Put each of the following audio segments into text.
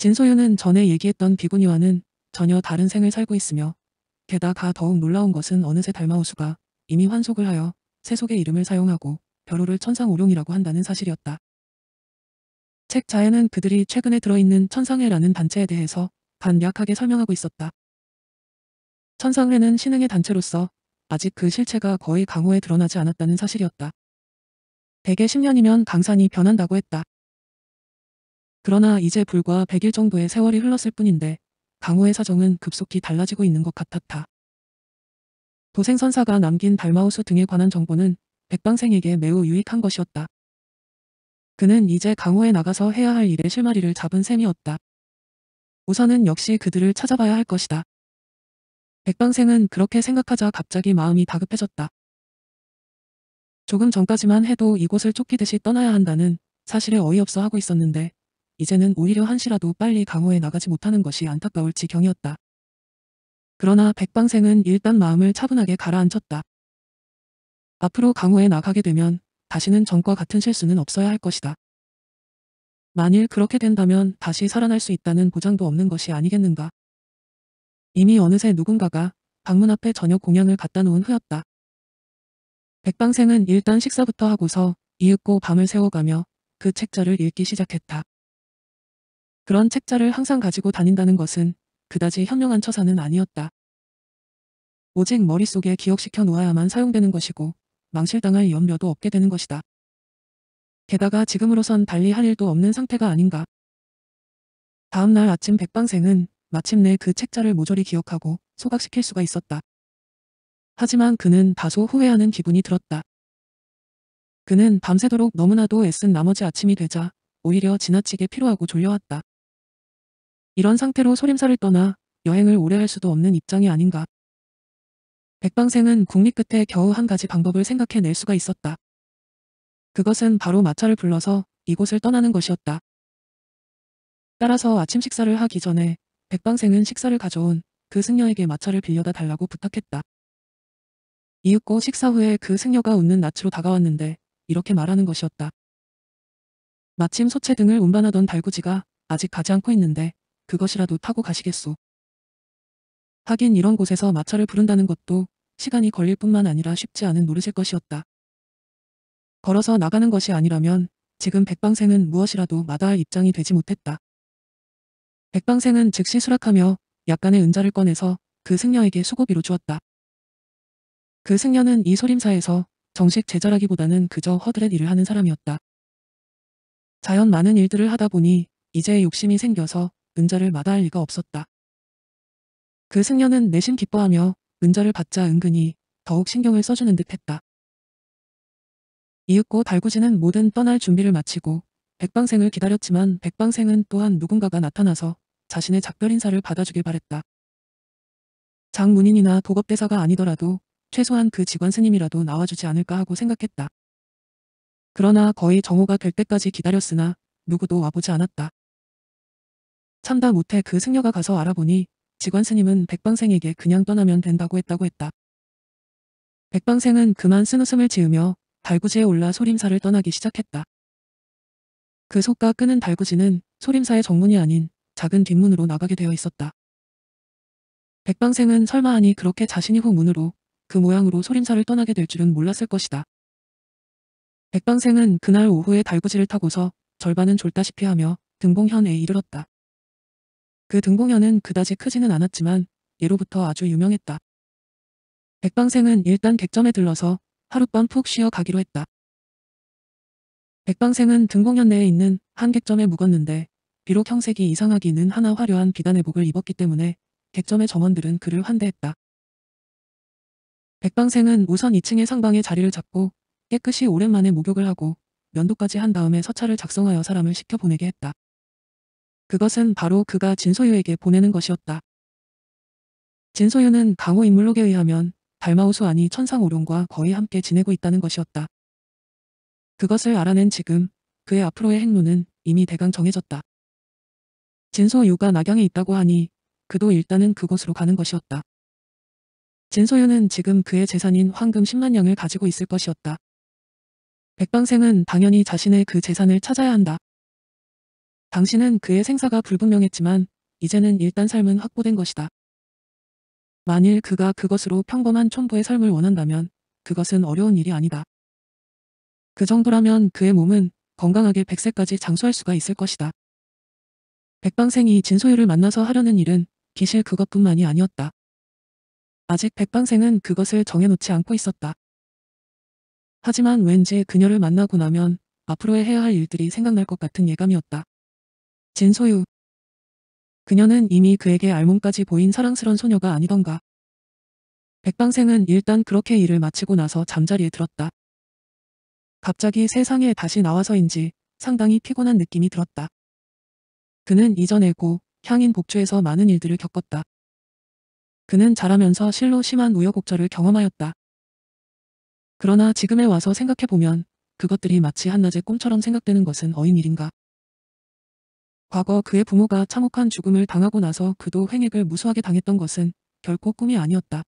진소윤은 전에 얘기했던 비구니와는 전혀 다른 생을 살고 있으며 게다가 더욱 놀라운 것은 어느새 달마우수가 이미 환속을 하여 세속의 이름을 사용하고 벼로를 천상오룡이라고 한다는 사실이었다. 책 자에는 그들이 최근에 들어있는 천상회라는 단체에 대해서 간략하게 설명하고 있었다. 천상회는 신흥의 단체로서 아직 그 실체가 거의 강호에 드러나지 않았다는 사실이었다. 대개 10년이면 강산이 변한다고 했다. 그러나 이제 불과 100일 정도의 세월이 흘렀을 뿐인데 강호의 사정은 급속히 달라지고 있는 것 같았다. 도생선사가 남긴 달마우스 등에 관한 정보는 백방생에게 매우 유익한 것이었다. 그는 이제 강호에 나가서 해야 할 일의 실마리를 잡은 셈이었다. 우선은 역시 그들을 찾아봐야 할 것이다. 백방생은 그렇게 생각하자 갑자기 마음이 다급해졌다. 조금 전까지만 해도 이곳을 쫓기듯이 떠나야 한다는 사실에 어이없어 하고 있었는데 이제는 오히려 한시라도 빨리 강호에 나가지 못하는 것이 안타까울 지경이었다. 그러나 백방생은 일단 마음을 차분하게 가라앉혔다. 앞으로 강호에 나가게 되면 다시는 전과 같은 실수는 없어야 할 것이다. 만일 그렇게 된다면 다시 살아날 수 있다는 보장도 없는 것이 아니겠는가. 이미 어느새 누군가가 방문 앞에 저녁 공양을 갖다 놓은 후였다. 백방생은 일단 식사부터 하고서 이윽고 밤을 새워가며 그 책자를 읽기 시작했다. 그런 책자를 항상 가지고 다닌다는 것은 그다지 현명한 처사는 아니었다. 오직 머릿속에 기억시켜 놓아야만 사용되는 것이고 망실당할 염려도 없게 되는 것이다. 게다가 지금으로선 달리 할 일도 없는 상태가 아닌가. 다음날 아침 백방생은 마침내 그 책자를 모조리 기억하고 소각시킬 수가 있었다. 하지만 그는 다소 후회하는 기분이 들었다. 그는 밤새도록 너무나도 애쓴 나머지 아침이 되자 오히려 지나치게 피로하고 졸려왔다. 이런 상태로 소림사를 떠나 여행을 오래 할 수도 없는 입장이 아닌가. 백방생은 국립 끝에 겨우 한 가지 방법을 생각해낼 수가 있었다. 그것은 바로 마차를 불러서 이곳을 떠나는 것이었다. 따라서 아침 식사를 하기 전에 백방생은 식사를 가져온 그 승려에게 마차를 빌려다 달라고 부탁했다. 이윽고 식사 후에 그 승려가 웃는 낯으로 다가왔는데 이렇게 말하는 것이었다. 마침 소채 등을 운반하던 달구지가 아직 가지 않고 있는데 그것이라도 타고 가시겠소. 하긴 이런 곳에서 마차를 부른다는 것도 시간이 걸릴 뿐만 아니라 쉽지 않은 노릇일 것이었다. 걸어서 나가는 것이 아니라면 지금 백방생은 무엇이라도 마다할 입장이 되지 못했다. 백방생은 즉시 수락하며 약간의 은자를 꺼내서 그 승려에게 수고비로 주었다. 그 승려는 이 소림사에서 정식 제자라기보다는 그저 허드렛 일을 하는 사람이었다. 자연 많은 일들을 하다 보니 이제 욕심이 생겨서 은자를 마다할 리가 없었다. 그 승려는 내심 기뻐하며 은자를 받자 은근히 더욱 신경을 써주는 듯했다. 이윽고 달구지는 모든 떠날 준비를 마치고 백방생을 기다렸지만 백방생은 또한 누군가가 나타나서 자신의 작별 인사를 받아주길 바랬다. 장문인이나 도급대사가 아니더라도 최소한 그 직원 스님이라도 나와주지 않을까 하고 생각했다. 그러나 거의 정오가 될 때까지 기다렸으나 누구도 와보지 않았다. 참다 못해 그 승려가 가서 알아보니 직원 스님은 백방생에게 그냥 떠나면 된다고 했다고 했다. 백방생은 그만 쓴웃음을 지으며 달구지에 올라 소림사를 떠나기 시작했다. 그 속과 끄는 달구지는 소림사의 정문이 아닌 작은 뒷문으로 나가게 되어 있었다. 백방생은 설마하니 그렇게 자신이 후 문으로 그 모양으로 소림사를 떠나게 될 줄은 몰랐을 것이다. 백방생은 그날 오후에 달구지를 타고서 절반은 졸다시피 하며 등봉현에 이르렀다. 그등공현은 그다지 크지는 않았지만 예로부터 아주 유명했다. 백방생은 일단 객점에 들러서 하룻밤 푹 쉬어 가기로 했다. 백방생은 등공현 내에 있는 한 객점에 묵었는데 비록 형색이 이상하기는 하나 화려한 비단의복을 입었기 때문에 객점의 점원들은 그를 환대했다. 백방생은 우선 2층의 상방에 자리를 잡고 깨끗이 오랜만에 목욕을 하고 면도까지 한 다음에 서차를 작성하여 사람을 시켜 보내게 했다. 그것은 바로 그가 진소유에게 보내는 것이었다. 진소유는 강호 인물록에 의하면 달마우수 안이 천상오룡과 거의 함께 지내고 있다는 것이었다. 그것을 알아낸 지금 그의 앞으로의 행로는 이미 대강 정해졌다. 진소유가 낙양에 있다고 하니 그도 일단은 그곳으로 가는 것이었다. 진소유는 지금 그의 재산인 황금 10만냥을 가지고 있을 것이었다. 백방생은 당연히 자신의 그 재산을 찾아야 한다. 당신은 그의 생사가 불분명했지만 이제는 일단 삶은 확보된 것이다. 만일 그가 그것으로 평범한 촌부의 삶을 원한다면 그것은 어려운 일이 아니다. 그 정도라면 그의 몸은 건강하게 백세까지 장수할 수가 있을 것이다. 백방생이 진소유를 만나서 하려는 일은 기실 그것뿐만이 아니었다. 아직 백방생은 그것을 정해놓지 않고 있었다. 하지만 왠지 그녀를 만나고 나면 앞으로 해야 할 일들이 생각날 것 같은 예감이었다. 진소유. 그녀는 이미 그에게 알몸까지 보인 사랑스런 소녀가 아니던가. 백방생은 일단 그렇게 일을 마치고 나서 잠자리에 들었다. 갑자기 세상에 다시 나와서인지 상당히 피곤한 느낌이 들었다. 그는 이전에 고 향인 복주에서 많은 일들을 겪었다. 그는 자라면서 실로 심한 우여곡절을 경험하였다. 그러나 지금에 와서 생각해보면 그것들이 마치 한낮의 꿈처럼 생각되는 것은 어인 일인가. 과거 그의 부모가 참혹한 죽음을 당하고 나서 그도 횡액을 무수하게 당했던 것은 결코 꿈이 아니었다.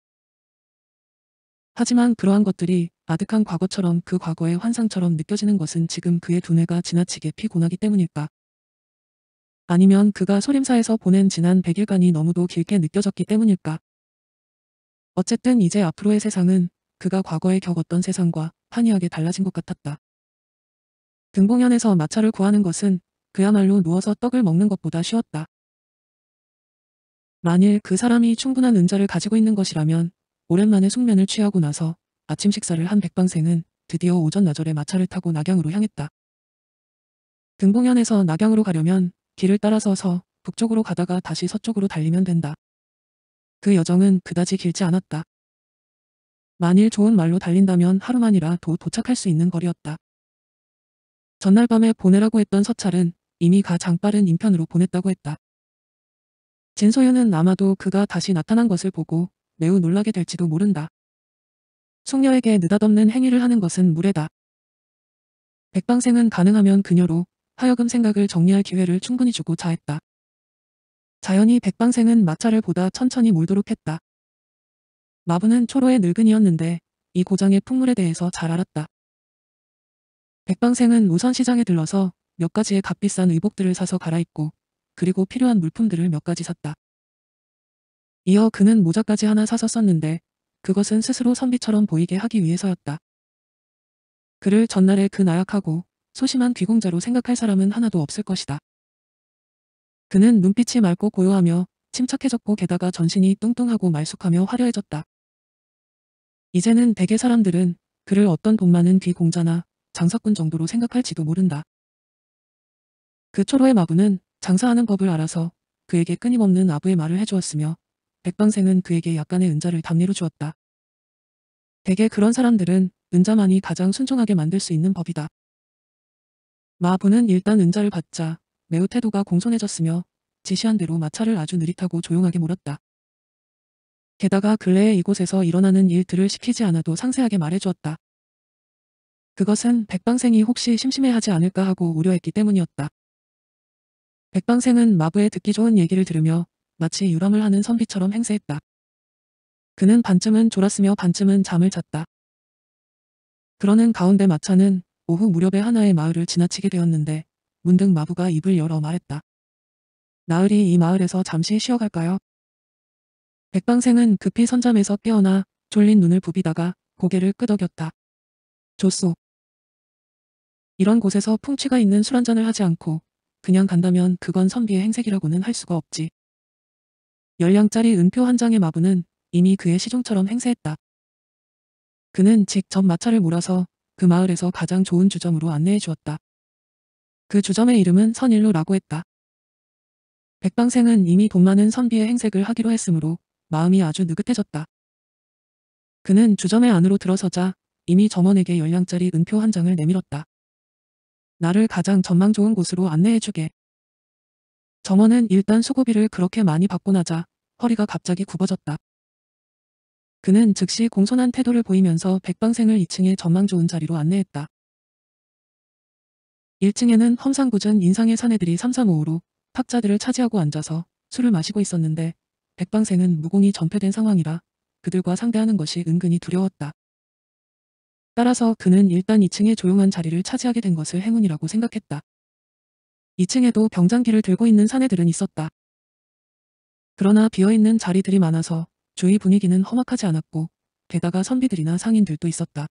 하지만 그러한 것들이 아득한 과거처럼 그 과거의 환상처럼 느껴지는 것은 지금 그의 두뇌가 지나치게 피곤하기 때문일까. 아니면 그가 소림사에서 보낸 지난 100일간이 너무도 길게 느껴졌기 때문일까. 어쨌든 이제 앞으로의 세상은 그가 과거에 겪었던 세상과 판이하게 달라진 것 같았다. 등봉현에서 마차를 구하는 것은 그야말로 누워서 떡을 먹는 것보다 쉬웠다. 만일 그 사람이 충분한 은자를 가지고 있는 것이라면 오랜만에 숙면을 취하고 나서 아침 식사를 한 백방생은 드디어 오전 나절에 마차를 타고 낙양으로 향했다. 등봉현에서 낙양으로 가려면 길을 따라서 서 북쪽으로 가다가 다시 서쪽으로 달리면 된다. 그 여정은 그다지 길지 않았다. 만일 좋은 말로 달린다면 하루만이라 도 도착할 수 있는 거리였다. 전날 밤에 보내라고 했던 서찰은 이미 가장 빠른 인편으로 보냈다고 했다. 진소연은 아마도 그가 다시 나타난 것을 보고 매우 놀라게 될지도 모른다. 숙녀에게 느닷없는 행위를 하는 것은 무례다. 백방생은 가능하면 그녀로 하여금 생각을 정리할 기회를 충분히 주고 자했다. 자연히 백방생은 마차를 보다 천천히 몰도록 했다. 마부는 초로의 늙은이었는데이 고장의 풍물에 대해서 잘 알았다. 백방생은 우선 시장에 들러서 몇 가지의 값비싼 의복들을 사서 갈아입고 그리고 필요한 물품들을 몇 가지 샀다. 이어 그는 모자까지 하나 사서 썼는데 그것은 스스로 선비처럼 보이게 하기 위해서였다. 그를 전날에 그 나약하고 소심한 귀공자로 생각할 사람은 하나도 없을 것이다. 그는 눈빛이 맑고 고요하며 침착해졌고 게다가 전신이 뚱뚱하고 말쑥하며 화려해졌다. 이제는 대개 사람들은 그를 어떤 돈많은 귀공자나 장사꾼 정도로 생각할지도 모른다. 그 초로의 마부는 장사하는 법을 알아서 그에게 끊임없는 아부의 말을 해주었으며 백방생은 그에게 약간의 은자를 담리로 주었다. 대개 그런 사람들은 은자만이 가장 순종하게 만들 수 있는 법이다. 마부는 일단 은자를 받자 매우 태도가 공손해졌으며 지시한 대로 마차를 아주 느릿하고 조용하게 몰았다. 게다가 근래에 이곳에서 일어나는 일들을 시키지 않아도 상세하게 말해주었다. 그것은 백방생이 혹시 심심해하지 않을까 하고 우려했기 때문이었다. 백방생은 마부의 듣기 좋은 얘기를 들으며 마치 유람을 하는 선비처럼 행세했다. 그는 반쯤은 졸았으며 반쯤은 잠을 잤다. 그러는 가운데 마차는 오후 무렵에 하나의 마을을 지나치게 되었는데 문득 마부가 입을 열어 말했다. 나으리 이 마을에서 잠시 쉬어갈까요? 백방생은 급히 선잠에서 깨어나 졸린 눈을 부비다가 고개를 끄덕였다. 좋소. 이런 곳에서 풍취가 있는 술 한잔을 하지 않고 그냥 간다면 그건 선비의 행색이라고는 할 수가 없지. 열량짜리 은표 한 장의 마부는 이미 그의 시종처럼 행세했다. 그는 직접 마차를 몰아서 그 마을에서 가장 좋은 주점으로 안내해 주었다. 그 주점의 이름은 선일로라고 했다. 백방생은 이미 돈 많은 선비의 행색을 하기로 했으므로 마음이 아주 느긋해졌다. 그는 주점의 안으로 들어서자 이미 점원에게 열량짜리 은표 한 장을 내밀었다. 나를 가장 전망 좋은 곳으로 안내해주게. 정원은 일단 수고비를 그렇게 많이 받고 나자 허리가 갑자기 굽어졌다. 그는 즉시 공손한 태도를 보이면서 백방생을 2층에 전망 좋은 자리로 안내했다. 1층에는 험상궂은 인상의 사내들이 335로 탁자들을 차지하고 앉아서 술을 마시고 있었는데 백방생은 무공이 전폐된 상황이라 그들과 상대하는 것이 은근히 두려웠다. 따라서 그는 일단 2층에 조용한 자리를 차지하게 된 것을 행운이라고 생각했다. 2층에도 병장기를 들고 있는 사내들은 있었다. 그러나 비어있는 자리들이 많아서 주위 분위기는 험악하지 않았고 게다가 선비들이나 상인들도 있었다.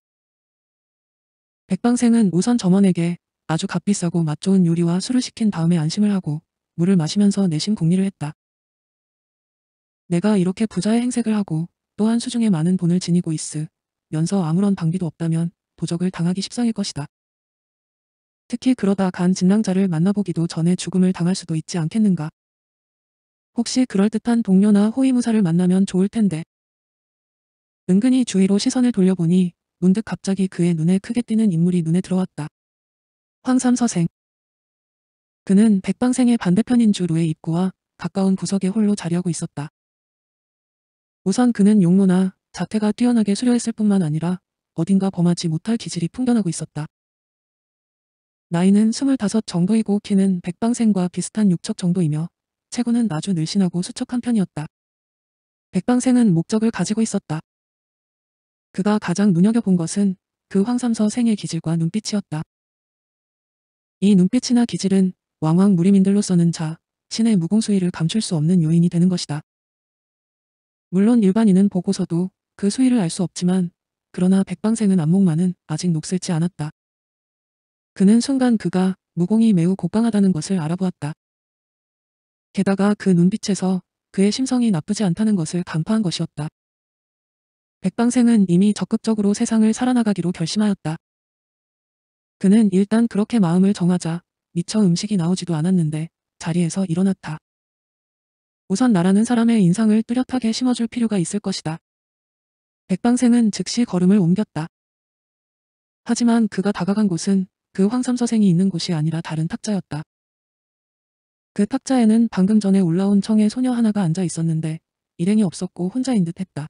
백방생은 우선 점원에게 아주 값비싸고 맛 좋은 요리와 술을 시킨 다음에 안심을 하고 물을 마시면서 내심 궁리를 했다. 내가 이렇게 부자의 행색을 하고 또한 수중에 많은 돈을 지니고 있으 면서 아무런 방비도 없다면 도적을 당하기 십상일 것이다. 특히 그러다 간 진랑자를 만나보기도 전에 죽음을 당할 수도 있지 않겠는가. 혹시 그럴듯한 동료나 호위무사를 만나면 좋을 텐데. 은근히 주위로 시선을 돌려보니 문득 갑자기 그의 눈에 크게 띄는 인물이 눈에 들어왔다. 황삼서생. 그는 백방생의 반대편인 주루의 입구와 가까운 구석에 홀로 자리하고 있었다. 우선 그는 용로나 자태가 뛰어나게 수려했을 뿐만 아니라 어딘가 범하지 못할 기질이 풍겨나고 있었다. 나이는 25 정도이고 키는 백방생과 비슷한 6척 정도이며 체구는 아주 늘씬하고 수척한 편이었다. 백방생은 목적을 가지고 있었다. 그가 가장 눈여겨본 것은 그 황삼서 생의 기질과 눈빛이었다. 이 눈빛이나 기질은 왕왕 무리민들로서는 자, 신의 무공수위를 감출 수 없는 요인이 되는 것이다. 물론 일반인은 보고서도 그 수위를 알 수 없지만 그러나 백방생은 안목만은 아직 녹슬지 않았다. 그는 순간 그가 무공이 매우 곡강하다는 것을 알아보았다. 게다가 그 눈빛에서 그의 심성이 나쁘지 않다는 것을 간파한 것이었다. 백방생은 이미 적극적으로 세상을 살아나가기로 결심하였다. 그는 일단 그렇게 마음을 정하자 미처 음식이 나오지도 않았는데 자리에서 일어났다. 우선 나라는 사람의 인상을 뚜렷하게 심어줄 필요가 있을 것이다. 백방생은 즉시 걸음을 옮겼다. 하지만 그가 다가간 곳은 그 황삼서생이 있는 곳이 아니라 다른 탁자였다. 그 탁자에는 방금 전에 올라온 청의 소녀 하나가 앉아 있었는데 일행이 없었고 혼자인 듯 했다.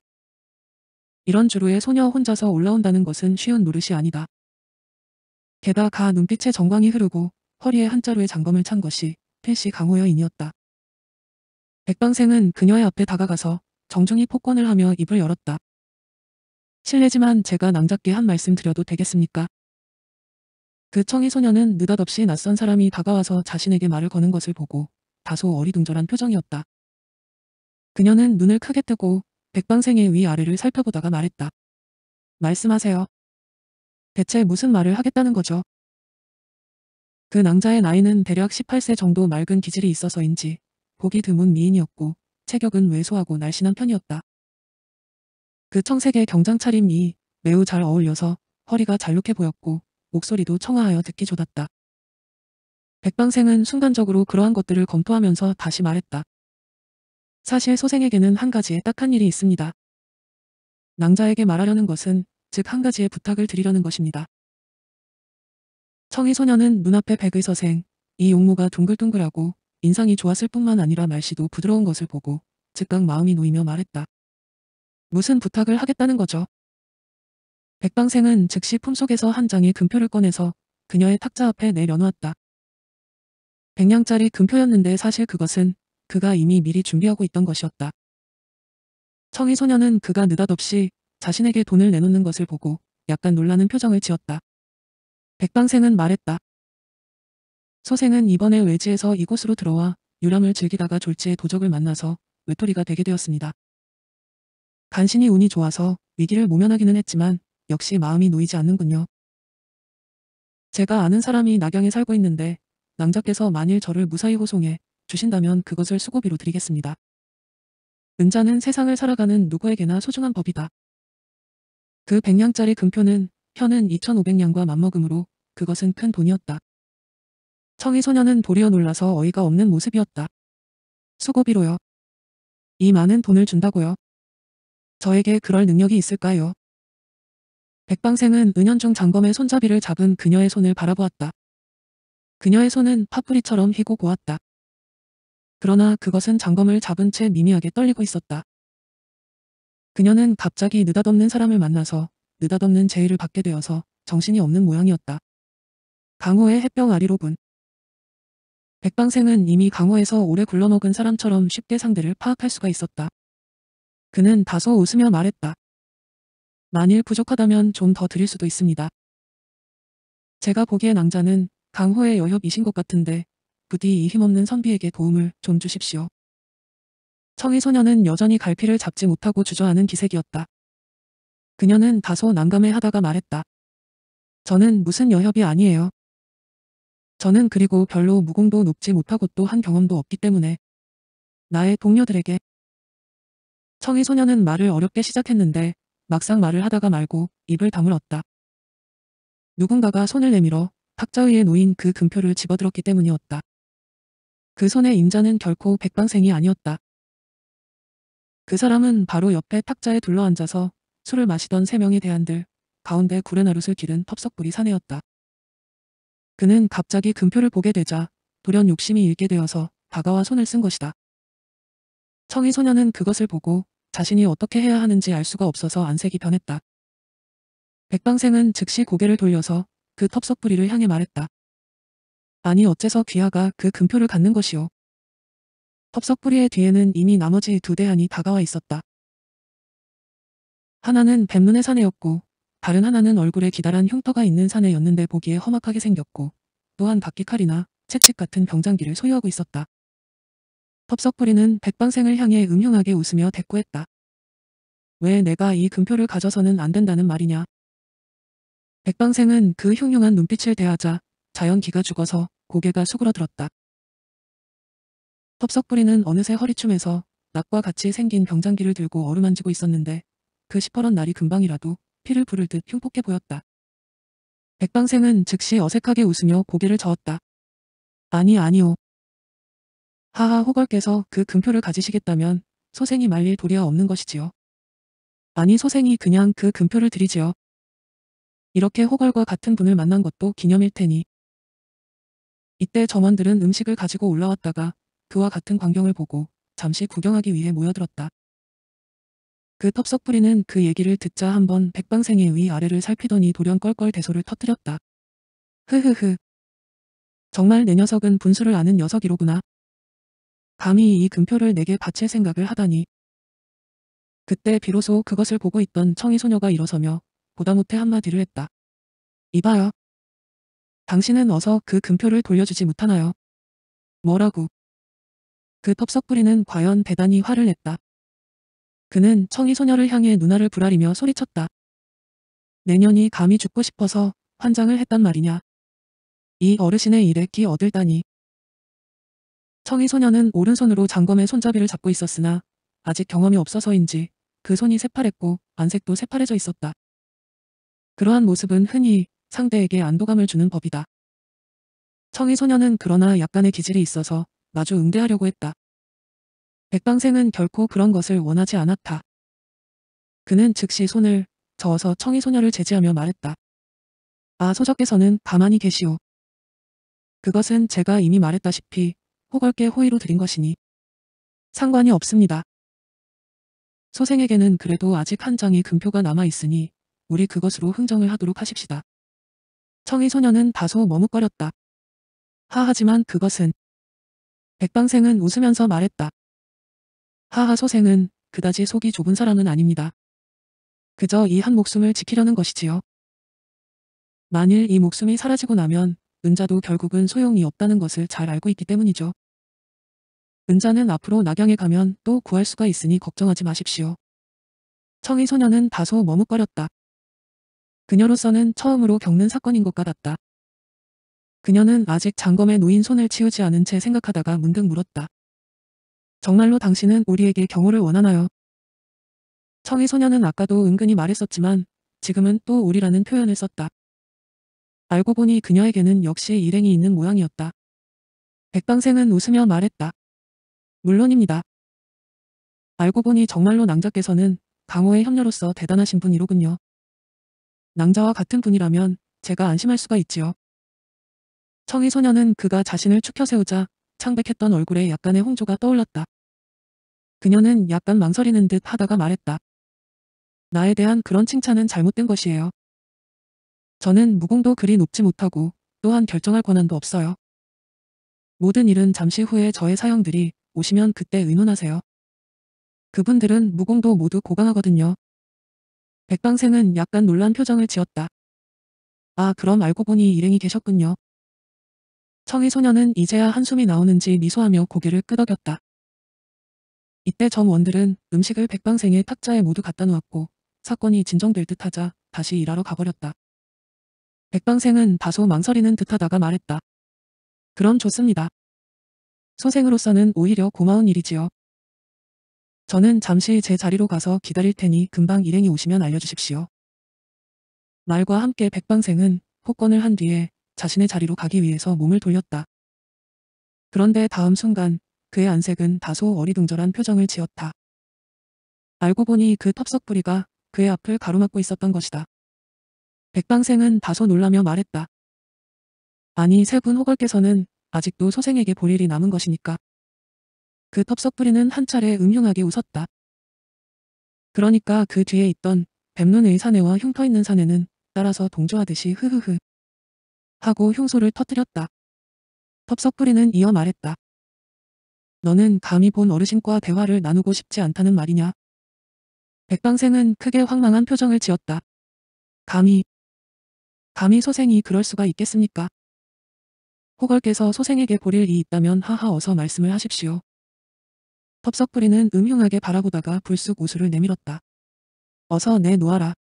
이런 주루에 소녀 혼자서 올라온다는 것은 쉬운 노릇이 아니다. 게다가 눈빛에 정광이 흐르고 허리에 한자루의 장검을 찬 것이 필시 강호여인이었다. 백방생은 그녀의 앞에 다가가서 정중히 폭권을 하며 입을 열었다. 실례지만 제가 낭잡게 한 말씀 드려도 되겠습니까? 그 청이소녀는 느닷없이 낯선 사람이 다가와서 자신에게 말을 거는 것을 보고 다소 어리둥절한 표정이었다. 그녀는 눈을 크게 뜨고 백방생의 위아래를 살펴보다가 말했다. 말씀하세요. 대체 무슨 말을 하겠다는 거죠? 그 낭자의 나이는 대략 18세 정도 맑은 기질이 있어서인지 보기 드문 미인이었고 체격은 왜소하고 날씬한 편이었다. 그 청색의 경장 차림이 매우 잘 어울려서 허리가 잘록해 보였고 목소리도 청아하여 듣기 좋았다. 백방생은 순간적으로 그러한 것들을 검토하면서 다시 말했다. 사실 소생에게는 한 가지의 딱한 일이 있습니다. 낭자에게 말하려는 것은 즉 한 가지의 부탁을 드리려는 것입니다. 청이 소년은 눈앞에 백의 서생, 이 용모가 둥글둥글하고 인상이 좋았을 뿐만 아니라 날씨도 부드러운 것을 보고 즉각 마음이 놓이며 말했다. 무슨 부탁을 하겠다는 거죠. 백방생은 즉시 품속에서 한 장의 금표를 꺼내서 그녀의 탁자 앞에 내려놓았다. 백냥짜리 금표였는데 사실 그것은 그가 이미 미리 준비하고 있던 것이었다. 청희 소녀는 그가 느닷없이 자신에게 돈을 내놓는 것을 보고 약간 놀라는 표정을 지었다. 백방생은 말했다. 소생은 이번에 외지에서 이곳으로 들어와 유람을 즐기다가 졸지에 도적을 만나서 외톨이가 되게 되었습니다. 간신히 운이 좋아서 위기를 모면하기는 했지만 역시 마음이 놓이지 않는군요. 제가 아는 사람이 낙양에 살고 있는데 낭자께서 만일 저를 무사히 호송해 주신다면 그것을 수고비로 드리겠습니다. 은자는 세상을 살아가는 누구에게나 소중한 법이다. 그 100냥짜리 금표는 현은 2,500냥과 맞먹음으로 그것은 큰 돈이었다. 청이 소녀는 도리어 놀라서 어이가 없는 모습이었다. 수고비로요. 이 많은 돈을 준다고요. 저에게 그럴 능력이 있을까요? 백방생은 은연중 장검의 손잡이를 잡은 그녀의 손을 바라보았다. 그녀의 손은 파프리처럼 휘고 고왔다. 그러나 그것은 장검을 잡은 채 미미하게 떨리고 있었다. 그녀는 갑자기 느닷없는 사람을 만나서 느닷없는 제의를 받게 되어서 정신이 없는 모양이었다. 강호의 해병 아리로군. 백방생은 이미 강호에서 오래 굴러먹은 사람처럼 쉽게 상대를 파악할 수가 있었다. 그는 다소 웃으며 말했다. 만일 부족하다면 좀 더 드릴 수도 있습니다. 제가 보기에 낭자는 강호의 여협이신 것 같은데 부디 이 힘없는 선비에게 도움을 좀 주십시오. 청의 소녀는 여전히 갈피를 잡지 못하고 주저하는 기색이었다. 그녀는 다소 난감해 하다가 말했다. 저는 무슨 여협이 아니에요. 저는 그리고 별로 무공도 높지 못하고 또 한 경험도 없기 때문에 나의 동료들에게 청이 소녀는 말을 어렵게 시작했는데 막상 말을 하다가 말고 입을 다물었다. 누군가가 손을 내밀어 탁자 위에 놓인 그 금표를 집어들었기 때문이었다. 그 손의 임자는 결코 백방생이 아니었다. 그 사람은 바로 옆에 탁자에 둘러앉아서 술을 마시던 세 명의 대안들 가운데 구레나룻을 기른 텁석부리 사내였다. 그는 갑자기 금표를 보게 되자 돌연 욕심이 일게 되어서 다가와 손을 쓴 것이다. 청이 소녀는 그것을 보고 자신이 어떻게 해야 하는지 알 수가 없어서 안색이 변했다. 백방생은 즉시 고개를 돌려서 그 텁석부리를 향해 말했다. 아니 어째서 귀하가 그 금표를 갖는 것이오. 텁석부리의 뒤에는 이미 나머지 두 대안이 다가와 있었다. 하나는 뱀눈의 사내였고 다른 하나는 얼굴에 기다란 흉터가 있는 사내였는데 보기에 험악하게 생겼고 또한 바퀴칼이나 채찍 같은 병장기를 소유하고 있었다. 덥석부리는 백방생을 향해 음흉하게 웃으며 대꾸했다. 왜 내가 이 금표를 가져서는 안 된다는 말이냐. 백방생은 그 흉흉한 눈빛을 대하자 자연 기가 죽어서 고개가 수그러들었다. 덥석부리는 어느새 허리춤에서 낙과 같이 생긴 병장기를 들고 어루만지고 있었는데 그 시퍼런 날이 금방이라도 피를 부를 듯 흉폭해 보였다. 백방생은 즉시 어색하게 웃으며 고개를 저었다. 아니 아니오. 하하 호걸께서 그 금표를 가지시겠다면 소생이 말릴 도리가 없는 것이지요. 아니 소생이 그냥 그 금표를 드리지요. 이렇게 호걸과 같은 분을 만난 것도 기념일 테니. 이때 점원들은 음식을 가지고 올라왔다가 그와 같은 광경을 보고 잠시 구경하기 위해 모여들었다. 그 텁석부리는 그 얘기를 듣자 한 번 백방생의 위 아래를 살피더니 돌연 껄껄 대소를 터뜨렸다. 흐흐흐. 정말 내 녀석은 분수를 아는 녀석이로구나. 감히 이 금표를 내게 바칠 생각을 하다니. 그때 비로소 그것을 보고 있던 청이소녀가 일어서며 보다못해 한마디를 했다. 이봐요. 당신은 어서 그 금표를 돌려주지 못하나요? 뭐라고? 그 텁석부리는 과연 대단히 화를 냈다. 그는 청이소녀를 향해 누나를 불아리며 소리쳤다. 내년이 감히 죽고 싶어서 환장을 했단 말이냐. 이 어르신의 일에 끼 얻을다니. 청희 소녀는 오른손으로 장검의 손잡이를 잡고 있었으나 아직 경험이 없어서인지 그 손이 새파랬고 안색도 새파래져 있었다. 그러한 모습은 흔히 상대에게 안도감을 주는 법이다. 청희 소녀는 그러나 약간의 기질이 있어서 마주 응대하려고 했다. 백방생은 결코 그런 것을 원하지 않았다. 그는 즉시 손을 저어서 청희 소녀를 제지하며 말했다. 아 소적께서는 가만히 계시오. 그것은 제가 이미 말했다시피 호걸게 호의로 드린 것이니 상관이 없습니다. 소생에게는 그래도 아직 한 장의 금표가 남아있으니 우리 그것으로 흥정을 하도록 하십시다. 청의 소녀는 다소 머뭇거렸다. 하하지만 그것은 백방생은 웃으면서 말했다. 하하 소생은 그다지 속이 좁은 사람은 아닙니다. 그저 이 한 목숨을 지키려는 것이지요. 만일 이 목숨이 사라지고 나면 은자도 결국은 소용이 없다는 것을 잘 알고 있기 때문이죠. 은자는 앞으로 낙양에 가면 또 구할 수가 있으니 걱정하지 마십시오. 청희 소녀는 다소 머뭇거렸다. 그녀로서는 처음으로 겪는 사건인 것 같았다. 그녀는 아직 장검에 놓인 손을 치우지 않은 채 생각하다가 문득 물었다. 정말로 당신은 우리에게 경호를 원하나요? 청희 소녀는 아까도 은근히 말했었지만 지금은 또 우리라는 표현을 썼다. 알고 보니 그녀에게는 역시 일행이 있는 모양이었다. 백방생은 웃으며 말했다. 물론입니다. 알고 보니 정말로 낭자께서는 강호의 협녀로서 대단하신 분이로군요. 낭자와 같은 분이라면 제가 안심할 수가 있지요. 청희 소녀는 그가 자신을 축혀 세우자 창백했던 얼굴에 약간의 홍조가 떠올랐다. 그녀는 약간 망설이는 듯 하다가 말했다. 나에 대한 그런 칭찬은 잘못된 것이에요. 저는 무공도 그리 높지 못하고 또한 결정할 권한도 없어요. 모든 일은 잠시 후에 저의 사형들이 오시면 그때 의논하세요. 그분들은 무공도 모두 고강하거든요. 백방생은 약간 놀란 표정을 지었다. 아 그럼 알고 보니 일행이 계셨군요. 청의소녀는 이제야 한숨이 나오는지 미소하며 고개를 끄덕였다. 이때 점원들은 음식을 백방생의 탁자에 모두 갖다 놓았고 사건이 진정될 듯하자 다시 일하러 가버렸다. 백방생은 다소 망설이는 듯하다가 말했다. 그럼 좋습니다. 선생으로서는 오히려 고마운 일이지요. 저는 잠시 제 자리로 가서 기다릴 테니 금방 일행이 오시면 알려주십시오. 말과 함께 백방생은 폭권을 한 뒤에 자신의 자리로 가기 위해서 몸을 돌렸다. 그런데 다음 순간 그의 안색은 다소 어리둥절한 표정을 지었다. 알고 보니 그 텁석부리가 그의 앞을 가로막고 있었던 것이다. 백방생은 다소 놀라며 말했다. 아니 세 분 호걸께서는 아직도 서생에게 볼 일이 남은 것이니까. 그 텁석부리는 한 차례 음흉하게 웃었다. 그러니까 그 뒤에 있던 뱀눈의 사내와 흉터있는 사내는 따라서 동조하듯이 흐흐흐 하고 흉소를 터뜨렸다. 텁석부리는 이어 말했다. 너는 감히 본 어르신과 대화를 나누고 싶지 않다는 말이냐. 백방생은 크게 황망한 표정을 지었다. 감히 감히 소생이 그럴 수가 있겠습니까? 호걸께서 소생에게 보릴 이 있다면 하하 어서 말씀을 하십시오. 덥석부리는 음흉하게 바라보다가 불쑥 우수를 내밀었다. 어서 내놓아라.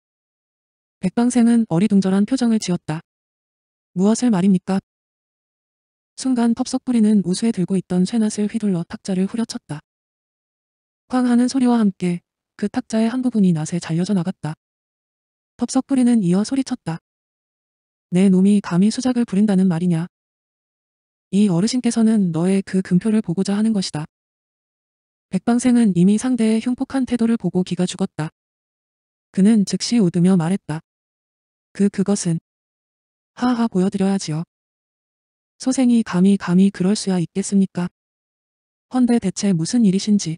백방생은 어리둥절한 표정을 지었다. 무엇을 말입니까? 순간 텁석부리는 우수에 들고 있던 쇠낫을 휘둘러 탁자를 후려쳤다. 쾅 하는 소리와 함께 그 탁자의 한 부분이 낫에 잘려져 나갔다. 텁석부리는 이어 소리쳤다. 내 놈이 감히 수작을 부린다는 말이냐. 이 어르신께서는 너의 그 금표를 보고자 하는 것이다. 백방생은 이미 상대의 흉폭한 태도를 보고 기가 죽었다. 그는 즉시 웃으며 말했다. 그 그것은 하하 보여드려야지요. 소생이 감히 감히 그럴 수야 있겠습니까? 헌데 대체 무슨 일이신지.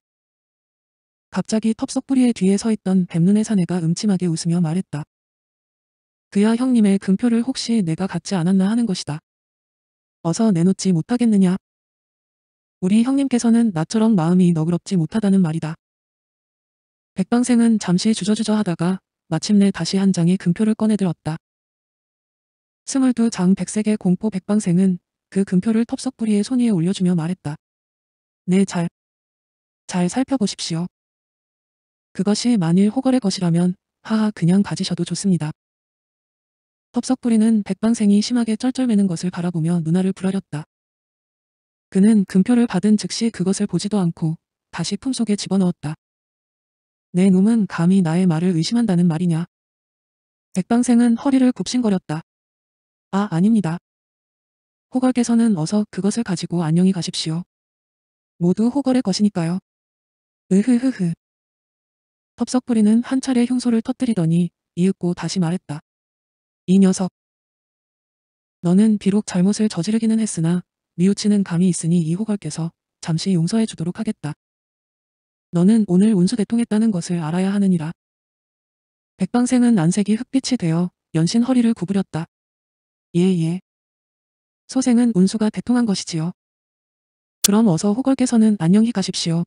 갑자기 텁석부리에 뒤에 서 있던 뱀눈의 사내가 음침하게 웃으며 말했다. 그야 형님의 금표를 혹시 내가 갖지 않았나 하는 것이다. 어서 내놓지 못하겠느냐. 우리 형님께서는 나처럼 마음이 너그럽지 못하다는 말이다. 백방생은 잠시 주저주저 하다가 마침내 다시 한 장의 금표를 꺼내들었다. 스물두 장 백색의 공포 백방생은 그 금표를 텁석 부리에손 위에 올려주며 말했다. 네, 잘. 잘 살펴보십시오. 그것이 만일 호걸의 것이라면 하하 그냥 가지셔도 좋습니다. 덥석부리는 백방생이 심하게 쩔쩔매는 것을 바라보며 누나를 불하렸다. 그는 금표를 받은 즉시 그것을 보지도 않고 다시 품속에 집어넣었다. 내 놈은 감히 나의 말을 의심한다는 말이냐. 백방생은 허리를 굽신거렸다. 아 아닙니다. 호걸께서는 어서 그것을 가지고 안녕히 가십시오. 모두 호걸의 것이니까요. 으흐흐흐. 덥석부리는 한 차례 흉소를 터뜨리더니 이윽고 다시 말했다. 이 녀석. 너는 비록 잘못을 저지르기는 했으나 미우치는 감이 있으니 이호걸께서 잠시 용서해 주도록 하겠다. 너는 오늘 운수대통했다는 것을 알아야 하느니라. 백방생은 안색이 흑빛이 되어 연신 허리를 구부렸다. 예예. 예. 소생은 운수가 대통한 것이지요. 그럼 어서 호걸께서는 안녕히 가십시오.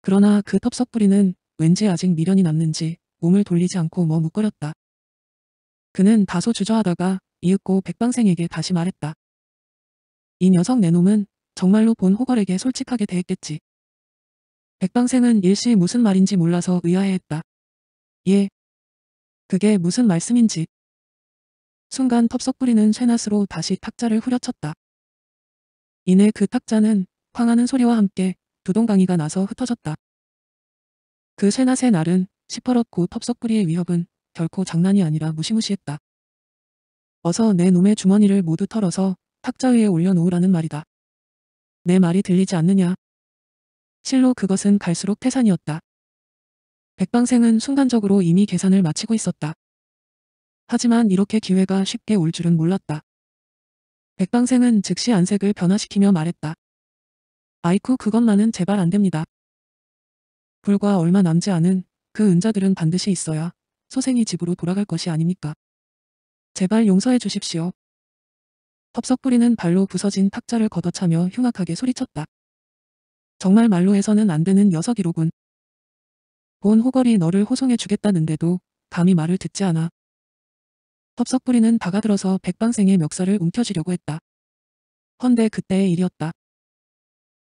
그러나 그 텁석 부리는 왠지 아직 미련이 남는지 몸을 돌리지 않고 머뭇거렸다. 그는 다소 주저하다가 이윽고 백방생에게 다시 말했다. 이 녀석 내놈은 정말로 본 호걸에게 솔직하게 대했겠지. 백방생은 일시 무슨 말인지 몰라서 의아해했다. 예. 그게 무슨 말씀인지. 순간 텁석 부리는 쇠낫으로 다시 탁자를 후려쳤다. 이내 그 탁자는 쾅하는 소리와 함께 두동강이가 나서 흩어졌다. 그 쇠낫의 날은 시퍼렇고 텁석 부리의 위협은 결코 장난이 아니라 무시무시했다. 어서 내 놈의 주머니를 모두 털어서 탁자 위에 올려놓으라는 말이다. 내 말이 들리지 않느냐? 실로 그것은 갈수록 태산이었다. 백방생은 순간적으로 이미 계산을 마치고 있었다. 하지만 이렇게 기회가 쉽게 올 줄은 몰랐다. 백방생은 즉시 안색을 변화시키며 말했다. 아이쿠 그것만은 제발 안 됩니다. 불과 얼마 남지 않은 그 은자들은 반드시 있어야 소생이 집으로 돌아갈 것이 아닙니까? 제발 용서해 주십시오. 덥석뿌리는 발로 부서진 탁자를 걷어차며 흉악하게 소리쳤다. 정말 말로 해서는 안 되는 녀석이로군. 본 호걸이 너를 호송해 주겠다는데도 감히 말을 듣지 않아. 덥석뿌리는 다가들어서 백방생의 멱살을 움켜쥐려고 했다. 헌데 그때의 일이었다.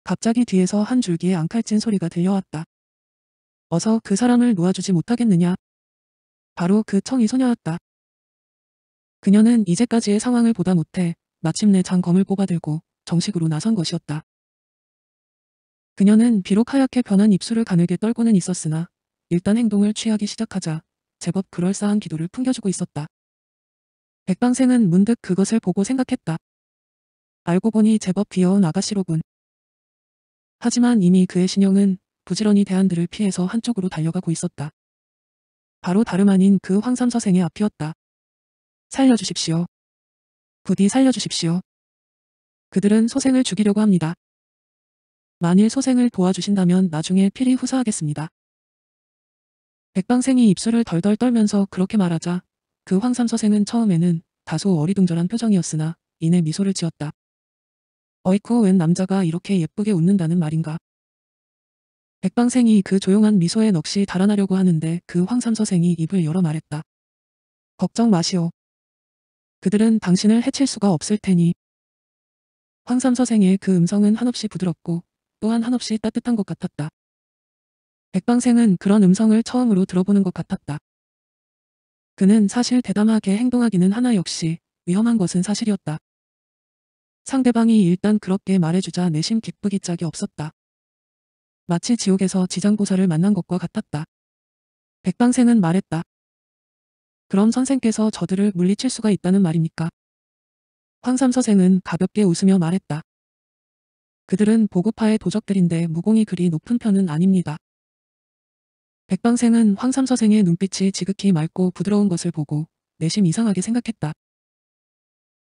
갑자기 뒤에서 한 줄기의 앙칼진 소리가 들려왔다. 어서 그 사람을 놓아주지 못하겠느냐. 바로 그 청이 소녀였다. 그녀는 이제까지의 상황을 보다 못해 마침내 장검을 뽑아들고 정식으로 나선 것이었다. 그녀는 비록 하얗게 변한 입술을 가늘게 떨고는 있었으나 일단 행동을 취하기 시작하자 제법 그럴싸한 기도를 풍겨주고 있었다. 백방생은 문득 그것을 보고 생각했다. 알고 보니 제법 귀여운 아가씨로군. 하지만 이미 그의 신형은 부지런히 대안들을 피해서 한쪽으로 달려가고 있었다. 바로 다름 아닌 그 황선 서생의 앞이었다. 살려주십시오. 부디 살려주십시오. 그들은 소생을 죽이려고 합니다. 만일 소생을 도와주신다면 나중에 필히 후사하겠습니다. 백방생이 입술을 덜덜 떨면서 그렇게 말하자 그 황선 서생은 처음에는 다소 어리둥절한 표정이었으나 이내 미소를 지었다. 어이쿠 웬 남자가 이렇게 예쁘게 웃는다는 말인가. 백방생이 그 조용한 미소에 넋이 달아나려고 하는데 그황삼서생이 입을 열어 말했다. 걱정 마시오. 그들은 당신을 해칠 수가 없을 테니. 황삼서생의그 음성은 한없이 부드럽고 또한 한없이 따뜻한 것 같았다. 백방생은 그런 음성을 처음으로 들어보는 것 같았다. 그는 사실 대담하게 행동하기는 하나 역시 위험한 것은 사실이었다. 상대방이 일단 그렇게 말해주자 내심 기쁘기 짝이 없었다. 마치 지옥에서 지장고사를 만난 것과 같았다. 백방생은 말했다. 그럼 선생께서 저들을 물리칠 수가 있다는 말입니까? 황삼서생은 가볍게 웃으며 말했다. 그들은 보급파의 도적들인데 무공이 그리 높은 편은 아닙니다. 백방생은 황삼서생의 눈빛이 지극히 맑고 부드러운 것을 보고 내심 이상하게 생각했다.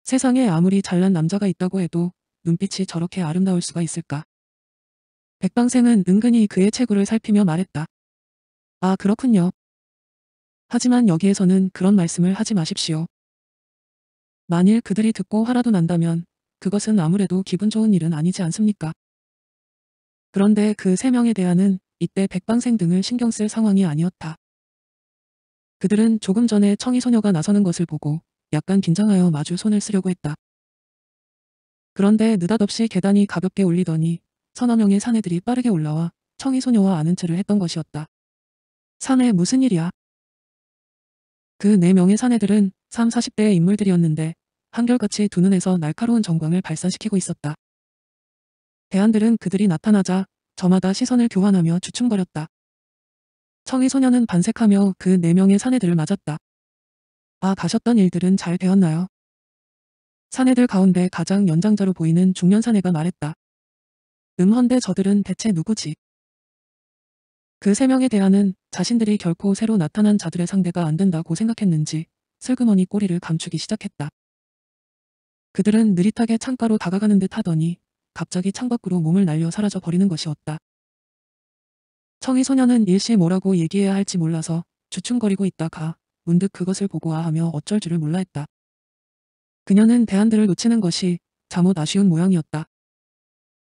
세상에 아무리 잘난 남자가 있다고 해도 눈빛이 저렇게 아름다울 수가 있을까? 백방생은 은근히 그의 체구를 살피며 말했다. 아 그렇군요. 하지만 여기에서는 그런 말씀을 하지 마십시오. 만일 그들이 듣고 화라도 난다면 그것은 아무래도 기분 좋은 일은 아니지 않습니까? 그런데 그 세 명에 대한은 이때 백방생 등을 신경 쓸 상황이 아니었다. 그들은 조금 전에 청이소녀가 나서는 것을 보고 약간 긴장하여 마주 손을 쓰려고 했다. 그런데 느닷없이 계단이 가볍게 올리더니 서너 명의 사내들이 빠르게 올라와 청이 소녀와 아는 채를 했던 것이었다. 사내 무슨 일이야? 그 네 명의 사내들은 3, 40대의 인물들이었는데 한결같이 두 눈에서 날카로운 정광을 발산시키고 있었다. 대안들은 그들이 나타나자 저마다 시선을 교환하며 주춤거렸다. 청이 소녀는 반색하며 그 네 명의 사내들을 맞았다. 아 가셨던 일들은 잘 되었나요? 사내들 가운데 가장 연장자로 보이는 중년 사내가 말했다. 음헌데 저들은 대체 누구지? 그 세 명에 대한은 자신들이 결코 새로 나타난 자들의 상대가 안 된다고 생각했는지 슬그머니 꼬리를 감추기 시작했다. 그들은 느릿하게 창가로 다가가는 듯 하더니 갑자기 창밖으로 몸을 날려 사라져 버리는 것이었다. 청이 소녀는 일시 뭐라고 얘기해야 할지 몰라서 주춤거리고 있다가 문득 그것을 보고 아하며 어쩔 줄을 몰라 했다. 그녀는 대안들을 놓치는 것이 잠옷 아쉬운 모양이었다.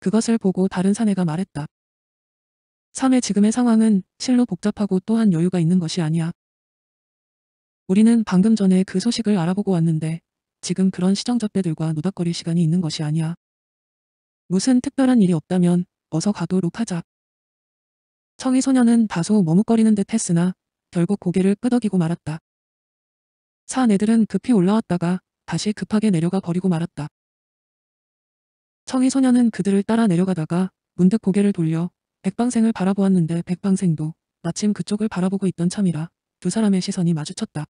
그것을 보고 다른 사내가 말했다. 3의 지금의 상황은 실로 복잡하고 또한 여유가 있는 것이 아니야. 우리는 방금 전에 그 소식을 알아보고 왔는데 지금 그런 시정잡배들과 노닥거릴 시간이 있는 것이 아니야. 무슨 특별한 일이 없다면 어서 가도록 하자. 청이 소녀는 다소 머뭇거리는 듯 했으나 결국 고개를 끄덕이고 말았다. 사 내들은 급히 올라왔다가 다시 급하게 내려가 버리고 말았다. 청이 소년은 그들을 따라 내려가다가 문득 고개를 돌려 백방생을 바라보았는데 백방생도 마침 그쪽을 바라보고 있던 참이라 두 사람의 시선이 마주쳤다.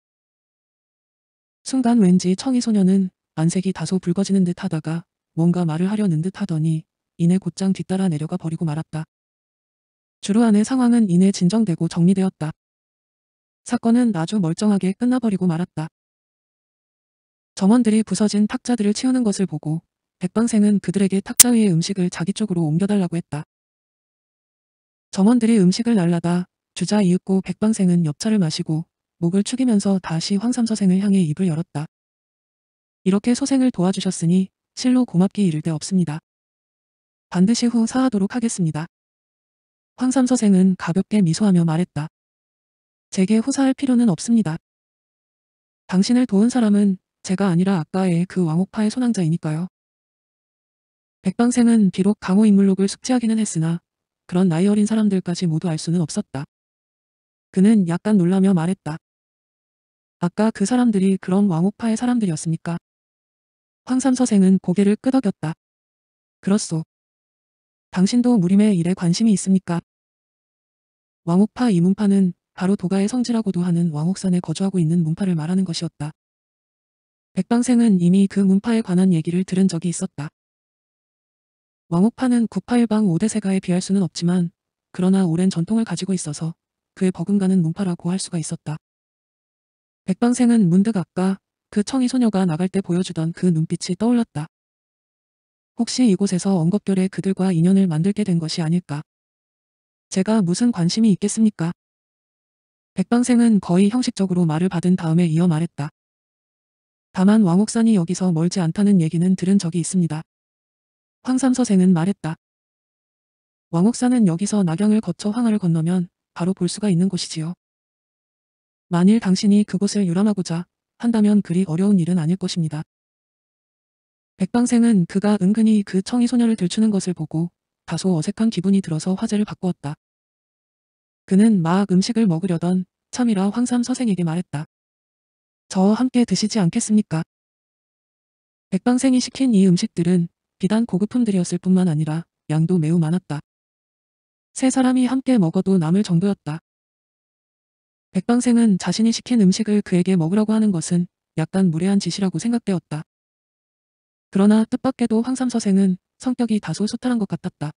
순간 왠지 청이 소년은 안색이 다소 붉어지는 듯 하다가 뭔가 말을 하려는 듯 하더니 이내 곧장 뒤따라 내려가 버리고 말았다. 주루 안의 상황은 이내 진정되고 정리되었다. 사건은 아주 멀쩡하게 끝나버리고 말았다. 점원들이 부서진 탁자들을 치우는 것을 보고 백방생은 그들에게 탁자 위의 음식을 자기 쪽으로 옮겨달라고 했다. 정원들이 음식을 날라다 주자 이윽고 백방생은 옆차를 마시고 목을 축이면서 다시 황삼서생을 향해 입을 열었다. 이렇게 소생을 도와주셨으니 실로 고맙기 이를 데 없습니다. 반드시 후 사하도록 하겠습니다. 황삼서생은 가볍게 미소하며 말했다. 제게 후사할 필요는 없습니다. 당신을 도운 사람은 제가 아니라 아까의 그 왕옥파의 소낭자이니까요. 백방생은 비록 강호 인물록을 숙지하기는 했으나 그런 나이 어린 사람들까지 모두 알 수는 없었다. 그는 약간 놀라며 말했다. 아까 그 사람들이 그런 왕옥파의 사람들이었습니까? 황삼서생은 고개를 끄덕였다. 그렇소. 당신도 무림의 일에 관심이 있습니까? 왕옥파 이문파는 바로 도가의 성지라고도 하는 왕옥산에 거주하고 있는 문파를 말하는 것이었다. 백방생은 이미 그 문파에 관한 얘기를 들은 적이 있었다. 왕옥파는 구파일방 5대세가에 비할 수는 없지만 그러나 오랜 전통을 가지고 있어서 그의 버금가는 문파라고 할 수가 있었다. 백방생은 문득 아까 그 청이 소녀가 나갈 때 보여주던 그 눈빛이 떠올랐다. 혹시 이곳에서 언급결에 그들과 인연을 만들게 된 것이 아닐까. 제가 무슨 관심이 있겠습니까? 백방생은 거의 형식적으로 말을 받은 다음에 이어 말했다. 다만 왕옥산이 여기서 멀지 않다는 얘기는 들은 적이 있습니다. 황삼서생은 말했다. 왕옥산은 여기서 낙양을 거쳐 황하를 건너면 바로 볼 수가 있는 곳이지요. 만일 당신이 그곳을 유람하고자 한다면 그리 어려운 일은 아닐 것입니다. 백방생은 그가 은근히 그 청이소녀를 들추는 것을 보고 다소 어색한 기분이 들어서 화제를 바꾸었다. 그는 막 음식을 먹으려던 참이라 황삼 서생에게 말했다. 저와 함께 드시지 않겠습니까? 백방생이 시킨 이 음식들은 비단 고급품들이었을 뿐만 아니라 양도 매우 많았다. 세 사람이 함께 먹어도 남을 정도였다. 백방생은 자신이 시킨 음식을 그에게 먹으라고 하는 것은 약간 무례한 짓이라고 생각되었다. 그러나 뜻밖에도 황삼서생은 성격이 다소 소탈한 것 같았다.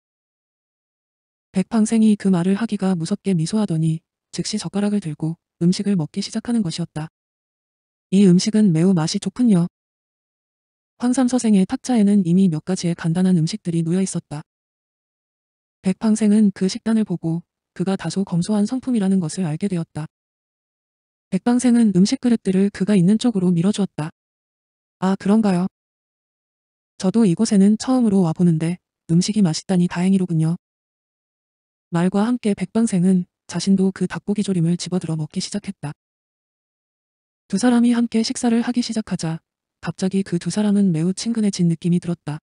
백방생이 그 말을 하기가 무섭게 미소하더니 즉시 젓가락을 들고 음식을 먹기 시작하는 것이었다. 이 음식은 매우 맛이 좋군요. 황삼서생의 탁자에는 이미 몇 가지의 간단한 음식들이 놓여 있었다. 백방생은 그 식단을 보고 그가 다소 검소한 성품이라는 것을 알게 되었다. 백방생은 음식 그릇들을 그가 있는 쪽으로 밀어주었다. 아 그런가요? 저도 이곳에는 처음으로 와보는데 음식이 맛있다니 다행이로군요. 말과 함께 백방생은 자신도 그 닭고기 조림을 집어들어 먹기 시작했다. 두 사람이 함께 식사를 하기 시작하자 갑자기 그 두 사람은 매우 친근해진 느낌이 들었다.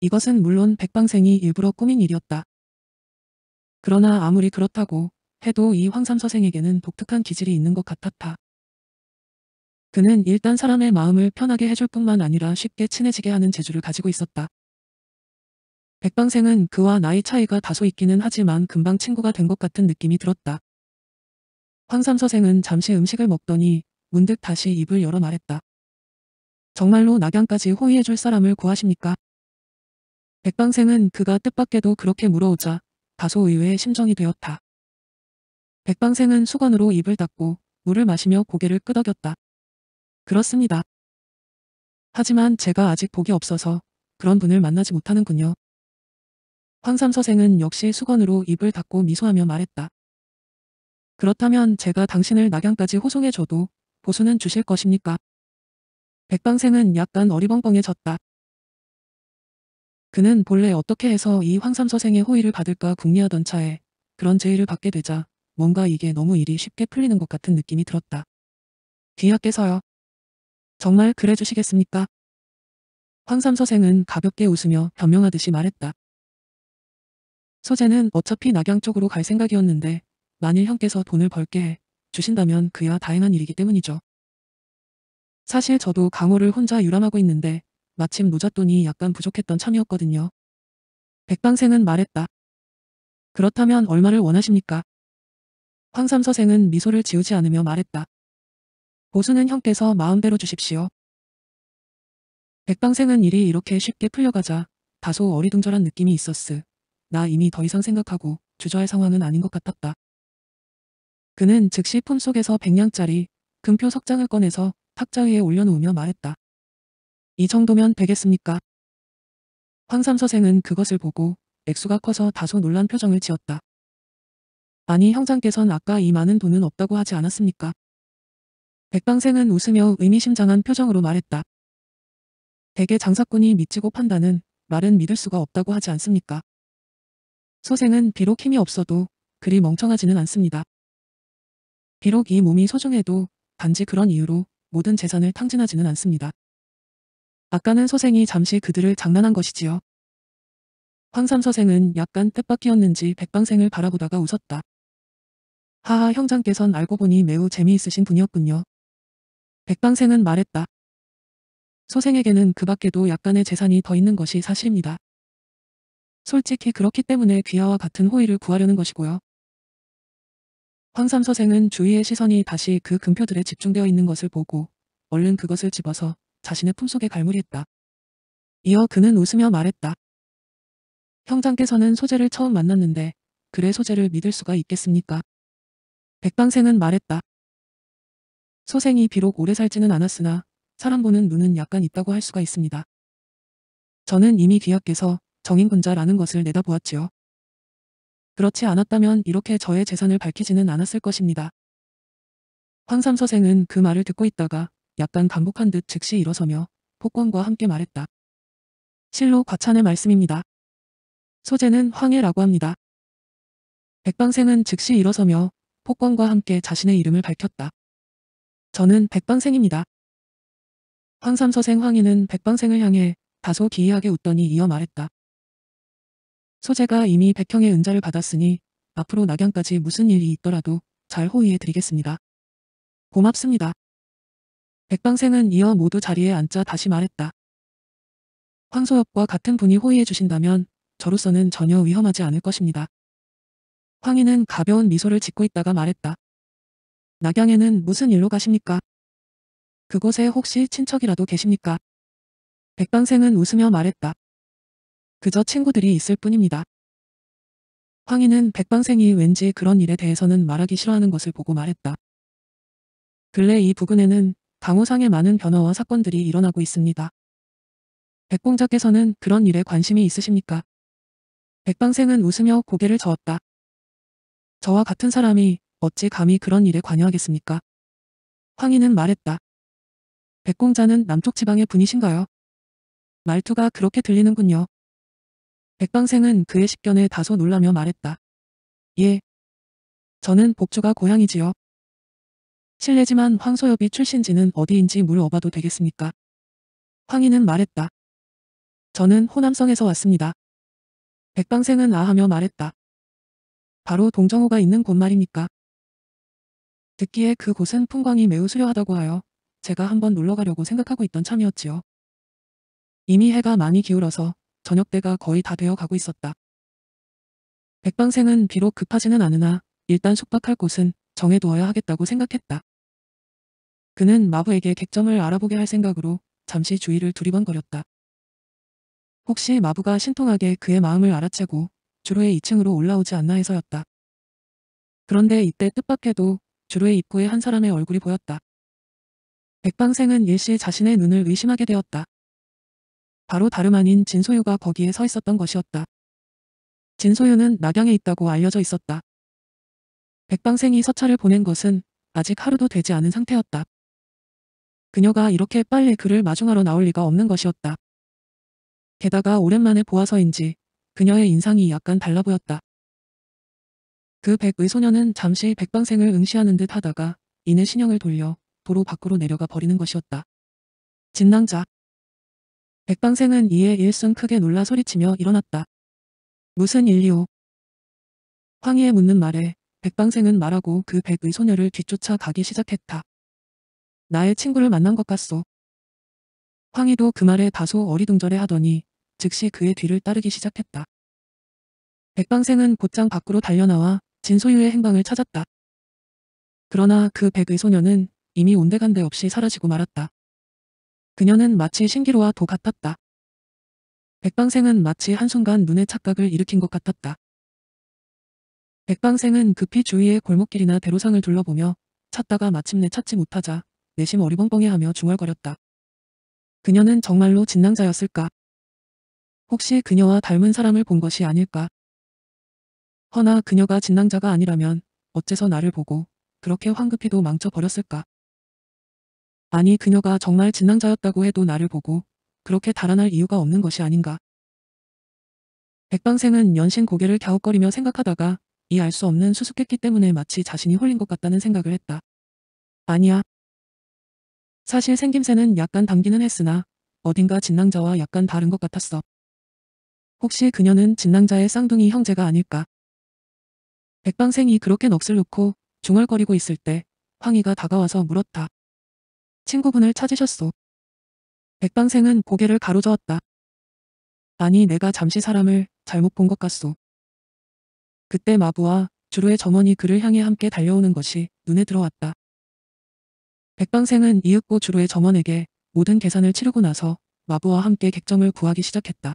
이것은 물론 백방생이 일부러 꾸민 일이었다. 그러나 아무리 그렇다고 해도 이 황삼 서생에게는 독특한 기질이 있는 것 같았다. 그는 일단 사람의 마음을 편하게 해줄 뿐만 아니라 쉽게 친해지게 하는 재주를 가지고 있었다. 백방생은 그와 나이 차이가 다소 있기는 하지만 금방 친구가 된 것 같은 느낌이 들었다. 황삼 서생은 잠시 음식을 먹더니 문득 다시 입을 열어 말했다. 정말로 낙양까지 호의해줄 사람을 구하십니까? 백방생은 그가 뜻밖에도 그렇게 물어오자 다소 의외의 심정이 되었다. 백방생은 수건으로 입을 닦고 물을 마시며 고개를 끄덕였다. 그렇습니다. 하지만 제가 아직 복이 없어서 그런 분을 만나지 못하는군요. 황삼서생은 역시 수건으로 입을 닦고 미소하며 말했다. 그렇다면 제가 당신을 낙양까지 호송해줘도 보수는 주실 것입니까? 백방생은 약간 어리벙벙해졌다. 그는 본래 어떻게 해서 이 황삼서생의 호의를 받을까 궁리하던 차에 그런 제의를 받게 되자 뭔가 이게 너무 일이 쉽게 풀리는 것 같은 느낌이 들었다. 귀하께서요. 정말 그래 주시겠습니까? 황삼서생은 가볍게 웃으며 변명하듯이 말했다. 소재는 어차피 낙양 쪽으로 갈 생각이었는데 만일 형께서 돈을 벌게 해 주신다면 그야 다행한 일이기 때문이죠. 사실 저도 강호를 혼자 유람하고 있는데 마침 노잣돈이 약간 부족했던 참이었거든요. 백방생은 말했다. 그렇다면 얼마를 원하십니까? 황삼서생은 미소를 지우지 않으며 말했다. 보수는 형께서 마음대로 주십시오. 백방생은 일이 이렇게 쉽게 풀려가자 다소 어리둥절한 느낌이 있었으. 나 이미 더 이상 생각하고 주저할 상황은 아닌 것 같았다. 그는 즉시 품 속에서 백냥짜리 금표 석장을 꺼내서 탁자 위에 올려놓으며 말했다. 이 정도면 되겠습니까? 황삼서생은 그것을 보고 액수가 커서 다소 놀란 표정을 지었다. 아니 형장께선 아까 이 많은 돈은 없다고 하지 않았습니까? 백방생은 웃으며 의미심장한 표정으로 말했다. 대개 장사꾼이 미치고 판다는 말은 믿을 수가 없다고 하지 않습니까? 소생은 비록 힘이 없어도 그리 멍청하지는 않습니다. 비록 이 몸이 소중해도 단지 그런 이유로 모든 재산을 탕진하지는 않습니다. 아까는 소생이 잠시 그들을 장난한 것이지요. 황삼 서생은 약간 뜻밖이었는지 백방생을 바라보다가 웃었다. 하하 형장께선 알고 보니 매우 재미있으신 분이었군요. 백방생은 말했다. 소생에게는그 밖에도 약간의 재산이 더 있는 것이 사실입니다. 솔직히 그렇기 때문에 귀하와 같은 호의를 구하려는 것이고요. 황삼 서생은 주위의 시선이 다시 그 금표들에 집중되어 있는 것을 보고 얼른 그것을 집어서 자신의 품속에 갈무리했다. 이어 그는 웃으며 말했다. 형장께서는 소재를 처음 만났는데 그래 소재를 믿을 수가 있겠습니까? 백방생은 말했다. 소생이 비록 오래 살지는 않았으나 사람 보는 눈은 약간 있다고 할 수가 있습니다. 저는 이미 귀하께서 정인군자라는 것을 내다보았지요. 그렇지 않았다면 이렇게 저의 재산을 밝히지는 않았을 것입니다. 황삼 서생은 그 말을 듣고 있다가 약간 반복한 듯 즉시 일어서며 폭권과 함께 말했다. 실로 과찬의 말씀입니다. 소재는 황해라고 합니다. 백방생은 즉시 일어서며 폭권과 함께 자신의 이름을 밝혔다. 저는 백방생입니다. 황삼서생 황희는 백방생을 향해 다소 기이하게 웃더니 이어 말했다. 소재가 이미 백형의 은자를 받았으니 앞으로 낙양까지 무슨 일이 있더라도 잘 호의해드리겠습니다. 고맙습니다. 백방생은 이어 모두 자리에 앉자 다시 말했다. 황소엽과 같은 분이 호의해주신다면 저로서는 전혀 위험하지 않을 것입니다. 황희는 가벼운 미소를 짓고 있다가 말했다. 낙양에는 무슨 일로 가십니까? 그곳에 혹시 친척이라도 계십니까? 백방생은 웃으며 말했다. 그저 친구들이 있을 뿐입니다. 황희는 백방생이 왠지 그런 일에 대해서는 말하기 싫어하는 것을 보고 말했다. 근래 이 부근에는 강호상의 많은 변화와 사건들이 일어나고 있습니다. 백공자께서는 그런 일에 관심이 있으십니까? 백방생은 웃으며 고개를 저었다. 저와 같은 사람이 어찌 감히 그런 일에 관여하겠습니까? 황희는 말했다. 백공자는 남쪽 지방의 분이신가요? 말투가 그렇게 들리는군요. 백방생은 그의 식견에 다소 놀라며 말했다. 예. 저는 복주가 고향이지요. 실례지만 황소엽이 출신지는 어디인지 물어봐도 되겠습니까? 황희는 말했다. 저는 호남성에서 왔습니다. 백방생은 아하며 말했다. 바로 동정호가 있는 곳 말입니까? 듣기에 그곳은 풍광이 매우 수려하다고 하여 제가 한번 놀러 가려고 생각하고 있던 참이었지요. 이미 해가 많이 기울어서 저녁때가 거의 다 되어 가고 있었다. 백방생은 비록 급하지는 않으나 일단 숙박할 곳은 정해두어야 하겠다고 생각했다. 그는 마부에게 객점을 알아보게 할 생각으로 잠시 주위를 두리번거렸다. 혹시 마부가 신통하게 그의 마음을 알아채고 주로의 2층으로 올라오지 않나 해서였다. 그런데 이때 뜻밖에도 주로의 입구에 한 사람의 얼굴이 보였다. 백방생은 일시 자신의 눈을 의심하게 되었다. 바로 다름 아닌 진소유가 거기에 서 있었던 것이었다. 진소유는 낙양에 있다고 알려져 있었다. 백방생이 서차를 보낸 것은 아직 하루도 되지 않은 상태였다. 그녀가 이렇게 빨리 그를 마중하러 나올 리가 없는 것이었다. 게다가 오랜만에 보아서인지 그녀의 인상이 약간 달라 보였다. 그 백의소녀는 잠시 백방생을 응시하는 듯 하다가 이내 신형을 돌려 도로 밖으로 내려가 버리는 것이었다. 진낭자 백방생은 이에 일순 크게 놀라 소리치며 일어났다. 무슨 일이오? 황희의 묻는 말에 백방생은 말하고 그 백의 소녀를 뒤쫓아 가기 시작했다. 나의 친구를 만난 것 같소. 황희도 그 말에 다소 어리둥절해 하더니 즉시 그의 뒤를 따르기 시작했다. 백방생은 곧장 밖으로 달려나와 진소유의 행방을 찾았다. 그러나 그 백의 소녀는 이미 온데간데 없이 사라지고 말았다. 그녀는 마치 신기로와도 같았다. 백방생은 마치 한순간 눈의 착각을 일으킨 것 같았다. 백방생은 급히 주위의 골목길이나 대로상을 둘러보며 찾다가 마침내 찾지 못하자 내심 어리벙벙해하며 중얼거렸다. 그녀는 정말로 진낭자였을까? 혹시 그녀와 닮은 사람을 본 것이 아닐까? 허나 그녀가 진낭자가 아니라면 어째서 나를 보고 그렇게 황급히도 망쳐버렸을까? 아니 그녀가 정말 진낭자였다고 해도 나를 보고 그렇게 달아날 이유가 없는 것이 아닌가. 백방생은 연신 고개를 갸웃거리며 생각하다가 이 알 수 없는 수수께끼 때문에 마치 자신이 홀린 것 같다는 생각을 했다. 아니야. 사실 생김새는 약간 담기는 했으나 어딘가 진낭자와 약간 다른 것 같았어. 혹시 그녀는 진낭자의 쌍둥이 형제가 아닐까? 백방생이 그렇게 넋을 놓고 중얼거리고 있을 때 황희가 다가와서 물었다. 친구분을 찾으셨소. 백방생은 고개를 가로저었다. 아니 내가 잠시 사람을 잘못 본 것 같소. 그때 마부와 주루의 점원이 그를 향해 함께 달려오는 것이 눈에 들어왔다. 백방생은 이윽고 주루의 점원에게 모든 계산을 치르고 나서 마부와 함께 객점을 구하기 시작했다.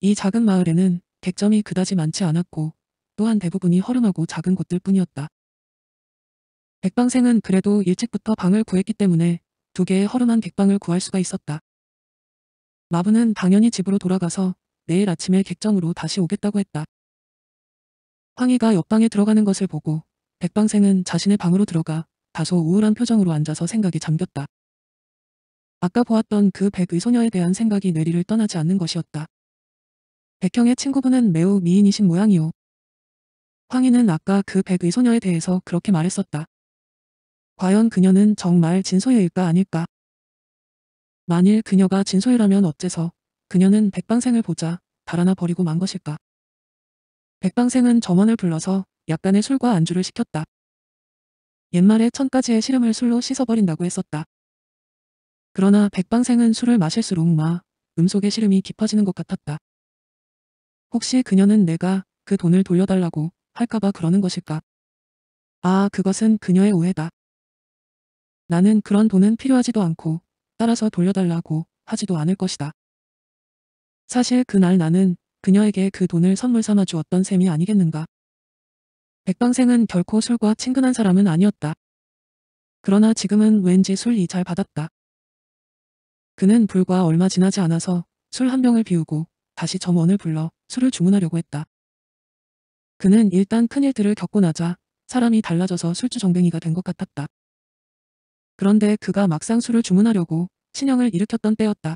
이 작은 마을에는 객점이 그다지 많지 않았고 또한 대부분이 허름하고 작은 곳들 뿐이었다. 백방생은 그래도 일찍부터 방을 구했기 때문에 두 개의 허름한 객방을 구할 수가 있었다. 마부는 당연히 집으로 돌아가서 내일 아침에 객정으로 다시 오겠다고 했다. 황희가 옆방에 들어가는 것을 보고 백방생은 자신의 방으로 들어가 다소 우울한 표정으로 앉아서 생각이 잠겼다. 아까 보았던 그 백의소녀에 대한 생각이 뇌리를 떠나지 않는 것이었다. 백형의 친구분은 매우 미인이신 모양이오. 황희는 아까 그 백의소녀에 대해서 그렇게 말했었다. 과연 그녀는 정말 진소혜일까 아닐까? 만일 그녀가 진소혜라면 어째서 그녀는 백방생을 보자 달아나 버리고 만 것일까? 백방생은 점원을 불러서 약간의 술과 안주를 시켰다. 옛말에 천까지의 시름을 술로 씻어버린다고 했었다. 그러나 백방생은 술을 마실수록 마 음속의 시름이 깊어지는 것 같았다. 혹시 그녀는 내가 그 돈을 돌려달라고 할까봐 그러는 것일까? 아 그것은 그녀의 오해다. 나는 그런 돈은 필요하지도 않고 따라서 돌려달라고 하지도 않을 것이다. 사실 그날 나는 그녀에게 그 돈을 선물 삼아 주었던 셈이 아니겠는가. 백방생은 결코 술과 친근한 사람은 아니었다. 그러나 지금은 왠지 술이 잘 받았다. 그는 불과 얼마 지나지 않아서 술 한 병을 비우고 다시 점원을 불러 술을 주문하려고 했다. 그는 일단 큰일들을 겪고 나자 사람이 달라져서 술주 정뱅이가 된 것 같았다. 그런데 그가 막상 술을 주문하려고 신형을 일으켰던 때였다.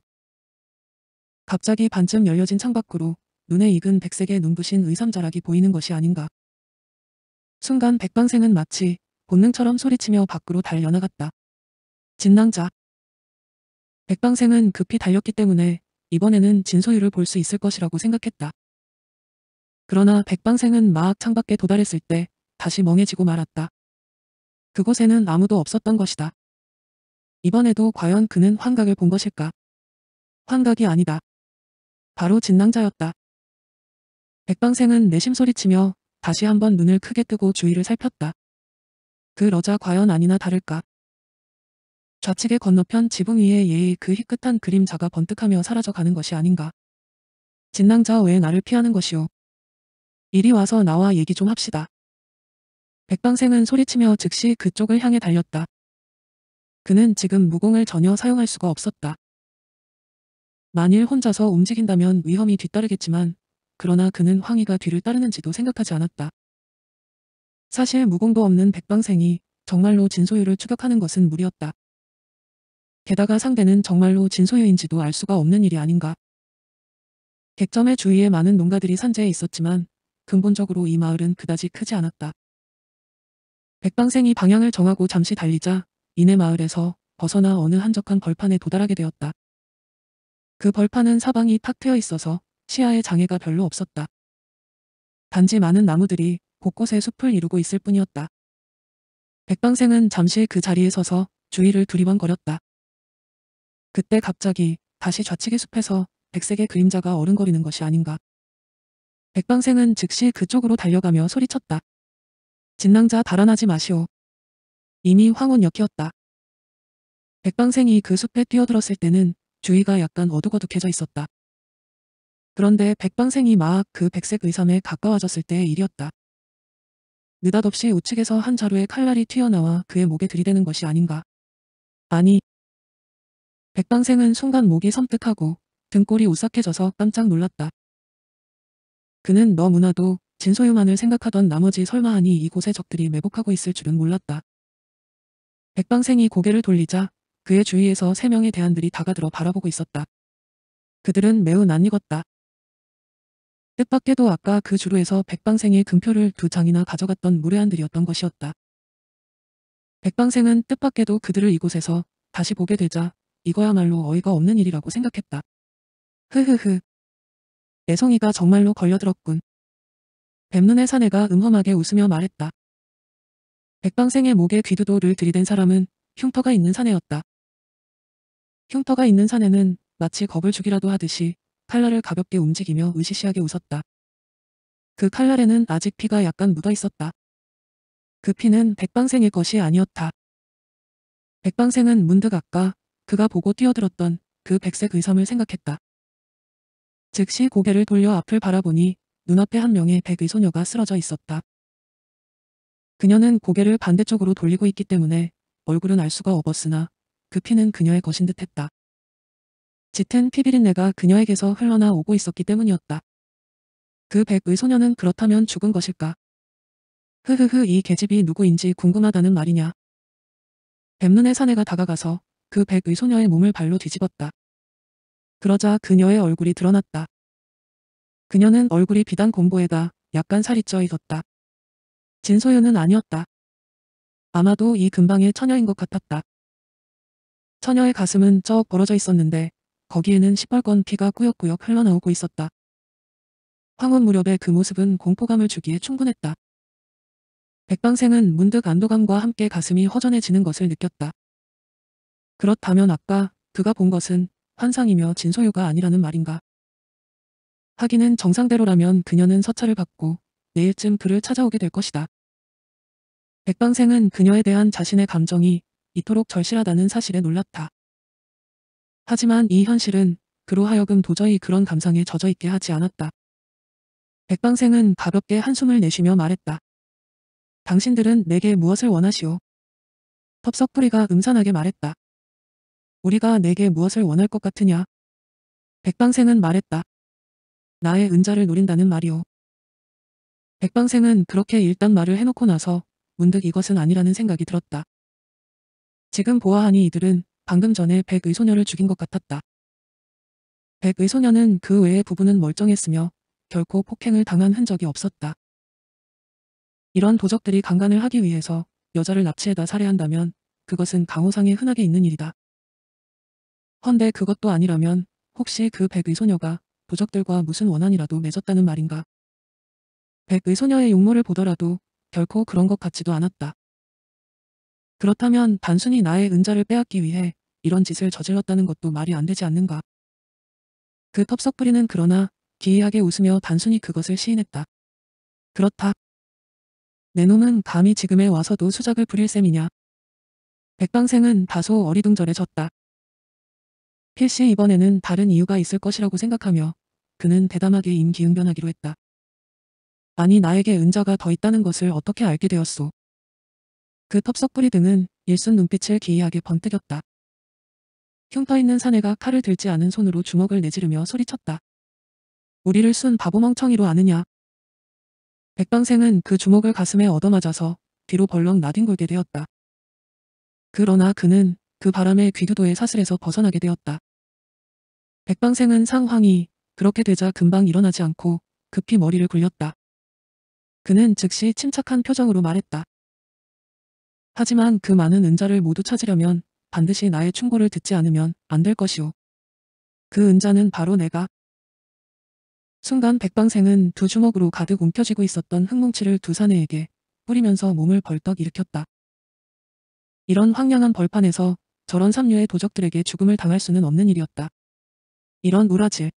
갑자기 반쯤 열려진 창밖으로 눈에 익은 백색의 눈부신 의삼자락이 보이는 것이 아닌가. 순간 백방생은 마치 본능처럼 소리치며 밖으로 달려나갔다. 진낭자. 백방생은 급히 달렸기 때문에 이번에는 진소유를 볼 수 있을 것이라고 생각했다. 그러나 백방생은 막 창밖에 도달했을 때 다시 멍해지고 말았다. 그곳에는 아무도 없었던 것이다. 이번에도 과연 그는 환각을 본 것일까? 환각이 아니다. 바로 진낭자였다. 백방생은 내심 소리치며 다시 한번 눈을 크게 뜨고 주위를 살폈다. 그 러자 과연 아니나 다를까. 좌측의 건너편 지붕 위에 예의 그 희끗한 그림자가 번뜩하며 사라져가는 것이 아닌가. 진낭자 왜 나를 피하는 것이오. 이리 와서 나와 얘기 좀 합시다. 백방생은 소리치며 즉시 그쪽을 향해 달렸다. 그는 지금 무공을 전혀 사용할 수가 없었다. 만일 혼자서 움직인다면 위험이 뒤따르겠지만 그러나 그는 황희가 뒤를 따르는지도 생각하지 않았다. 사실 무공도 없는 백방생이 정말로 진소유를 추격하는 것은 무리였다. 게다가 상대는 정말로 진소유인지도 알 수가 없는 일이 아닌가. 객점의 주위에 많은 농가들이 산재해 있었지만 근본적으로 이 마을은 그다지 크지 않았다. 백방생이 방향을 정하고 잠시 달리자 이내 마을에서 벗어나 어느 한적한 벌판에 도달하게 되었다. 그 벌판은 사방이 탁 트여 있어서 시야에 장애가 별로 없었다. 단지 많은 나무들이 곳곳에 숲을 이루고 있을 뿐이었다. 백방생은 잠시 그 자리에 서서 주위를 두리번거렸다. 그때 갑자기 다시 좌측의 숲에서 백색의 그림자가 어른거리는 것이 아닌가. 백방생은 즉시 그쪽으로 달려가며 소리쳤다. 진낭자 달아나지 마시오. 이미 황혼역이었다. 백방생이 그 숲에 뛰어들었을 때는 주위가 약간 어둑어둑해져 있었다. 그런데 백방생이 막 그 백색 의섬에 가까워졌을 때의 일이었다. 느닷없이 우측에서 한 자루의 칼날이 튀어나와 그의 목에 들이대는 것이 아닌가. 아니. 백방생은 순간 목이 섬뜩하고 등골이 우삭해져서 깜짝 놀랐다. 그는 너무나도 진소유만을 생각하던 나머지 설마하니 이곳의 적들이 매복하고 있을 줄은 몰랐다. 백방생이 고개를 돌리자 그의 주위에서 세 명의 대안들이 다가들어 바라보고 있었다. 그들은 매우 낯익었다. 뜻밖에도 아까 그 주로에서 백방생의 금표를 두 장이나 가져갔던 무례한들이었던 것이었다. 백방생은 뜻밖에도 그들을 이곳에서 다시 보게 되자 이거야말로 어이가 없는 일이라고 생각했다. 흐흐흐. 내성이가 정말로 걸려들었군. 뱀눈의 사내가 음험하게 웃으며 말했다. 백방생의 목에 귀두도를 들이댄 사람은 흉터가 있는 사내였다. 흉터가 있는 사내는 마치 겁을 주기라도 하듯이 칼날을 가볍게 움직이며 으시시하게 웃었다. 그 칼날에는 아직 피가 약간 묻어 있었다. 그 피는 백방생의 것이 아니었다. 백방생은 문득 아까 그가 보고 뛰어들었던 그 백색 의섬을 생각했다. 즉시 고개를 돌려 앞을 바라보니 눈앞에 한 명의 백의 소녀가 쓰러져 있었다. 그녀는 고개를 반대쪽으로 돌리고 있기 때문에 얼굴은 알 수가 없었으나 그 피는 그녀의 것인 듯했다. 짙은 피비린내가 그녀에게서 흘러나오고 있었기 때문이었다. 그 백의 소녀는 그렇다면 죽은 것일까? 흐흐흐 이 계집이 누구인지 궁금하다는 말이냐. 뱀눈의 사내가 다가가서 그 백의 소녀의 몸을 발로 뒤집었다. 그러자 그녀의 얼굴이 드러났다. 그녀는 얼굴이 비단 공보에다 약간 살이 쪄 있었다. 진소연은 아니었다. 아마도 이 근방의 처녀인 것 같았다. 처녀의 가슴은 쩍 벌어져 있었는데 거기에는 시뻘건 피가 꾸역꾸역 흘러나오고 있었다. 황혼 무렵의 그 모습은 공포감을 주기에 충분했다. 백방생은 문득 안도감과 함께 가슴이 허전해지는 것을 느꼈다. 그렇다면 아까 그가 본 것은 환상이며 진소유가 아니라는 말인가. 하기는 정상대로라면 그녀는 서차를 받고 내일쯤 그를 찾아오게 될 것이다. 백방생은 그녀에 대한 자신의 감정이 이토록 절실하다는 사실에 놀랐다. 하지만 이 현실은 그로 하여금 도저히 그런 감상에 젖어있게 하지 않았다. 백방생은 가볍게 한숨을 내쉬며 말했다. 당신들은 내게 무엇을 원하시오? 텁석풀이가 음산하게 말했다. 우리가 내게 무엇을 원할 것 같으냐? 백방생은 말했다. 나의 은자를 노린다는 말이오. 백방생은 그렇게 일단 말을 해놓고 나서 문득 이것은 아니라는 생각이 들었다. 지금 보아하니 이들은 방금 전에 백의소녀를 죽인 것 같았다. 백의소녀는 그 외의 부분은 멀쩡했으며 결코 폭행을 당한 흔적이 없었다. 이런 도적들이 강간을 하기 위해서 여자를 납치해다 살해한다면 그것은 강호상에 흔하게 있는 일이다. 헌데 그것도 아니라면 혹시 그 백의소녀가 도적들과 무슨 원한이라도 맺었다는 말인가. 백의소녀의 용모를 보더라도 결코 그런 것 같지도 않았다. 그렇다면 단순히 나의 은자를 빼앗기 위해 이런 짓을 저질렀다는 것도 말이 안 되지 않는가. 그 텁석부리는 그러나 기이하게 웃으며 단순히 그것을 시인했다. 그렇다. 내 놈은 감히 지금에 와서도 수작을 부릴 셈이냐. 백방생은 다소 어리둥절해졌다. 필시 이번에는 다른 이유가 있을 것이라고 생각하며 그는 대담하게 임기응변하기로 했다. 아니 나에게 은자가 더 있다는 것을 어떻게 알게 되었소. 그 텁석부리 등은 일순 눈빛을 기이하게 번뜩였다. 흉터있는 사내가 칼을 들지 않은 손으로 주먹을 내지르며 소리쳤다. 우리를 순 바보멍청이로 아느냐. 백방생은 그 주먹을 가슴에 얻어맞아서 뒤로 벌렁 나뒹굴게 되었다. 그러나 그는 그 바람에 귀두도의 사슬에서 벗어나게 되었다. 백방생은 상황이 그렇게 되자 금방 일어나지 않고 급히 머리를 굴렸다. 그는 즉시 침착한 표정으로 말했다. 하지만 그 많은 은자를 모두 찾으려면 반드시 나의 충고를 듣지 않으면 안 될 것이오. 그 은자는 바로 내가. 순간 백방생은 두 주먹으로 가득 움켜쥐고 있었던 흙뭉치를 두 사내에게 뿌리면서 몸을 벌떡 일으켰다. 이런 황량한 벌판에서 저런 삼류의 도적들에게 죽음을 당할 수는 없는 일이었다. 이런 우라질.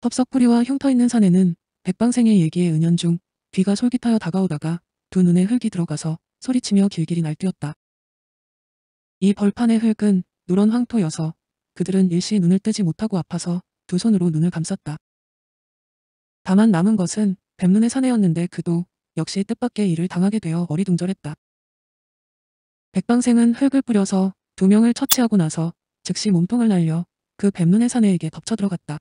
텁석 뿌리와 흉터있는 사내는 백방생의 얘기에 은연중 귀가 솔깃하여 다가오다가 두 눈에 흙이 들어가서 소리치며 길길이 날뛰었다. 이 벌판의 흙은 누런 황토여서 그들은 일시 눈을 뜨지 못하고 아파서 두 손으로 눈을 감쌌다. 다만 남은 것은 뱀눈의 사내였는데 그도 역시 뜻밖의 일을 당하게 되어 어리둥절했다. 백방생은 흙을 뿌려서 두 명을 처치하고 나서 즉시 몸통을 날려 그 뱀눈의 사내에게 덮쳐 들어갔다.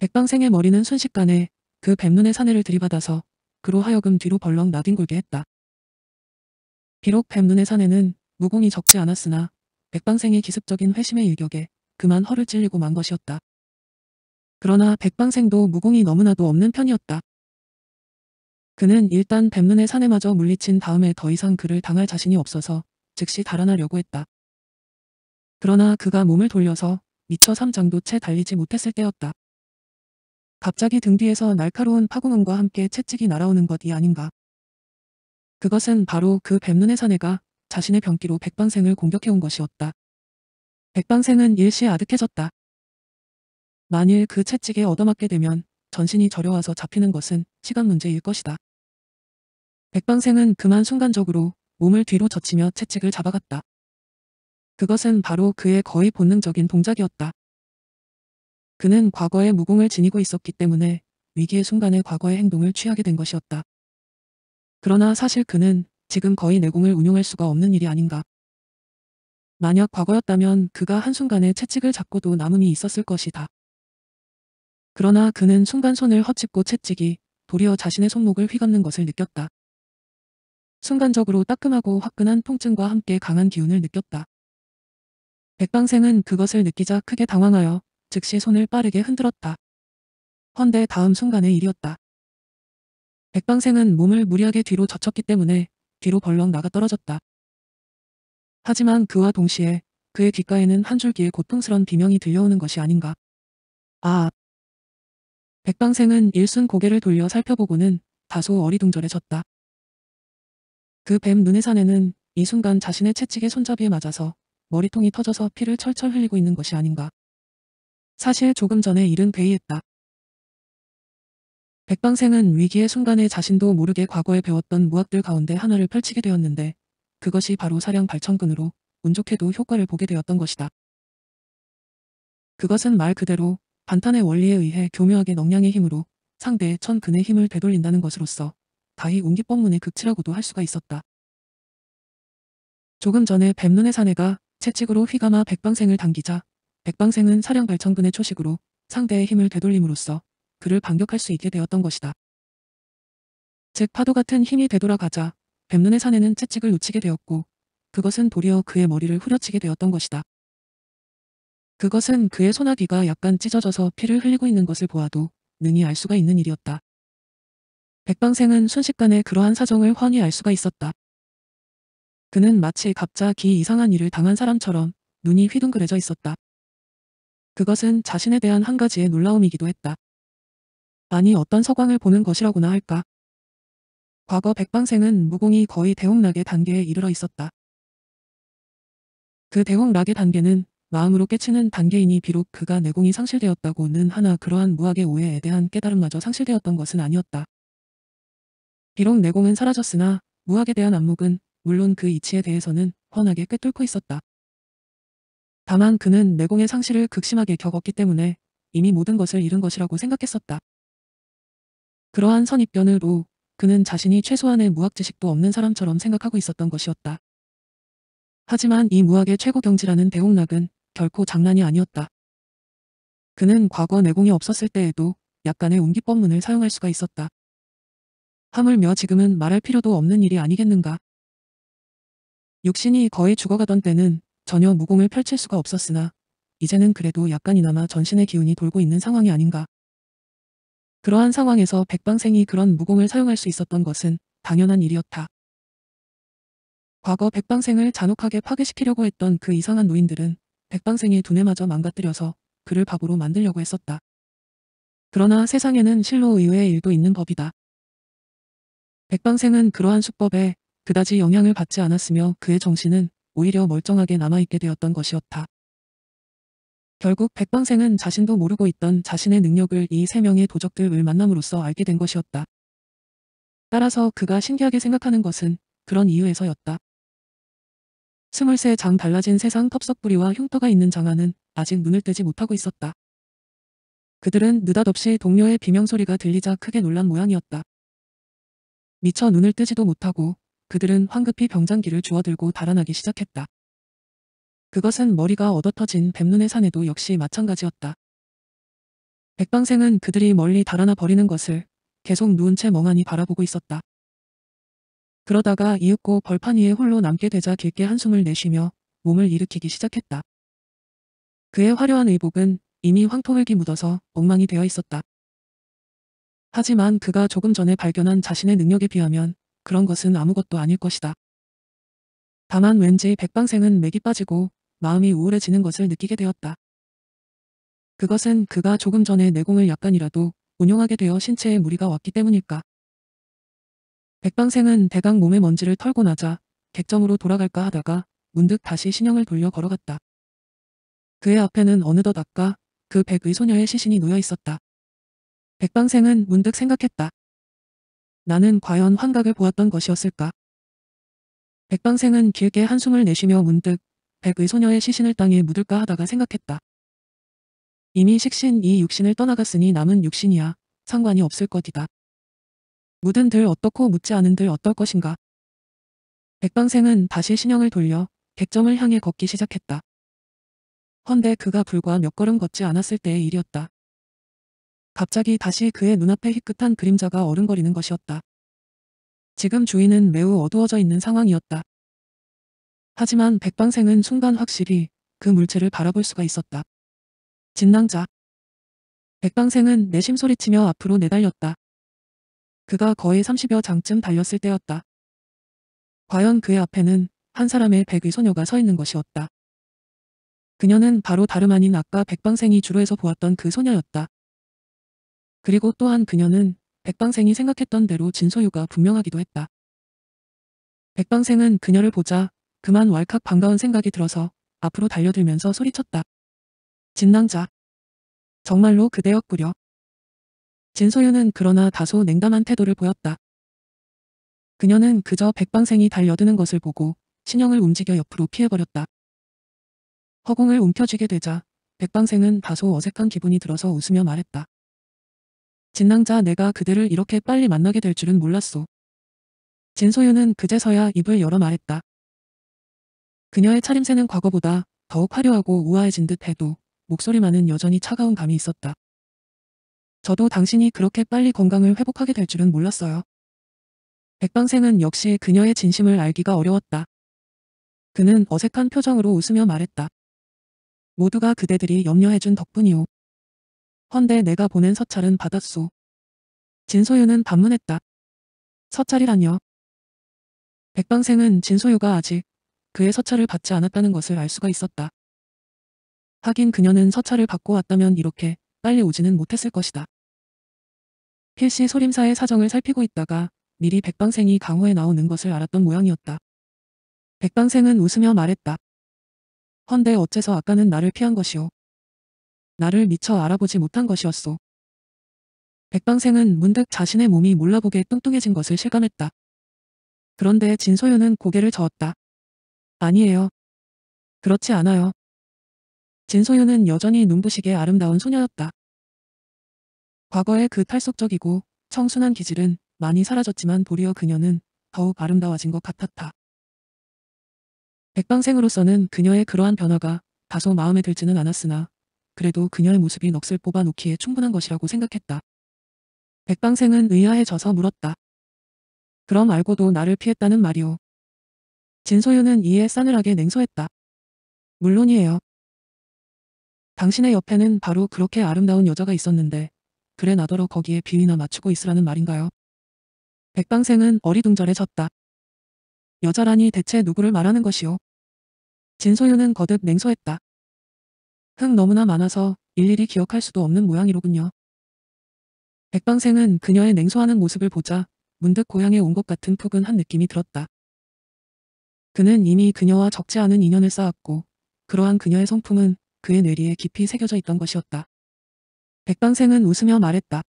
백방생의 머리는 순식간에 그 뱀눈의 사내를 들이받아서 그로 하여금 뒤로 벌렁 나뒹굴게 했다. 비록 뱀눈의 사내는 무공이 적지 않았으나 백방생의 기습적인 회심의 일격에 그만 허를 찔리고 만 것이었다. 그러나 백방생도 무공이 너무나도 없는 편이었다. 그는 일단 뱀눈의 사내마저 물리친 다음에 더 이상 그를 당할 자신이 없어서 즉시 달아나려고 했다. 그러나 그가 몸을 돌려서 미처 삼장도 채 달리지 못했을 때였다. 갑자기 등 뒤에서 날카로운 파공음과 함께 채찍이 날아오는 것이 아닌가. 그것은 바로 그 뱀눈의 사내가 자신의 병기로 백방생을 공격해온 것이었다. 백방생은 일시 에 아득해졌다. 만일 그 채찍에 얻어맞게 되면 전신이 저려와서 잡히는 것은 시간 문제일 것이다. 백방생은 그만 순간적으로 몸을 뒤로 젖히며 채찍을 잡아갔다. 그것은 바로 그의 거의 본능적인 동작이었다. 그는 과거에 무공을 지니고 있었기 때문에 위기의 순간에 과거의 행동을 취하게 된 것이었다. 그러나 사실 그는 지금 거의 내공을 운용할 수가 없는 일이 아닌가. 만약 과거였다면 그가 한순간에 채찍을 잡고도 남음이 있었을 것이다. 그러나 그는 순간 손을 헛짚고 채찍이 도리어 자신의 손목을 휘감는 것을 느꼈다. 순간적으로 따끔하고 화끈한 통증과 함께 강한 기운을 느꼈다. 백방생은 그것을 느끼자 크게 당황하여 즉시 손을 빠르게 흔들었다. 헌데 다음 순간의 일이었다. 백방생은 몸을 무리하게 뒤로 젖혔기 때문에 뒤로 벌렁 나가 떨어졌다. 하지만 그와 동시에 그의 귓가에는 한 줄기의 고통스런 비명이 들려오는 것이 아닌가. 아. 백방생은 일순 고개를 돌려 살펴보고는 다소 어리둥절해졌다. 그 뱀 눈의 산에는 이 순간 자신의 채찍의 손잡이에 맞아서 머리통이 터져서 피를 철철 흘리고 있는 것이 아닌가. 사실 조금 전에 일은 괴이했다. 백방생은 위기의 순간에 자신도 모르게 과거에 배웠던 무학들 가운데 하나를 펼치게 되었는데 그것이 바로 사령 발천근으로 운 좋게도 효과를 보게 되었던 것이다. 그것은 말 그대로 반탄의 원리에 의해 교묘하게 능량의 힘으로 상대의 천근의 힘을 되돌린다는 것으로서 다이 운기법문의 극치라고도 할 수가 있었다. 조금 전에 뱀눈의 사내가 채찍으로 휘감아 백방생을 당기자 백방생은 사령 발천근의 초식으로 상대의 힘을 되돌림으로써 그를 반격할 수 있게 되었던 것이다. 즉 파도 같은 힘이 되돌아가자 뱀눈의 사내는 채찍을 놓치게 되었고 그것은 도리어 그의 머리를 후려치게 되었던 것이다. 그것은 그의 소나귀가 약간 찢어져서 피를 흘리고 있는 것을 보아도 능히 알 수가 있는 일이었다. 백방생은 순식간에 그러한 사정을 훤히 알 수가 있었다. 그는 마치 갑자기 이상한 일을 당한 사람처럼 눈이 휘둥그레져 있었다. 그것은 자신에 대한 한 가지의 놀라움이기도 했다. 아니 어떤 서광을 보는 것이라고나 할까. 과거 백방생은 무공이 거의 대홍락의 단계에 이르러 있었다. 그 대홍락의 단계는 마음으로 깨치는 단계이니 비록 그가 내공이 상실되었다고는 하나 그러한 무학의 오해에 대한 깨달음마저 상실되었던 것은 아니었다. 비록 내공은 사라졌으나 무학에 대한 안목은 물론 그 이치에 대해서는 훤하게 꿰뚫고 있었다. 다만 그는 내공의 상실을 극심하게 겪었기 때문에 이미 모든 것을 잃은 것이라고 생각했었다. 그러한 선입견으로 그는 자신이 최소한의 무학 지식도 없는 사람처럼 생각하고 있었던 것이었다. 하지만 이 무학의 최고 경지라는 대홍락은 결코 장난이 아니었다. 그는 과거 내공이 없었을 때에도 약간의 운기법문을 사용할 수가 있었다. 하물며 지금은 말할 필요도 없는 일이 아니겠는가. 육신이 거의 죽어가던 때는 전혀 무공을 펼칠 수가 없었으나 이제는 그래도 약간이나마 전신의 기운이 돌고 있는 상황이 아닌가. 그러한 상황에서 백방생이 그런 무공을 사용할 수 있었던 것은 당연한 일이었다. 과거 백방생을 잔혹하게 파괴시키려고 했던 그 이상한 노인들은 백방생의 두뇌마저 망가뜨려서 그를 밥으로 만들려고 했었다. 그러나 세상에는 실로 의외의 일도 있는 법이다. 백방생은 그러한 수법에 그다지 영향을 받지 않았으며 그의 정신은 오히려 멀쩡하게 남아있게 되었던 것이었다. 결국 백방생은 자신도 모르고 있던 자신의 능력을 이 세 명의 도적들을 만남으로써 알게 된 것이었다. 따라서 그가 신기하게 생각하는 것은 그런 이유에서였다. 스물세 장 달라진 세상 텁석부리와 흉터가 있는 장안은 아직 눈을 뜨지 못하고 있었다. 그들은 느닷없이 동료의 비명소리가 들리자 크게 놀란 모양이었다. 미처 눈을 뜨지도 못하고 그들은 황급히 병장기를 주워들고 달아나기 시작했다. 그것은 머리가 얻어터진 뱀눈의 산에도 역시 마찬가지였다. 백방생은 그들이 멀리 달아나 버리는 것을 계속 누운 채 멍하니 바라보고 있었다. 그러다가 이윽고 벌판 위에 홀로 남게 되자 길게 한숨을 내쉬며 몸을 일으키기 시작했다. 그의 화려한 의복은 이미 황토흙이 묻어서 엉망이 되어 있었다. 하지만 그가 조금 전에 발견한 자신의 능력에 비하면 그런 것은 아무것도 아닐 것이다. 다만 왠지 백방생은 맥이 빠지고 마음이 우울해지는 것을 느끼게 되었다. 그것은 그가 조금 전에 내공을 약간이라도 운용하게 되어 신체에 무리가 왔기 때문일까. 백방생은 대강 몸의 먼지를 털고 나자 객점으로 돌아갈까 하다가 문득 다시 신형을 돌려 걸어갔다. 그의 앞에는 어느덧 아까 그 백의소녀의 시신이 놓여 있었다. 백방생은 문득 생각했다. 나는 과연 환각을 보았던 것이었을까? 백방생은 길게 한숨을 내쉬며 문득 백의소녀의 시신을 땅에 묻을까 하다가 생각했다. 이미 식신 이 육신을 떠나갔으니 남은 육신이야 상관이 없을 것이다. 묻은 들 어떻고 묻지 않은 들 어떨 것인가. 백방생은 다시 신형을 돌려 객점을 향해 걷기 시작했다. 헌데 그가 불과 몇 걸음 걷지 않았을 때의 일이었다. 갑자기 다시 그의 눈앞에 희끗한 그림자가 어른거리는 것이었다. 지금 주위는 매우 어두워져 있는 상황이었다. 하지만 백방생은 순간 확실히 그 물체를 바라볼 수가 있었다. 진낭자. 백방생은 내심 소리치며 앞으로 내달렸다. 그가 거의 30여 장쯤 달렸을 때였다. 과연 그의 앞에는 한 사람의 백의 소녀가 서 있는 것이었다. 그녀는 바로 다름 아닌 아까 백방생이 주로에서 보았던 그 소녀였다. 그리고 또한 그녀는 백방생이 생각했던 대로 진소유가 분명하기도 했다. 백방생은 그녀를 보자 그만 왈칵 반가운 생각이 들어서 앞으로 달려들면서 소리쳤다. 진낭자. 정말로 그대였구려. 진소유는 그러나 다소 냉담한 태도를 보였다. 그녀는 그저 백방생이 달려드는 것을 보고 신형을 움직여 옆으로 피해버렸다. 허공을 움켜쥐게 되자 백방생은 다소 어색한 기분이 들어서 웃으며 말했다. 진낭자 내가 그대를 이렇게 빨리 만나게 될 줄은 몰랐소. 진소유는 그제서야 입을 열어 말했다. 그녀의 차림새는 과거보다 더욱 화려하고 우아해진 듯 해도 목소리만은 여전히 차가운 감이 있었다. 저도 당신이 그렇게 빨리 건강을 회복하게 될 줄은 몰랐어요. 백방생은 역시 그녀의 진심을 알기가 어려웠다. 그는 어색한 표정으로 웃으며 말했다. 모두가 그대들이 염려해준 덕분이오. 헌데 내가 보낸 서찰은 받았소. 진소유는 반문했다. 서찰이라뇨. 백방생은 진소유가 아직 그의 서찰을 받지 않았다는 것을 알 수가 있었다. 하긴 그녀는 서찰을 받고 왔다면 이렇게 빨리 오지는 못했을 것이다. 필시 소림사의 사정을 살피고 있다가 미리 백방생이 강호에 나오는 것을 알았던 모양이었다. 백방생은 웃으며 말했다. 헌데 어째서 아까는 나를 피한 것이오. 나를 미처 알아보지 못한 것이었소. 백방생은 문득 자신의 몸이 몰라보게 뚱뚱해진 것을 실감했다. 그런데 진소윤은 고개를 저었다. 아니에요. 그렇지 않아요. 진소윤은 여전히 눈부시게 아름다운 소녀였다. 과거의 그 탈속적이고 청순한 기질은 많이 사라졌지만 도리어 그녀는 더욱 아름다워진 것 같았다. 백방생으로서는 그녀의 그러한 변화가 다소 마음에 들지는 않았으나 그래도 그녀의 모습이 넋을 뽑아놓기에 충분한 것이라고 생각했다. 백방생은 의아해져서 물었다. 그럼 알고도 나를 피했다는 말이오. 진소유는 이에 싸늘하게 냉소했다. 물론이에요. 당신의 옆에는 바로 그렇게 아름다운 여자가 있었는데 그래 나더러 거기에 비위나 맞추고 있으라는 말인가요? 백방생은 어리둥절해졌다. 여자라니 대체 누구를 말하는 것이오? 진소유는 거듭 냉소했다. 흥 너무나 많아서 일일이 기억할 수도 없는 모양이로군요. 백방생은 그녀의 냉소하는 모습을 보자 문득 고향에 온 것 같은 푸근한 느낌이 들었다. 그는 이미 그녀와 적지 않은 인연을 쌓았고 그러한 그녀의 성품은 그의 뇌리에 깊이 새겨져 있던 것이었다. 백방생은 웃으며 말했다.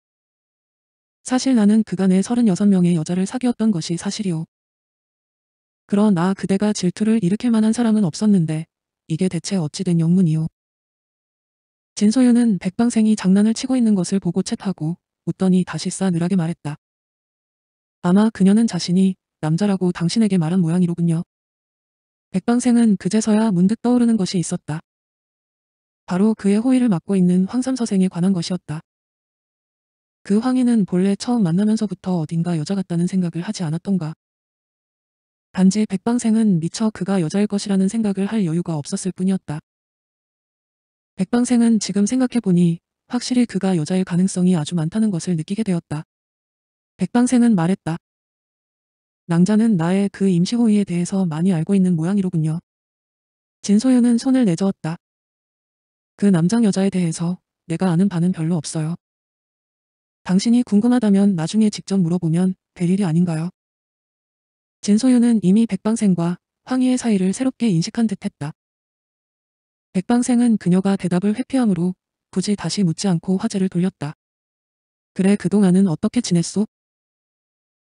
사실 나는 그간에 36명의 여자를 사귀었던 것이 사실이오. 그러나 그대가 질투를 일으킬 만한 사람은 없었는데 이게 대체 어찌된 영문이오. 진소윤은 백방생이 장난을 치고 있는 것을 보고 채하고 웃더니 다시 싸늘하게 말했다. 아마 그녀는 자신이 남자라고 당신에게 말한 모양이로군요. 백방생은 그제서야 문득 떠오르는 것이 있었다. 바로 그의 호의를 맡고 있는 황삼서생에 관한 것이었다. 그 황희는 본래 처음 만나면서부터 어딘가 여자 같다는 생각을 하지 않았던가. 단지 백방생은 미처 그가 여자일 것이라는 생각을 할 여유가 없었을 뿐이었다. 백방생은 지금 생각해보니 확실히 그가 여자일 가능성이 아주 많다는 것을 느끼게 되었다. 백방생은 말했다. 낭자는 나의 그 임시 호의에 대해서 많이 알고 있는 모양이로군요. 진소윤은 손을 내저었다. 그 남장 여자에 대해서 내가 아는 바는 별로 없어요. 당신이 궁금하다면 나중에 직접 물어보면 될 일이 아닌가요? 진소윤은 이미 백방생과 황희의 사이를 새롭게 인식한 듯했다. 백방생은 그녀가 대답을 회피함으로 굳이 다시 묻지 않고 화제를 돌렸다. 그래 그동안은 어떻게 지냈소?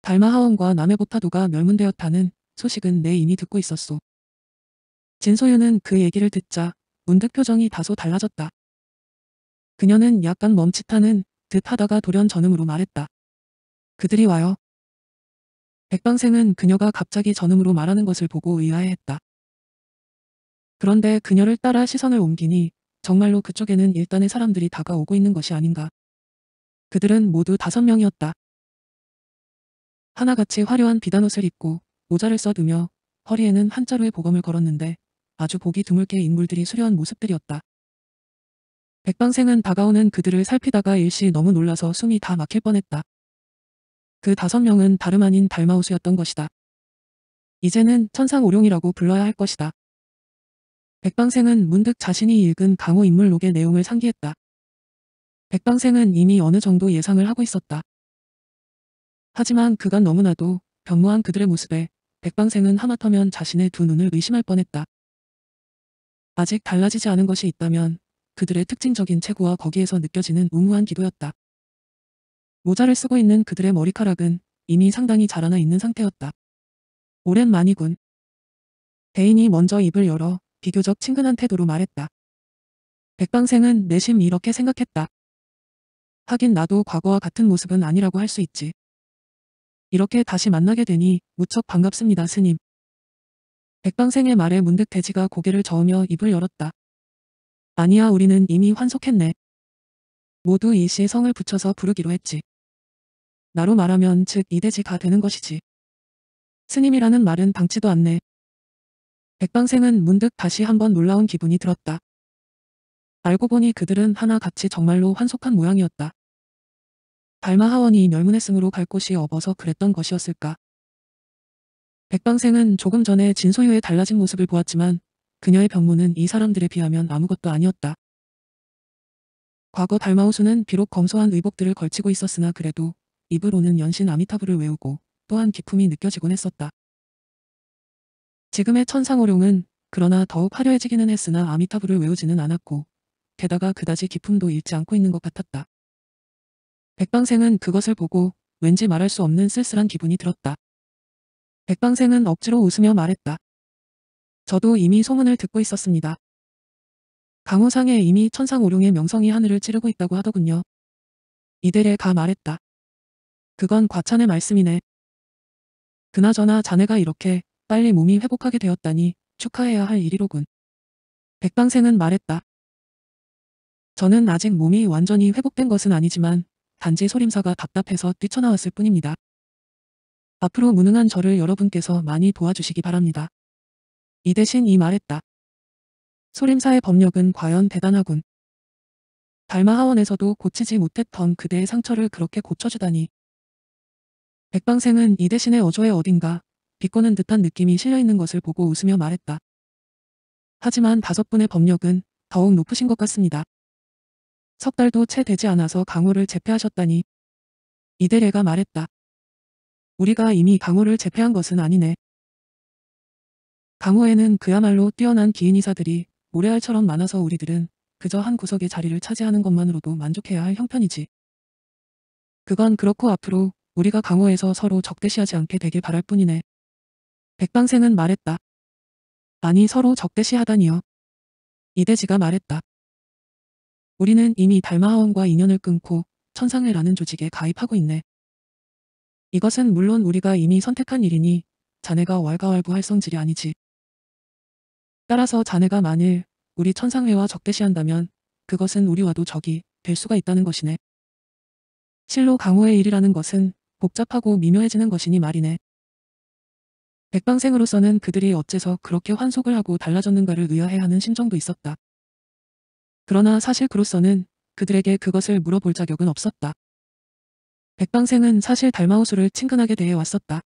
달마 하원과 남해보 파도가 멸문되었다는 소식은 내 이미 듣고 있었소. 진소유는 그 얘기를 듣자 문득 표정이 다소 달라졌다. 그녀는 약간 멈칫하는 듯 하다가 돌연 전음으로 말했다. 그들이 와요. 백방생은 그녀가 갑자기 전음으로 말하는 것을 보고 의아해했다. 그런데 그녀를 따라 시선을 옮기니 정말로 그쪽에는 일단의 사람들이 다가오고 있는 것이 아닌가. 그들은 모두 다섯 명이었다. 하나같이 화려한 비단옷을 입고 모자를 써두며 허리에는 한자루의 보검을 걸었는데 아주 보기 드물게 인물들이 수려한 모습들이었다. 백방생은 다가오는 그들을 살피다가 일시 너무 놀라서 숨이 다 막힐 뻔했다. 그 다섯 명은 다름 아닌 달마우스였던 것이다. 이제는 천상오룡이라고 불러야 할 것이다. 백방생은 문득 자신이 읽은 강호 인물록의 내용을 상기했다. 백방생은 이미 어느 정도 예상을 하고 있었다. 하지만 그간 너무나도 변모한 그들의 모습에 백방생은 하마터면 자신의 두 눈을 의심할 뻔했다. 아직 달라지지 않은 것이 있다면 그들의 특징적인 체구와 거기에서 느껴지는 우무한 기도였다. 모자를 쓰고 있는 그들의 머리카락은 이미 상당히 자라나 있는 상태였다. 오랜만이군. 대인이 먼저 입을 열어 비교적 친근한 태도로 말했다. 백방생은 내심 이렇게 생각했다. 하긴 나도 과거와 같은 모습은 아니라고 할 수 있지. 이렇게 다시 만나게 되니 무척 반갑습니다, 스님. 백방생의 말에 문득 돼지가 고개를 저으며 입을 열었다. 아니야, 우리는 이미 환속했네. 모두 이씨 성을 붙여서 부르기로 했지. 나로 말하면 즉 이대지가 되는 것이지. 스님이라는 말은 방치도 않네. 백방생은 문득 다시 한번 놀라운 기분이 들었다. 알고 보니 그들은 하나같이 정말로 환속한 모양이었다. 발마하원이 멸문의승으로갈 곳이 없어서 그랬던 것이었을까. 백방생은 조금 전에 진소유의 달라진 모습을 보았지만 그녀의 병문은 이 사람들에 비하면 아무것도 아니었다. 과거 달마우수는 비록 검소한 의복들을 걸치고 있었으나 그래도 입으로는 연신 아미타불을 외우고 또한 기품이 느껴지곤 했었다. 지금의 천상오룡은 그러나 더욱 화려해지기는 했으나 아미타불을 외우지는 않았고 게다가 그다지 기품도 잃지 않고 있는 것 같았다. 백방생은 그것을 보고 왠지 말할 수 없는 쓸쓸한 기분이 들었다. 백방생은 억지로 웃으며 말했다. 저도 이미 소문을 듣고 있었습니다. 강호상에 이미 천상오룡의 명성이 하늘을 찌르고 있다고 하더군요. 이대래가 말했다. 그건 과찬의 말씀이네. 그나저나 자네가 이렇게 빨리 몸이 회복하게 되었다니 축하해야 할 일이로군. 백방생은 말했다. 저는 아직 몸이 완전히 회복된 것은 아니지만 단지 소림사가 답답해서 뛰쳐나왔을 뿐입니다. 앞으로 무능한 저를 여러분께서 많이 도와주시기 바랍니다. 이 대신 이 말했다. 소림사의 법력은 과연 대단하군. 달마 하원에서도 고치지 못했던 그대의 상처를 그렇게 고쳐주다니. 백방생은 이 대신에 어조의 어딘가 비꼬는 듯한 느낌이 실려있는 것을 보고 웃으며 말했다. 하지만 다섯 분의 법력은 더욱 높으신 것 같습니다. 석 달도 채 되지 않아서 강호를 제패하셨다니 이대레가 말했다. 우리가 이미 강호를 제패한 것은 아니네. 강호에는 그야말로 뛰어난 기인이사들이 모래알처럼 많아서 우리들은 그저 한 구석의 자리를 차지하는 것만으로도 만족해야 할 형편이지. 그건 그렇고 앞으로 우리가 강호에서 서로 적대시하지 않게 되길 바랄 뿐이네. 백방생은 말했다. 아니 서로 적대시하다니요. 이대지가 말했다. 우리는 이미 달마하원과 인연을 끊고 천상회라는 조직에 가입하고 있네. 이것은 물론 우리가 이미 선택한 일이니 자네가 왈가왈부할 성질이 아니지. 따라서 자네가 만일 우리 천상회와 적대시한다면 그것은 우리와도 적이 될 수가 있다는 것이네. 실로 강호의 일이라는 것은 복잡하고 미묘해지는 것이니 말이네. 백방생으로서는 그들이 어째서 그렇게 환속을 하고 달라졌는가를 의아해하는 심정도 있었다. 그러나 사실 그로서는 그들에게 그것을 물어볼 자격은 없었다. 백방생은 사실 달마호수를 친근하게 대해 왔었다.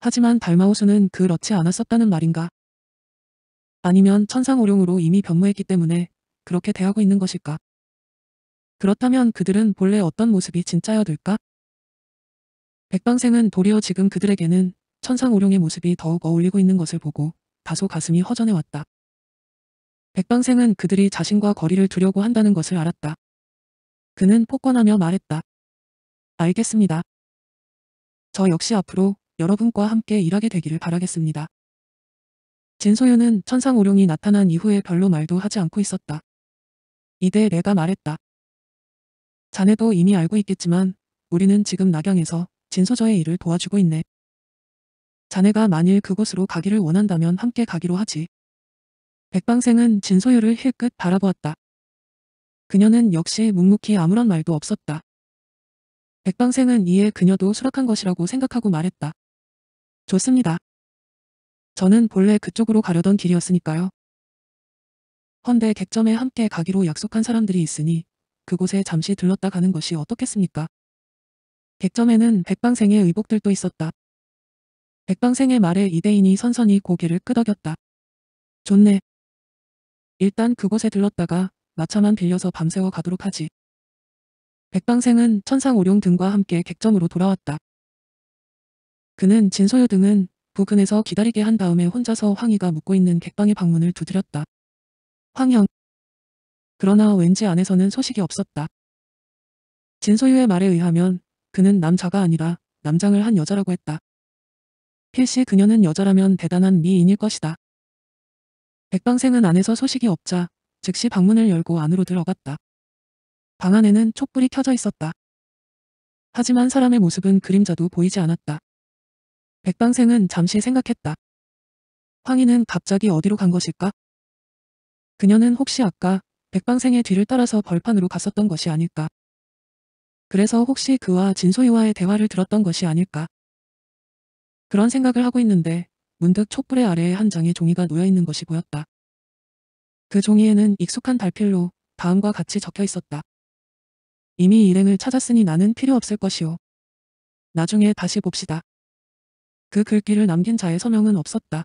하지만 달마호수는 그렇지 않았었다는 말인가? 아니면 천상오룡으로 이미 변모했기 때문에 그렇게 대하고 있는 것일까? 그렇다면 그들은 본래 어떤 모습이 진짜여들까? 백방생은 도리어 지금 그들에게는 천상오룡의 모습이 더욱 어울리고 있는 것을 보고 다소 가슴이 허전해왔다. 백방생은 그들이 자신과 거리를 두려고 한다는 것을 알았다. 그는 폭권하며 말했다. 알겠습니다. 저 역시 앞으로 여러분과 함께 일하게 되기를 바라겠습니다. 진소유는 천상오룡이 나타난 이후에 별로 말도 하지 않고 있었다. 이대 내가 말했다. 자네도 이미 알고 있겠지만 우리는 지금 낙양에서 진소저의 일을 도와주고 있네. 자네가 만일 그곳으로 가기를 원한다면 함께 가기로 하지. 백방생은 진소유를 힐끗 바라보았다. 그녀는 역시 묵묵히 아무런 말도 없었다. 백방생은 이에 그녀도 수락한 것이라고 생각하고 말했다. 좋습니다. 저는 본래 그쪽으로 가려던 길이었으니까요. 헌데 객점에 함께 가기로 약속한 사람들이 있으니 그곳에 잠시 들렀다 가는 것이 어떻겠습니까? 객점에는 백방생의 의복들도 있었다. 백방생의 말에 이대인이 선선히 고개를 끄덕였다. 좋네. 일단 그곳에 들렀다가 마차만 빌려서 밤새워 가도록 하지. 백방생은 천상 오룡 등과 함께 객점으로 돌아왔다. 그는 진소유 등은 부근에서 기다리게 한 다음에 혼자서 황희가 묵고 있는 객방의 방문을 두드렸다. 황형. 그러나 왠지 안에서는 소식이 없었다. 진소유의 말에 의하면 그는 남자가 아니라 남장을 한 여자라고 했다. 필시 그녀는 여자라면 대단한 미인일 것이다. 백방생은 안에서 소식이 없자 즉시 방문을 열고 안으로 들어갔다. 방 안에는 촛불이 켜져 있었다. 하지만 사람의 모습은 그림자도 보이지 않았다. 백방생은 잠시 생각했다. 황희는 갑자기 어디로 간 것일까? 그녀는 혹시 아까 백방생의 뒤를 따라서 벌판으로 갔었던 것이 아닐까? 그래서 혹시 그와 진소희와의 대화를 들었던 것이 아닐까? 그런 생각을 하고 있는데 문득 촛불의 아래에 한 장의 종이가 놓여있는 것이 보였다. 그 종이에는 익숙한 달필로 다음과 같이 적혀 있었다. 이미 일행을 찾았으니 나는 필요 없을 것이오. 나중에 다시 봅시다. 그 글귀를 남긴 자의 서명은 없었다.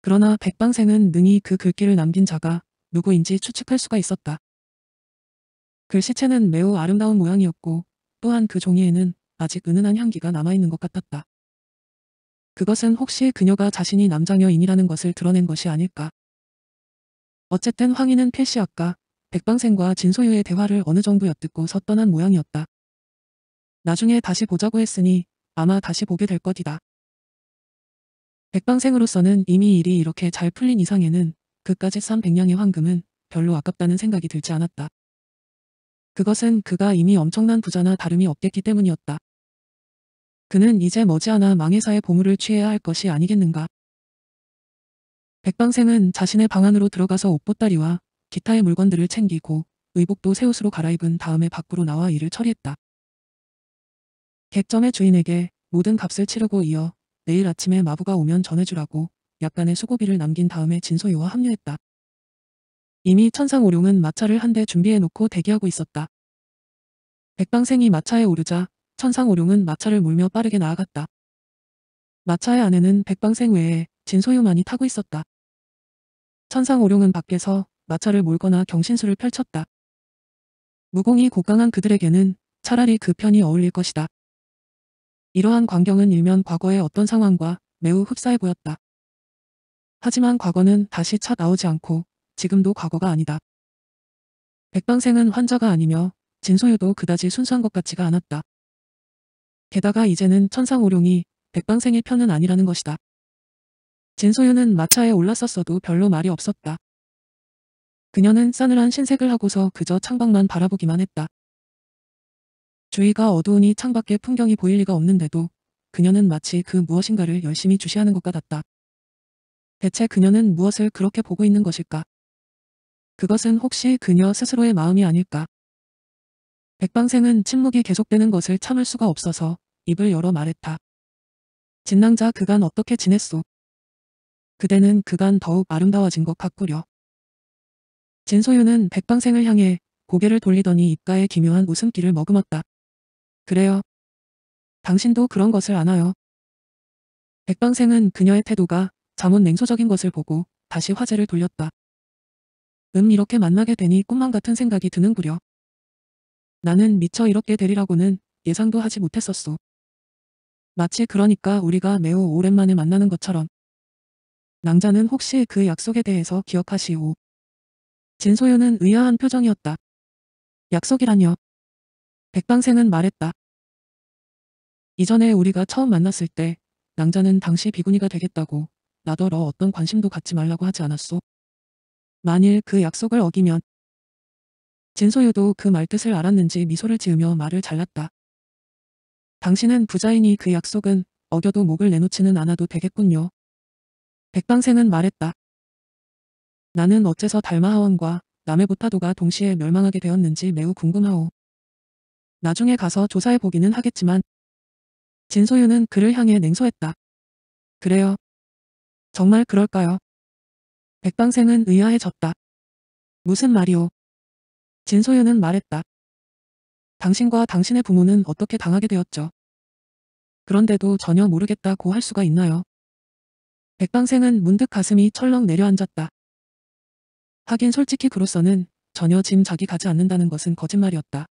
그러나 백방생은 능히 그 글귀를 남긴 자가 누구인지 추측할 수가 있었다. 글씨체는 매우 아름다운 모양이었고 또한 그 종이에는 아직 은은한 향기가 남아있는 것 같았다. 그것은 혹시 그녀가 자신이 남장여인이라는 것을 드러낸 것이 아닐까. 어쨌든 황희는 필시 아까 백방생과 진소유의 대화를 어느 정도 엿듣고 섰던한 모양이었다. 나중에 다시 보자고 했으니 아마 다시 보게 될 것이다. 백방생으로서는 이미 일이 이렇게 잘 풀린 이상에는 그까지 싼 백냥의 황금은 별로 아깝다는 생각이 들지 않았다. 그것은 그가 이미 엄청난 부자나 다름이 없겠기 때문이었다. 그는 이제 머지않아 망해사의 보물을 취해야 할 것이 아니겠는가. 백방생은 자신의 방 안으로 들어가서 옷보따리와 기타의 물건들을 챙기고 의복도 새 옷으로 갈아입은 다음에 밖으로 나와 일을 처리했다. 객점의 주인에게 모든 값을 치르고 이어 내일 아침에 마부가 오면 전해주라고 약간의 수고비를 남긴 다음에 진소유와 합류했다. 이미 천상 오룡은 마차를 한 대 준비해놓고 대기하고 있었다. 백방생이 마차에 오르자 천상오룡은 마차를 몰며 빠르게 나아갔다. 마차의 안에는 백방생 외에 진소유만이 타고 있었다. 천상오룡은 밖에서 마차를 몰거나 경신술을 펼쳤다. 무공이 고강한 그들에게는 차라리 그 편이 어울릴 것이다. 이러한 광경은 일면 과거의 어떤 상황과 매우 흡사해 보였다. 하지만 과거는 다시 차 나오지 않고 지금도 과거가 아니다. 백방생은 환자가 아니며 진소유도 그다지 순수한 것 같지가 않았다. 게다가 이제는 천상 오룡이 백방생의 편은 아니라는 것이다. 진소유는 마차에 올랐었어도 별로 말이 없었다. 그녀는 싸늘한 신색을 하고서 그저 창밖만 바라보기만 했다. 주위가 어두우니 창밖에 풍경이 보일 리가 없는데도 그녀는 마치 그 무엇인가를 열심히 주시하는 것 같았다. 대체 그녀는 무엇을 그렇게 보고 있는 것일까? 그것은 혹시 그녀 스스로의 마음이 아닐까? 백방생은 침묵이 계속되는 것을 참을 수가 없어서 입을 열어 말했다. 진낭자 그간 어떻게 지냈소? 그대는 그간 더욱 아름다워진 것 같구려. 진소윤은 백방생을 향해 고개를 돌리더니 입가에 기묘한 웃음기를 머금었다. 그래요. 당신도 그런 것을 아나요. 백방생은 그녀의 태도가 자문 냉소적인 것을 보고 다시 화제를 돌렸다. 음 이렇게 만나게 되니 꿈만 같은 생각이 드는구려. 나는 미처 이렇게 되리라고는 예상도 하지 못했었소. 마치 그러니까 우리가 매우 오랜만에 만나는 것처럼. 낭자는 혹시 그 약속에 대해서 기억하시오. 진소연은 의아한 표정이었다. 약속이라뇨. 백방생은 말했다. 이전에 우리가 처음 만났을 때 낭자는 당시 비구니가 되겠다고 나더러 어떤 관심도 갖지 말라고 하지 않았소. 만일 그 약속을 어기면 진소유도 그 말뜻을 알았는지 미소를 지으며 말을 잘랐다. 당신은 부자이니 그 약속은 어겨도 목을 내놓지는 않아도 되겠군요. 백방생은 말했다. 나는 어째서 달마하원과 남해보타도가 동시에 멸망하게 되었는지 매우 궁금하오. 나중에 가서 조사해보기는 하겠지만 진소유는 그를 향해 냉소했다. 그래요. 정말 그럴까요? 백방생은 의아해졌다. 무슨 말이오? 진소연은 말했다. 당신과 당신의 부모는 어떻게 당하게 되었죠. 그런데도 전혀 모르겠다고 할 수가 있나요? 백방생은 문득 가슴이 철렁 내려앉았다. 하긴 솔직히 그로서는 전혀 짐 자기 가지 않는다는 것은 거짓말이었다.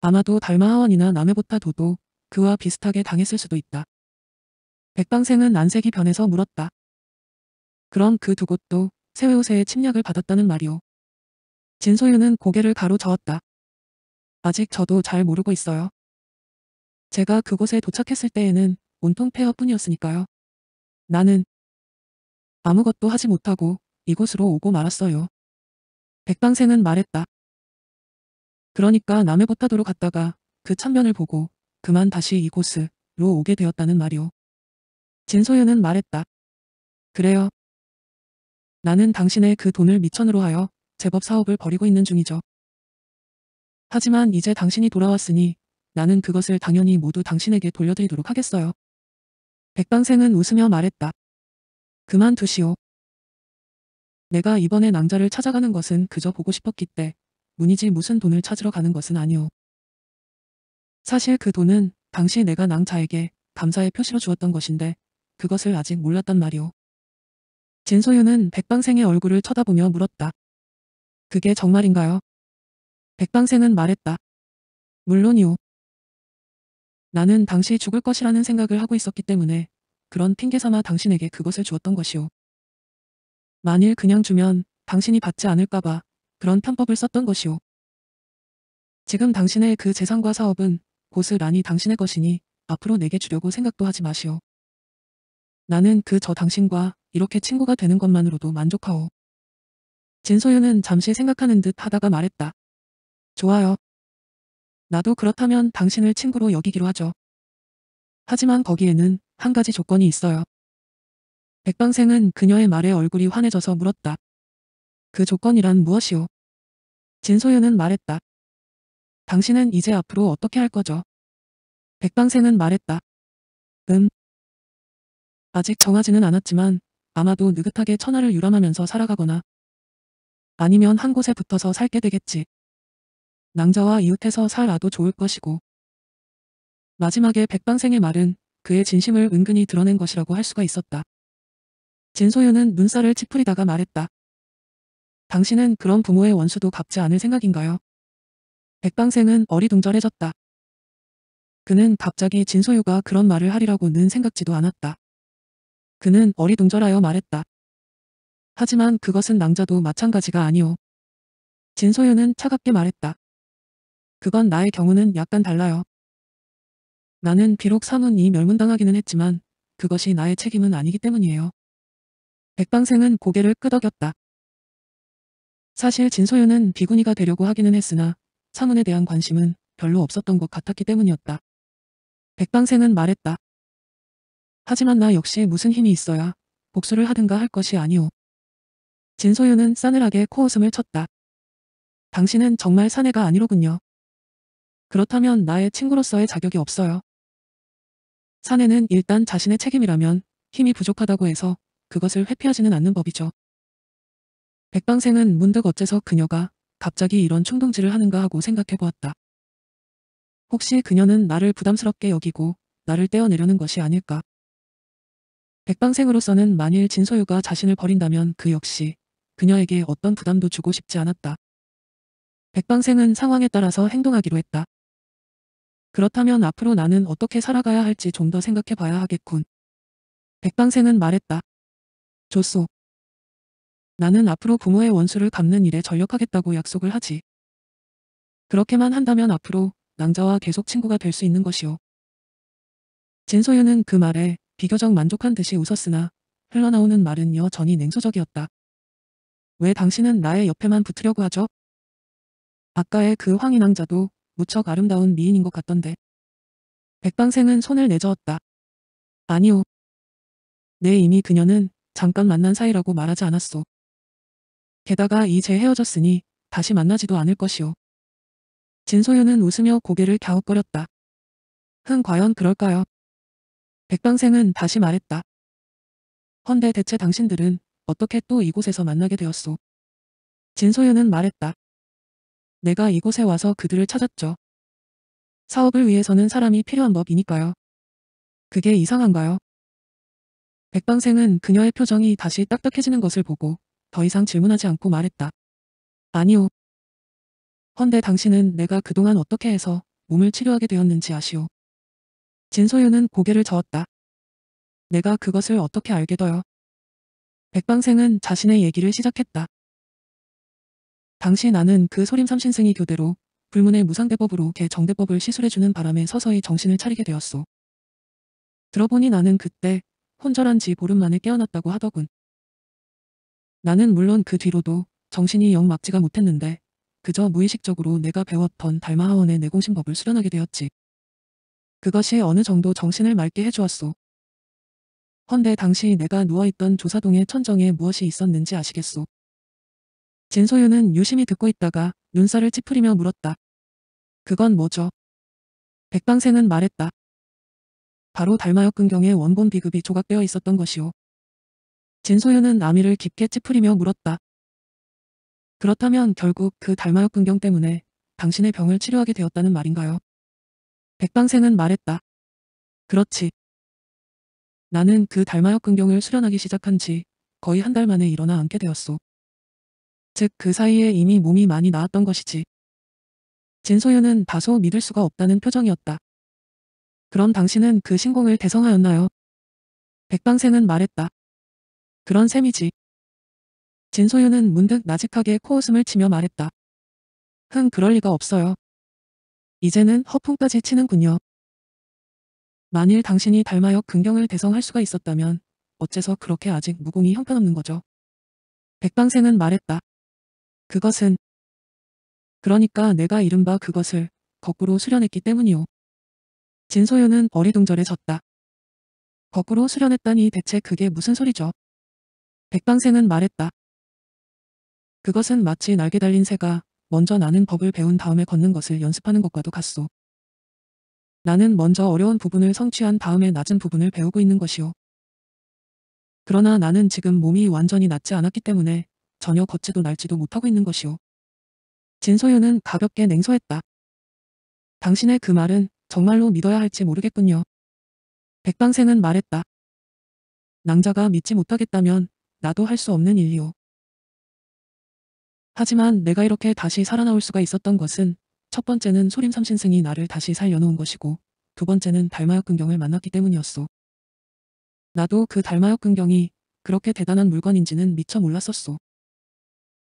아마도 달마하원이나 남해보타 도도 그와 비슷하게 당했을 수도 있다. 백방생은 난색이 변해서 물었다. 그럼 그 두 곳도 새외호세의 침략을 받았다는 말이오. 진소유는 고개를 가로저었다. 아직 저도 잘 모르고 있어요. 제가 그곳에 도착했을 때에는 온통 폐허뿐이었으니까요. 나는 아무것도 하지 못하고 이곳으로 오고 말았어요. 백방생은 말했다. 그러니까 남해보타도로 갔다가 그천면을 보고 그만 다시 이곳으로 오게 되었다는 말이오. 진소유는 말했다. 그래요. 나는 당신의 그 돈을 미천으로 하여 제법 사업을 벌이고 있는 중이죠. 하지만 이제 당신이 돌아왔으니 나는 그것을 당연히 모두 당신에게 돌려드리도록 하겠어요. 백방생은 웃으며 말했다. 그만두시오. 내가 이번에 낭자를 찾아가는 것은 그저 보고 싶었기 때 문이지 무슨 돈을 찾으러 가는 것은 아니오. 사실 그 돈은 당시 내가 낭자에게 감사의 표시로 주었던 것인데 그것을 아직 몰랐단 말이오. 진소윤은 백방생의 얼굴을 쳐다보며 물었다. 그게 정말인가요? 백방생은 말했다. 물론이오. 나는 당시 죽을 것이라는 생각을 하고 있었기 때문에 그런 핑계삼아 당신에게 그것을 주었던 것이오. 만일 그냥 주면 당신이 받지 않을까봐 그런 편법을 썼던 것이오. 지금 당신의 그 재산과 사업은 고스란히 당신의 것이니 앞으로 내게 주려고 생각도 하지 마시오. 나는 그 저 당신과 이렇게 친구가 되는 것만으로도 만족하오. 진소윤은 잠시 생각하는 듯 하다가 말했다. 좋아요. 나도 그렇다면 당신을 친구로 여기기로 하죠. 하지만 거기에는 한 가지 조건이 있어요. 백방생은 그녀의 말에 얼굴이 환해져서 물었다. 그 조건이란 무엇이오? 진소윤은 말했다. 당신은 이제 앞으로 어떻게 할 거죠? 백방생은 말했다. 음. 아직 정하지는 않았지만 아마도 느긋하게 천하를 유람하면서 살아가거나 아니면 한 곳에 붙어서 살게 되겠지. 낭자와 이웃해서 살아도 좋을 것이고. 마지막에 백방생의 말은 그의 진심을 은근히 드러낸 것이라고 할 수가 있었다. 진소유는 눈살을 찌푸리다가 말했다. 당신은 그런 부모의 원수도 갚지 않을 생각인가요? 백방생은 어리둥절해졌다. 그는 갑자기 진소유가 그런 말을 하리라고는 생각지도 않았다. 그는 어리둥절하여 말했다. 하지만 그것은 낭자도 마찬가지가 아니오. 진소윤은 차갑게 말했다. 그건 나의 경우는 약간 달라요. 나는 비록 사문이 멸문당하기는 했지만 그것이 나의 책임은 아니기 때문이에요. 백방생은 고개를 끄덕였다. 사실 진소윤은 비구니가 되려고 하기는 했으나 사문에 대한 관심은 별로 없었던 것 같았기 때문이었다. 백방생은 말했다. 하지만 나 역시 무슨 힘이 있어야 복수를 하든가 할 것이 아니오. 진소유는 싸늘하게 코웃음을 쳤다. 당신은 정말 사내가 아니로군요. 그렇다면 나의 친구로서의 자격이 없어요. 사내는 일단 자신의 책임이라면 힘이 부족하다고 해서 그것을 회피하지는 않는 법이죠. 백방생은 문득 어째서 그녀가 갑자기 이런 충동질을 하는가 하고 생각해 보았다. 혹시 그녀는 나를 부담스럽게 여기고 나를 떼어내려는 것이 아닐까? 백방생으로서는 만일 진소유가 자신을 버린다면 그 역시 그녀에게 어떤 부담도 주고 싶지 않았다. 백방생은 상황에 따라서 행동하기로 했다. 그렇다면 앞으로 나는 어떻게 살아가야 할지 좀 더 생각해 봐야 하겠군. 백방생은 말했다. 조소. 나는 앞으로 부모의 원수를 갚는 일에 전력하겠다고 약속을 하지. 그렇게만 한다면 앞으로 낭자와 계속 친구가 될 수 있는 것이오. 진소유는 그 말에 비교적 만족한 듯이 웃었으나 흘러나오는 말은 여전히 냉소적이었다. 왜 당신은 나의 옆에만 붙으려고 하죠? 아까의 그 황인왕자도 무척 아름다운 미인인 것 같던데. 백방생은 손을 내저었다. 아니요. 내 이미 그녀는 잠깐 만난 사이라고 말하지 않았소. 게다가 이제 헤어졌으니 다시 만나지도 않을 것이오. 진소유는 웃으며 고개를 갸웃거렸다. 흥 과연 그럴까요? 백방생은 다시 말했다. 헌데 대체 당신들은 어떻게 또 이곳에서 만나게 되었소. 진소연은 말했다. 내가 이곳에 와서 그들을 찾았죠. 사업을 위해서는 사람이 필요한 법이니까요. 그게 이상한가요? 백방생은 그녀의 표정이 다시 딱딱해지는 것을 보고 더 이상 질문하지 않고 말했다. 아니요. 헌데 당신은 내가 그동안 어떻게 해서 몸을 치료하게 되었는지 아시오. 진소윤은 고개를 저었다. 내가 그것을 어떻게 알게 되요 백방생은 자신의 얘기를 시작했다. 당시 나는 그 소림 삼신승이 교대로 불문의 무상대법으로 개정대법을 시술해주는 바람에 서서히 정신을 차리게 되었소. 들어보니 나는 그때 혼절한 지 보름 만에 깨어났다고 하더군. 나는 물론 그 뒤로도 정신이 영 막지가 못했는데 그저 무의식적으로 내가 배웠던 달마하원의 내공신법을 수련하게 되었지. 그것이 어느 정도 정신을 맑게 해주었소. 헌데 당시 내가 누워있던 조사동의 천정에 무엇이 있었는지 아시겠소. 진소윤은 유심히 듣고 있다가 눈살을 찌푸리며 물었다. 그건 뭐죠? 백방생은 말했다. 바로 달마역 근경의 원본 비급이 조각되어 있었던 것이오. 진소윤은 아미를 깊게 찌푸리며 물었다. 그렇다면 결국 그 달마역 근경 때문에 당신의 병을 치료하게 되었다는 말인가요? 백방생은 말했다. 그렇지. 나는 그 달마역 근경을 수련하기 시작한 지 거의 한 달 만에 일어나 앉게 되었소. 즉 그 사이에 이미 몸이 많이 나았던 것이지. 진소유은 다소 믿을 수가 없다는 표정이었다. 그럼 당신은 그 신공을 대성하였나요? 백방생은 말했다. 그런 셈이지. 진소유은 문득 나직하게 코웃음을 치며 말했다. 흥 그럴 리가 없어요. 이제는 허풍까지 치는군요. 만일 당신이 닮아역 근경을 대성할 수가 있었다면 어째서 그렇게 아직 무공이 형편없는 거죠. 백방생은 말했다. 그것은 그러니까 내가 이른바 그것을 거꾸로 수련했기 때문이오진소연은 어리둥절해졌다. 거꾸로 수련했다니 대체 그게 무슨 소리죠? 백방생은 말했다. 그것은 마치 날개 달린 새가 먼저 나는 법을 배운 다음에 걷는 것을 연습하는 것과도 같소. 나는 먼저 어려운 부분을 성취한 다음에 낮은 부분을 배우고 있는 것이요. 그러나 나는 지금 몸이 완전히 낫지 않았기 때문에 전혀 걷지도 날지도 못하고 있는 것이요. 진소윤은 가볍게 냉소했다. 당신의 그 말은 정말로 믿어야 할지 모르겠군요. 백방생은 말했다. 낭자가 믿지 못하겠다면 나도 할 수 없는 일이요. 하지만 내가 이렇게 다시 살아나올 수가 있었던 것은 첫 번째는 소림삼 신승이 나를 다시 살려놓은 것이고 두 번째는 달마역근경을 만났기 때문이었소. 나도 그 달마역근경이 그렇게 대단한 물건인지는 미처 몰랐었소.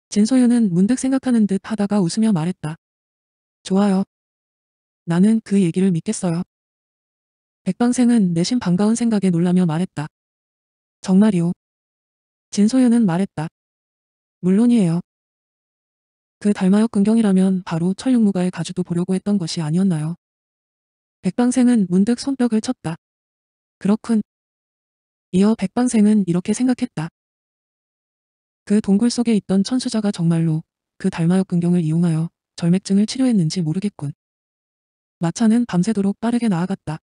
진소유는 문득 생각하는 듯 하다가 웃으며 말했다. 좋아요. 나는 그 얘기를 믿겠어요. 백방생은 내심 반가운 생각에 놀라며 말했다. 정말이오. 진소유는 말했다. 물론이에요. 그달마역 근경이라면 바로 천육무가에 가주도 보려고 했던 것이 아니었나요? 백방생은 문득 손뼉을 쳤다. 그렇군. 이어 백방생은 이렇게 생각했다. 그 동굴 속에 있던 천수자가 정말로 그 달마역 근경을 이용하여 절맥증을 치료했는지 모르겠군. 마차는 밤새도록 빠르게 나아갔다.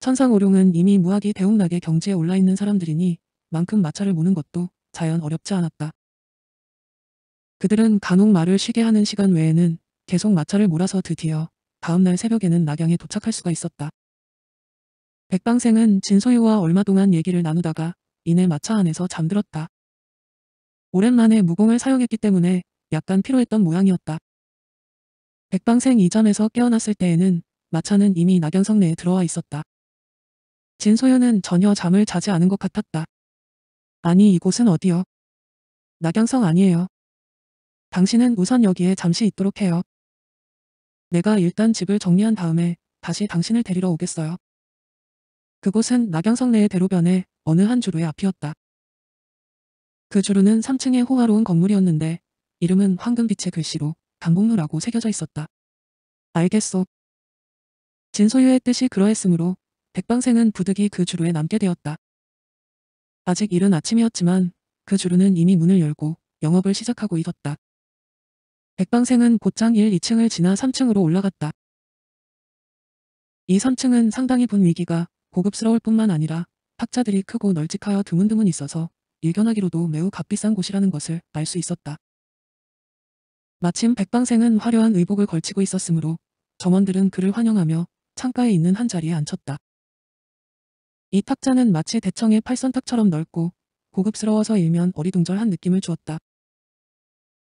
천상 오룡은 이미 무학이 대웅락의 경지에 올라있는 사람들이니 만큼 마차를 모는 것도 자연 어렵지 않았다. 그들은 간혹 말을 쉬게 하는 시간 외에는 계속 마차를 몰아서 드디어 다음날 새벽에는 낙양에 도착할 수가 있었다. 백방생은 진소유와 얼마 동안 얘기를 나누다가 이내 마차 안에서 잠들었다. 오랜만에 무공을 사용했기 때문에 약간 피로했던 모양이었다. 백방생 이 잠에서 깨어났을 때에는 마차는 이미 낙양성 내에 들어와 있었다. 진소유는 전혀 잠을 자지 않은 것 같았다. 아니 이곳은 어디요? 낙양성 아니에요. 당신은 우선 여기에 잠시 있도록 해요. 내가 일단 집을 정리한 다음에 다시 당신을 데리러 오겠어요. 그곳은 낙양성 내의 대로변에 어느 한주루의 앞이었다. 그주루는 3층의 호화로운 건물이었는데 이름은 황금빛의 글씨로 강복루라고 새겨져 있었다. 알겠소. 진소유의 뜻이 그러했으므로 백방생은 부득이 그주루에 남게 되었다. 아직 이른 아침이었지만 그주루는 이미 문을 열고 영업을 시작하고 있었다. 백방생은 곧장 1, 2층을 지나 3층으로 올라갔다. 이 3층은 상당히 분 위기가 고급스러울 뿐만 아니라 탁자들이 크고 널찍하여 드문드문 있어서 일견하기로도 매우 값비싼 곳이라는 것을 알 수 있었다. 마침 백방생은 화려한 의복을 걸치고 있었으므로 점원들은 그를 환영하며 창가에 있는 한 자리에 앉혔다. 이 탁자는 마치 대청의 팔선탁처럼 넓고 고급스러워서 일면 어리둥절한 느낌을 주었다.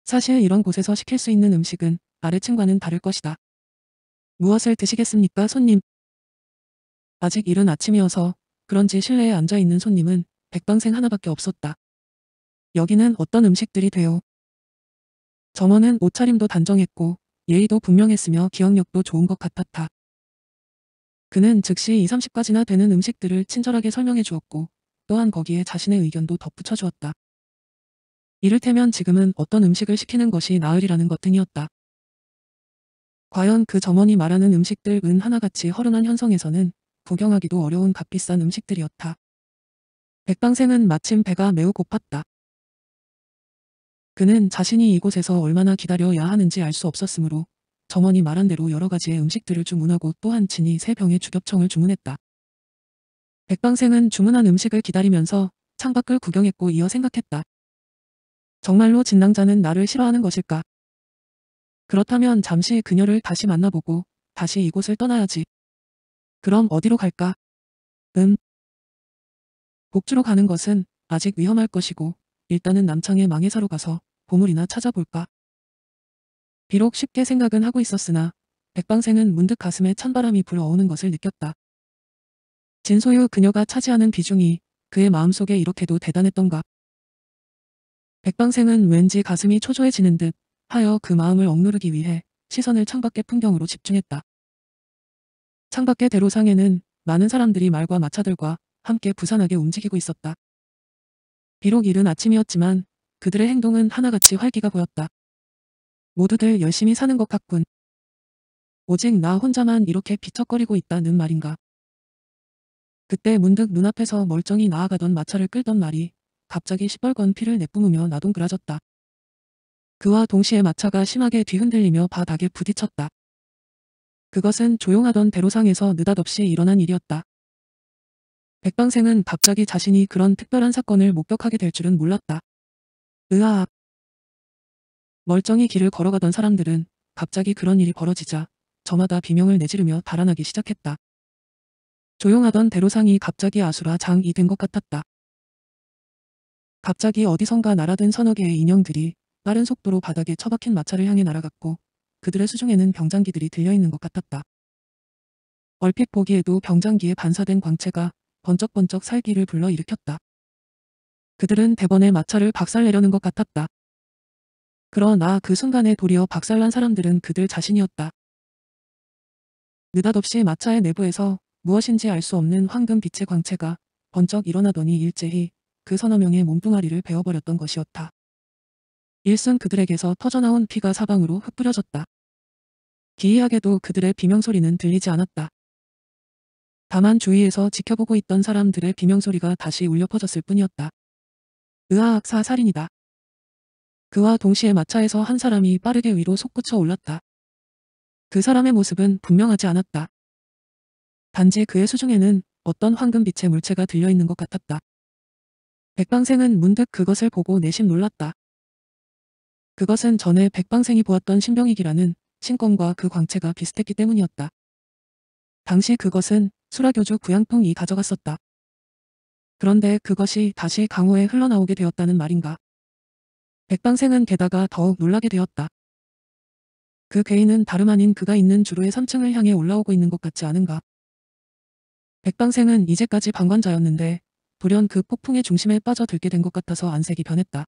사실 이런 곳에서 시킬 수 있는 음식은 아래층과는 다를 것이다. 무엇을 드시겠습니까 손님? 아직 이른 아침이어서 그런지 실내에 앉아있는 손님은 백방생 하나밖에 없었다. 여기는 어떤 음식들이 돼요? 점원은 옷차림도 단정했고 예의도 분명했으며 기억력도 좋은 것 같았다. 그는 즉시 2 30가지나 되는 음식들을 친절하게 설명해 주었고 또한 거기에 자신의 의견도 덧붙여 주었다. 이를테면 지금은 어떤 음식을 시키는 것이 나으리라는 것 등이었다. 과연 그 점원이 말하는 음식들은 하나같이 허름한 현성에서는 구경하기도 어려운 값비싼 음식들이었다. 백방생은 마침 배가 매우 고팠다. 그는 자신이 이곳에서 얼마나 기다려야 하는지 알 수 없었으므로 점원이 말한 대로 여러 가지의 음식들을 주문하고 또한 진이 세 병의 주격청을 주문했다. 백방생은 주문한 음식을 기다리면서 창밖을 구경했고 이어 생각했다. 정말로 진낭자는 나를 싫어하는 것일까? 그렇다면 잠시 그녀를 다시 만나보고 다시 이곳을 떠나야지. 그럼 어디로 갈까? 음. 복주로 가는 것은 아직 위험할 것이고 일단은 남창의 망해사로 가서 보물이나 찾아볼까? 비록 쉽게 생각은 하고 있었으나 백방생은 문득 가슴에 찬바람이 불어오는 것을 느꼈다. 진소유 그녀가 차지하는 비중이 그의 마음속에 이렇게도 대단했던가. 백방생은 왠지 가슴이 초조해지는 듯 하여 그 마음을 억누르기 위해 시선을 창밖의 풍경으로 집중했다. 창밖의 대로상에는 많은 사람들이 말과 마차들과 함께 부산하게 움직이고 있었다. 비록 이른 아침이었지만 그들의 행동은 하나같이 활기가 보였다. 모두들 열심히 사는 것 같군. 오직 나 혼자만 이렇게 비척거리고 있다는 말인가. 그때 문득 눈앞에서 멀쩡히 나아가던 마차를 끌던 말이 갑자기 시뻘건 피를 내뿜으며 나동그라졌다. 그와 동시에 마차가 심하게 뒤흔들리며 바닥에 부딪혔다. 그것은 조용하던 대로상에서 느닷없이 일어난 일이었다. 백방생은 갑자기 자신이 그런 특별한 사건을 목격하게 될 줄은 몰랐다. 으아악. 멀쩡히 길을 걸어가던 사람들은 갑자기 그런 일이 벌어지자 저마다 비명을 내지르며 달아나기 시작했다. 조용하던 대로상이 갑자기 아수라 장이 된 것 같았다. 갑자기 어디선가 날아든 서너 개의 인형들이 빠른 속도로 바닥에 처박힌 마차를 향해 날아갔고 그들의 수중에는 병장기들이 들려있는 것 같았다. 얼핏 보기에도 병장기에 반사된 광채가 번쩍번쩍 살기를 불러일으켰다. 그들은 대번에 마차를 박살내려는 것 같았다. 그러나 그 순간에 도리어 박살난 사람들은 그들 자신이었다. 느닷없이 마차의 내부에서 무엇인지 알 수 없는 황금 빛의 광채가 번쩍 일어나더니 일제히 그 서너 명의 몸뚱아리를 베어버렸던 것이었다. 일순 그들에게서 터져나온 피가 사방으로 흩뿌려졌다. 기이하게도 그들의 비명소리는 들리지 않았다. 다만 주위에서 지켜보고 있던 사람들의 비명소리가 다시 울려 퍼졌을 뿐이었다. 의아악사 살인이다. 그와 동시에 마차에서 한 사람이 빠르게 위로 솟구쳐 올랐다. 그 사람의 모습은 분명하지 않았다. 단지 그의 수중에는 어떤 황금빛의 물체가 들려있는 것 같았다. 백방생은 문득 그것을 보고 내심 놀랐다. 그것은 전에 백방생이 보았던 신병이기라는 신권과 그 광채가 비슷했기 때문이었다. 당시 그것은 수라교주 구양통이 가져갔었다. 그런데 그것이 다시 강호에 흘러나오게 되었다는 말인가. 백방생은 게다가 더욱 놀라게 되었다. 그 괴인은 다름 아닌 그가 있는 주로의 3층을 향해 올라오고 있는 것 같지 않은가. 백방생은 이제까지 방관자였는데 돌연 그 폭풍의 중심에 빠져들게 된 것 같아서 안색이 변했다.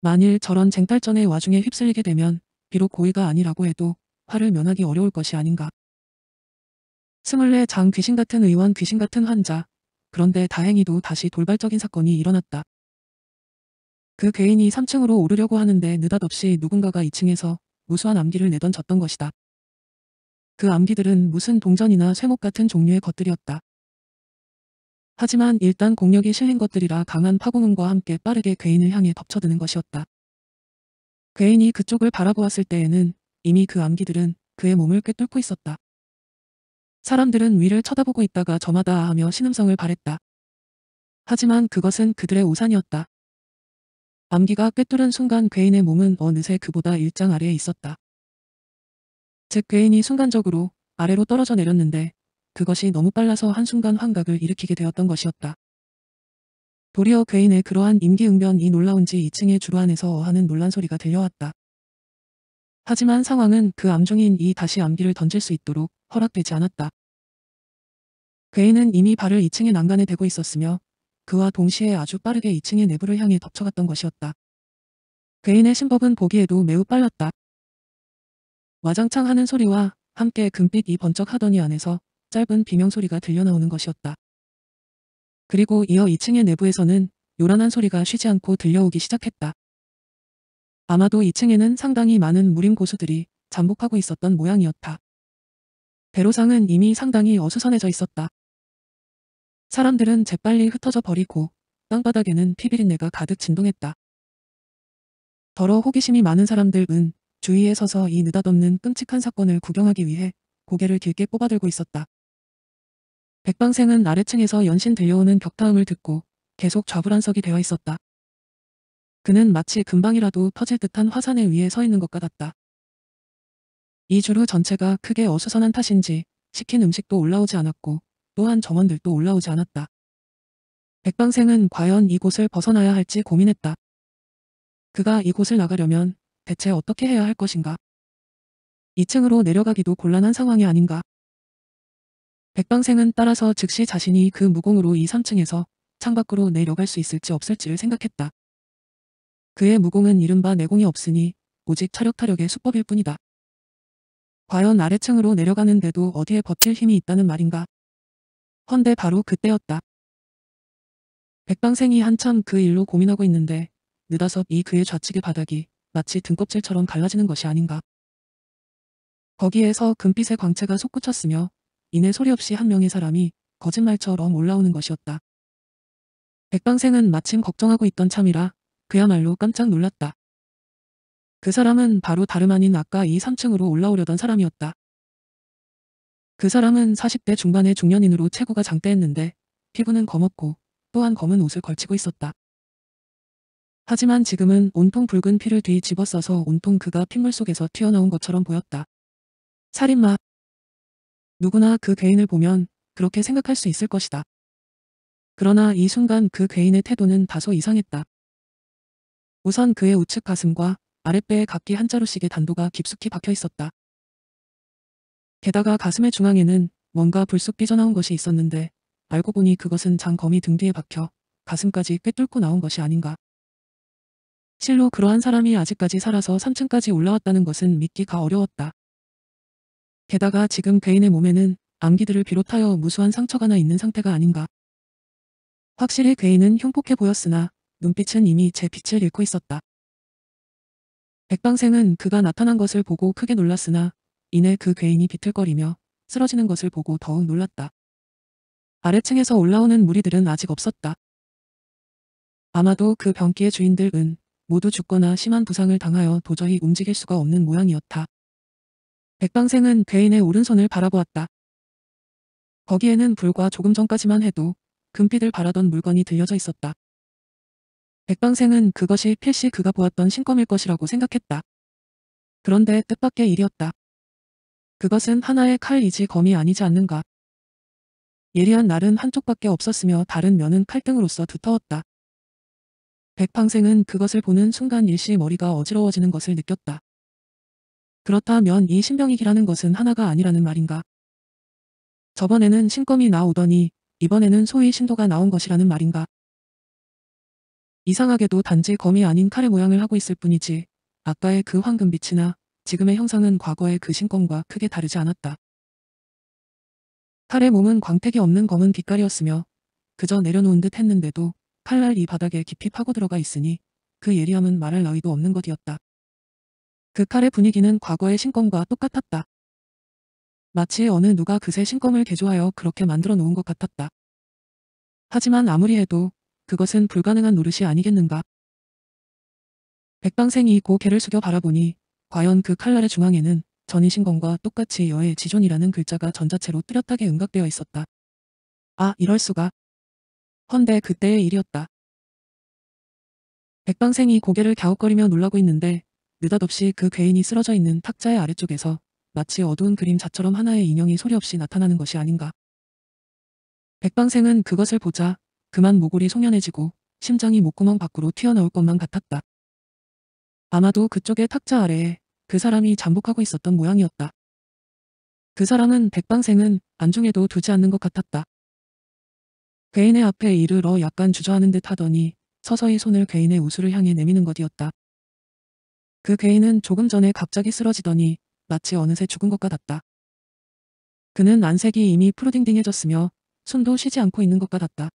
만일 저런 쟁탈전의 와중에 휩쓸리게 되면 비록 고의가 아니라고 해도 화를 면하기 어려울 것이 아닌가. 스물네 장 귀신 같은 의원 귀신 같은 환자. 그런데 다행히도 다시 돌발적인 사건이 일어났다. 그괴인이 3층으로 오르려고 하는데 느닷없이 누군가가 2층에서 무수한 암기를 내던졌던 것이다. 그 암기들은 무슨 동전이나 쇠목 같은 종류의 것들이었다. 하지만 일단 공력이 실린 것들이라 강한 파공음과 함께 빠르게 괴인을 향해 덮쳐드는 것이었다. 괴인이 그쪽을 바라보았을 때에는 이미 그 암기들은 그의 몸을 꿰뚫고 있었다. 사람들은 위를 쳐다보고 있다가 저마다 하며 신음성을 바랬다. 하지만 그것은 그들의 우산이었다 암기가 꿰뚫은 순간 괴인의 몸은 어느새 그보다 일장 아래에 있었다. 즉 괴인이 순간적으로 아래로 떨어져 내렸는데 그것이 너무 빨라서 한순간 환각을 일으키게 되었던 것이었다. 도리어 괴인의 그러한 임기응변이 놀라운지 2층의 주로 안에서 어하는 놀란 소리가 들려왔다. 하지만 상황은 그 암종인 이 다시 암기를 던질 수 있도록 허락되지 않았다. 괴인은 이미 발을 2층의 난간에 대고 있었으며 그와 동시에 아주 빠르게 2층의 내부를 향해 덮쳐갔던 것이었다. 괴인의 신법은 보기에도 매우 빨랐다. 와장창 하는 소리와 함께 금빛이 번쩍하더니 안에서 짧은 비명소리가 들려나오는 것이었다. 그리고 이어 2층의 내부에서는 요란한 소리가 쉬지 않고 들려오기 시작했다. 아마도 2층에는 상당히 많은 무림 고수들이 잠복하고 있었던 모양이었다. 대로상은 이미 상당히 어수선해져 있었다. 사람들은 재빨리 흩어져 버리고 땅바닥에는 피비린내가 가득 진동했다. 더러 호기심이 많은 사람들은 주위에 서서 이 느닷없는 끔찍한 사건을 구경하기 위해 고개를 길게 뽑아들고 있었다. 백방생은 아래층에서 연신 들려오는 격타음을 듣고 계속 좌불안석이 되어 있었다. 그는 마치 금방이라도 터질 듯한 화산에 위에 서 있는 것 같았다. 이 주루 전체가 크게 어수선한 탓인지 시킨 음식도 올라오지 않았고 또한 점원들도 올라오지 않았다. 백방생은 과연 이곳을 벗어나야 할지 고민했다. 그가 이곳을 나가려면 대체 어떻게 해야 할 것인가? 2층으로 내려가기도 곤란한 상황이 아닌가? 백방생은 따라서 즉시 자신이 그 무공으로 이 3층에서 창밖으로 내려갈 수 있을지 없을지를 생각했다. 그의 무공은 이른바 내공이 없으니 오직 차력타력의 수법일 뿐이다. 과연 아래층으로 내려가는데도 어디에 버틸 힘이 있다는 말인가. 헌데 바로 그때였다. 백방생이 한참 그 일로 고민하고 있는데 느다섯 이 그의 좌측의 바닥이 마치 등껍질처럼 갈라지는 것이 아닌가. 거기에서 금빛의 광채가 솟구쳤으며 이내 소리 없이 한 명의 사람이 거짓말처럼 올라오는 것이었다. 백방생은 마침 걱정하고 있던 참이라 그야말로 깜짝 놀랐다. 그 사람은 바로 다름 아닌 아까 이 3층으로 올라오려던 사람이었다. 그 사람은 40대 중반의 중년인으로 체구가 장대했는데 피부는 검었고 또한 검은 옷을 걸치고 있었다. 하지만 지금은 온통 붉은 피를 뒤집어써서 온통 그가 핏물 속에서 튀어나온 것처럼 보였다. 살인마 누구나 그 개인을 보면 그렇게 생각할 수 있을 것이다. 그러나 이 순간 그 개인의 태도는 다소 이상했다. 우선 그의 우측 가슴과 아랫배에 각기 한 자루씩의 단도가 깊숙이 박혀 있었다. 게다가 가슴의 중앙에는 뭔가 불쑥 삐져나온 것이 있었는데 알고 보니 그것은 장검이 등 뒤에 박혀 가슴까지 꿰뚫고 나온 것이 아닌가. 실로 그러한 사람이 아직까지 살아서 3층까지 올라왔다는 것은 믿기가 어려웠다. 게다가 지금 베인의 몸에는 암기들을 비롯하여 무수한 상처가 나 있는 상태가 아닌가. 확실히 괴인은 흉폭해 보였으나 눈빛은 이미 제 빛을 잃고 있었다. 백방생은 그가 나타난 것을 보고 크게 놀랐으나 이내 그 괴인이 비틀거리며 쓰러지는 것을 보고 더욱 놀랐다. 아래층에서 올라오는 무리들은 아직 없었다. 아마도 그 병기의 주인들은 모두 죽거나 심한 부상을 당하여 도저히 움직일 수가 없는 모양이었다. 백방생은 괴인의 오른손을 바라보았다. 거기에는 불과 조금 전까지만 해도 금빛을 바라던 물건이 들려져 있었다. 백방생은 그것이 필시 그가 보았던 신검일 것이라고 생각했다. 그런데 뜻밖의 일이었다. 그것은 하나의 칼이지 검이 아니지 않는가. 예리한 날은 한쪽밖에 없었으며 다른 면은 칼등으로서 두터웠다. 백방생은 그것을 보는 순간 일시 머리가 어지러워지는 것을 느꼈다. 그렇다면 이 신병이기라는 것은 하나가 아니라는 말인가? 저번에는 신검이 나오더니 이번에는 소위 신도가 나온 것이라는 말인가? 이상하게도 단지 검이 아닌 칼의 모양을 하고 있을 뿐이지 아까의 그 황금빛이나 지금의 형상은 과거의 그 신검과 크게 다르지 않았다. 칼의 몸은 광택이 없는 검은 빛깔이었으며 그저 내려놓은 듯 했는데도 칼날 이 바닥에 깊이 파고들어가 있으니 그 예리함은 말할 나위도 없는 것이었다. 그 칼의 분위기는 과거의 신검과 똑같았다. 마치 어느 누가 그새 신검을 개조하여 그렇게 만들어 놓은 것 같았다. 하지만 아무리 해도 그것은 불가능한 노릇이 아니겠는가. 백방생이 고개를 숙여 바라보니 과연 그 칼날의 중앙에는 전이신검과 똑같이 여의 지존이라는 글자가 전자체로 뚜렷하게 응각되어 있었다. 아 이럴 수가. 헌데 그때의 일이었다. 백방생이 고개를 갸웃거리며 놀라고 있는데 느닷없이 그 괴인이 쓰러져 있는 탁자의 아래쪽에서 마치 어두운 그림자처럼 하나의 인형이 소리 없이 나타나는 것이 아닌가. 백방생은 그것을 보자 그만 모골이 송연해지고 심장이 목구멍 밖으로 튀어나올 것만 같았다. 아마도 그쪽의 탁자 아래에 그 사람이 잠복하고 있었던 모양이었다. 그 사람은 백방생은 안중에도 두지 않는 것 같았다. 괴인의 앞에 이르러 약간 주저하는 듯 하더니 서서히 손을 괴인의 우수를 향해 내미는 것이었다. 그 괴인은 조금 전에 갑자기 쓰러지더니 마치 어느새 죽은 것 같았다. 그는 안색이 이미 프로딩딩해졌으며 손도 쉬지 않고 있는 것 같았다.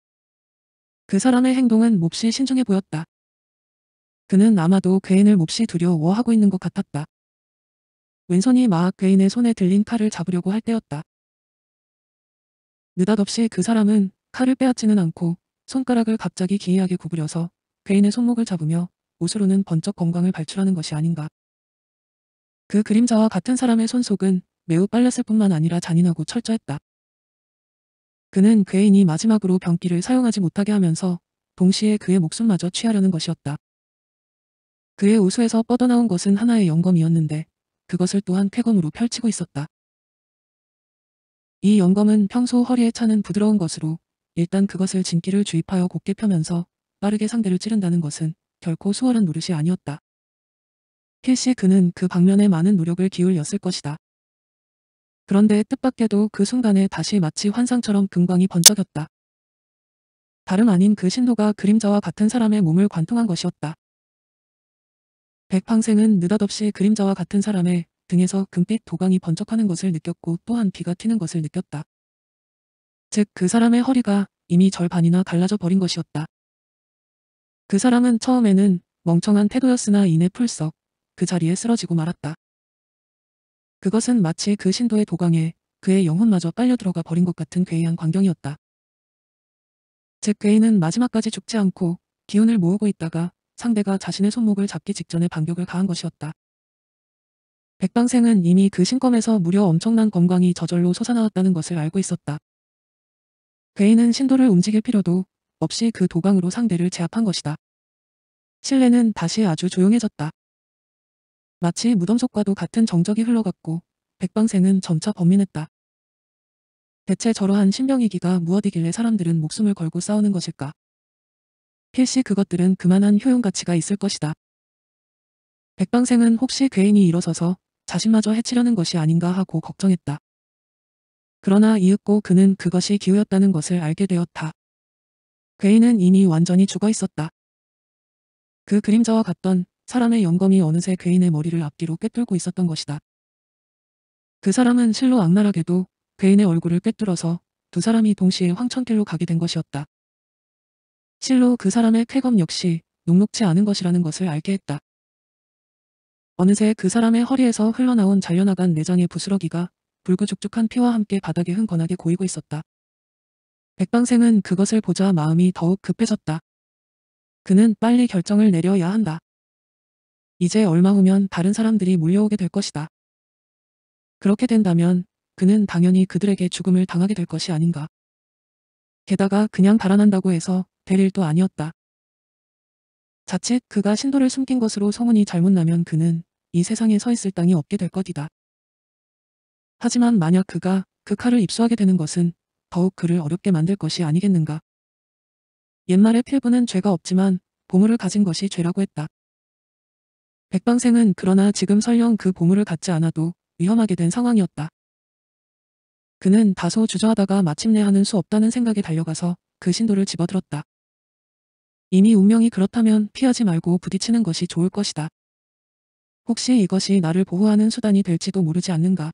그 사람의 행동은 몹시 신중해 보였다. 그는 아마도 괴인을 몹시 두려워하고 있는 것 같았다. 왼손이 막 괴인의 손에 들린 칼을 잡으려고 할 때였다. 느닷없이 그 사람은 칼을 빼앗지는 않고 손가락을 갑자기 기이하게 구부려서 괴인의 손목을 잡으며 우수로는 번쩍 건강을 발출하는 것이 아닌가. 그 그림자와 같은 사람의 손속은 매우 빨랐을 뿐만 아니라 잔인하고 철저했다. 그는 괴인이 마지막으로 병기를 사용하지 못하게 하면서 동시에 그의 목숨마저 취하려는 것이었다. 그의 우수에서 뻗어나온 것은 하나의 영검이었는데 그것을 또한 쾌검으로 펼치고 있었다. 이 영검은 평소 허리에 차는 부드러운 것으로 일단 그것을 진기를 주입하여 곱게 펴면서 빠르게 상대를 찌른다는 것은 결코 수월한 노릇이 아니었다. 캐시 그는 그 방면에 많은 노력을 기울였을 것이다. 그런데 뜻밖에도 그 순간에 다시 마치 환상처럼 금광이 번쩍였다. 다름 아닌 그 신도가 그림자와 같은 사람의 몸을 관통한 것이었다. 백팡생은 느닷없이 그림자와 같은 사람의 등에서 금빛 도강이 번쩍하는 것을 느꼈고 또한 비가 튀는 것을 느꼈다. 즉 그 사람의 허리가 이미 절반이나 갈라져 버린 것이었다. 그 사람은 처음에는 멍청한 태도였으나 이내 풀썩 그 자리에 쓰러지고 말았다. 그것은 마치 그 신도의 도광에 그의 영혼마저 빨려 들어가 버린 것 같은 괴이한 광경이었다. 즉괴이는 마지막까지 죽지 않고 기운을 모으고 있다가 상대가 자신의 손목을 잡기 직전에 반격을 가한 것이었다. 백방생은 이미 그 신검에서 무려 엄청난 검광이 저절로 솟아나왔다는 것을 알고 있었다. 괴이는 신도를 움직일 필요도 없이 그 도강으로 상대를 제압한 것이다. 실내는 다시 아주 조용해졌다. 마치 무덤 속과도 같은 정적이 흘러갔고 백방생은 점차 범민했다. 대체 저러한 신병이기가 무엇이길래 사람들은 목숨을 걸고 싸우는 것일까? 필시 그것들은 그만한 효용가치가 있을 것이다. 백방생은 혹시 괴인이 일어서서 자신마저 해치려는 것이 아닌가 하고 걱정했다. 그러나 이윽고 그는 그것이 기우였다는 것을 알게 되었다. 괴인은 이미 완전히 죽어 있었다. 그 그림자와 같던 사람의 영검이 어느새 괴인의 머리를 앞뒤로 꿰뚫고 있었던 것이다. 그 사람은 실로 악랄하게도 괴인의 얼굴을 꿰뚫어서 두 사람이 동시에 황천길로 가게 된 것이었다. 실로 그 사람의 쾌검 역시 녹록치 않은 것이라는 것을 알게 했다. 어느새 그 사람의 허리에서 흘러나온 잘려나간 내장의 부스러기가 불구죽죽한 피와 함께 바닥에 흥건하게 고이고 있었다. 백방생은 그것을 보자 마음이 더욱 급해졌다. 그는 빨리 결정을 내려야 한다. 이제 얼마 후면 다른 사람들이 몰려오게 될 것이다. 그렇게 된다면 그는 당연히 그들에게 죽음을 당하게 될 것이 아닌가. 게다가 그냥 달아난다고 해서 될 일도 아니었다. 자칫 그가 신도를 숨긴 것으로 소문이 잘못 나면 그는 이 세상에 서 있을 땅이 없게 될 것이다. 하지만 만약 그가 그 칼을 입수하게 되는 것은 더욱 그를 어렵게 만들 것이 아니겠는가. 옛말에 필부는 죄가 없지만 보물을 가진 것이 죄라고 했다. 백방생은 그러나 지금 설령 그 보물을 갖지 않아도 위험하게 된 상황이었다. 그는 다소 주저하다가 마침내 하는 수 없다는 생각에 달려가서 그 신도를 집어들었다. 이미 운명이 그렇다면 피하지 말고 부딪히는 것이 좋을 것이다. 혹시 이것이 나를 보호하는 수단이 될지도 모르지 않는가.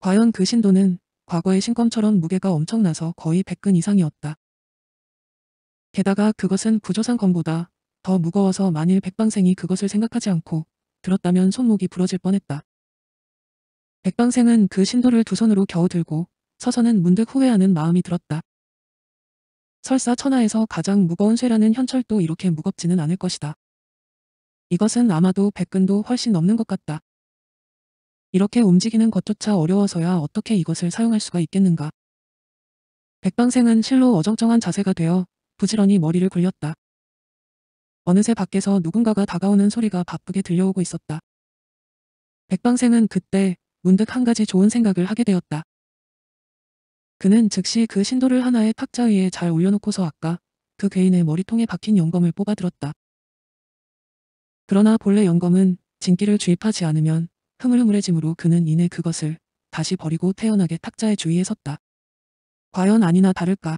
과연 그 신도는 과거의 신검처럼 무게가 엄청나서 거의 100근 이상이었다. 게다가 그것은 부조상검보다더 무거워서 만일 백방생이 그것을 생각하지 않고 들었다면 손목이 부러질 뻔했다. 백방생은 그 신도를 두 손으로 겨우 들고 서서는 문득 후회하는 마음이 들었다. 설사 천하에서 가장 무거운 쇠라는 현철도 이렇게 무겁지는 않을 것이다. 이것은 아마도 백근도 훨씬 넘는 것 같다. 이렇게 움직이는 것조차 어려워서야 어떻게 이것을 사용할 수가 있겠는가. 백방생은 실로 어정쩡한 자세가 되어 부지런히 머리를 굴렸다. 어느새 밖에서 누군가가 다가오는 소리가 바쁘게 들려오고 있었다. 백방생은 그때 문득 한 가지 좋은 생각을 하게 되었다. 그는 즉시 그 신도를 하나의 탁자 위에 잘 올려놓고서 아까 그 괴인의 머리통에 박힌 영검을 뽑아들었다. 그러나 본래 영검은 진기를 주입하지 않으면 흐물흐물해짐으로 그는 이내 그것을 다시 버리고 태연하게 탁자의 주위에 섰다. 과연 아니나 다를까.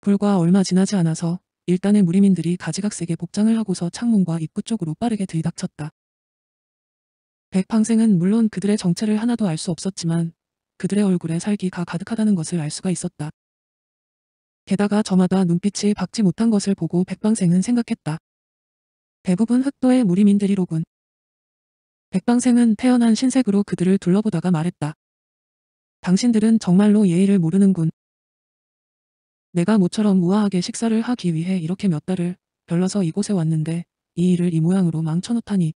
불과 얼마 지나지 않아서 일단의 무리민들이 가지각색의 복장을 하고서 창문과 입구 쪽으로 빠르게 들이닥쳤다. 백방생은 물론 그들의 정체를 하나도 알 수 없었지만 그들의 얼굴에 살기가 가득하다는 것을 알 수가 있었다. 게다가 저마다 눈빛이 박지 못한 것을 보고 백방생은 생각했다. 대부분 흑도의 무리민들이로군. 백방생은 태어난 신색으로 그들을 둘러보다가 말했다. 당신들은 정말로 예의를 모르는군. 내가 모처럼 우아하게 식사를 하기 위해 이렇게 몇 달을 별러서 이곳에 왔는데 이 일을 이 모양으로 망쳐놓다니.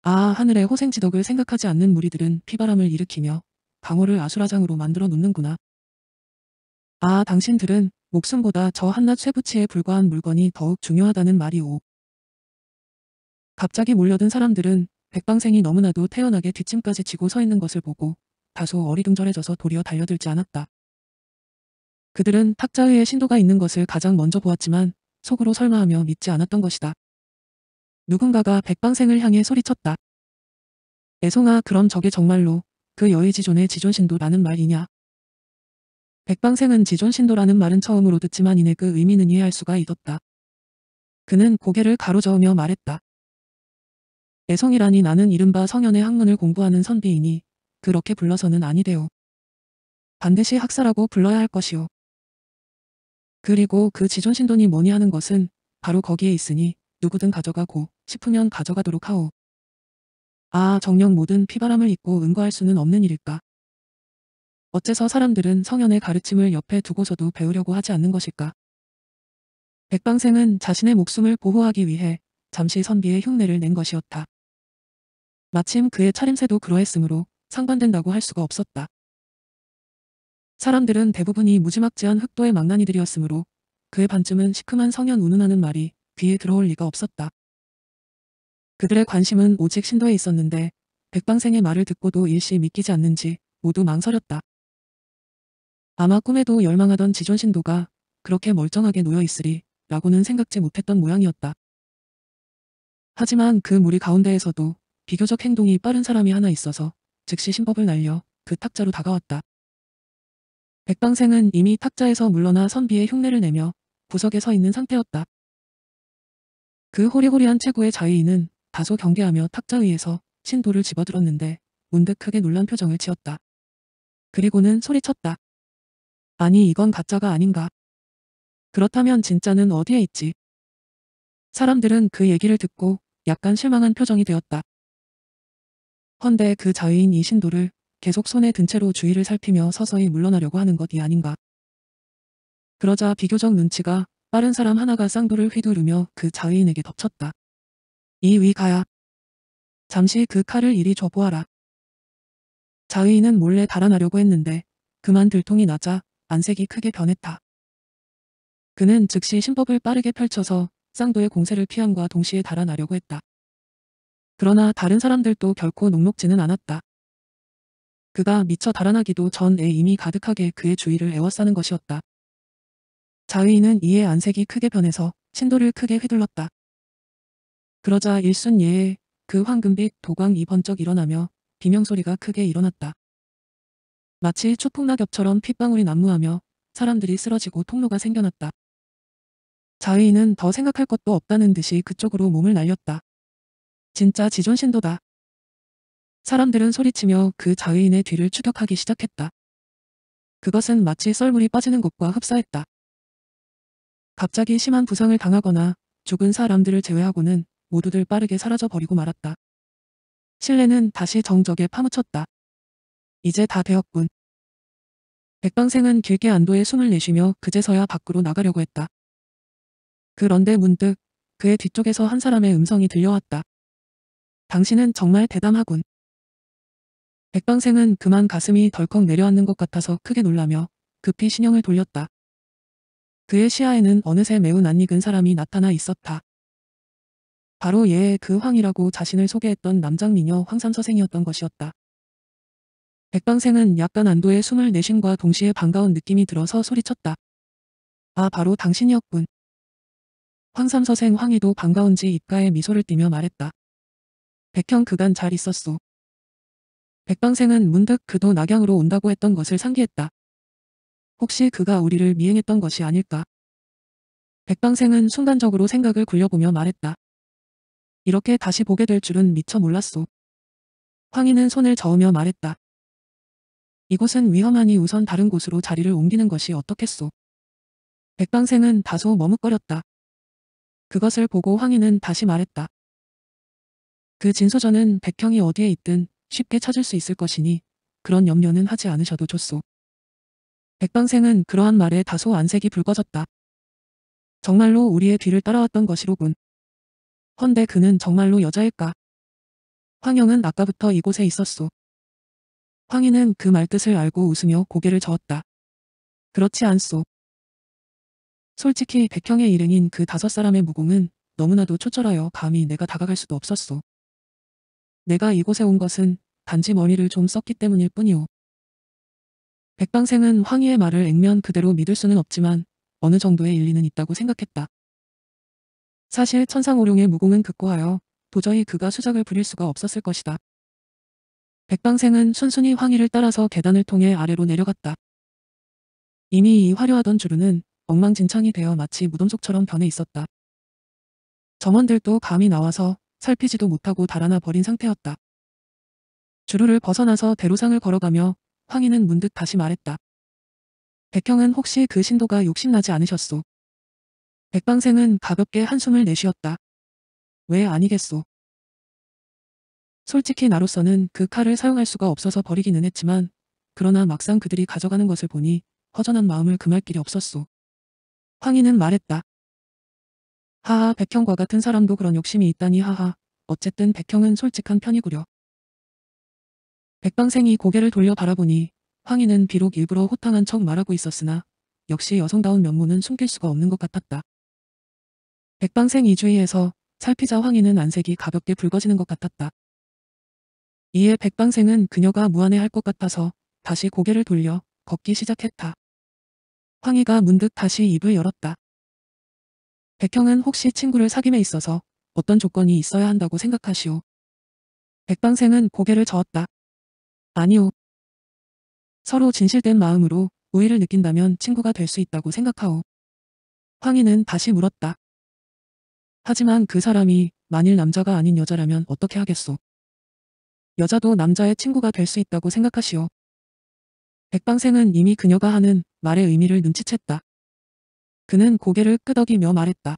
아 하늘의 호생지덕을 생각하지 않는 무리들은 피바람을 일으키며 방호를 아수라장으로 만들어 놓는구나. 아 당신들은 목숨보다 저 한낱 쇠붙이에 불과한 물건이 더욱 중요하다는 말이오. 갑자기 몰려든 사람들은 백방생이 너무나도 태연하게 뒷짐까지 지고 서 있는 것을 보고 다소 어리둥절해져서 도리어 달려들지 않았다. 그들은 탁자의 신도가 있는 것을 가장 먼저 보았지만 속으로 설마하며 믿지 않았던 것이다. 누군가가 백방생을 향해 소리쳤다. 애송아 그럼 저게 정말로 그 여의지존의 지존신도라는 말이냐. 백방생은 지존신도라는 말은 처음으로 듣지만 이내 그 의미는 이해할 수가 있었다. 그는 고개를 가로저으며 말했다. 애성이라니 나는 이른바 성현의 학문을 공부하는 선비이니 그렇게 불러서는 아니되오. 반드시 학사라고 불러야 할 것이오. 그리고 그 지존신돈이 뭐니 하는 것은 바로 거기에 있으니 누구든 가져가고 싶으면 가져가도록 하오. 아 정녕 모든 피바람을 잊고 응거할 수는 없는 일일까. 어째서 사람들은 성현의 가르침을 옆에 두고서도 배우려고 하지 않는 것일까. 백방생은 자신의 목숨을 보호하기 위해 잠시 선비의 흉내를 낸 것이었다. 마침 그의 차림새도 그러했으므로 상반된다고 할 수가 없었다. 사람들은 대부분이 무지막지한 흑도의 망나니들이었으므로 그의 반쯤은 시큼한 성현 운운하는 말이 귀에 들어올 리가 없었다. 그들의 관심은 오직 신도에 있었는데 백방생의 말을 듣고도 일시 믿기지 않는지 모두 망설였다. 아마 꿈에도 열망하던 지존신도가 그렇게 멀쩡하게 놓여 있으리 라고는 생각지 못했던 모양이었다. 하지만 그 무리 가운데에서도 비교적 행동이 빠른 사람이 하나 있어서 즉시 신법을 날려 그 탁자로 다가왔다. 백방생은 이미 탁자에서 물러나 선비의 흉내를 내며 부석에서 있는 상태였다. 그 호리호리한 체구의 자의인은 다소 경계하며 탁자 위에서 신도를 집어들었는데 문득 크게 놀란 표정을 지었다. 그리고는 소리쳤다. 아니 이건 가짜가 아닌가. 그렇다면 진짜는 어디에 있지? 사람들은 그 얘기를 듣고 약간 실망한 표정이 되었다. 헌데 그 자의인 이 신도를 계속 손에 든 채로 주위를 살피며 서서히 물러나려고 하는 것이 아닌가. 그러자 비교적 눈치가 빠른 사람 하나가 쌍도를 휘두르며 그 자의인에게 덮쳤다. 이 위 가야. 잠시 그 칼을 이리 줘보아라. 자의인은 몰래 달아나려고 했는데 그만 들통이 나자 안색이 크게 변했다. 그는 즉시 신법을 빠르게 펼쳐서 쌍도의 공세를 피함과 동시에 달아나려고 했다. 그러나 다른 사람들도 결코 녹록지는 않았다. 그가 미처 달아나기도 전에 이미 가득하게 그의 주위를 에워싸는 것이었다. 자위인은 이에 안색이 크게 변해서 신도를 크게 휘둘렀다. 그러자 일순 예에 그 황금빛 도광이 번쩍 일어나며 비명소리가 크게 일어났다. 마치 초풍낙엽처럼 핏방울이 난무하며 사람들이 쓰러지고 통로가 생겨났다. 자위인은더 생각할 것도 없다는 듯이 그쪽으로 몸을 날렸다. 진짜 지존신도다. 사람들은 소리치며 그 자의인의 뒤를 추격하기 시작했다. 그것은 마치 썰물이 빠지는 곳과 흡사했다. 갑자기 심한 부상을 당하거나 죽은 사람들을 제외하고는 모두들 빠르게 사라져버리고 말았다. 실내는 다시 정적에 파묻혔다. 이제 다 되었군. 백방생은 길게 안도에 숨을 내쉬며 그제서야 밖으로 나가려고 했다. 그런데 문득 그의 뒤쪽에서 한 사람의 음성이 들려왔다. 당신은 정말 대담하군. 백방생은 그만 가슴이 덜컥 내려앉는 것 같아서 크게 놀라며 급히 신형을 돌렸다. 그의 시야에는 어느새 매우 낯익은 사람이 나타나 있었다. 바로 예의 그 황이라고 자신을 소개했던 남장미녀 황삼서생이었던 것이었다. 백방생은 약간 안도의 숨을 내쉰과 동시에 반가운 느낌이 들어서 소리쳤다. 아 바로 당신이었군. 황삼서생 황희도 반가운지 입가에 미소를 띠며 말했다. 백현 그간 잘 있었소. 백방생은 문득 그도 낙양으로 온다고 했던 것을 상기했다. 혹시 그가 우리를 미행했던 것이 아닐까? 백방생은 순간적으로 생각을 굴려보며 말했다. 이렇게 다시 보게 될 줄은 미처 몰랐소. 황희는 손을 저으며 말했다. 이곳은 위험하니 우선 다른 곳으로 자리를 옮기는 것이 어떻겠소. 백방생은 다소 머뭇거렸다. 그것을 보고 황희는 다시 말했다. 그 진서전은 백형이 어디에 있든 쉽게 찾을 수 있을 것이니 그런 염려는 하지 않으셔도 좋소. 백방생은 그러한 말에 다소 안색이 붉어졌다. 정말로 우리의 뒤를 따라왔던 것이로군. 헌데 그는 정말로 여자일까? 황영은 아까부터 이곳에 있었소. 황희는 그 말뜻을 알고 웃으며 고개를 저었다. 그렇지 않소. 솔직히 백형의 일행인 그 다섯 사람의 무공은 너무나도 초절하여 감히 내가 다가갈 수도 없었소. 내가 이곳에 온 것은 단지 머리를 좀 썼기 때문일 뿐이오. 백방생은 황희의 말을 액면 그대로 믿을 수는 없지만 어느 정도의 일리는 있다고 생각했다. 사실 천상오룡의 무공은 극고하여 도저히 그가 수작을 부릴 수가 없었을 것이다. 백방생은 순순히 황희를 따라서 계단을 통해 아래로 내려갔다. 이미 이 화려하던 주루는 엉망진창이 되어 마치 무덤속처럼 변해 있었다. 점원들도 감이 나와서 살피지도 못하고 달아나 버린 상태였다. 주루를 벗어나서 대로상을 걸어가며 황희는 문득 다시 말했다. 백형은 혹시 그 신도가 욕심나지 않으셨소? 백방생은 가볍게 한숨을 내쉬었다. 왜 아니겠소? 솔직히 나로서는 그 칼을 사용할 수가 없어서 버리기는 했지만 그러나 막상 그들이 가져가는 것을 보니 허전한 마음을 금할 길이 없었소. 황희는 말했다. 하하 백형과 같은 사람도 그런 욕심이 있다니 하하 어쨌든 백형은 솔직한 편이구려. 백방생이 고개를 돌려 바라보니 황희는 비록 일부러 호탕한 척 말하고 있었으나 역시 여성다운 면모는 숨길 수가 없는 것 같았다. 백방생 이주의에서 살피자 황희는 안색이 가볍게 붉어지는 것 같았다. 이에 백방생은 그녀가 무안해할 것 같아서 다시 고개를 돌려 걷기 시작했다. 황희가 문득 다시 입을 열었다. 백형은 혹시 친구를 사귐에 있어서 어떤 조건이 있어야 한다고 생각하시오. 백방생은 고개를 저었다. 아니오. 서로 진실된 마음으로 우위를 느낀다면 친구가 될 수 있다고 생각하오. 황희는 다시 물었다. 하지만 그 사람이 만일 남자가 아닌 여자라면 어떻게 하겠소? 여자도 남자의 친구가 될 수 있다고 생각하시오. 백방생은 이미 그녀가 하는 말의 의미를 눈치챘다. 그는 고개를 끄덕이며 말했다.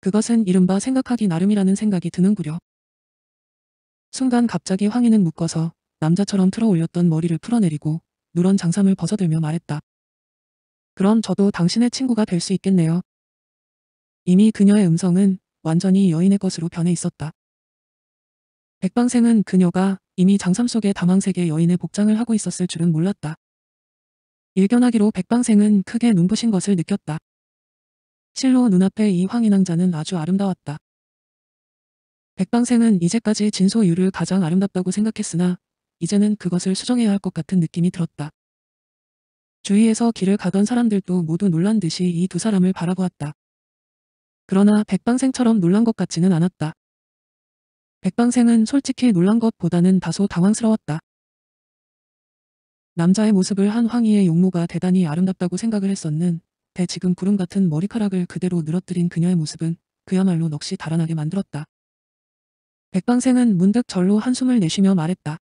그것은 이른바 생각하기 나름이라는 생각이 드는구려. 순간 갑자기 황희는 묶어서 남자처럼 틀어 올렸던 머리를 풀어내리고 누런 장삼을 벗어들며 말했다. 그럼 저도 당신의 친구가 될 수 있겠네요. 이미 그녀의 음성은 완전히 여인의 것으로 변해 있었다. 백방생은 그녀가 이미 장삼 속의 다망색의 여인의 복장을 하고 있었을 줄은 몰랐다. 일견하기로 백방생은 크게 눈부신 것을 느꼈다. 실로 눈앞에 이 황인왕자는 아주 아름다웠다. 백방생은 이제까지 진소유를 가장 아름답다고 생각했으나 이제는 그것을 수정해야 할 것 같은 느낌이 들었다. 주위에서 길을 가던 사람들도 모두 놀란 듯이 이 두 사람을 바라보았다. 그러나 백방생처럼 놀란 것 같지는 않았다. 백방생은 솔직히 놀란 것보다는 다소 당황스러웠다. 남자의 모습을 한 황희의 용모가 대단히 아름답다고 생각을 했었는 대 지금 구름 같은 머리카락을 그대로 늘어뜨린 그녀의 모습은 그야말로 넋이 달아나게 만들었다. 백방생은 문득 절로 한숨을 내쉬며 말했다.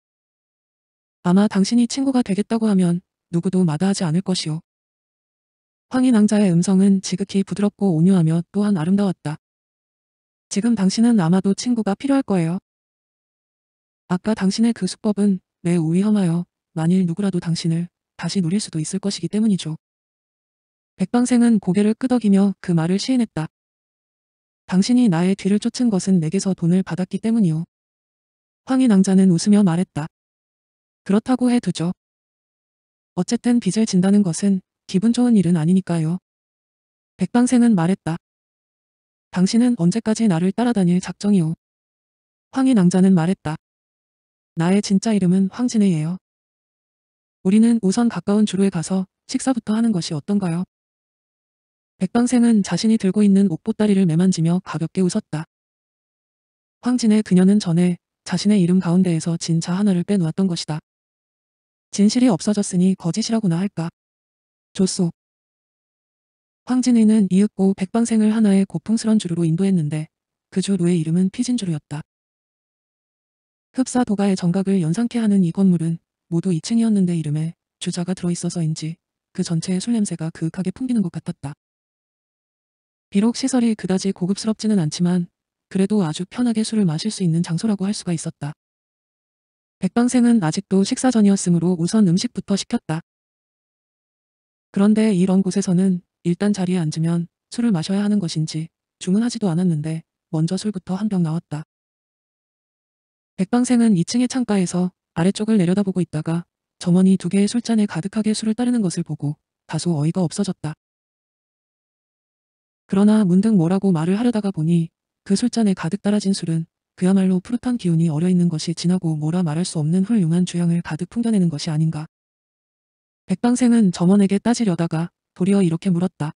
아마 당신이 친구가 되겠다고 하면 누구도 마다하지 않을 것이오. 황희 낭자의 음성은 지극히 부드럽고 온유하며 또한 아름다웠다. 지금 당신은 아마도 친구가 필요할 거예요. 아까 당신의 그 수법은 매우 위험하여 만일 누구라도 당신을 다시 누릴 수도 있을 것이기 때문이죠. 백방생은 고개를 끄덕이며 그 말을 시인했다. 당신이 나의 뒤를 쫓은 것은 내게서 돈을 받았기 때문이오 황희 낭자는 웃으며 말했다. 그렇다고 해두죠. 어쨌든 빚을 진다는 것은 기분 좋은 일은 아니니까요. 백방생은 말했다. 당신은 언제까지 나를 따라다닐 작정이오. 황희 낭자는 말했다. 나의 진짜 이름은 황진혜예요. 우리는 우선 가까운 주루에 가서 식사부터 하는 것이 어떤가요? 백방생은 자신이 들고 있는 옥보따리를 매만지며 가볍게 웃었다. 황진의 그녀는 전에 자신의 이름 가운데에서 진자 하나를 빼놓았던 것이다. 진실이 없어졌으니 거짓이라고나 할까. 조소. 황진이는 이윽고 백방생을 하나의 고풍스런 주루로 인도했는데 그 주루의 이름은 피진주루였다. 흡사 도가의 정각을 연상케 하는 이 건물은 모두 2층이었는데 이름에 주자가 들어있어서인지 그전체의 술냄새가 그윽하게 풍기는 것 같았다. 비록 시설이 그다지 고급스럽지는 않지만 그래도 아주 편하게 술을 마실 수 있는 장소라고 할 수가 있었다. 백방생은 아직도 식사 전이었으므로 우선 음식부터 시켰다. 그런데 이런 곳에서는 일단 자리에 앉으면 술을 마셔야 하는 것인지 주문하지도 않았는데 먼저 술부터 한 병 나왔다. 백방생은 2층의 창가에서 아래쪽을 내려다보고 있다가 점원이 두 개의 술잔에 가득하게 술을 따르는 것을 보고 다소 어이가 없어졌다. 그러나 문득 뭐라고 말을 하려다가 보니 그 술잔에 가득 따라진 술은 그야말로 푸릇한 기운이 어려있는 것이 지나고 뭐라 말할 수 없는 훌륭한 주향을 가득 풍겨내는 것이 아닌가. 백방생은 점원에게 따지려다가 도리어 이렇게 물었다.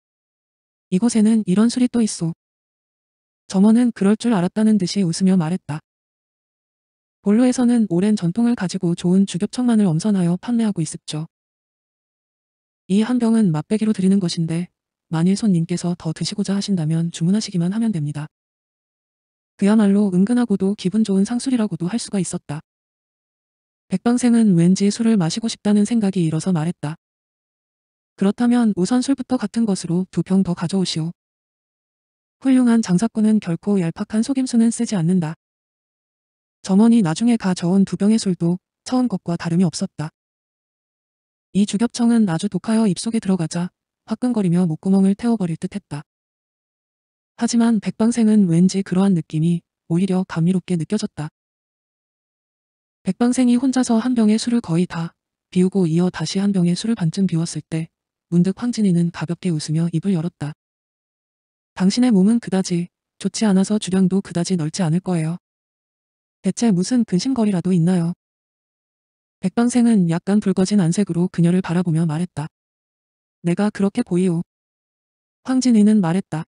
이곳에는 이런 술이 또 있소. 점원은 그럴 줄 알았다는 듯이 웃으며 말했다. 본로에서는 오랜 전통을 가지고 좋은 주격청만을 엄선하여 판매하고 있습죠. 이 한 병은 맛배기로 드리는 것인데 만일 손님께서 더 드시고자 하신다면 주문하시기만 하면 됩니다. 그야말로 은근하고도 기분 좋은 상술이라고도 할 수가 있었다. 백방생은 왠지 술을 마시고 싶다는 생각이 일어서 말했다. 그렇다면 우선 술부터 같은 것으로 두 병 더 가져오시오. 훌륭한 장사꾼은 결코 얄팍한 속임수는 쓰지 않는다. 정원이 나중에 가저온두 병의 술도 처음 것과 다름이 없었다. 이주격청은 아주 독하여 입속에 들어가자 화끈거리며 목구멍을 태워버릴 듯했다. 하지만 백방생은 왠지 그러한 느낌이 오히려 감미롭게 느껴졌다. 백방생이 혼자서 한 병의 술을 거의 다 비우고 이어 다시 한 병의 술을 반쯤 비웠을 때 문득 황진이는 가볍게 웃으며 입을 열었다. 당신의 몸은 그다지 좋지 않아서 주량도 그다지 넓지 않을 거예요. 대체 무슨 근심거리라도 있나요? 백방생은 약간 붉어진 안색으로 그녀를 바라보며 말했다. 내가 그렇게 보이오. 황진이는 말했다.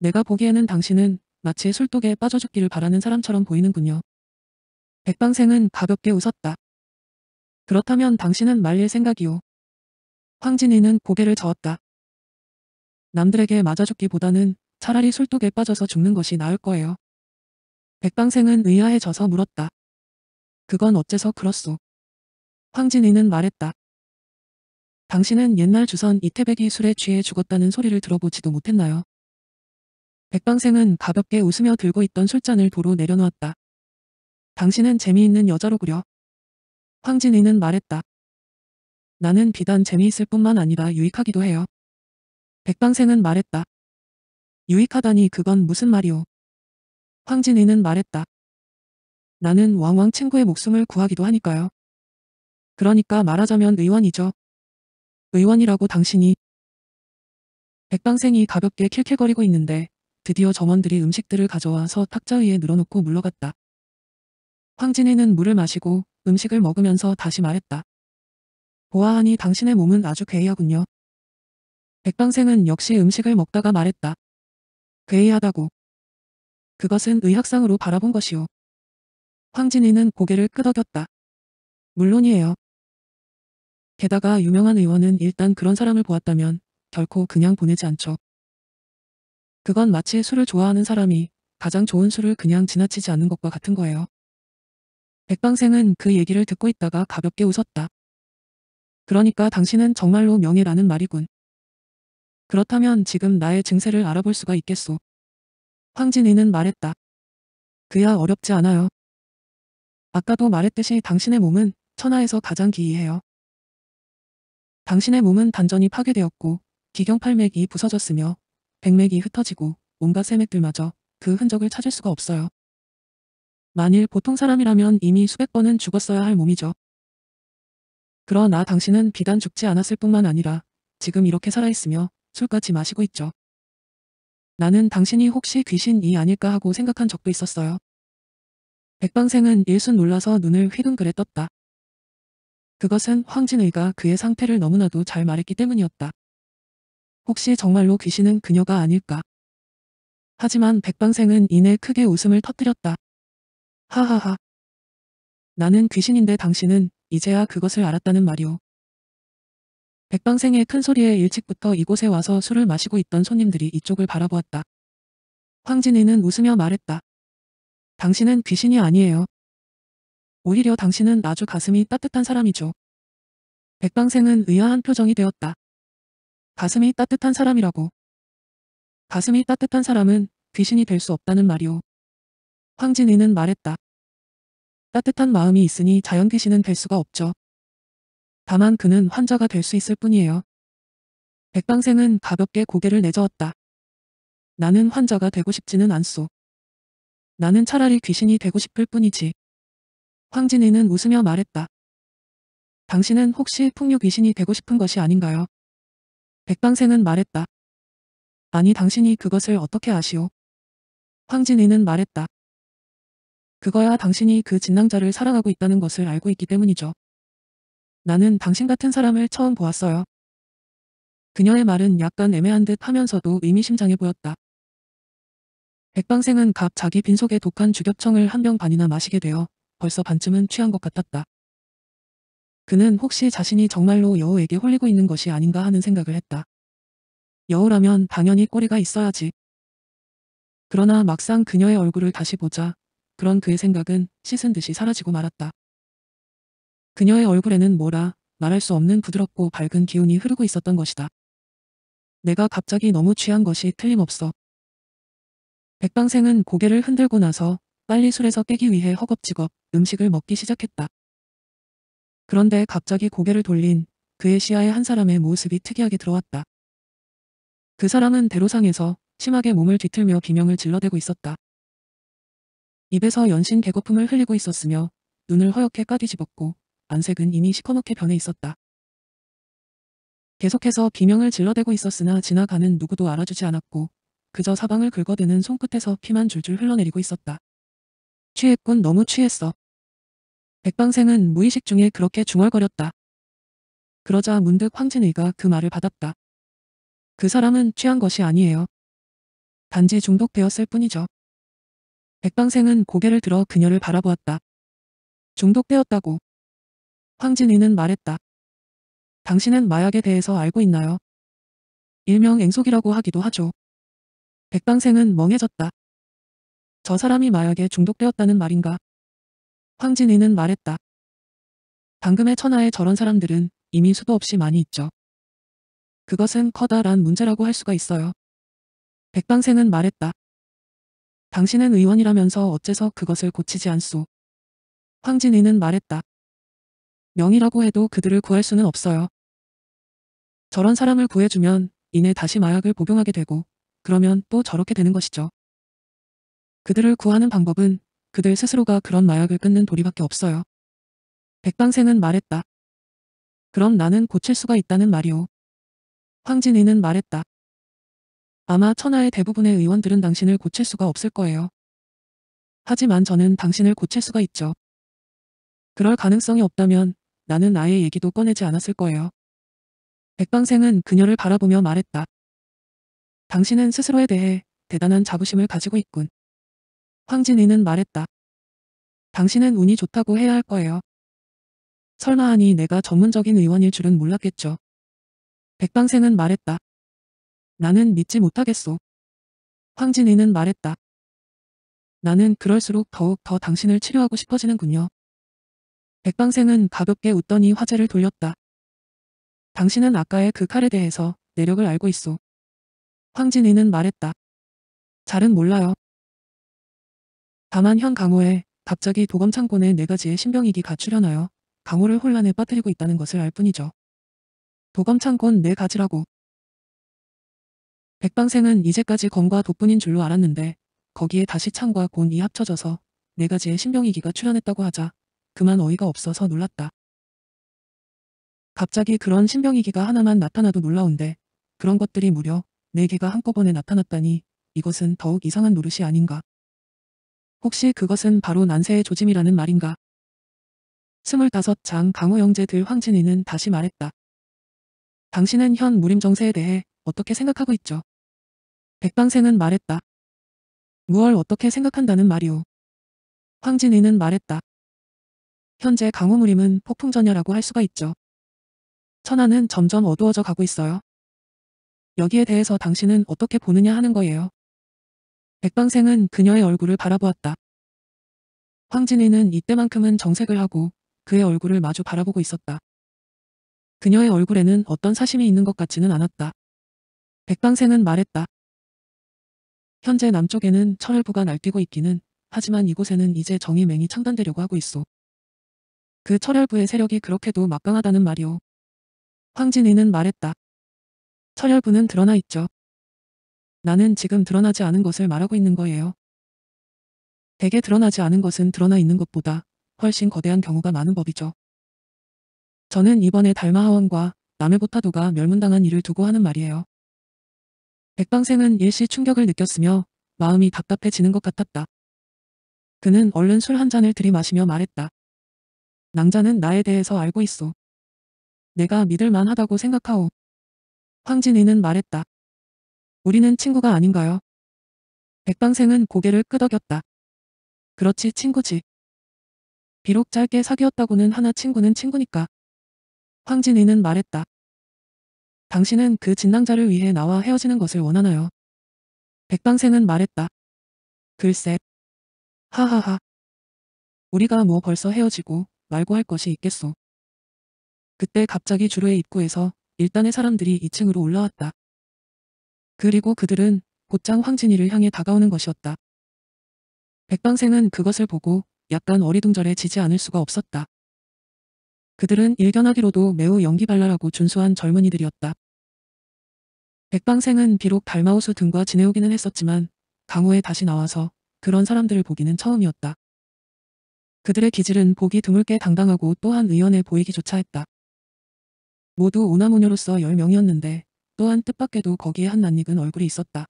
내가 보기에는 당신은 마치 술독에 빠져 죽기를 바라는 사람처럼 보이는군요. 백방생은 가볍게 웃었다. 그렇다면 당신은 말릴 생각이오. 황진이는 고개를 저었다. 남들에게 맞아 죽기보다는 차라리 술독에 빠져서 죽는 것이 나을 거예요. 백방생은 의아해져서 물었다. 그건 어째서 그렇소? 황진이는 말했다. 당신은 옛날 주선 이태백이 술에 취해 죽었다는 소리를 들어보지도 못했나요? 백방생은 가볍게 웃으며 들고 있던 술잔을 도로 내려놓았다. 당신은 재미있는 여자로구려. 황진이는 말했다. 나는 비단 재미있을 뿐만 아니라 유익하기도 해요. 백방생은 말했다. 유익하다니 그건 무슨 말이오. 황진이는 말했다. 나는 왕왕 친구의 목숨을 구하기도 하니까요. 그러니까 말하자면 의원이죠. 의원이라고 당신이 백방생이 가볍게 킬킬거리고 있는데 드디어 점원들이 음식들을 가져와서 탁자 위에 늘어놓고 물러갔다. 황진이는 물을 마시고 음식을 먹으면서 다시 말했다. 보아하니 당신의 몸은 아주 괴이하군요. 백방생은 역시 음식을 먹다가 말했다. 괴이하다고. 그것은 의학상으로 바라본 것이오. 황진이는 고개를 끄덕였다. 물론이에요. 게다가 유명한 의원은 일단 그런 사람을 보았다면 결코 그냥 보내지 않죠. 그건 마치 술을 좋아하는 사람이 가장 좋은 술을 그냥 지나치지 않는 것과 같은 거예요. 백방생은 그 얘기를 듣고 있다가 가볍게 웃었다. 그러니까 당신은 정말로 명예라는 말이군. 그렇다면 지금 나의 증세를 알아볼 수가 있겠소. 황진이는 말했다. 그야 어렵지 않아요. 아까도 말했듯이 당신의 몸은 천하에서 가장 기이해요. 당신의 몸은 단전이 파괴되었고 기경팔맥이 부서졌으며 백맥이 흩어지고 온갖 세맥들마저 그 흔적을 찾을 수가 없어요. 만일 보통 사람이라면 이미 수백 번은 죽었어야 할 몸이죠. 그러나 당신은 비단 죽지 않았을 뿐만 아니라 지금 이렇게 살아있으며 술까지 마시고 있죠. 나는 당신이 혹시 귀신이 아닐까 하고 생각한 적도 있었어요. 백방생은 일순 놀라서 눈을 휘둥그레 떴다. 그것은 황진의가 그의 상태를 너무나도 잘 말했기 때문이었다. 혹시 정말로 귀신은 그녀가 아닐까? 하지만 백방생은 이내 크게 웃음을 터뜨렸다. 하하하. 나는 귀신인데 당신은 이제야 그것을 알았다는 말이오. 백방생의 큰 소리에 일찍부터 이곳에 와서 술을 마시고 있던 손님들이 이쪽을 바라보았다. 황진이는 웃으며 말했다. 당신은 귀신이 아니에요. 오히려 당신은 아주 가슴이 따뜻한 사람이죠. 백방생은 의아한 표정이 되었다. 가슴이 따뜻한 사람이라고. 가슴이 따뜻한 사람은 귀신이 될 수 없다는 말이오. 황진이는 말했다. 따뜻한 마음이 있으니 자연 귀신은 될 수가 없죠. 다만 그는 환자가 될 수 있을 뿐이에요. 백방생은 가볍게 고개를 내저었다. 나는 환자가 되고 싶지는 않소. 나는 차라리 귀신이 되고 싶을 뿐이지. 황진이는 웃으며 말했다. 당신은 혹시 풍류 귀신이 되고 싶은 것이 아닌가요? 백방생은 말했다. 아니 당신이 그것을 어떻게 아시오? 황진이는 말했다. 그거야 당신이 그 진낭자를 사랑하고 있다는 것을 알고 있기 때문이죠. 나는 당신 같은 사람을 처음 보았어요. 그녀의 말은 약간 애매한 듯 하면서도 의미심장해 보였다. 백방생은 갑 자기 빈속에 독한 주격청을 한 병 반이나 마시게 되어 벌써 반쯤은 취한 것 같았다. 그는 혹시 자신이 정말로 여우에게 홀리고 있는 것이 아닌가 하는 생각을 했다. 여우라면 당연히 꼬리가 있어야지. 그러나 막상 그녀의 얼굴을 다시 보자 그런 그의 생각은 씻은 듯이 사라지고 말았다. 그녀의 얼굴에는 뭐라 말할 수 없는 부드럽고 밝은 기운이 흐르고 있었던 것이다. 내가 갑자기 너무 취한 것이 틀림없어. 백방생은 고개를 흔들고 나서 빨리 술에서 깨기 위해 허겁지겁 음식을 먹기 시작했다. 그런데 갑자기 고개를 돌린 그의 시야에 한 사람의 모습이 특이하게 들어왔다. 그 사람은 대로상에서 심하게 몸을 뒤틀며 비명을 질러대고 있었다. 입에서 연신 개거품을 흘리고 있었으며 눈을 허옇게 까뒤집었고 안색은 이미 시커멓게 변해 있었다. 계속해서 비명을 질러대고 있었으나 지나가는 누구도 알아주지 않았고 그저 사방을 긁어대는 손끝에서 피만 줄줄 흘러내리고 있었다. 취했군 너무 취했어. 백방생은 무의식 중에 그렇게 중얼거렸다. 그러자 문득 황진의가 그 말을 받았다. 그 사람은 취한 것이 아니에요. 단지 중독되었을 뿐이죠. 백방생은 고개를 들어 그녀를 바라보았다. 중독되었다고. 황진이는 말했다. 당신은 마약에 대해서 알고 있나요? 일명 앵속이라고 하기도 하죠. 백방생은 멍해졌다. 저 사람이 마약에 중독되었다는 말인가? 황진이는 말했다. 방금의 천하에 저런 사람들은 이미 수도 없이 많이 있죠. 그것은 커다란 문제라고 할 수가 있어요. 백방생은 말했다. 당신은 의원이라면서 어째서 그것을 고치지 않소. 황진이는 말했다. 영이라고 해도 그들을 구할 수는 없어요. 저런 사람을 구해주면 이내 다시 마약을 복용하게 되고 그러면 또 저렇게 되는 것이죠. 그들을 구하는 방법은 그들 스스로가 그런 마약을 끊는 도리밖에 없어요. 백방생은 말했다. 그럼 나는 고칠 수가 있다는 말이오. 황진이는 말했다. 아마 천하의 대부분의 의원들은 당신을 고칠 수가 없을 거예요. 하지만 저는 당신을 고칠 수가 있죠. 그럴 가능성이 없다면 나는 아예 얘기도 꺼내지 않았을 거예요. 백방생은 그녀를 바라보며 말했다. 당신은 스스로에 대해 대단한 자부심을 가지고 있군. 황진이는 말했다. 당신은 운이 좋다고 해야 할 거예요. 설마 하니 내가 전문적인 의원일 줄은 몰랐겠죠. 백방생은 말했다. 나는 믿지 못하겠소. 황진이는 말했다. 나는 그럴수록 더욱 더 당신을 치료하고 싶어지는군요. 백방생은 가볍게 웃더니 화제를 돌렸다. 당신은 아까의 그 칼에 대해서 내력을 알고 있소. 황진이는 말했다. 잘은 몰라요. 다만 현 강호에 갑자기 도검창권의 네 가지의 신병이기 가출현하여 강호를 혼란에 빠뜨리고 있다는 것을 알 뿐이죠. 도검창권 네 가지라고. 백방생은 이제까지 검과 도뿐인 줄로 알았는데 거기에 다시 창과 곤이 합쳐져서 네 가지의 신병이기가 출현했다고 하자 그만 어이가 없어서 놀랐다. 갑자기 그런 신병이기가 하나만 나타나도 놀라운데 그런 것들이 무려 네 개가 한꺼번에 나타났다니 이것은 더욱 이상한 노릇이 아닌가. 혹시 그것은 바로 난세의 조짐이라는 말인가. 스물다섯 장 강호 영제들 황진이는 다시 말했다. 당신은 현 무림정세에 대해 어떻게 생각하고 있죠? 백방생은 말했다. 무얼 어떻게 생각한다는 말이오. 황진이는 말했다. 현재 강우무림은 폭풍전야라고 할 수가 있죠. 천안은 점점 어두워져 가고 있어요. 여기에 대해서 당신은 어떻게 보느냐 하는 거예요. 백방생은 그녀의 얼굴을 바라보았다. 황진이는 이때만큼은 정색을 하고 그의 얼굴을 마주 바라보고 있었다. 그녀의 얼굴에는 어떤 사심이 있는 것 같지는 않았다. 백방생은 말했다. 현재 남쪽에는 철부가 날뛰고 있기는 하지만 이곳에는 이제 정의맹이 창단되려고 하고 있어. 그 철혈부의 세력이 그렇게도 막강하다는 말이오. 황진이는 말했다. 철혈부는 드러나 있죠. 나는 지금 드러나지 않은 것을 말하고 있는 거예요. 대개 드러나지 않은 것은 드러나 있는 것보다 훨씬 거대한 경우가 많은 법이죠. 저는 이번에 달마하원과 남해보타도가 멸문당한 일을 두고 하는 말이에요. 백방생은 일시 충격을 느꼈으며 마음이 답답해지는 것 같았다. 그는 얼른 술 한 잔을 들이마시며 말했다. 낭자는 나에 대해서 알고 있어. 내가 믿을 만하다고 생각하오. 황진이는 말했다. 우리는 친구가 아닌가요? 백방생은 고개를 끄덕였다. 그렇지 친구지. 비록 짧게 사귀었다고는 하나 친구는 친구니까. 황진이는 말했다. 당신은 그 진낭자를 위해 나와 헤어지는 것을 원하나요? 백방생은 말했다. 글쎄. 하하하. 우리가 뭐 벌써 헤어지고 말고 할 것이 있겠소. 그때 갑자기 주로의 입구에서 일단의 사람들이 2층으로 올라왔다. 그리고 그들은 곧장 황진이를 향해 다가오는 것이었다. 백방생은 그것을 보고 약간 어리둥절해지지 않을 수가 없었다. 그들은 일견하기로도 매우 연기발랄하고 준수한 젊은이들이었다. 백방생은 비록 달마우스 등과 지내오기는 했었지만 강호에 다시 나와서 그런 사람들을 보기는 처음이었다. 그들의 기질은 보기 드물게 당당하고 또한 의연해 보이기조차 했다. 모두 오나무녀로서 10명이었는데 또한 뜻밖에도 거기에 한 낯익은 얼굴이 있었다.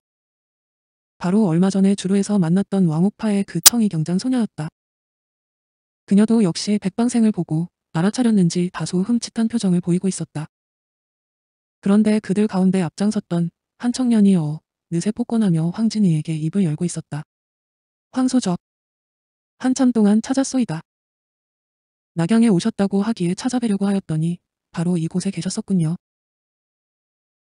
바로 얼마 전에 주루에서 만났던 왕옥파의 그 청이 경장 소녀였다. 그녀도 역시 백방생을 보고 알아차렸는지 다소 흠칫한 표정을 보이고 있었다. 그런데 그들 가운데 앞장섰던 한 청년이 어 느새 폭권하며 황진이에게 입을 열고 있었다. 황소적 한참 동안 찾았소이다. 낙양에 오셨다고 하기에 찾아뵈려고 하였더니 바로 이곳에 계셨었군요.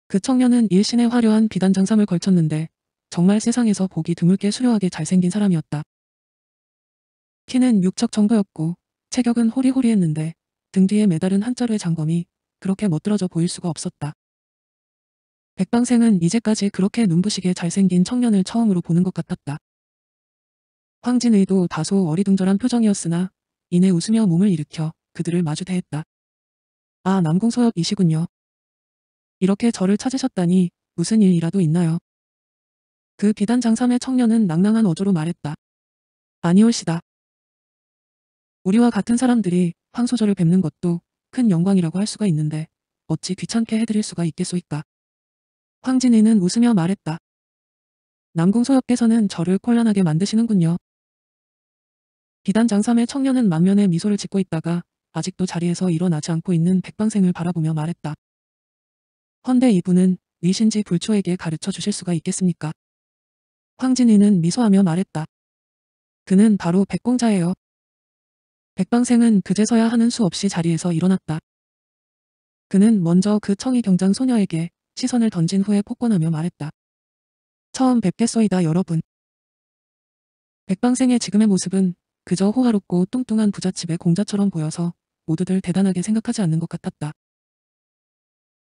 그 청년은 일신의 화려한 비단장삼을 걸쳤는데 정말 세상에서 보기 드물게 수려하게 잘생긴 사람이었다. 키는 6척 정도였고 체격은 호리호리했는데 등 뒤에 매달은 한자루의 장검이 그렇게 멋들어져 보일 수가 없었다. 백방생은 이제까지 그렇게 눈부시게 잘생긴 청년을 처음으로 보는 것 같았다. 황진의도 다소 어리둥절한 표정이었으나 이내 웃으며 몸을 일으켜 그들을 마주대했다. 아 남궁서엽이시군요. 이렇게 저를 찾으셨다니 무슨 일이라도 있나요? 그 비단장삼의 청년은 낭낭한 어조로 말했다. 아니올시다. 우리와 같은 사람들이 황소절을 뵙는 것도 큰 영광이라고 할 수가 있는데 어찌 귀찮게 해드릴 수가 있겠소이까. 황진이는 웃으며 말했다. 남궁소엽께서는 저를 곤란하게 만드시는군요. 비단 장삼의 청년은 만면에 미소를 짓고 있다가 아직도 자리에서 일어나지 않고 있는 백방생을 바라보며 말했다. 헌데 이분은 니신지 불초에게 가르쳐 주실 수가 있겠습니까? 황진이는 미소하며 말했다. 그는 바로 백공자예요. 백방생은 그제서야 하는 수 없이 자리에서 일어났다. 그는 먼저 그 청이 경장 소녀에게 시선을 던진 후에 폭권하며 말했다. 처음 뵙겠소이다 여러분. 백방생의 지금의 모습은 그저 호화롭고 뚱뚱한 부잣집의 공자처럼 보여서 모두들 대단하게 생각하지 않는 것 같았다.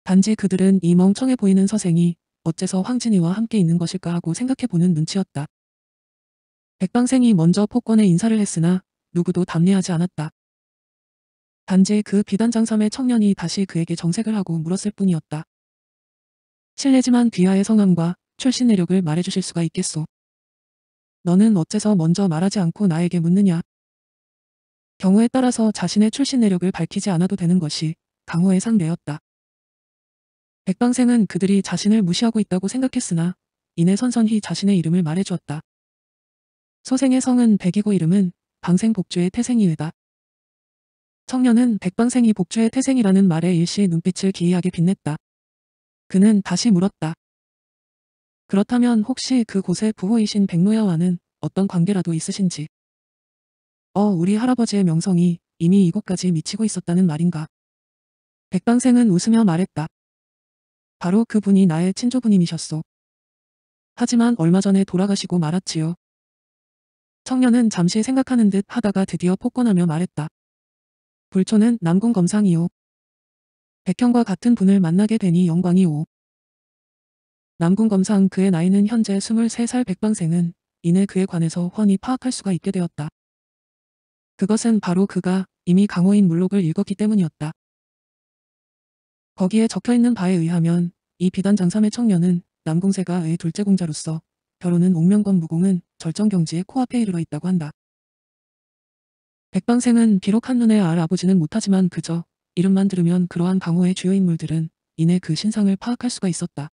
단지 그들은 이 멍청해 보이는 서생이 어째서 황진이와 함께 있는 것일까 하고 생각해보는 눈치였다. 백방생이 먼저 폭권에 인사를 했으나 누구도 답례하지 않았다. 단지 그 비단장삼의 청년이 다시 그에게 정색을 하고 물었을 뿐이었다. 실례지만 귀하의 성함과 출신 내력을 말해주실 수가 있겠소. 너는 어째서 먼저 말하지 않고 나에게 묻느냐? 경우에 따라서 자신의 출신 내력을 밝히지 않아도 되는 것이 강호의 상대였다 백방생은 그들이 자신을 무시하고 있다고 생각했으나 이내 선선히 자신의 이름을 말해주었다. 소생의 성은 백이고 이름은 방생복주의 태생이외다. 청년은 백방생이 복주의 태생이라는 말에 일시 눈빛을 기이하게 빛냈다. 그는 다시 물었다. 그렇다면 혹시 그곳의 부호이신 백노야와는 어떤 관계라도 있으신지. 어, 우리 할아버지의 명성이 이미 이곳까지 미치고 있었다는 말인가. 백방생은 웃으며 말했다. 바로 그분이 나의 친조부님이셨소. 하지만 얼마 전에 돌아가시고 말았지요. 청년은 잠시 생각하는 듯 하다가 드디어 폭권하며 말했다. 불초는 남궁 검상이오. 백형과 같은 분을 만나게 되니 영광이오. 남궁 검상 그의 나이는 현재 23살 백방생은 이내 그에 관해서 훤히 파악할 수가 있게 되었다. 그것은 바로 그가 이미 강호인 물록을 읽었기 때문이었다. 거기에 적혀있는 바에 의하면 이 비단 장삼의 청년은 남궁세가 의 둘째 공자로서 결혼은 옥명건 무공은 절정경지의 코앞에 이르러 있다고 한다. 백방생은 비록 한눈에 알 아버지는 못하지만 그저 이름만 들으면 그러한 강호의 주요 인물들은 이내 그 신상을 파악할 수가 있었다.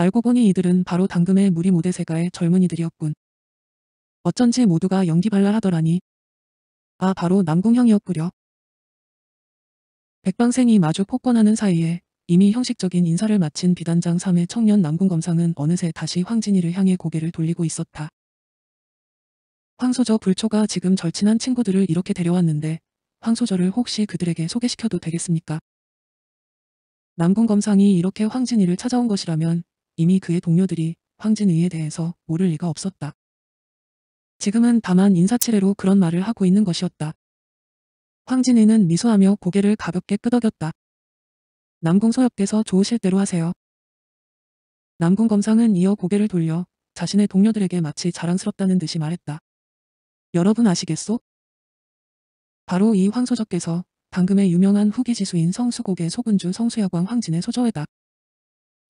알고 보니 이들은 바로 당금의 무리 모대세가의 젊은이들이었군. 어쩐지 모두가 연기발랄하더라니. 아 바로 남궁형이었구려. 백방생이 마주 폭권하는 사이에 이미 형식적인 인사를 마친 비단장 3의 청년 남궁검상은 어느새 다시 황진이를 향해 고개를 돌리고 있었다. 황소저 불초가 지금 절친한 친구들을 이렇게 데려왔는데 황소저를 혹시 그들에게 소개시켜도 되겠습니까? 남궁 검상이 이렇게 황진이를 찾아온 것이라면 이미 그의 동료들이 황진의에 대해서 모를 리가 없었다. 지금은 다만 인사치레로 그런 말을 하고 있는 것이었다. 황진의는 미소하며 고개를 가볍게 끄덕였다. 남궁소엽께서 좋으실 대로 하세요. 남궁 검상은 이어 고개를 돌려 자신의 동료들에게 마치 자랑스럽다는 듯이 말했다. 여러분 아시겠소? 바로 이 황소적께서 당금의 유명한 후기 지수인 성수곡의 소군주 성수야광 황진의 소저에다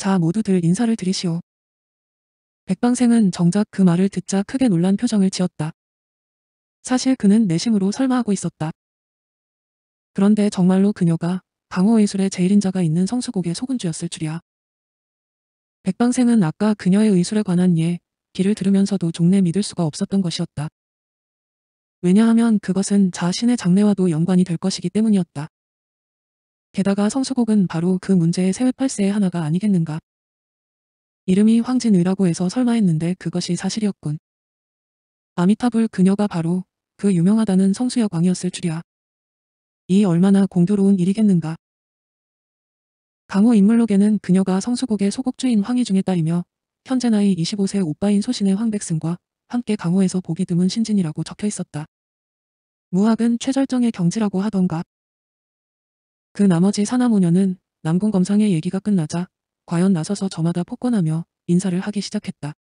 자 모두들 인사를 드리시오. 백방생은 정작 그 말을 듣자 크게 놀란 표정을 지었다. 사실 그는 내심으로 설마하고 있었다. 그런데 정말로 그녀가 강호의술의 제일인자가 있는 성수곡의 소군주였을 줄이야. 백방생은 아까 그녀의 의술에 관한 예 길을 들으면서도 종래 믿을 수가 없었던 것이었다. 왜냐하면 그것은 자신의 장래와도 연관이 될 것이기 때문이었다. 게다가 성수국은 바로 그 문제의 세외팔세의 하나가 아니겠는가. 이름이 황진의라고 해서 설마 했는데 그것이 사실이었군. 아미타불 그녀가 바로 그 유명하다는 성수여광이었을 줄이야. 이 얼마나 공교로운 일이겠는가. 강호 인물록에는 그녀가 성수국의 소곡주인 황희중의 딸이며 현재 나이 25세 오빠인 소신의 황백승과 함께 강호에서 보기 드문 신진이라고 적혀 있었다. 무학은 최절정의 경지라고 하던가. 그 나머지 사나무녀는 남궁 검상의 얘기가 끝나자 과연 나서서 저마다 폭권하며 인사를 하기 시작했다.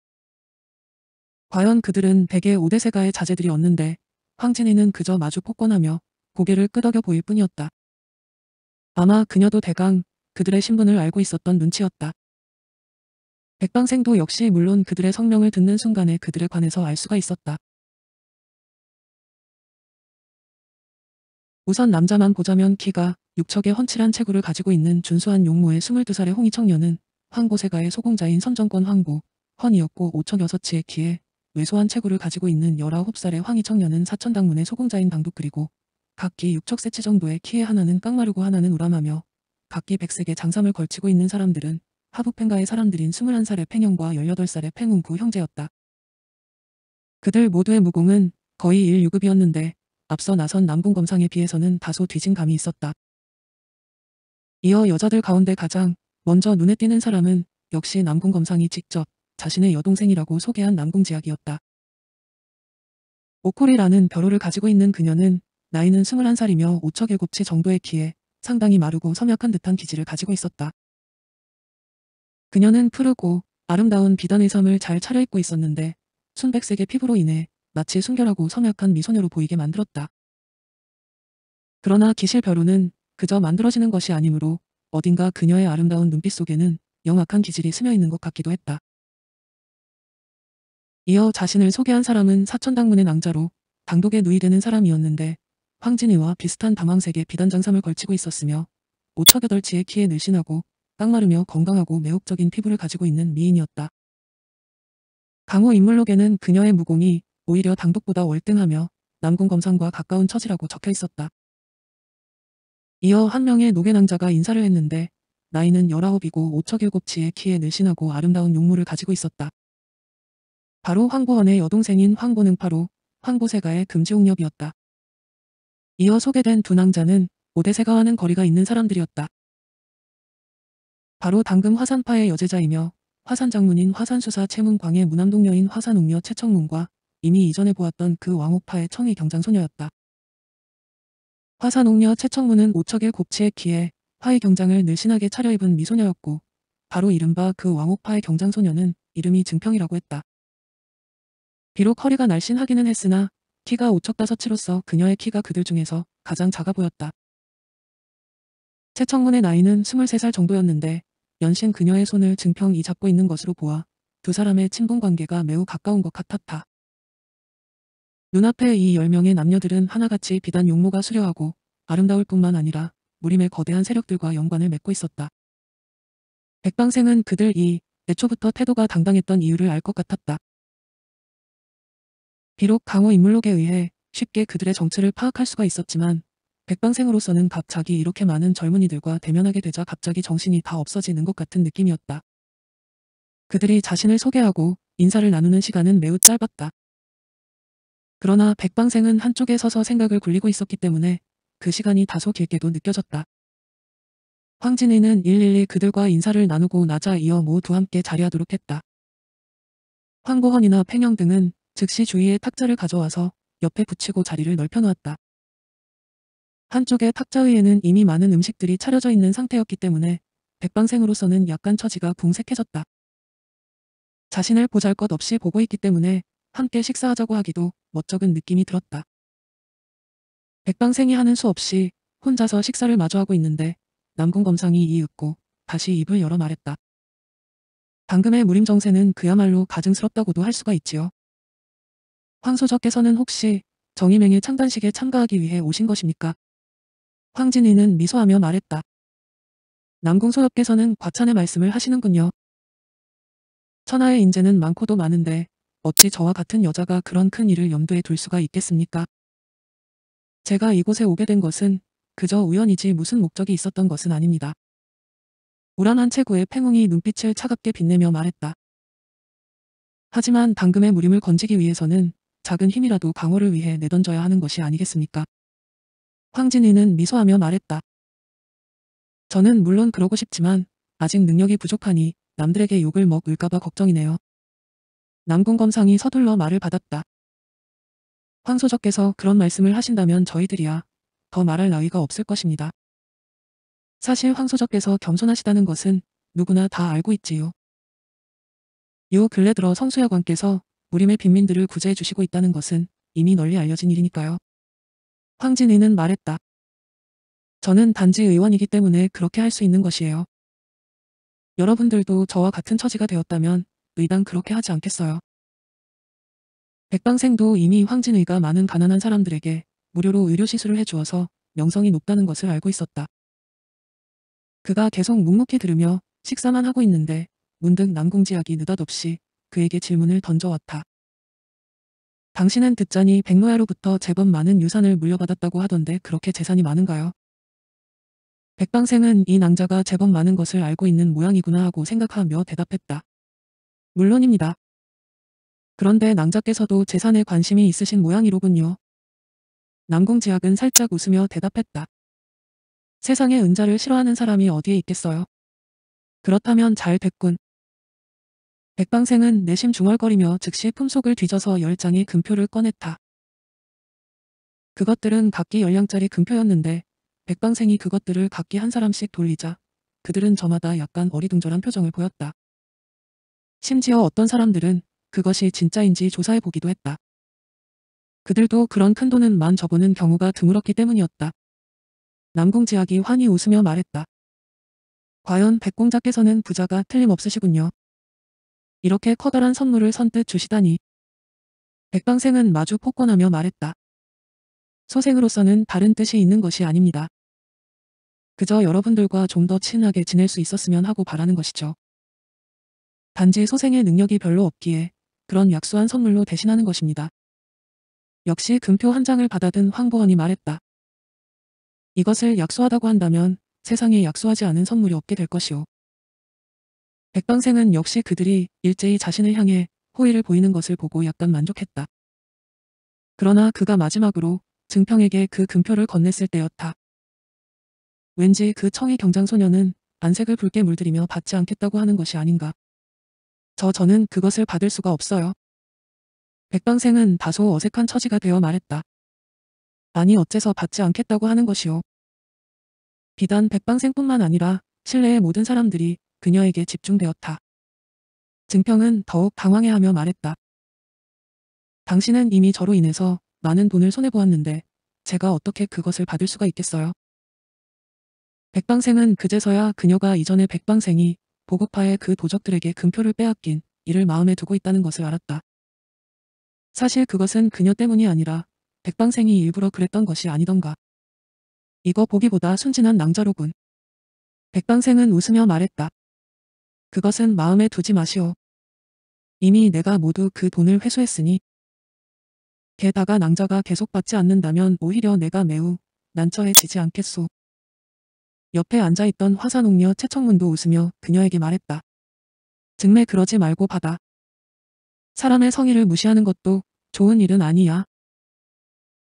과연 그들은 백의 오대세가의 자제들이 었는데 황진이는 그저 마주 폭권하며 고개를 끄덕여 보일 뿐이었다. 아마 그녀도 대강 그들의 신분을 알고 있었던 눈치였다. 백방생도 역시 물론 그들의 성명을 듣는 순간에 그들에 관해서 알 수가 있었다. 우선 남자만 보자면 키가 6척의 헌칠한 체구를 가지고 있는 준수한 용모의 22살의 홍희 청년은 황고세가의 소공자인 선정권 황고 헌이었고 5척 6치의 키에 왜소한 체구를 가지고 있는 19살의 황희 청년은 사천당문의 소공자인 방독 그리고 각기 6척 세치 정도의 키에 하나는 깡마르고 하나는 우람하며 각기 백색의 장삼을 걸치고 있는 사람들은 하부팽가의 사람들인 21살의 팽형과 18살의 팽웅구 형제였다. 그들 모두의 무공은 거의 1유급이었는데 앞서 나선 남궁검상에 비해서는 다소 뒤진 감이 있었다. 이어 여자들 가운데 가장 먼저 눈에 띄는 사람은 역시 남궁검상이 직접 자신의 여동생이라고 소개한 남궁지약이었다 오코리라는 벼로를 가지고 있는 그녀는 나이는 21살이며 5척일곱치 정도의 키에 상당히 마르고 섬약한 듯한 기질을 가지고 있었다. 그녀는 푸르고 아름다운 비단의섬을잘 차려입고 있었는데 순백색의 피부로 인해 마치 순결하고 선약한 미소녀로 보이게 만들었다. 그러나 기실 벼루는 그저 만들어지는 것이 아니므로 어딘가 그녀의 아름다운 눈빛 속에는 영악한 기질이 스며 있는 것 같기도 했다. 이어 자신을 소개한 사람은 사천당문의 낭자로 당독에 누이되는 사람이었는데 황진이와 비슷한 담황색의 비단장삼을 걸치고 있었으며 5척여덟치의 키에 늘씬하고 깡마르며 건강하고 매혹적인 피부를 가지고 있는 미인이었다. 강호 인물록에는 그녀의 무공이 오히려 당독보다 월등하며 남궁 검상과 가까운 처지라고 적혀 있었다. 이어 한 명의 노계낭자가 인사를 했는데 나이는 19이고 5척일곱치의 키에 늘씬하고 아름다운 용모를 가지고 있었다. 바로 황보원의 여동생인 황보능파로 황보세가의 금지옥엽이었다 이어 소개된 두 낭자는 오대세가와는 거리가 있는 사람들이었다. 바로 당금 화산파의 여제자이며 화산 장문인 화산수사 채문광의 무남동녀인 화산옥녀 최청문과 이미 이전에 보았던 그 왕옥파의 청의 경장소녀였다. 화산옥녀 최청문은 오척의 곱치의 키에 화의 경장을 늘씬하게 차려입은 미소녀였고 바로 이른바 그 왕옥파의 경장소녀는 이름이 증평이라고 했다. 비록 허리가 날씬하기는 했으나 키가 오척다섯치로서 그녀의 키가 그들 중에서 가장 작아 보였다. 최청문의 나이는 23살 정도였는데 연신 그녀의 손을 증평이 잡고 있는 것으로 보아 두 사람의 친분 관계가 매우 가까운 것 같았다. 눈앞에 이 10명의 남녀들은 하나같이 비단 용모가 수려하고 아름다울 뿐만 아니라 무림의 거대한 세력들과 연관을 맺고 있었다. 백방생은 그들 이 애초부터 태도가 당당했던 이유를 알 것 같았다. 비록 강호 인물록에 의해 쉽게 그들의 정체를 파악할 수가 있었지만 백방생으로서는 갑자기 이렇게 많은 젊은이들과 대면하게 되자 갑자기 정신이 다 없어지는 것 같은 느낌이었다. 그들이 자신을 소개하고 인사를 나누는 시간은 매우 짧았다. 그러나 백방생은 한쪽에 서서 생각을 굴리고 있었기 때문에 그 시간이 다소 길게도 느껴졌다. 황진이는 일일이 그들과 인사를 나누고 나자 이어 모두 함께 자리하도록 했다. 황고헌이나 팽영 등은 즉시 주위에 탁자를 가져와서 옆에 붙이고 자리를 넓혀놓았다. 한쪽의 탁자 위에는 이미 많은 음식들이 차려져 있는 상태였기 때문에 백방생으로서는 약간 처지가 붕색해졌다. 자신을 보잘 것 없이 보고 있기 때문에 함께 식사하자고 하기도 멋쩍은 느낌이 들었다. 백방생이 하는 수 없이 혼자서 식사를 마주하고 있는데 남궁 검상이 이윽고 다시 입을 열어 말했다. 방금의 무림정세는 그야말로 가증스럽다고도 할 수가 있지요. 황소적께서는 혹시 정임행의 창단식에 참가하기 위해 오신 것입니까? 황진이는 미소하며 말했다. 남궁소엽께서는 과찬의 말씀을 하시는군요. 천하의 인재는 많고도 많은데 어찌 저와 같은 여자가 그런 큰 일을 염두에 둘 수가 있겠습니까? 제가 이곳에 오게 된 것은 그저 우연이지 무슨 목적이 있었던 것은 아닙니다. 우란한 체구의 팽웅이 눈빛을 차갑게 빛내며 말했다. 하지만 방금의 무림을 건지기 위해서는 작은 힘이라도 강호를 위해 내던져야 하는 것이 아니겠습니까? 황진이는 미소하며 말했다. 저는 물론 그러고 싶지만 아직 능력이 부족하니 남들에게 욕을 먹을까봐 걱정이네요. 남궁검상이 서둘러 말을 받았다. 황소적께서 그런 말씀을 하신다면 저희들이야 더 말할 나위가 없을 것입니다. 사실 황소적께서 겸손하시다는 것은 누구나 다 알고 있지요. 요 근래 들어 성수야관께서 무림의 빈민들을 구제해 주시고 있다는 것은 이미 널리 알려진 일이니까요. 황진이는 말했다. 저는 단지 의원이기 때문에 그렇게 할 수 있는 것이에요. 여러분들도 저와 같은 처지가 되었다면 의당 그렇게 하지 않겠어요. 백방생도 이미 황진의가 많은 가난한 사람들에게 무료로 의료시술을 해주어서 명성이 높다는 것을 알고 있었다. 그가 계속 묵묵히 들으며 식사만 하고 있는데 문득 남궁지약이 느닷없이 그에게 질문을 던져왔다. 당신은 듣자니 백로야로부터 제법 많은 유산을 물려받았다고 하던데 그렇게 재산이 많은가요? 백방생은 이 낭자가 제법 많은 것을 알고 있는 모양이구나 하고 생각하며 대답했다. 물론입니다. 그런데 낭자께서도 재산에 관심이 있으신 모양이로군요. 남궁지학은 살짝 웃으며 대답했다. 세상에 은자를 싫어하는 사람이 어디에 있겠어요. 그렇다면 잘 됐군. 백방생은 내심 중얼거리며 즉시 품속을 뒤져서 열 장의 금표를 꺼냈다. 그것들은 각기 열량짜리 금표였는데 백방생이 그것들을 각기 한 사람씩 돌리자 그들은 저마다 약간 어리둥절한 표정을 보였다. 심지어 어떤 사람들은 그것이 진짜인지 조사해보기도 했다. 그들도 그런 큰 돈은 만저어는 경우가 드물었기 때문이었다. 남궁지학이 환히 웃으며 말했다. 과연 백공자께서는 부자가 틀림없으시군요. 이렇게 커다란 선물을 선뜻 주시다니. 백방생은 마주 폭권하며 말했다. 소생으로서는 다른 뜻이 있는 것이 아닙니다. 그저 여러분들과 좀 더 친하게 지낼 수 있었으면 하고 바라는 것이죠. 단지 소생의 능력이 별로 없기에 그런 약소한 선물로 대신하는 것입니다. 역시 금표 한 장을 받아든 황보원이 말했다. 이것을 약소하다고 한다면 세상에 약소하지 않은 선물이 없게 될 것이오. 백방생은 역시 그들이 일제히 자신을 향해 호의를 보이는 것을 보고 약간 만족했다. 그러나 그가 마지막으로 증평에게 그 금표를 건넸을 때였다. 왠지 그청의경장소년은 안색을 붉게 물들이며 받지 않겠다고 하는 것이 아닌가. 저 저는 그것을 받을 수가 없어요. 백방생은 다소 어색한 처지가 되어 말했다. 아니 어째서 받지 않겠다고 하는 것이오. 비단 백방생뿐만 아니라 실내의 모든 사람들이 그녀에게 집중되었다. 증평은 더욱 당황해하며 말했다. 당신은 이미 저로 인해서 많은 돈을 손해보았는데 제가 어떻게 그것을 받을 수가 있겠어요? 백방생은 그제서야 그녀가 이전에 백방생이 보급파의 그 도적들에게 금표를 빼앗긴 이를 마음에 두고 있다는 것을 알았다. 사실 그것은 그녀 때문이 아니라 백방생이 일부러 그랬던 것이 아니던가. 이거 보기보다 순진한 낭자로군. 백방생은 웃으며 말했다. 그것은 마음에 두지 마시오. 이미 내가 모두 그 돈을 회수했으니. 게다가 낭자가 계속 받지 않는다면 오히려 내가 매우 난처해지지 않겠소. 옆에 앉아있던 화산옥녀 채청문도 웃으며 그녀에게 말했다. 증매 그러지 말고 받아. 사람의 성의를 무시하는 것도 좋은 일은 아니야.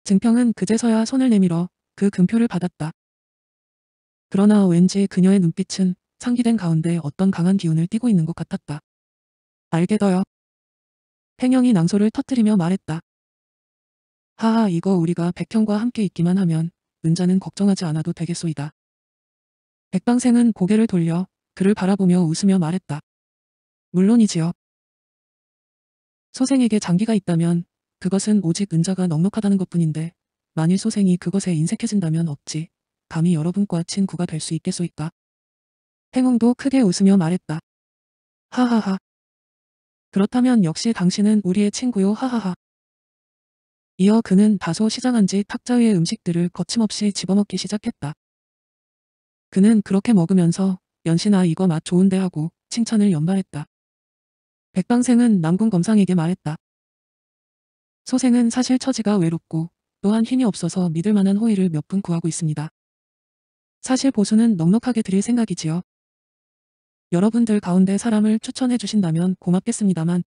증평은 그제서야 손을 내밀어 그 금표를 받았다. 그러나 왠지 그녀의 눈빛은 상기된 가운데 어떤 강한 기운을 띠고 있는 것 같았다. 알게 더요. 팽영이 낭소를 터뜨리며 말했다. 하하 이거 우리가 백형과 함께 있기만 하면 은자는 걱정하지 않아도 되겠소이다. 백방생은 고개를 돌려 그를 바라보며 웃으며 말했다. 물론이지요. 소생에게 장기가 있다면 그것은 오직 은자가 넉넉하다는 것뿐인데 만일 소생이 그것에 인색해진다면 어찌 감히 여러분과 친구가 될 수 있겠소이까. 행운도 크게 웃으며 말했다. 하하하. 그렇다면 역시 당신은 우리의 친구요 하하하. 이어 그는 다소 시장한 지 탁자 위의 음식들을 거침없이 집어먹기 시작했다. 그는 그렇게 먹으면서 연신아 이거 맛 좋은데 하고 칭찬을 연발했다. 백방생은 남궁 검상에게 말했다. 소생은 사실 처지가 외롭고 또한 힘이 없어서 믿을 만한 호의를 몇 분 구하고 있습니다. 사실 보수는 넉넉하게 드릴 생각이지요. 여러분들 가운데 사람을 추천해 주신다면 고맙겠습니다만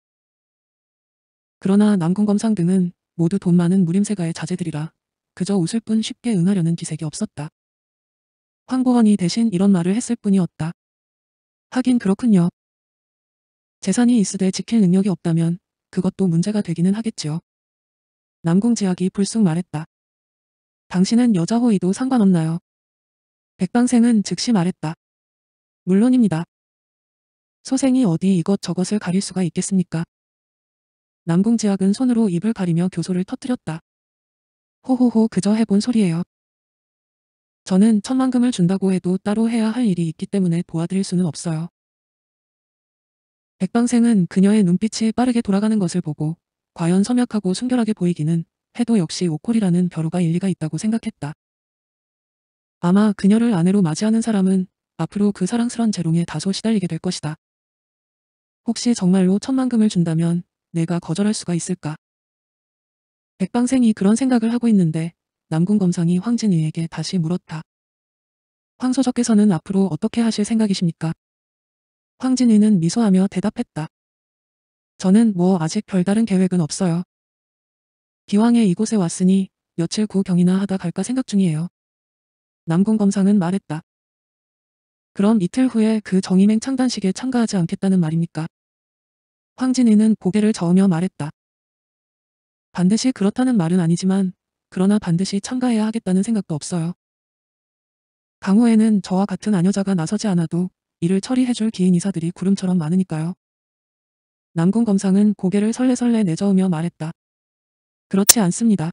그러나 남궁 검상 등은 모두 돈 많은 무림세가의 자제들이라 그저 웃을 뿐 쉽게 응하려는 기색이 없었다. 황보헌이 대신 이런 말을 했을 뿐이었다. 하긴 그렇군요. 재산이 있으되 지킬 능력이 없다면 그것도 문제가 되기는 하겠지요. 남궁지학이 불쑥 말했다. 당신은 여자 호의도 상관없나요? 백방생은 즉시 말했다. 물론입니다. 소생이 어디 이것저것을 가릴 수가 있겠습니까? 남궁지학은 손으로 입을 가리며 교소를 터뜨렸다. 호호호 그저 해본 소리예요. 저는 천만금을 준다고 해도 따로 해야 할 일이 있기 때문에 도와드릴 수는 없어요. 백방생은 그녀의 눈빛이 빠르게 돌아가는 것을 보고 과연 섬약하고 순결하게 보이기는 해도 역시 오콜이라는 벼루가 일리가 있다고 생각했다. 아마 그녀를 아내로 맞이하는 사람은 앞으로 그 사랑스런 재롱에 다소 시달리게 될 것이다. 혹시 정말로 천만금을 준다면 내가 거절할 수가 있을까? 백방생이 그런 생각을 하고 있는데 남궁 검상이 황진이에게 다시 물었다. 황소적께서는 앞으로 어떻게 하실 생각이십니까? 황진이는 미소하며 대답했다. 저는 뭐 아직 별다른 계획은 없어요. 기왕에 이곳에 왔으니 며칠 구경이나 하다 갈까 생각 중이에요. 남궁 검상은 말했다. 그럼 이틀 후에 그정의맹 창단식에 참가하지 않겠다는 말입니까? 황진이는 고개를 저으며 말했다. 반드시 그렇다는 말은 아니지만 그러나 반드시 참가해야 하겠다는 생각도 없어요. 강호에는 저와 같은 아녀자가 나서지 않아도 이를 처리해줄 기인 이사들이 구름처럼 많으니까요. 남궁 검상은 고개를 설레설레 내저으며 말했다. 그렇지 않습니다.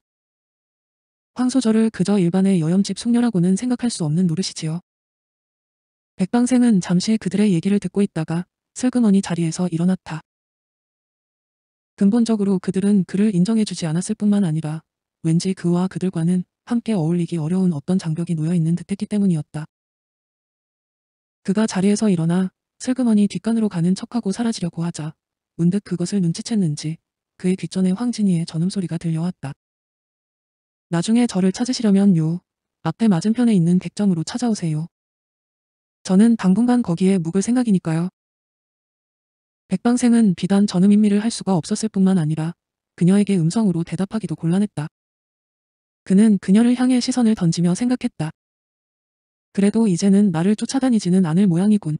황소절을 그저 일반의 여염집 숙녀라고는 생각할 수 없는 노릇이지요. 백방생은 잠시 그들의 얘기를 듣고 있다가 슬그머니 자리에서 일어났다. 근본적으로 그들은 그를 인정해주지 않았을 뿐만 아니라 왠지 그와 그들과는 함께 어울리기 어려운 어떤 장벽이 놓여있는 듯했기 때문이었다. 그가 자리에서 일어나 슬그머니 뒷간으로 가는 척하고 사라지려고 하자 문득 그것을 눈치챘는지 그의 귀전에 황진이의 전음소리가 들려왔다. 나중에 저를 찾으시려면 요 앞에 맞은편에 있는 객점으로 찾아오세요. 저는 당분간 거기에 묵을 생각이니까요. 백방생은 비단 전음 인미를 할 수가 없었을 뿐만 아니라 그녀에게 음성으로 대답하기도 곤란했다. 그는 그녀를 향해 시선을 던지며 생각했다. 그래도 이제는 나를 쫓아다니지는 않을 모양이군.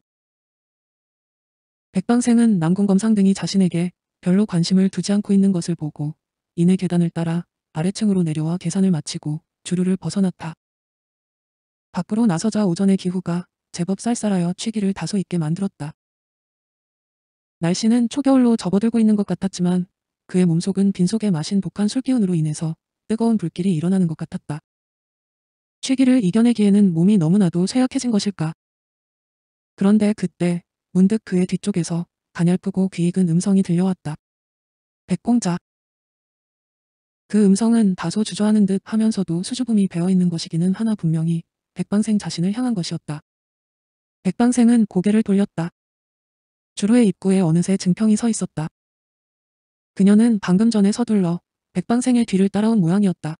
백방생은 남궁검상 등이 자신에게 별로 관심을 두지 않고 있는 것을 보고 이내 계단을 따라 아래층으로 내려와 계산을 마치고 주류를 벗어났다. 밖으로 나서자 오전의 기후가 제법 쌀쌀하여 취기를 다소 있게 만들었다. 날씨는 초겨울로 접어들고 있는 것 같았지만 그의 몸속은 빈속에 마신 복한 술기운으로 인해서 뜨거운 불길이 일어나는 것 같았다. 취기를 이겨내기에는 몸이 너무나도 쇠약해진 것일까. 그런데 그때 문득 그의 뒤쪽에서 가냘프고 귀익은 음성이 들려왔다. 백공자. 그 음성은 다소 주저하는 듯 하면서도 수줍음이 배어있는 것이기는 하나 분명히 백방생 자신을 향한 것이었다. 백방생은 고개를 돌렸다. 주로의 입구에 어느새 증평이 서 있었다. 그녀는 방금 전에 서둘러 백방생의 뒤를 따라온 모양이었다.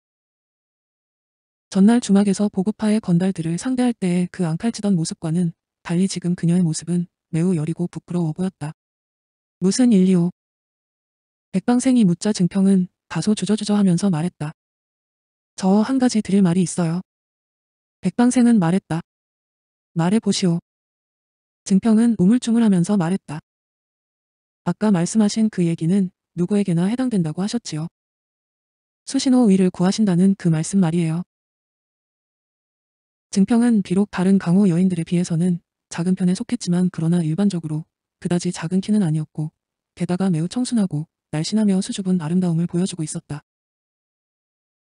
전날 주막에서 보급파의 건달들을 상대할 때의 그 앙칼치던 모습과는 달리 지금 그녀의 모습은 매우 여리고 부끄러워 보였다. 무슨 일이오? 백방생이 묻자 증평은 다소 주저주저하면서 말했다. 저 한 가지 드릴 말이 있어요. 백방생은 말했다. 말해보시오. 증평은 우물쭈물하면서 말했다. 아까 말씀하신 그 얘기는 누구에게나 해당된다고 하셨지요. 수신호 위를 구하신다는 그 말씀 말이에요. 증평은 비록 다른 강호 여인들에 비해서는 작은 편에 속했지만 그러나 일반적으로 그다지 작은 키는 아니었고 게다가 매우 청순하고 날씬하며 수줍은 아름다움을 보여주고 있었다.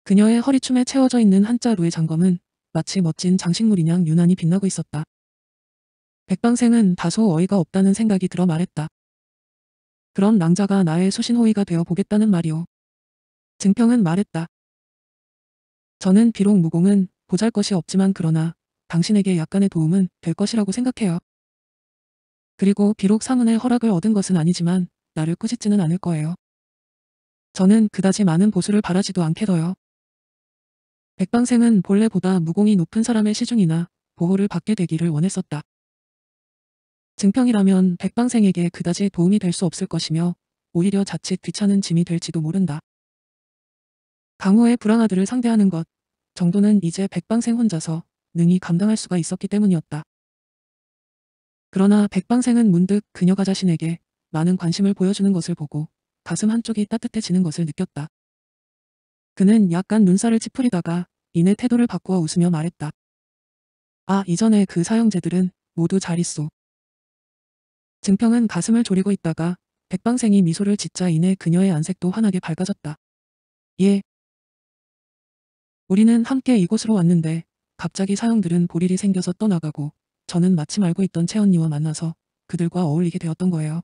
그녀의 허리춤에 채워져 있는 한자 루의 장검은 마치 멋진 장식물이냥 유난히 빛나고 있었다. 백방생은 다소 어이가 없다는 생각이 들어 말했다. 그런 낭자가 나의 수신호의가 되어 보겠다는 말이오. 증평은 말했다. 저는 비록 무공은 보잘 것이 없지만 그러나 당신에게 약간의 도움은 될 것이라고 생각해요. 그리고 비록 상은의 허락을 얻은 것은 아니지만 나를 꾸짖지는 않을 거예요. 저는 그다지 많은 보수를 바라지도 않게도요. 백방생은 본래보다 무공이 높은 사람의 시중이나 보호를 받게 되기를 원했었다. 증평이라면 백방생에게 그다지 도움이 될 수 없을 것이며 오히려 자칫 귀찮은 짐이 될지도 모른다. 강호의 불안아들을 상대하는 것 정도는 이제 백방생 혼자서 능히 감당할 수가 있었기 때문이었다. 그러나 백방생은 문득 그녀가 자신에게 많은 관심을 보여주는 것을 보고 가슴 한쪽이 따뜻해지는 것을 느꼈다. 그는 약간 눈살을 찌푸리다가 이내 태도를 바꾸어 웃으며 말했다. 아 이전에 그 사형제들은 모두 잘 있소. 증평은 가슴을 졸이고 있다가 백방생이 미소를 짓자 이내 그녀의 안색도 환하게 밝아졌다. 예, 우리는 함께 이곳으로 왔는데 갑자기 사형들은 볼일이 생겨서 떠나가고 저는 마침 알고 있던 채언니와 만나서 그들과 어울리게 되었던 거예요.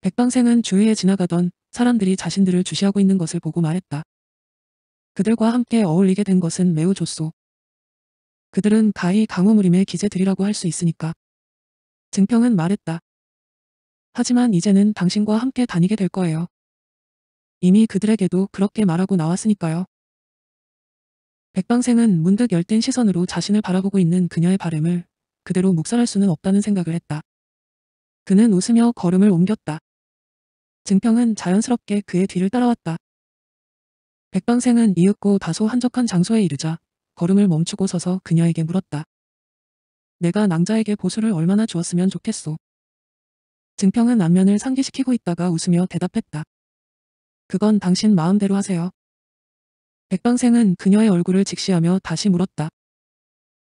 백방생은 주위에 지나가던 사람들이 자신들을 주시하고 있는 것을 보고 말했다. 그들과 함께 어울리게 된 것은 매우 좋소. 그들은 가히 강호무림의 기재들이라고 할 수 있으니까. 증평은 말했다. 하지만 이제는 당신과 함께 다니게 될 거예요. 이미 그들에게도 그렇게 말하고 나왔으니까요. 백방생은 문득 열띤 시선으로 자신을 바라보고 있는 그녀의 바램을 그대로 묵살할 수는 없다는 생각을 했다. 그는 웃으며 걸음을 옮겼다. 증평은 자연스럽게 그의 뒤를 따라왔다. 백방생은 이윽고 다소 한적한 장소에 이르자 걸음을 멈추고 서서 그녀에게 물었다. 내가 낭자에게 보수를 얼마나 주었으면 좋겠소. 증평은 안면을 상기시키고 있다가 웃으며 대답했다. 그건 당신 마음대로 하세요. 백방생은 그녀의 얼굴을 직시하며 다시 물었다.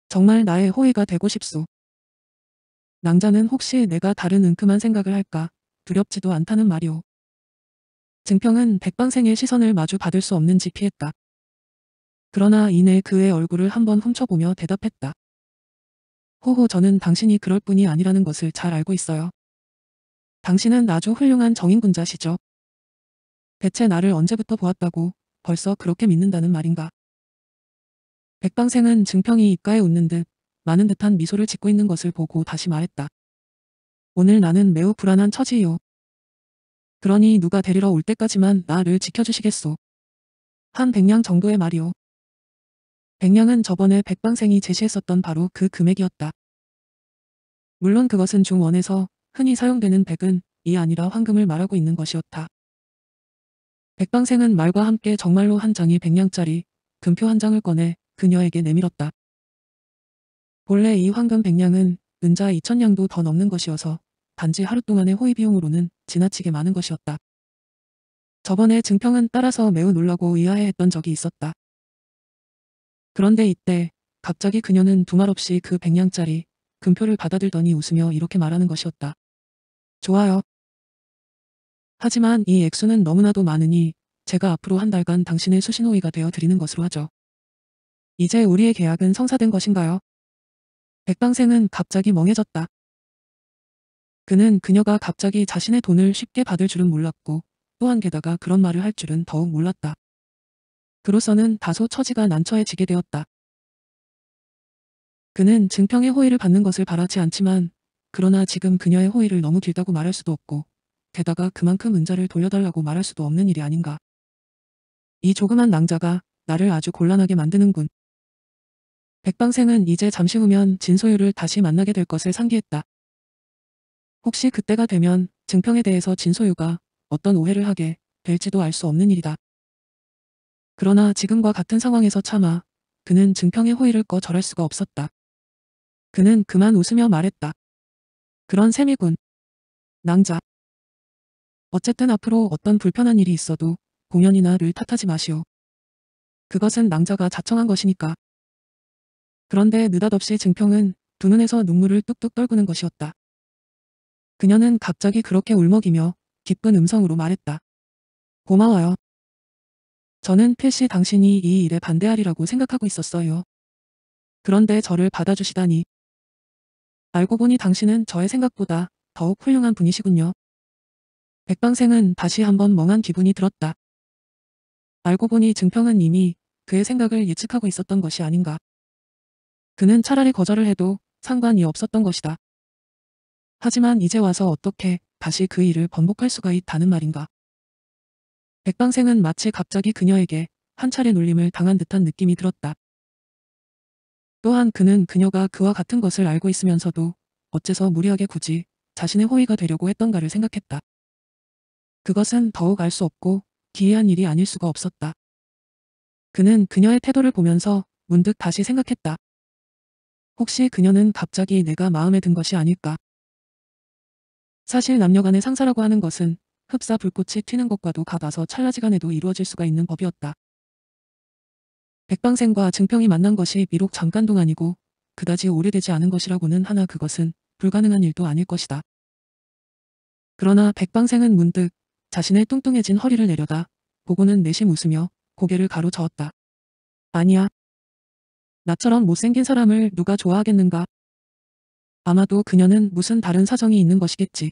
정말 나의 호의가 되고 싶소. 낭자는 혹시 내가 다른 은큼한 생각을 할까 두렵지도 않다는 말이오. 증평은 백방생의 시선을 마주 받을 수 없는지 피했다. 그러나 이내 그의 얼굴을 한번 훔쳐보며 대답했다. 호호 저는 당신이 그럴 뿐이 아니라는 것을 잘 알고 있어요. 당신은 아주 훌륭한 정인군자시죠. 대체 나를 언제부터 보았다고 벌써 그렇게 믿는다는 말인가. 백방생은 증평이 입가에 웃는 듯 많은 듯한 미소를 짓고 있는 것을 보고 다시 말했다. 오늘 나는 매우 불안한 처지요. 그러니 누가 데리러 올 때까지만 나를 지켜주시겠소. 한 백냥 정도의 말이오. 백냥은 저번에 백방생이 제시했었던 바로 그 금액이었다. 물론 그것은 중원에서 흔히 사용되는 백은 이 아니라 황금을 말하고 있는 것이었다. 백방생은 말과 함께 정말로 한 장이 백냥짜리 금표 한 장을 꺼내 그녀에게 내밀었다. 본래 이 황금 백냥은 은자 2천냥도 더 넘는 것이어서 단지 하루 동안의 호의 비용으로는 지나치게 많은 것이었다. 저번에 증평은 따라서 매우 놀라고 의아해했던 적이 있었다. 그런데 이때 갑자기 그녀는 두 말 없이 그 백냥짜리 금표를 받아들더니 웃으며 이렇게 말하는 것이었다. 좋아요. 하지만 이 액수는 너무나도 많으니 제가 앞으로 한 달간 당신의 수신호의가 되어 드리는 것으로 하죠. 이제 우리의 계약은 성사된 것인가요? 백방생은 갑자기 멍해졌다. 그는 그녀가 갑자기 자신의 돈을 쉽게 받을 줄은 몰랐고 또한 게다가 그런 말을 할 줄은 더욱 몰랐다. 그로서는 다소 처지가 난처해지게 되었다. 그는 증평의 호의를 받는 것을 바라지 않지만 그러나 지금 그녀의 호의를 너무 길다고 말할 수도 없고 게다가 그만큼 은자를 돌려달라고 말할 수도 없는 일이 아닌가. 이 조그만 낭자가 나를 아주 곤란하게 만드는군. 백방생은 이제 잠시 후면 진소유를 다시 만나게 될 것을 상기했다. 혹시 그때가 되면 증평에 대해서 진소유가 어떤 오해를 하게 될지도 알 수 없는 일이다. 그러나 지금과 같은 상황에서 참아 그는 증평의 호의를 꺼 절할 수가 없었다. 그는 그만 웃으며 말했다. 그런 셈이군. 낭자. 어쨌든 앞으로 어떤 불편한 일이 있어도 공연이나 를 탓하지 마시오. 그것은 남자가 자청한 것이니까. 그런데 느닷없이 증평은 두 눈에서 눈물을 뚝뚝 떨구는 것이었다. 그녀는 갑자기 그렇게 울먹이며 기쁜 음성으로 말했다. 고마워요. 저는 필시 당신이 이 일에 반대하리라고 생각하고 있었어요. 그런데 저를 받아주시다니. 알고 보니 당신은 저의 생각보다 더욱 훌륭한 분이시군요. 백방생은 다시 한번 멍한 기분이 들었다. 알고 보니 증평은 이미 그의 생각을 예측하고 있었던 것이 아닌가. 그는 차라리 거절을 해도 상관이 없었던 것이다. 하지만 이제 와서 어떻게 다시 그 일을 번복할 수가 있다는 말인가. 백방생은 마치 갑자기 그녀에게 한 차례 놀림을 당한 듯한 느낌이 들었다. 또한 그는 그녀가 그와 같은 것을 알고 있으면서도 어째서 무리하게 굳이 자신의 호의가 되려고 했던가를 생각했다. 그것은 더욱 알 수 없고 기이한 일이 아닐 수가 없었다. 그는 그녀의 태도를 보면서 문득 다시 생각했다. 혹시 그녀는 갑자기 내가 마음에 든 것이 아닐까? 사실 남녀간의 상사라고 하는 것은 흡사 불꽃이 튀는 것과도 같아서 찰나지간에도 이루어질 수가 있는 법이었다. 백방생과 증평이 만난 것이 비록 잠깐 동안이고 그다지 오래되지 않은 것이라고는 하나 그것은 불가능한 일도 아닐 것이다. 그러나 백방생은 문득 자신의 뚱뚱해진 허리를 내려다 보고는 내심 웃으며 고개를 가로저었다. 아니야. 나처럼 못생긴 사람을 누가 좋아하겠는가? 아마도 그녀는 무슨 다른 사정이 있는 것이겠지.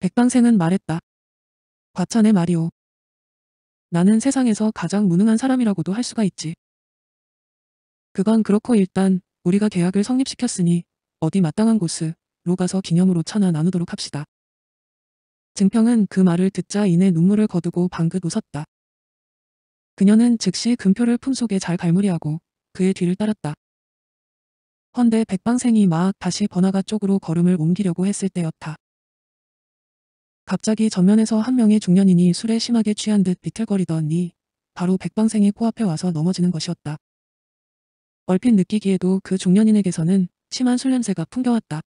백방생은 말했다. 과찬의 말이오. 나는 세상에서 가장 무능한 사람이라고도 할 수가 있지. 그건 그렇고 일단 우리가 계약을 성립시켰으니 어디 마땅한 곳으로 가서 기념으로 차나 나누도록 합시다. 증평은 그 말을 듣자 이내 눈물을 거두고 방긋 웃었다. 그녀는 즉시 금표를 품속에 잘 갈무리하고 그의 뒤를 따랐다. 헌데 백방생이 막 다시 번화가 쪽으로 걸음을 옮기려고 했을 때였다. 갑자기 전면에서 한 명의 중년인이 술에 심하게 취한 듯 비틀거리더니 바로 백방생이 코앞에 와서 넘어지는 것이었다. 얼핏 느끼기에도 그 중년인에게서는 심한 술 냄새가 풍겨왔다.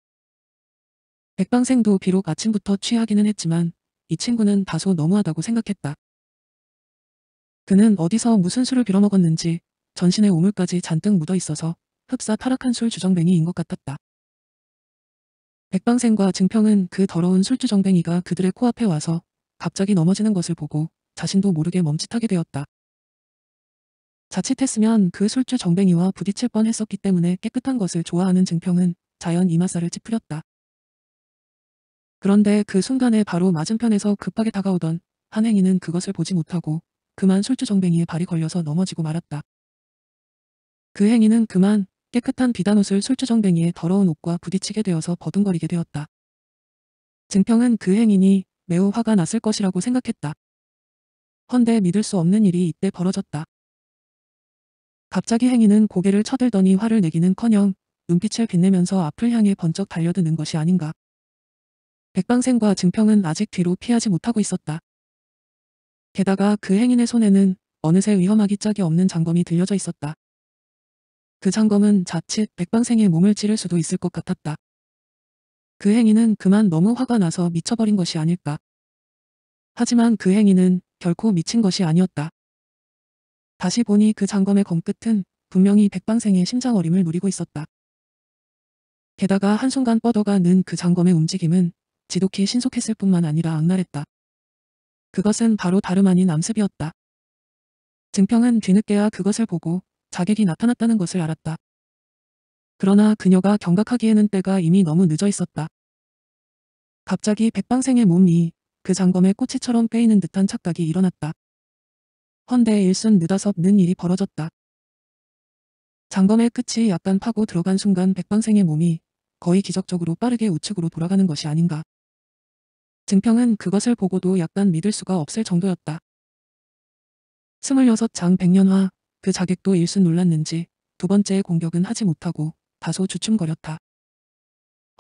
백방생도 비록 아침부터 취하기는 했지만 이 친구는 다소 너무하다고 생각했다. 그는 어디서 무슨 술을 빌어먹었는지 전신에 오물까지 잔뜩 묻어있어서 흡사 타락한 술 주정뱅이인 것 같았다. 백방생과 증평은 그 더러운 술주정뱅이가 그들의 코앞에 와서 갑자기 넘어지는 것을 보고 자신도 모르게 멈칫하게 되었다. 자칫했으면 그 술주정뱅이와 부딪힐 뻔했었기 때문에 깨끗한 것을 좋아하는 증평은 자연 이마살을 찌푸렸다. 그런데 그 순간에 바로 맞은편에서 급하게 다가오던 한행이는 그것을 보지 못하고 그만 술주정뱅이의 발이 걸려서 넘어지고 말았다. 그 행인은 그만 깨끗한 비단옷을 술주정뱅이의 더러운 옷과 부딪히게 되어서 버둥거리게 되었다. 증평은 그 행인이 매우 화가 났을 것이라고 생각했다. 헌데 믿을 수 없는 일이 이때 벌어졌다. 갑자기 행인은 고개를 쳐들더니 화를 내기는커녕 눈빛을 빛내면서 앞을 향해 번쩍 달려드는 것이 아닌가. 백방생과 증평은 아직 뒤로 피하지 못하고 있었다. 게다가 그 행인의 손에는 어느새 위험하기 짝이 없는 장검이 들려져 있었다. 그 장검은 자칫 백방생의 몸을 찌를 수도 있을 것 같았다. 그 행인은 그만 너무 화가 나서 미쳐버린 것이 아닐까. 하지만 그 행인은 결코 미친 것이 아니었다. 다시 보니 그 장검의 검끝은 분명히 백방생의 심장어림을 누리고 있었다. 게다가 한순간 뻗어가 는그 장검의 움직임은 지독히 신속했을 뿐만 아니라 악랄했다. 그것은 바로 다름 아닌 암습이었다. 증평은 뒤늦게야 그것을 보고 자객이 나타났다는 것을 알았다. 그러나 그녀가 경각하기에는 때가 이미 너무 늦어 있었다. 갑자기 백방생의 몸이 그 장검의 꼬치처럼 빼이는 듯한 착각이 일어났다. 헌데 일순 느다섭 는 일이 벌어졌다. 장검의 끝이 약간 파고 들어간 순간 백방생의 몸이 거의 기적적으로 빠르게 우측으로 돌아가는 것이 아닌가. 증평은 그것을 보고도 약간 믿을 수가 없을 정도였다. 26장 백년화 그 자객도 일순 놀랐는지 두 번째의 공격은 하지 못하고 다소 주춤거렸다.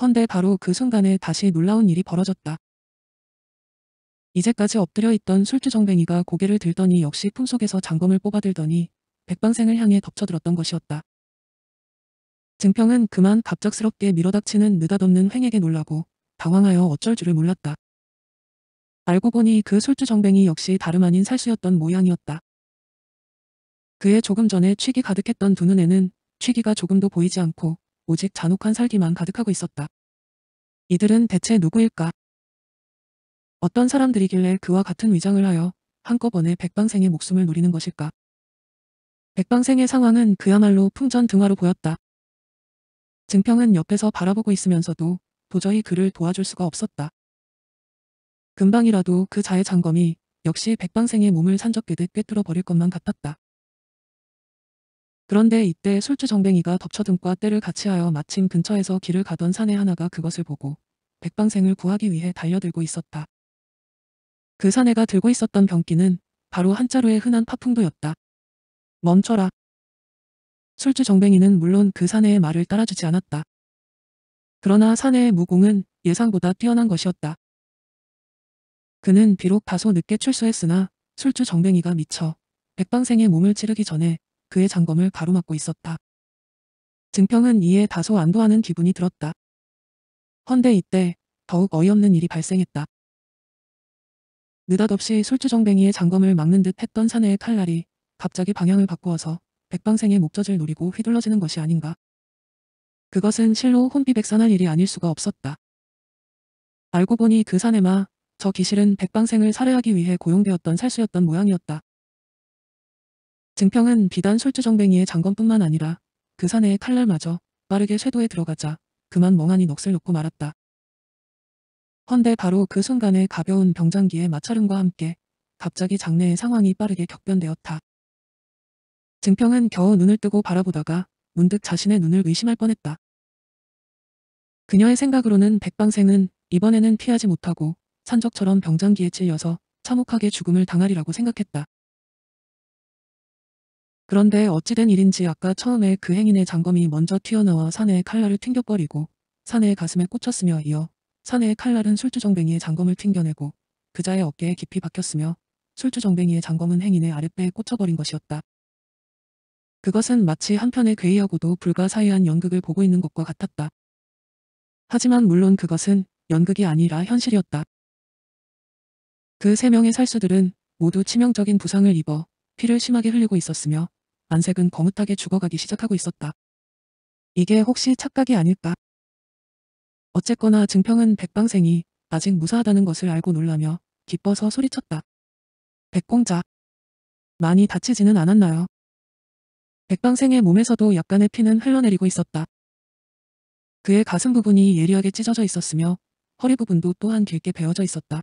헌데 바로 그 순간에 다시 놀라운 일이 벌어졌다. 이제까지 엎드려 있던 술주정뱅이가 고개를 들더니 역시 품속에서 장검을 뽑아들더니 백방생을 향해 덮쳐들었던 것이었다. 증평은 그만 갑작스럽게 밀어닥치는 느닷없는 횡에게 놀라고 당황하여 어쩔 줄을 몰랐다. 알고 보니 그 솔주정뱅이 역시 다름 아닌 살수였던 모양이었다. 그의 조금 전에 취기 가득했던 두 눈에는 취기가 조금도 보이지 않고 오직 잔혹한 살기만 가득하고 있었다. 이들은 대체 누구일까? 어떤 사람들이길래 그와 같은 위장을 하여 한꺼번에 백방생의 목숨을 노리는 것일까? 백방생의 상황은 그야말로 풍전등화로 보였다. 증평은 옆에서 바라보고 있으면서도 도저히 그를 도와줄 수가 없었다. 금방이라도 그 자의 장검이 역시 백방생의 몸을 산적게듯 꿰뚫어 버릴 것만 같았다. 그런데 이때 술주정뱅이가 덮쳐등과 때를 같이하여 마침 근처에서 길을 가던 사내 하나가 그것을 보고 백방생을 구하기 위해 달려들고 있었다. 그 사내가 들고 있었던 병기는 바로 한자루의 흔한 파풍도였다. 멈춰라. 술주 정뱅이는 물론 그 사내의 말을 따라주지 않았다. 그러나 사내의 무공은 예상보다 뛰어난 것이었다. 그는 비록 다소 늦게 출소했으나 술주 정뱅이가 미쳐 백방생의 몸을 치르기 전에 그의 장검을 가로막고 있었다. 증평은 이에 다소 안도하는 기분이 들었다. 헌데 이때 더욱 어이없는 일이 발생했다. 느닷없이 술주정뱅이의 장검을 막는 듯 했던 사내의 칼날이 갑자기 방향을 바꾸어서 백방생의 목젖을 노리고 휘둘러지는 것이 아닌가. 그것은 실로 혼비백산할 일이 아닐 수가 없었다. 알고 보니 그 사내마 저 기실은 백방생을 살해하기 위해 고용되었던 살수였던 모양이었다. 증평은 비단 솔주정뱅이의 장검뿐만 아니라 그 사내의 칼날마저 빠르게 쇄도에 들어가자 그만 멍하니 넋을 놓고 말았다. 헌데 바로 그 순간에 가벼운 병장기의 마찰음과 함께 갑자기 장내의 상황이 빠르게 격변되었다. 증평은 겨우 눈을 뜨고 바라보다가 문득 자신의 눈을 의심할 뻔했다. 그녀의 생각으로는 백방생은 이번에는 피하지 못하고 산적처럼 병장기에 찔려서 참혹하게 죽음을 당하리라고 생각했다. 그런데 어찌된 일인지 아까 처음에 그 행인의 장검이 먼저 튀어나와 사내의 칼날을 튕겨버리고 사내의 가슴에 꽂혔으며 이어 사내의 칼날은 술주정뱅이의 장검을 튕겨내고 그자의 어깨에 깊이 박혔으며 술주정뱅이의 장검은 행인의 아랫배에 꽂혀버린 것이었다. 그것은 마치 한편의 괴이하고도 불가사의한 연극을 보고 있는 것과 같았다. 하지만 물론 그것은 연극이 아니라 현실이었다. 그세 명의 살수들은 모두 치명적인 부상을 입어 피를 심하게 흘리고 있었으며 안색은 거뭇하게 죽어가기 시작하고 있었다. 이게 혹시 착각이 아닐까? 어쨌거나 증평은 백방생이 아직 무사하다는 것을 알고 놀라며 기뻐서 소리쳤다. 백공자. 많이 다치지는 않았나요? 백방생의 몸에서도 약간의 피는 흘러내리고 있었다. 그의 가슴 부분이 예리하게 찢어져 있었으며 허리 부분도 또한 길게 베어져 있었다.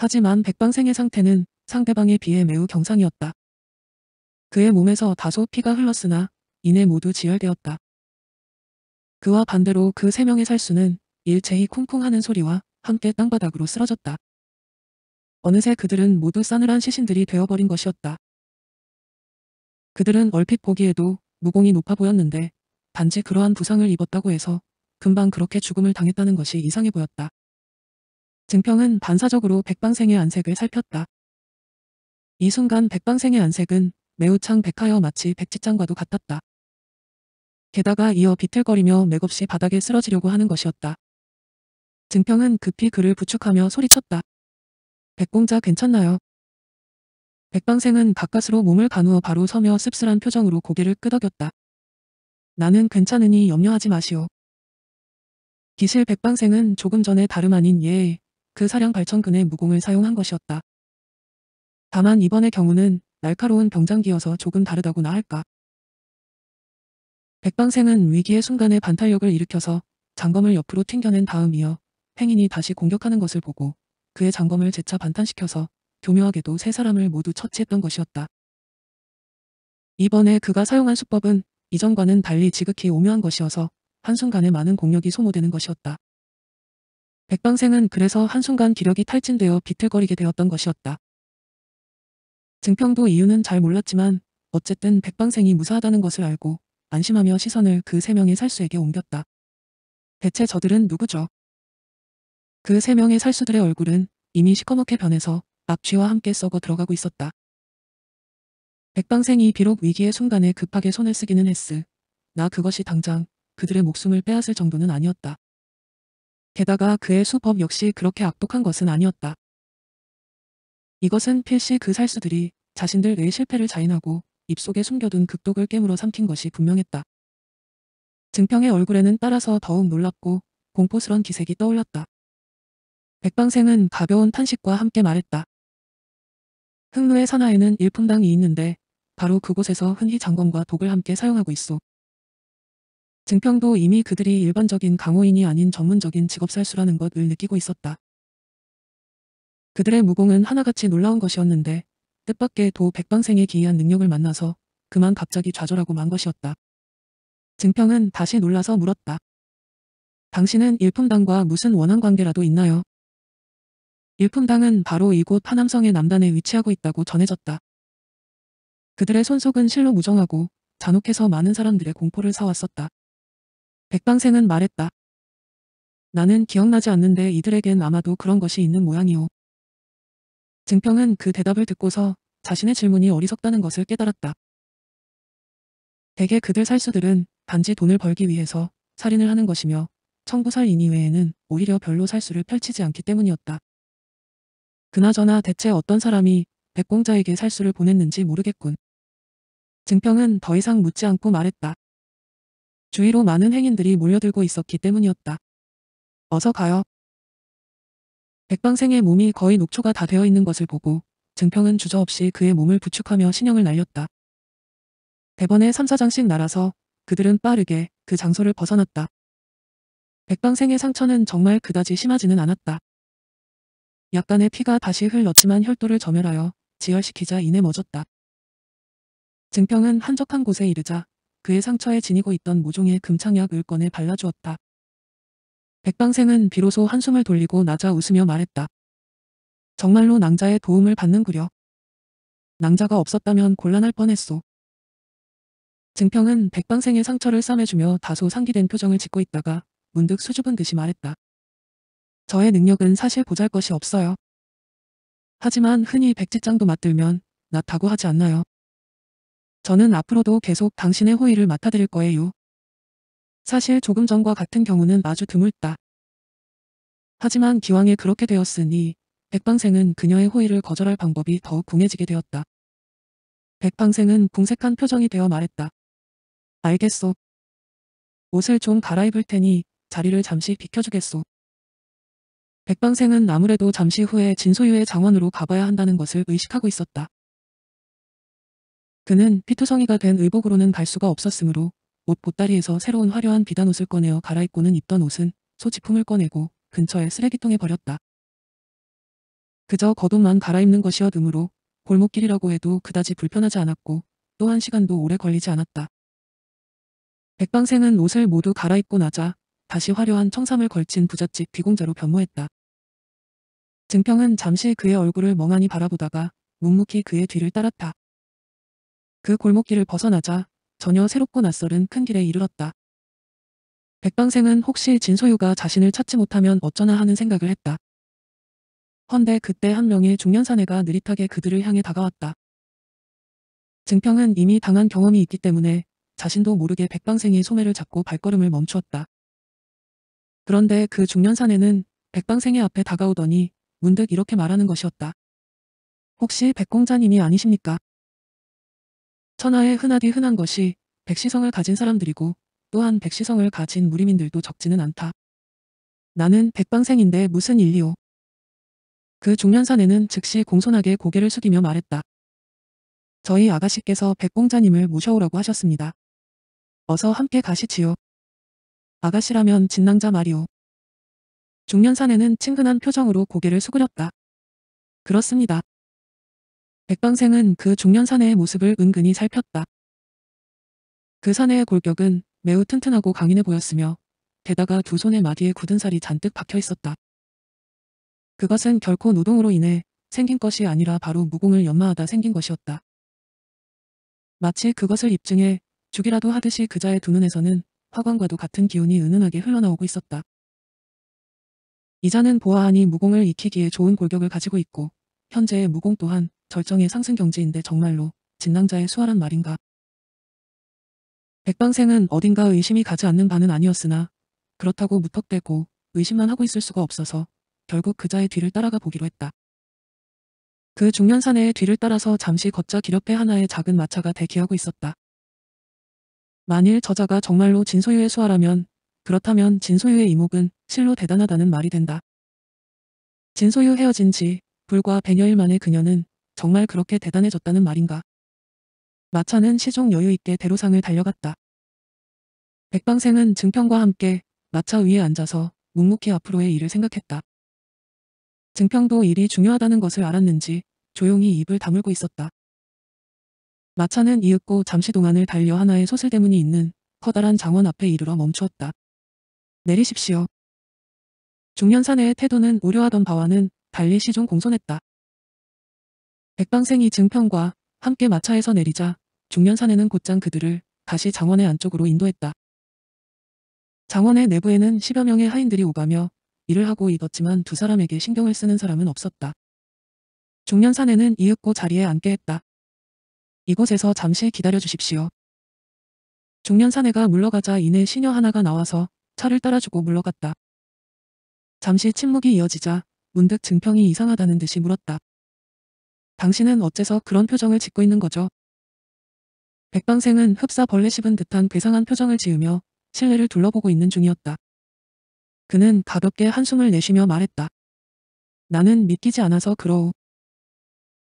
하지만 백방생의 상태는 상대방에 비해 매우 경상이었다. 그의 몸에서 다소 피가 흘렀으나 이내 모두 지혈되었다. 그와 반대로 그 세 명의 살수는 일체히 쿵쿵하는 소리와 함께 땅바닥으로 쓰러졌다. 어느새 그들은 모두 싸늘한 시신들이 되어버린 것이었다. 그들은 얼핏 보기에도 무공이 높아 보였는데 단지 그러한 부상을 입었다고 해서 금방 그렇게 죽음을 당했다는 것이 이상해 보였다. 증평은 반사적으로 백방생의 안색을 살폈다. 이 순간 백방생의 안색은 매우 창백하여 마치 백지장과도 같았다. 게다가 이어 비틀거리며 맥없이 바닥에 쓰러지려고 하는 것이었다. 증평은 급히 그를 부축하며 소리쳤다. 백공자 괜찮나요? 백방생은 가까스로 몸을 가누어 바로 서며 씁쓸한 표정으로 고개를 끄덕였다. 나는 괜찮으니 염려하지 마시오. 기실 백방생은 조금 전에 다름 아닌 예그 사량 발천근의 무공을 사용한 것이었다. 다만 이번의 경우는 날카로운 병장기여서 조금 다르다고나 할까. 백방생은 위기의 순간에 반탄력을 일으켜서 장검을 옆으로 튕겨낸 다음 이어 행인이 다시 공격하는 것을 보고 그의 장검을 재차 반탄시켜서 교묘하게도 세 사람을 모두 처치했던 것이었다. 이번에 그가 사용한 수법은 이전과는 달리 지극히 오묘한 것이어서 한순간에 많은 공력이 소모되는 것이었다. 백방생은 그래서 한순간 기력이 탈진되어 비틀거리게 되었던 것이었다. 증평도 이유는 잘 몰랐지만 어쨌든 백방생이 무사하다는 것을 알고 안심하며 시선을 그 세 명의 살수에게 옮겼다. 대체 저들은 누구죠? 그 세 명의 살수들의 얼굴은 이미 시커멓게 변해서 악취와 함께 썩어 들어가고 있었다. 백방생이 비록 위기의 순간에 급하게 손을 쓰기는 했으, 나 그것이 당장 그들의 목숨을 빼앗을 정도는 아니었다. 게다가 그의 수법 역시 그렇게 악독한 것은 아니었다. 이것은 필시 그 살수들이 자신들의 실패를 자인하고 입속에 숨겨둔 극독을 깨물어 삼킨 것이 분명했다. 증평의 얼굴에는 따라서 더욱 놀랍고 공포스런 기색이 떠올랐다. 백방생은 가벼운 탄식과 함께 말했다. 흑로의 산하에는 일품당이 있는데 바로 그곳에서 흔히 장검과 독을 함께 사용하고 있어. 증평도 이미 그들이 일반적인 강호인이 아닌 전문적인 직업살수라는 것을 느끼고 있었다. 그들의 무공은 하나같이 놀라운 것이었는데 뜻밖의 도 백방생의 기이한 능력을 만나서 그만 갑자기 좌절하고 만 것이었다. 증평은 다시 놀라서 물었다. 당신은 일품당과 무슨 원한 관계라도 있나요? 일품당은 바로 이곳 파남성의 남단에 위치하고 있다고 전해졌다. 그들의 손속은 실로 무정하고 잔혹해서 많은 사람들의 공포를 사왔었다. 백방생은 말했다. 나는 기억나지 않는데 이들에겐 아마도 그런 것이 있는 모양이오. 증평은 그 대답을 듣고서 자신의 질문이 어리석다는 것을 깨달았다. 대개 그들 살수들은 단지 돈을 벌기 위해서 살인을 하는 것이며 청부살인 이외에는 오히려 별로 살수를 펼치지 않기 때문이었다. 그나저나 대체 어떤 사람이 백공자에게 살수를 보냈는지 모르겠군. 증평은 더 이상 묻지 않고 말했다. 주위로 많은 행인들이 몰려들고 있었기 때문이었다. 어서 가요. 백방생의 몸이 거의 녹초가 다 되어 있는 것을 보고 증평은 주저없이 그의 몸을 부축하며 신형을 날렸다. 대번에 3사장씩 날아서 그들은 빠르게 그 장소를 벗어났다. 백방생의 상처는 정말 그다지 심하지는 않았다. 약간의 피가 다시 흘렀지만 혈도를 점멸하여 지혈시키자 이내 멎었다. 증평은 한적한 곳에 이르자 그의 상처에 지니고 있던 무종의 금창약 을 꺼내 발라주었다. 백방생은 비로소 한숨을 돌리고 나자 웃으며 말했다. 정말로 낭자의 도움을 받는구려. 낭자가 없었다면 곤란할 뻔했소. 증평은 백방생의 상처를 싸매주며 다소 상기된 표정을 짓고 있다가 문득 수줍은 듯이 말했다. 저의 능력은 사실 보잘 것이 없어요. 하지만 흔히 백지장도 맞들면 낫다고 하지 않나요? 저는 앞으로도 계속 당신의 호의를 맡아드릴 거예요. 사실 조금 전과 같은 경우는 아주 드물다. 하지만 기왕에 그렇게 되었으니 백방생은 그녀의 호의를 거절할 방법이 더욱 궁해지게 되었다. 백방생은 궁색한 표정이 되어 말했다. 알겠소. 옷을 좀 갈아입을 테니 자리를 잠시 비켜주겠소. 백방생은 아무래도 잠시 후에 진소유의 장원으로 가봐야 한다는 것을 의식하고 있었다. 그는 피투성이가 된 의복으로는 갈 수가 없었으므로 옷 보따리에서 새로운 화려한 비단옷을 꺼내어 갈아입고는 입던 옷은 소지품을 꺼내고 근처의 쓰레기통에 버렸다. 그저 겉옷만 갈아입는 것이어 드므로 골목길이라고 해도 그다지 불편하지 않았고 또한 시간도 오래 걸리지 않았다. 백방생은 옷을 모두 갈아입고 나자 다시 화려한 청삼을 걸친 부잣집 비공자로 변모했다. 증평은 잠시 그의 얼굴을 멍하니 바라보다가 묵묵히 그의 뒤를 따랐다. 그 골목길을 벗어나자 전혀 새롭고 낯설은 큰 길에 이르렀다. 백방생은 혹시 진소유가 자신을 찾지 못하면 어쩌나 하는 생각을 했다. 헌데 그때 한 명의 중년 사내가 느릿하게 그들을 향해 다가왔다. 증평은 이미 당한 경험이 있기 때문에 자신도 모르게 백방생이 소매를 잡고 발걸음을 멈추었다. 그런데 그 중년 사내는 백방생의 앞에 다가오더니 문득 이렇게 말하는 것이었다. 혹시 백공자님이 아니십니까? 천하의 흔하디 흔한 것이 백시성을 가진 사람들이고 또한 백시성을 가진 무림인들도 적지는 않다. 나는 백방생인데 무슨 일이오. 그 중년사내는 즉시 공손하게 고개를 숙이며 말했다. 저희 아가씨께서 백공자님을 모셔오라고 하셨습니다. 어서 함께 가시지요. 아가씨라면 진낭자 말이오. 중년사내는 친근한 표정으로 고개를 수그렸다. 그렇습니다. 백방생은그 중년 사내의 모습을 은근히 살폈다. 그 사내의 골격은 매우 튼튼하고 강인해 보였으며 게다가 두 손의 마디에 굳은 살이 잔뜩 박혀 있었다. 그것은 결코 노동으로 인해 생긴 것이 아니라 바로 무공을 연마하다 생긴 것이었다. 마치 그것을 입증해 죽이라도 하듯이 그자의 두 눈에서는 화관과도 같은 기운이 은은하게 흘러나오고 있었다. 이자는 보아하니 무공을 익히기에 좋은 골격을 가지고 있고 현재의 무공 또한 절정의 상승 경지인데 정말로 진낭자의 수화란 말인가. 백방생은 어딘가 의심이 가지 않는 바는 아니었으나 그렇다고 무턱대고 의심만 하고 있을 수가 없어서 결국 그자의 뒤를 따라가 보기로 했다. 그 중년산의 뒤를 따라서 잠시 걷자 길 옆에 하나의 작은 마차가 대기하고 있었다. 만일 저자가 정말로 진소유의 수하라면 그렇다면 진소유의 이목은 실로 대단하다는 말이 된다. 진소유 헤어진 지 불과 100여일 만에 그녀는 정말 그렇게 대단해졌다는 말인가. 마차는 시종 여유 있게 대로상을 달려갔다. 백방생은 증평과 함께 마차 위에 앉아서 묵묵히 앞으로의 일을 생각했다. 증평도 일이 중요하다는 것을 알았는지 조용히 입을 다물고 있었다. 마차는 이윽고 잠시 동안을 달려 하나의 소슬대문이 있는 커다란 장원 앞에 이르러 멈추었다. 내리십시오. 중년사내의 태도는 우려하던 바와는 달리 시종 공손했다. 백방생이 증평과 함께 마차에서 내리자 중년사내는 곧장 그들을 다시 장원의 안쪽으로 인도했다. 장원의 내부에는 10여 명의 하인들이 오가며 일을 하고 있었지만 두 사람에게 신경을 쓰는 사람은 없었다. 중년사내는 이윽고 자리에 앉게 했다. 이곳에서 잠시 기다려 주십시오. 중년사내가 물러가자 이내 시녀 하나가 나와서 차를 따라주고 물러갔다. 잠시 침묵이 이어지자 문득 증평이 이상하다는 듯이 물었다. 당신은 어째서 그런 표정을 짓고 있는 거죠? 백방생은 흡사 벌레 씹은 듯한 괴상한 표정을 지으며 실내를 둘러보고 있는 중이었다. 그는 가볍게 한숨을 내쉬며 말했다. 나는 믿기지 않아서 그러오.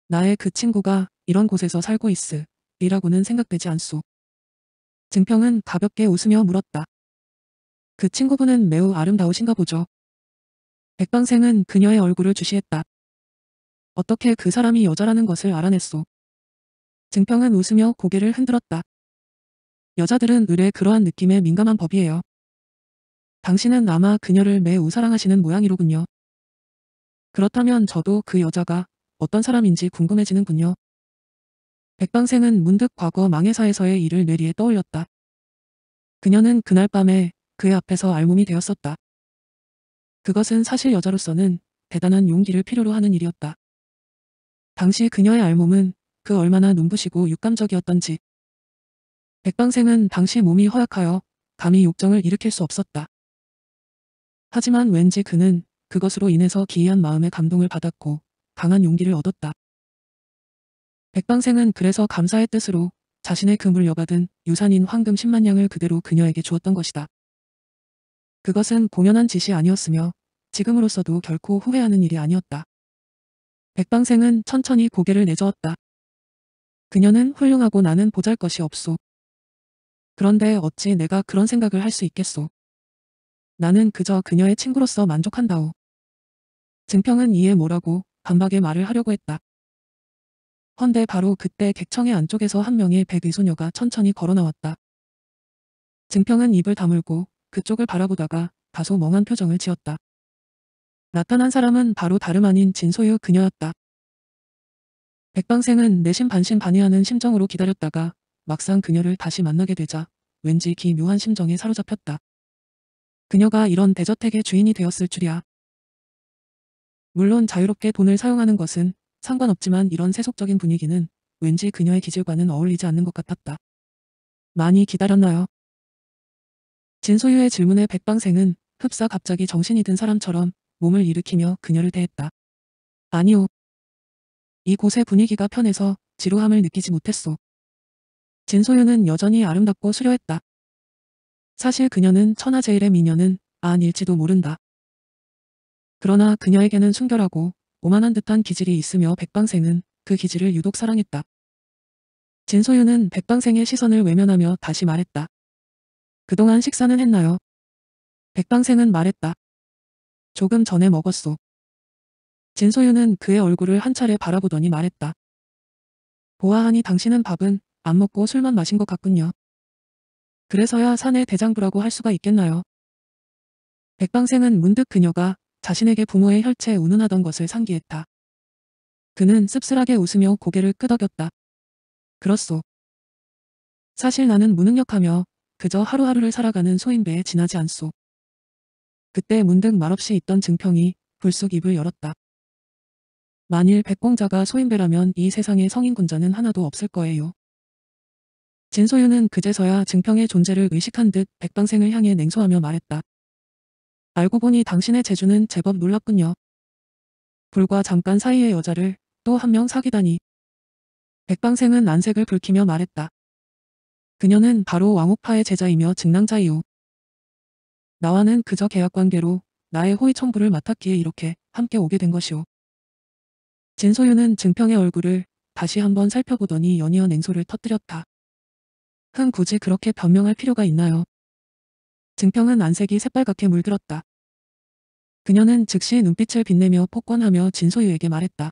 나의 그 친구가 이런 곳에서 살고 있으이라고는 생각되지 않소. 증평은 가볍게 웃으며 물었다. 그 친구분은 매우 아름다우신가 보죠. 백방생은 그녀의 얼굴을 주시했다. 어떻게 그 사람이 여자라는 것을 알아냈소. 증평은 웃으며 고개를 흔들었다. 여자들은 의뢰 그러한 느낌에 민감한 법이에요. 당신은 아마 그녀를 매우 사랑하시는 모양이로군요. 그렇다면 저도 그 여자가 어떤 사람인지 궁금해지는군요. 백방생은 문득 과거 망해사에서의 일을 뇌리에 떠올렸다. 그녀는 그날 밤에 그의 앞에서 알몸이 되었었다. 그것은 사실 여자로서는 대단한 용기를 필요로 하는 일이었다. 당시 그녀의 알몸은 그 얼마나 눈부시고 육감적이었던지. 백방생은 당시 몸이 허약하여 감히 욕정을 일으킬 수 없었다. 하지만 왠지 그는 그것으로 인해서 기이한 마음의 감동을 받았고 강한 용기를 얻었다. 백방생은 그래서 감사의 뜻으로 자신의 금을 여받은 유산인 황금 10만냥을 그대로 그녀에게 주었던 것이다. 그것은 공연한 짓이 아니었으며 지금으로서도 결코 후회하는 일이 아니었다. 백방생은 천천히 고개를 내저었다. 그녀는 훌륭하고 나는 보잘것이 없소. 그런데 어찌 내가 그런 생각을 할 수 있겠소. 나는 그저 그녀의 친구로서 만족한다오. 증평은 이에 뭐라고 반박의 말을 하려고 했다. 헌데 바로 그때 객청의 안쪽에서 한 명의 백의소녀가 천천히 걸어나왔다. 증평은 입을 다물고 그쪽을 바라보다가 다소 멍한 표정을 지었다. 나타난 사람은 바로 다름 아닌 진소유 그녀였다. 백방생은 내심 반신반의하는 심정으로 기다렸다가 막상 그녀를 다시 만나게 되자 왠지 기묘한 심정에 사로잡혔다. 그녀가 이런 대저택의 주인이 되었을 줄이야. 물론 자유롭게 돈을 사용하는 것은 상관없지만 이런 세속적인 분위기는 왠지 그녀의 기질과는 어울리지 않는 것 같았다. 많이 기다렸나요? 진소유의 질문에 백방생은 흡사 갑자기 정신이 든 사람처럼 몸을 일으키며 그녀를 대했다. 아니요 이곳의 분위기가 편해서 지루함을 느끼지 못했소. 진소유는 여전히 아름답고 수려했다. 사실 그녀는 천하제일의 미녀는 아닐지도 모른다. 그러나 그녀에게는 순결하고 오만한 듯한 기질이 있으며 백방생은 그 기질을 유독 사랑했다. 진소유는 백방생의 시선을 외면하며 다시 말했다. 그동안 식사는 했나요? 백방생은 말했다. 조금 전에 먹었소. 진소윤은 그의 얼굴을 한 차례 바라보더니 말했다. 보아하니 당신은 밥은 안 먹고 술만 마신 것 같군요. 그래서야 산의 대장부라고 할 수가 있겠나요? 백방생은 문득 그녀가 자신에게 부모의 혈체에 운운하던 것을 상기했다. 그는 씁쓸하게 웃으며 고개를 끄덕였다. 그렇소. 사실 나는 무능력하며 그저 하루하루를 살아가는 소인배에 지나지 않소. 그때 문득 말없이 있던 증평이 불쑥 입을 열었다. 만일 백공자가 소인배라면 이 세상에 성인군자는 하나도 없을 거예요. 진소윤은 그제서야 증평의 존재를 의식한 듯 백방생을 향해 냉소하며 말했다. 알고 보니 당신의 재주는 제법 놀랍군요. 불과 잠깐 사이의 여자를 또 한 명 사귀다니. 백방생은 난색을 불키며 말했다. 그녀는 바로 왕옥파의 제자이며 증랑자이오. 나와는 그저 계약관계로 나의 호의 청부를 맡았기에 이렇게 함께 오게 된 것이오. 진소유는 증평의 얼굴을 다시 한번 살펴보더니 연이어 냉소를 터뜨렸다. 흥 굳이 그렇게 변명할 필요가 있나요? 증평은 안색이 새빨갛게 물들었다. 그녀는 즉시 눈빛을 빛내며 폭권하며 진소유에게 말했다.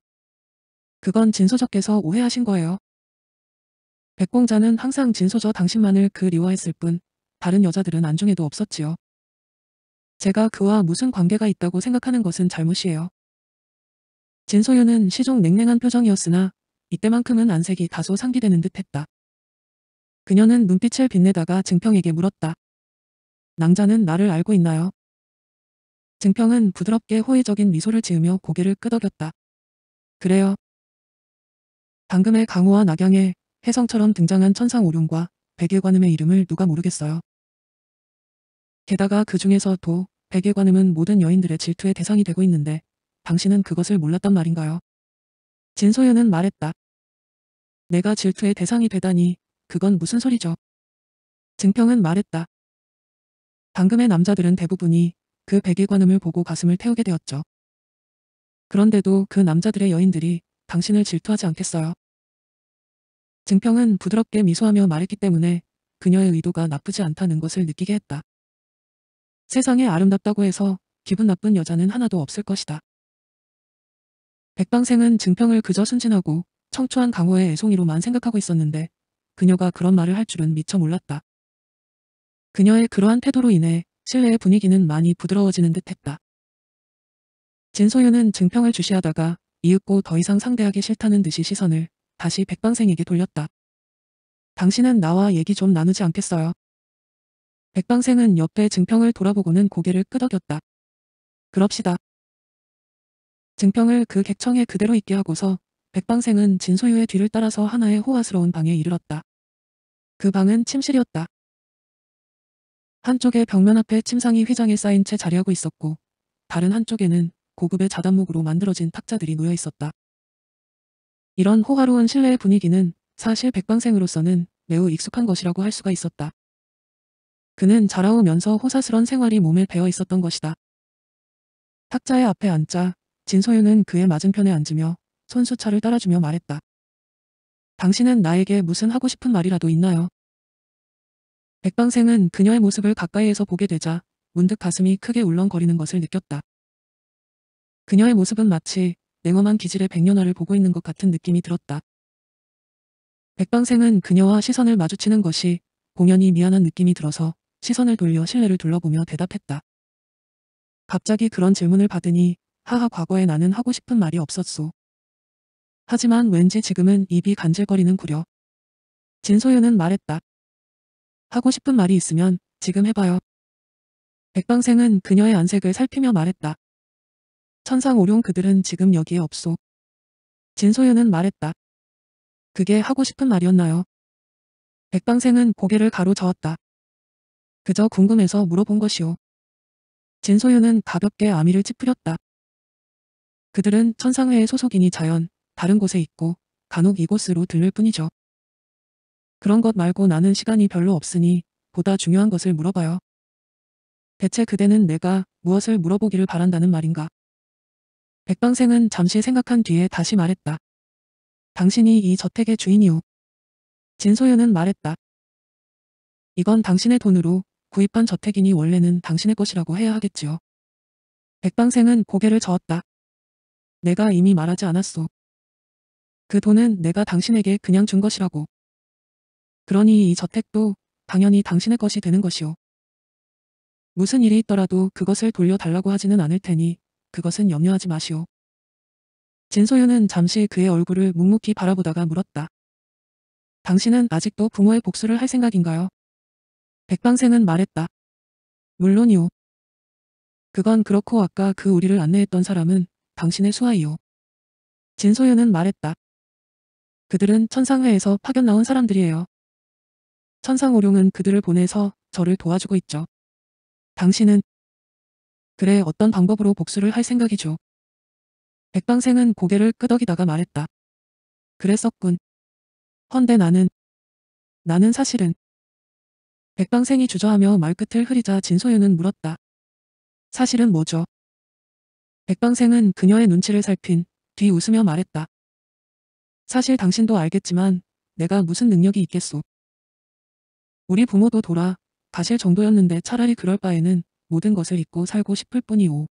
그건 진소저께서 오해하신 거예요. 백공자는 항상 진소저 당신만을 그리워했을 뿐 다른 여자들은 안중에도 없었지요. 제가 그와 무슨 관계가 있다고 생각하는 것은 잘못이에요. 진소윤은 시종 냉랭한 표정이었으나 이때만큼은 안색이 다소 상기되는 듯했다. 그녀는 눈빛을 빛내다가 증평에게 물었다. 낭자는 나를 알고 있나요? 증평은 부드럽게 호의적인 미소를 지으며 고개를 끄덕였다. 그래요. 방금의 강호와 낙양의 혜성처럼 등장한 천상 오륜과 백일관음의 이름을 누가 모르겠어요. 게다가 그 중에서 도, 백예관음은 모든 여인들의 질투의 대상이 되고 있는데 당신은 그것을 몰랐단 말인가요? 진소연은 말했다. 내가 질투의 대상이 되다니 그건 무슨 소리죠? 증평은 말했다. 방금의 남자들은 대부분이 그 백예관음을 보고 가슴을 태우게 되었죠. 그런데도 그 남자들의 여인들이 당신을 질투하지 않겠어요? 증평은 부드럽게 미소하며 말했기 때문에 그녀의 의도가 나쁘지 않다는 것을 느끼게 했다. 세상에 아름답다고 해서 기분 나쁜 여자는 하나도 없을 것이다. 백방생은 증평을 그저 순진하고 청초한 강호의 애송이로만 생각하고 있었는데 그녀가 그런 말을 할 줄은 미처 몰랐다. 그녀의 그러한 태도로 인해 실내의 분위기는 많이 부드러워지는 듯했다. 진소유는 증평을 주시하다가 이윽고 더 이상 상대하기 싫다는 듯이 시선을 다시 백방생에게 돌렸다. 당신은 나와 얘기 좀 나누지 않겠어요? 백방생은 옆에 증평을 돌아보고는 고개를 끄덕였다. 그럽시다. 증평을 그 객청에 그대로 있게 하고서 백방생은 진소유의 뒤를 따라서 하나의 호화스러운 방에 이르렀다. 그 방은 침실이었다. 한쪽에 벽면 앞에 침상이 휘장에 쌓인 채 자리하고 있었고 다른 한쪽에는 고급의 자단목으로 만들어진 탁자들이 놓여 있었다. 이런 호화로운 실내의 분위기는 사실 백방생으로서는 매우 익숙한 것이라고 할 수가 있었다. 그는 자라오면서 호사스런 생활이 몸에 배어 있었던 것이다. 탁자의 앞에 앉자 진소윤은 그의 맞은편에 앉으며 손수차를 따라주며 말했다. 당신은 나에게 무슨 하고 싶은 말이라도 있나요? 백방생은 그녀의 모습을 가까이에서 보게 되자 문득 가슴이 크게 울렁거리는 것을 느꼈다. 그녀의 모습은 마치 냉엄한 기질의 백년화를 보고 있는 것 같은 느낌이 들었다. 백방생은 그녀와 시선을 마주치는 것이 공연히 미안한 느낌이 들어서 시선을 돌려 실내를 둘러보며 대답했다. 갑자기 그런 질문을 받으니 하하 과거에 나는 하고 싶은 말이 없었소. 하지만 왠지 지금은 입이 간질거리는구려. 진소윤은 말했다. 하고 싶은 말이 있으면 지금 해봐요. 백방생은 그녀의 안색을 살피며 말했다. 천상 오룡 그들은 지금 여기에 없소. 진소윤은 말했다. 그게 하고 싶은 말이었나요? 백방생은 고개를 가로저었다. 그저 궁금해서 물어본 것이오. 진소유는 가볍게 아미를 찌푸렸다. 그들은 천상회의 소속이니 자연 다른 곳에 있고 간혹 이곳으로 들를 뿐이죠. 그런 것 말고 나는 시간이 별로 없으니 보다 중요한 것을 물어봐요. 대체 그대는 내가 무엇을 물어보기를 바란다는 말인가? 백방생은 잠시 생각한 뒤에 다시 말했다. 당신이 이 저택의 주인이오. 진소유는 말했다. 이건 당신의 돈으로 구입한 저택이니 원래는 당신의 것이라고 해야 하겠지요. 백방생은 고개를 저었다. 내가 이미 말하지 않았소. 그 돈은 내가 당신에게 그냥 준 것이라고. 그러니 이 저택도 당연히 당신의 것이 되는 것이오. 무슨 일이 있더라도 그것을 돌려달라고 하지는 않을 테니 그것은 염려하지 마시오. 진소유은 잠시 그의 얼굴을 묵묵히 바라보다가 물었다. 당신은 아직도 부모의 복수를 할 생각인가요? 백방생은 말했다. 물론이오. 그건 그렇고 아까 그 우리를 안내했던 사람은 당신의 수하이오. 진소연은 말했다. 그들은 천상회에서 파견 나온 사람들이에요. 천상오룡은 그들을 보내서 저를 도와주고 있죠. 당신은 그래 어떤 방법으로 복수를 할 생각이죠. 백방생은 고개를 끄덕이다가 말했다. 그랬었군. 헌데 나는 나는 사실은 백방생이 주저하며 말끝을 흐리자 진소유는 물었다. 사실은 뭐죠? 백방생은 그녀의 눈치를 살핀 뒤 웃으며 말했다. 사실 당신도 알겠지만 내가 무슨 능력이 있겠소. 우리 부모도 돌아 가실 정도였는데 차라리 그럴 바에는 모든 것을 잊고 살고 싶을 뿐이오.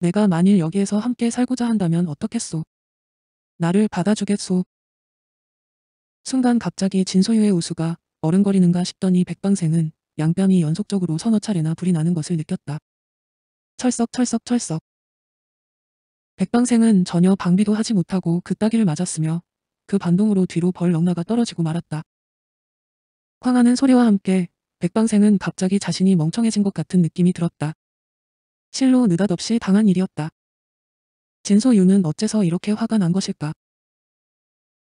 내가 만일 여기에서 함께 살고자 한다면 어떻겠소. 나를 받아주겠소. 순간 갑자기 진소유의 우수가 어른거리는가 싶더니 백방생은 양뺨이 연속적으로 서너 차례나 불이 나는 것을 느꼈다. 철썩 철썩 철썩. 백방생은 전혀 방비도 하지 못하고 그따귀를 맞았으며 그 반동으로 뒤로 벌렁 나가 떨어지고 말았다. 쾅하는 소리와 함께 백방생은 갑자기 자신이 멍청해진 것 같은 느낌이 들었다. 실로 느닷없이 당한 일이었다. 진소윤은 어째서 이렇게 화가 난 것일까?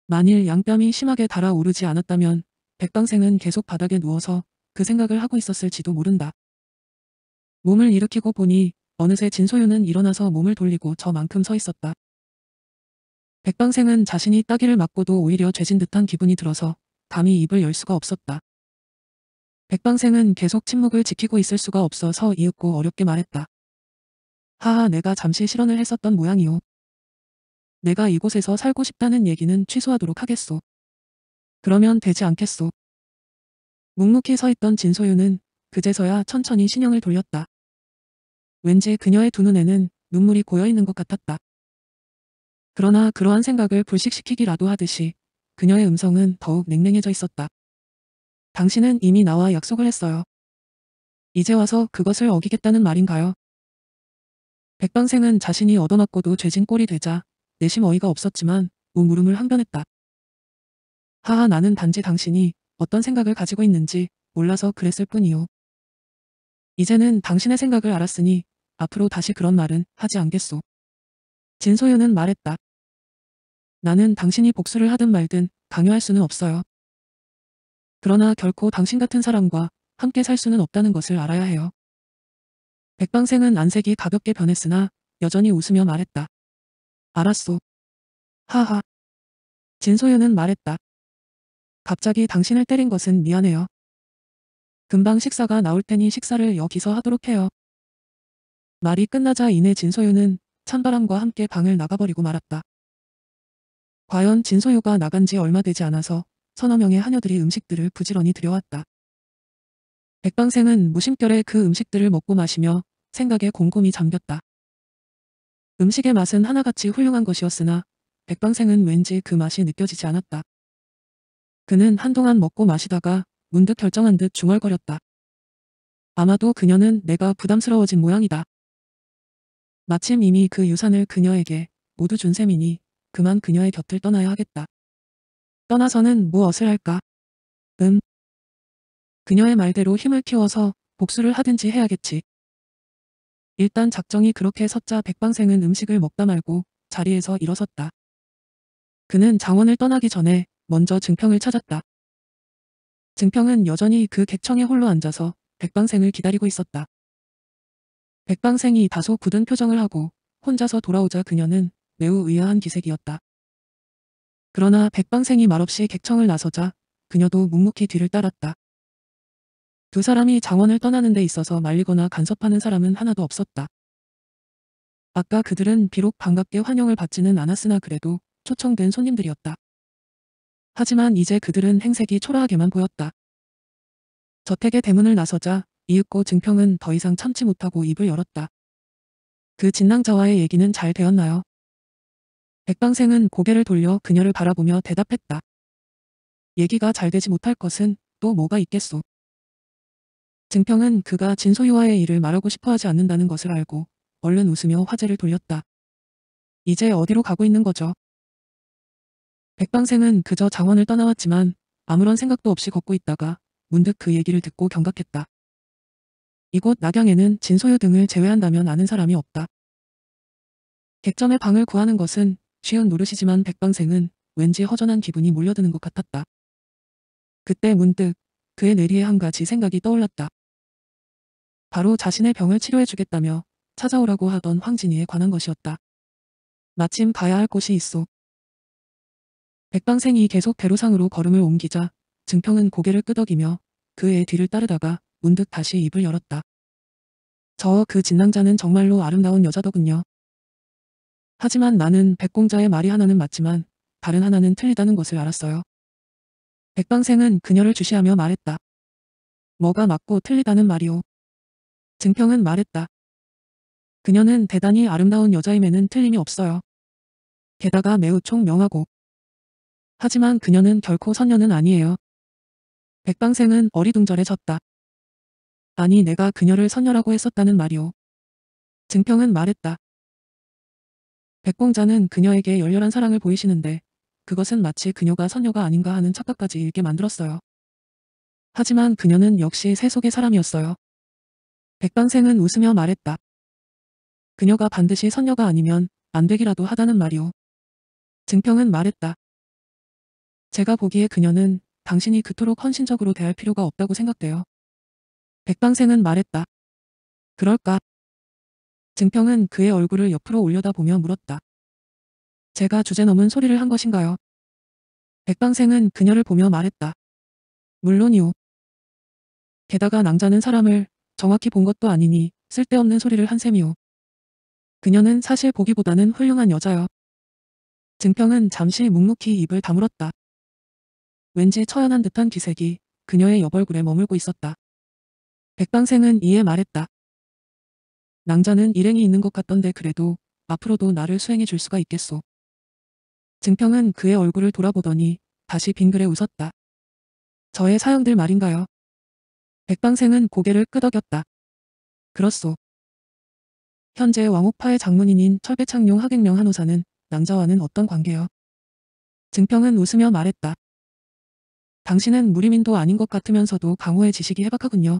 만일 양뺨이 심하게 달아오르지 않았다면 백방생은 계속 바닥에 누워서 그 생각을 하고 있었을지도 모른다. 몸을 일으키고 보니 어느새 진소윤은 일어나서 몸을 돌리고 저만큼 서 있었다. 백방생은 자신이 따귀를 맞고도 오히려 죄진 듯한 기분이 들어서 감히 입을 열 수가 없었다. 백방생은 계속 침묵을 지키고 있을 수가 없어서 이윽고 어렵게 말했다. 하하 내가 잠시 실언을 했었던 모양이오. 내가 이곳에서 살고 싶다는 얘기는 취소하도록 하겠소. 그러면 되지 않겠소. 묵묵히 서 있던 진소유는 그제서야 천천히 신형을 돌렸다. 왠지 그녀의 두 눈에는 눈물이 고여있는 것 같았다. 그러나 그러한 생각을 불식시키기라도 하듯이 그녀의 음성은 더욱 냉랭해져 있었다. 당신은 이미 나와 약속을 했어요. 이제 와서 그것을 어기겠다는 말인가요? 백방생은 자신이 얻어놨고도 죄진 꼴이 되자 내심 어이가 없었지만 우물음을 항변했다. 하하 아, 나는 단지 당신이 어떤 생각을 가지고 있는지 몰라서 그랬을 뿐이요. 이제는 당신의 생각을 알았으니 앞으로 다시 그런 말은 하지 않겠소. 진소유는 말했다. 나는 당신이 복수를 하든 말든 강요할 수는 없어요. 그러나 결코 당신 같은 사람과 함께 살 수는 없다는 것을 알아야 해요. 백방생은 안색이 가볍게 변했으나 여전히 웃으며 말했다. 알았소. 하하. 진소유는 말했다. 갑자기 당신을 때린 것은 미안해요. 금방 식사가 나올 테니 식사를 여기서 하도록 해요. 말이 끝나자 이내 진소유는 찬바람과 함께 방을 나가버리고 말았다. 과연 진소유가 나간 지 얼마 되지 않아서 서너 명의 하녀들이 음식들을 부지런히 들여왔다. 백방생은 무심결에 그 음식들을 먹고 마시며 생각에 곰곰이 잠겼다. 음식의 맛은 하나같이 훌륭한 것이었으나 백방생은 왠지 그 맛이 느껴지지 않았다. 그는 한동안 먹고 마시다가 문득 결정한 듯 중얼거렸다. 아마도 그녀는 내가 부담스러워진 모양이다. 마침 이미 그 유산을 그녀에게 모두 준 셈이니 그만 그녀의 곁을 떠나야 하겠다. 떠나서는 무엇을 할까? 음. 그녀의 말대로 힘을 키워서 복수를 하든지 해야겠지. 일단 작정이 그렇게 섰자 백방생은 음식을 먹다 말고 자리에서 일어섰다. 그는 장원을 떠나기 전에 먼저 증평을 찾았다. 증평은 여전히 그 객청에 홀로 앉아서 백방생을 기다리고 있었다. 백방생이 다소 굳은 표정을 하고 혼자서 돌아오자 그녀는 매우 의아한 기색이었다. 그러나 백방생이 말없이 객청을 나서자 그녀도 묵묵히 뒤를 따랐다. 두 사람이 장원을 떠나는 데 있어서 말리거나 간섭하는 사람은 하나도 없었다. 아까 그들은 비록 반갑게 환영을 받지는 않았으나 그래도 초청된 손님들이었다. 하지만 이제 그들은 행색이 초라하게만 보였다. 저택의 대문을 나서자 이윽고 증평은 더 이상 참지 못하고 입을 열었다. 그 진낭자와의 얘기는 잘 되었나요? 백방생은 고개를 돌려 그녀를 바라보며 대답했다. 얘기가 잘 되지 못할 것은 또 뭐가 있겠소. 증평은 그가 진소유와의 일을 말하고 싶어하지 않는다는 것을 알고 얼른 웃으며 화제를 돌렸다. 이제 어디로 가고 있는 거죠? 백방생은 그저 장원을 떠나왔지만 아무런 생각도 없이 걷고 있다가 문득 그 얘기를 듣고 경각했다. 이곳 낙양에는 진소유 등을 제외한다면 아는 사람이 없다. 객점의 방을 구하는 것은 쉬운 노릇이지만 백방생은 왠지 허전한 기분이 몰려드는 것 같았다. 그때 문득 그의 내리에한 가지 생각이 떠올랐다. 바로 자신의 병을 치료해주겠다며 찾아오라고 하던 황진이에 관한 것이었다. 마침 가야 할 곳이 있어 백방생이 계속 대로상으로 걸음을 옮기자 증평은 고개를 끄덕이며 그의 뒤를 따르다가 문득 다시 입을 열었다. 저 그 진낭자는 정말로 아름다운 여자더군요. 하지만 나는 백공자의 말이 하나는 맞지만 다른 하나는 틀리다는 것을 알았어요. 백방생은 그녀를 주시하며 말했다. 뭐가 맞고 틀리다는 말이오. 증평은 말했다. 그녀는 대단히 아름다운 여자임에는 틀림이 없어요. 게다가 매우 총명하고 하지만 그녀는 결코 선녀는 아니에요. 백방생은 어리둥절해졌다. 아니 내가 그녀를 선녀라고 했었다는 말이오. 증평은 말했다. 백공자는 그녀에게 열렬한 사랑을 보이시는데 그것은 마치 그녀가 선녀가 아닌가 하는 착각까지 일게 만들었어요. 하지만 그녀는 역시 세 속의 사람이었어요. 백방생은 웃으며 말했다. 그녀가 반드시 선녀가 아니면 안 되기라도 하다는 말이오. 증평은 말했다. 제가 보기에 그녀는 당신이 그토록 헌신적으로 대할 필요가 없다고 생각돼요. 백방생은 말했다. 그럴까? 증평은 그의 얼굴을 옆으로 올려다보며 물었다. 제가 주제 넘은 소리를 한 것인가요? 백방생은 그녀를 보며 말했다. 물론이오. 게다가 낭자는 사람을 정확히 본 것도 아니니 쓸데없는 소리를 한 셈이오. 그녀는 사실 보기보다는 훌륭한 여자요. 증평은 잠시 묵묵히 입을 다물었다. 왠지 처연한 듯한 기색이 그녀의 여벌굴에 머물고 있었다. 백방생은 이에 말했다. 낭자는 일행이 있는 것 같던데 그래도 앞으로도 나를 수행해 줄 수가 있겠소. 증평은 그의 얼굴을 돌아보더니 다시 빙글에 웃었다. 저의 사형들 말인가요? 백방생은 고개를 끄덕였다. 그렇소. 현재 왕옥파의 장문인인 철배창룡 하객령 한호사는 낭자와는 어떤 관계요? 증평은 웃으며 말했다. 당신은 무리민도 아닌 것 같으면서도 강호의 지식이 해박하군요.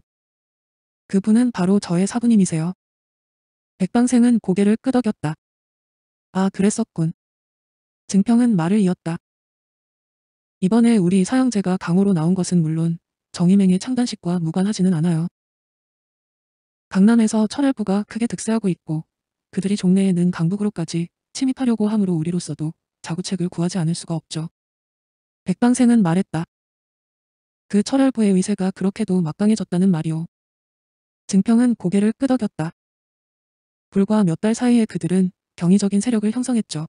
그분은 바로 저의 사부님이세요. 백방생은 고개를 끄덕였다. 아 그랬었군. 증평은 말을 이었다. 이번에 우리 사형제가 강호로 나온 것은 물론 정임맹의 창단식과 무관하지는 않아요. 강남에서 천일부가 크게 득세하고 있고 그들이 종래에 는 강북으로까지 침입하려고 함으로 우리로서도 자구책을 구하지 않을 수가 없죠. 백방생은 말했다. 그 철혈부의 의세가 그렇게도 막강해졌다는 말이오. 증평은 고개를 끄덕였다. 불과 몇 달 사이에 그들은 경이적인 세력을 형성했죠.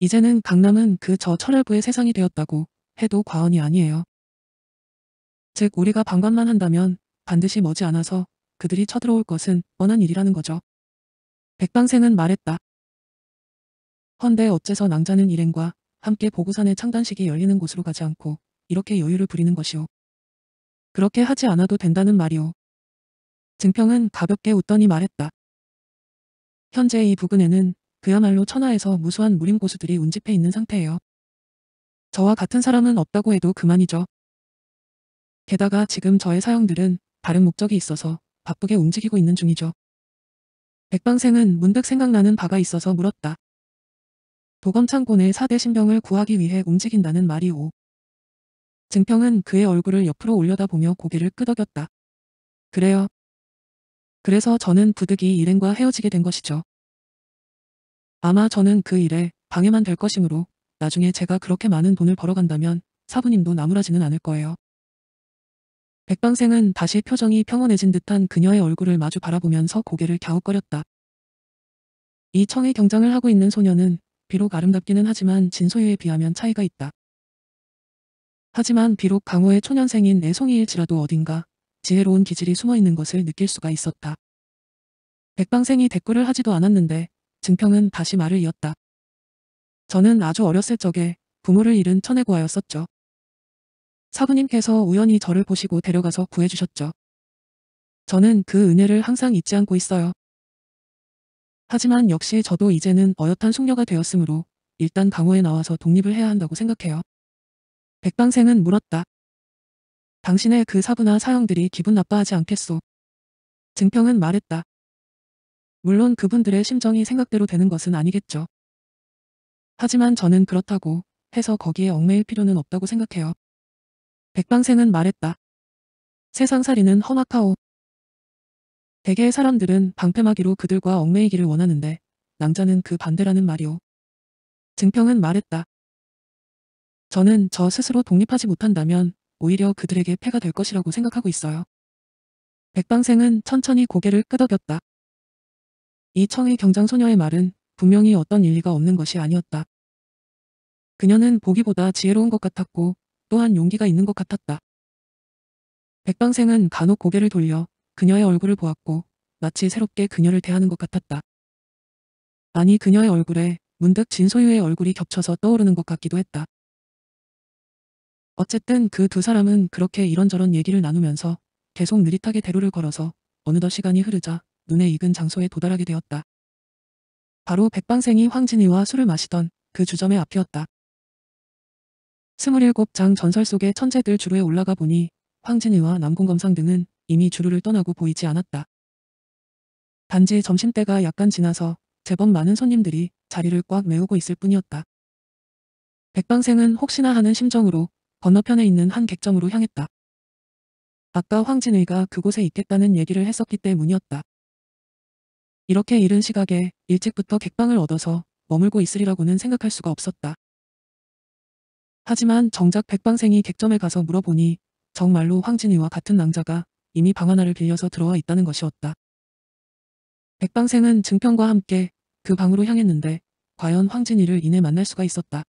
이제는 강남은 그 저 철혈부의 세상이 되었다고 해도 과언이 아니에요. 즉 우리가 방관만 한다면 반드시 머지않아서 그들이 쳐들어올 것은 뻔한 일이라는 거죠. 백방생은 말했다. 헌데 어째서 낭자는 일행과 함께 보고산의 창단식이 열리는 곳으로 가지 않고 이렇게 여유를 부리는 것이오. 그렇게 하지 않아도 된다는 말이오. 증평은 가볍게 웃더니 말했다. 현재 이 부근에는 그야말로 천하에서 무수한 무림 고수들이 운집해 있는 상태예요. 저와 같은 사람은 없다고 해도 그만이죠. 게다가 지금 저의 사형들은 다른 목적이 있어서 바쁘게 움직이고 있는 중이죠. 백방생은 문득 생각나는 바가 있어서 물었다. 도검창군의 4대 신병을 구하기 위해 움직인다는 말이오. 증평은 그의 얼굴을 옆으로 올려다보며 고개를 끄덕였다. 그래요. 그래서 저는 부득이 일행과 헤어지게 된 것이죠. 아마 저는 그 일에 방해만 될 것이므로 나중에 제가 그렇게 많은 돈을 벌어간다면 사부님도 나무라지는 않을 거예요. 백방생은 다시 표정이 평온해진 듯한 그녀의 얼굴을 마주 바라보면서 고개를 갸웃거렸다. 이 청의 경장을 하고 있는 소녀는 비록 아름답기는 하지만 진소유에 비하면 차이가 있다. 하지만 비록 강호의 초년생인 내송이일지라도 어딘가 지혜로운 기질이 숨어있는 것을 느낄 수가 있었다. 백방생이 댓글을 하지도 않았는데 증평은 다시 말을 이었다. 저는 아주 어렸을 적에 부모를 잃은 천해고하였었죠. 사부님께서 우연히 저를 보시고 데려가서 구해주셨죠. 저는 그 은혜를 항상 잊지 않고 있어요. 하지만 역시 저도 이제는 어엿한 숙녀가 되었으므로 일단 강호에 나와서 독립을 해야 한다고 생각해요. 백방생은 물었다. 당신의 그 사부나 사형들이 기분 나빠하지 않겠소. 증평은 말했다. 물론 그분들의 심정이 생각대로 되는 것은 아니겠죠. 하지만 저는 그렇다고 해서 거기에 얽매일 필요는 없다고 생각해요. 백방생은 말했다. 세상살이는 험악하오. 대개의 사람들은 방패막이로 그들과 얽매이기를 원하는데 낭자는 그 반대라는 말이오. 증평은 말했다. 저는 저 스스로 독립하지 못한다면 오히려 그들에게 패가 될 것이라고 생각하고 있어요. 백방생은 천천히 고개를 끄덕였다. 이 청의 경장소녀의 말은 분명히 어떤 일리가 없는 것이 아니었다. 그녀는 보기보다 지혜로운 것 같았고 또한 용기가 있는 것 같았다. 백방생은 간혹 고개를 돌려 그녀의 얼굴을 보았고 마치 새롭게 그녀를 대하는 것 같았다. 아니 그녀의 얼굴에 문득 진소유의 얼굴이 겹쳐서 떠오르는 것 같기도 했다. 어쨌든 그 두 사람은 그렇게 이런저런 얘기를 나누면서 계속 느릿하게 대로를 걸어서 어느덧 시간이 흐르자 눈에 익은 장소에 도달하게 되었다. 바로 백방생이 황진이와 술을 마시던 그 주점의 앞이었다. 2 7장 전설 속의 천재들 주로에 올라가 보니 황진이와 남궁검상 등은 이미 주루를 떠나고 보이지 않았다. 단지 점심때가 약간 지나서 제법 많은 손님들이 자리를 꽉 메우고 있을 뿐이었다. 백방생은 혹시나 하는 심정으로 건너편에 있는 한 객점으로 향했다. 아까 황진의가 그곳에 있겠다는 얘기를 했었기 때문이었다. 이렇게 이른 시각에 일찍부터 객방을 얻어서 머물고 있으리라고는 생각할 수가 없었다. 하지만 정작 백방생이 객점에 가서 물어보니 정말로 황진이와 같은 낭자가 이미 방 하나를 빌려서 들어와 있다는 것이었다. 백방생은 증평과 함께 그 방으로 향했는데 과연 황진이를 이내 만날 수가 있었다.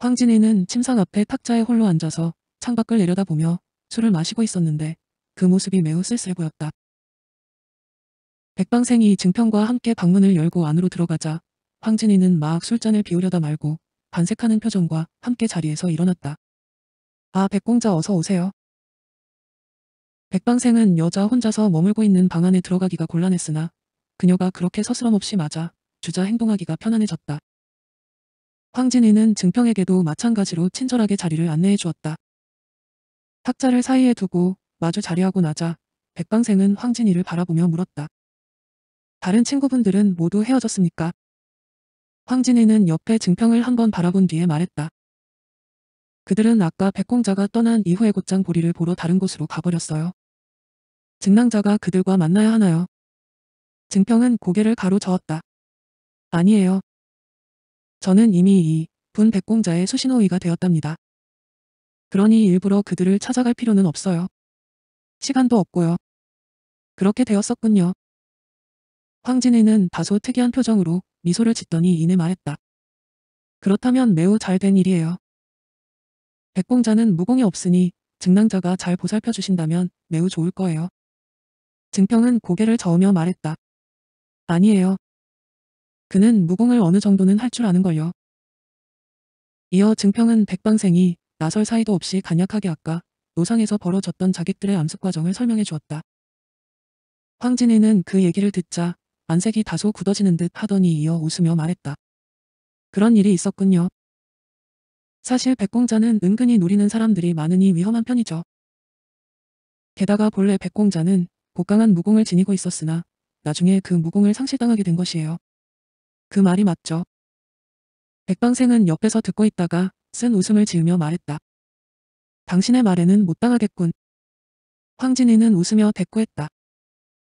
황진이는 침상 앞에 탁자에 홀로 앉아서 창밖을 내려다보며 술을 마시고 있었는데 그 모습이 매우 쓸쓸 보였다. 백방생이 증평과 함께 방문을 열고 안으로 들어가자 황진이는 막 술잔을 비우려다 말고 반색하는 표정과 함께 자리에서 일어났다. 아 백공자 어서 오세요. 백방생은 여자 혼자서 머물고 있는 방 안에 들어가기가 곤란했으나 그녀가 그렇게 서스럼 없이 맞아 주자 행동하기가 편안해졌다. 황진이는 증평에게도 마찬가지로 친절하게 자리를 안내해 주었다. 탁자를 사이에 두고 마주 자리하고 나자 백방생은 황진이를 바라보며 물었다. 다른 친구분들은 모두 헤어졌습니까? 황진이는 옆에 증평을 한번 바라본 뒤에 말했다. 그들은 아까 백공자가 떠난 이후에 곧장 보리를 보러 다른 곳으로 가버렸어요. 증랑자가 그들과 만나야 하나요? 증평은 고개를 가로저었다. 아니에요. 저는 이미 이 분 백공자의 수신호위가 되었답니다. 그러니 일부러 그들을 찾아갈 필요는 없어요. 시간도 없고요. 그렇게 되었었군요. 황진이는 다소 특이한 표정으로 미소를 짓더니 이내 말했다. 그렇다면 매우 잘 된 일이에요. 백공자는 무공이 없으니 증랑자가잘 보살펴 주신다면 매우 좋을 거예요. 증평은 고개를 저으며 말했다. 아니에요. 그는 무공을 어느 정도는 할 줄 아는 걸요. 이어 증평은 백방생이 나설 사이도 없이 간략하게 아까 노상에서 벌어졌던 자객들의 암습 과정을 설명해 주었다. 황진이는 그 얘기를 듣자 안색이 다소 굳어지는 듯 하더니 이어 웃으며 말했다. 그런 일이 있었군요. 사실 백공자는 은근히 노리는 사람들이 많으니 위험한 편이죠. 게다가 본래 백공자는 복강한 무공을 지니고 있었으나 나중에 그 무공을 상실당하게 된 것이에요. 그 말이 맞죠. 백방생은 옆에서 듣고 있다가 쓴 웃음을 지으며 말했다. 당신의 말에는 못 당하겠군. 황진이는 웃으며 대꾸했다.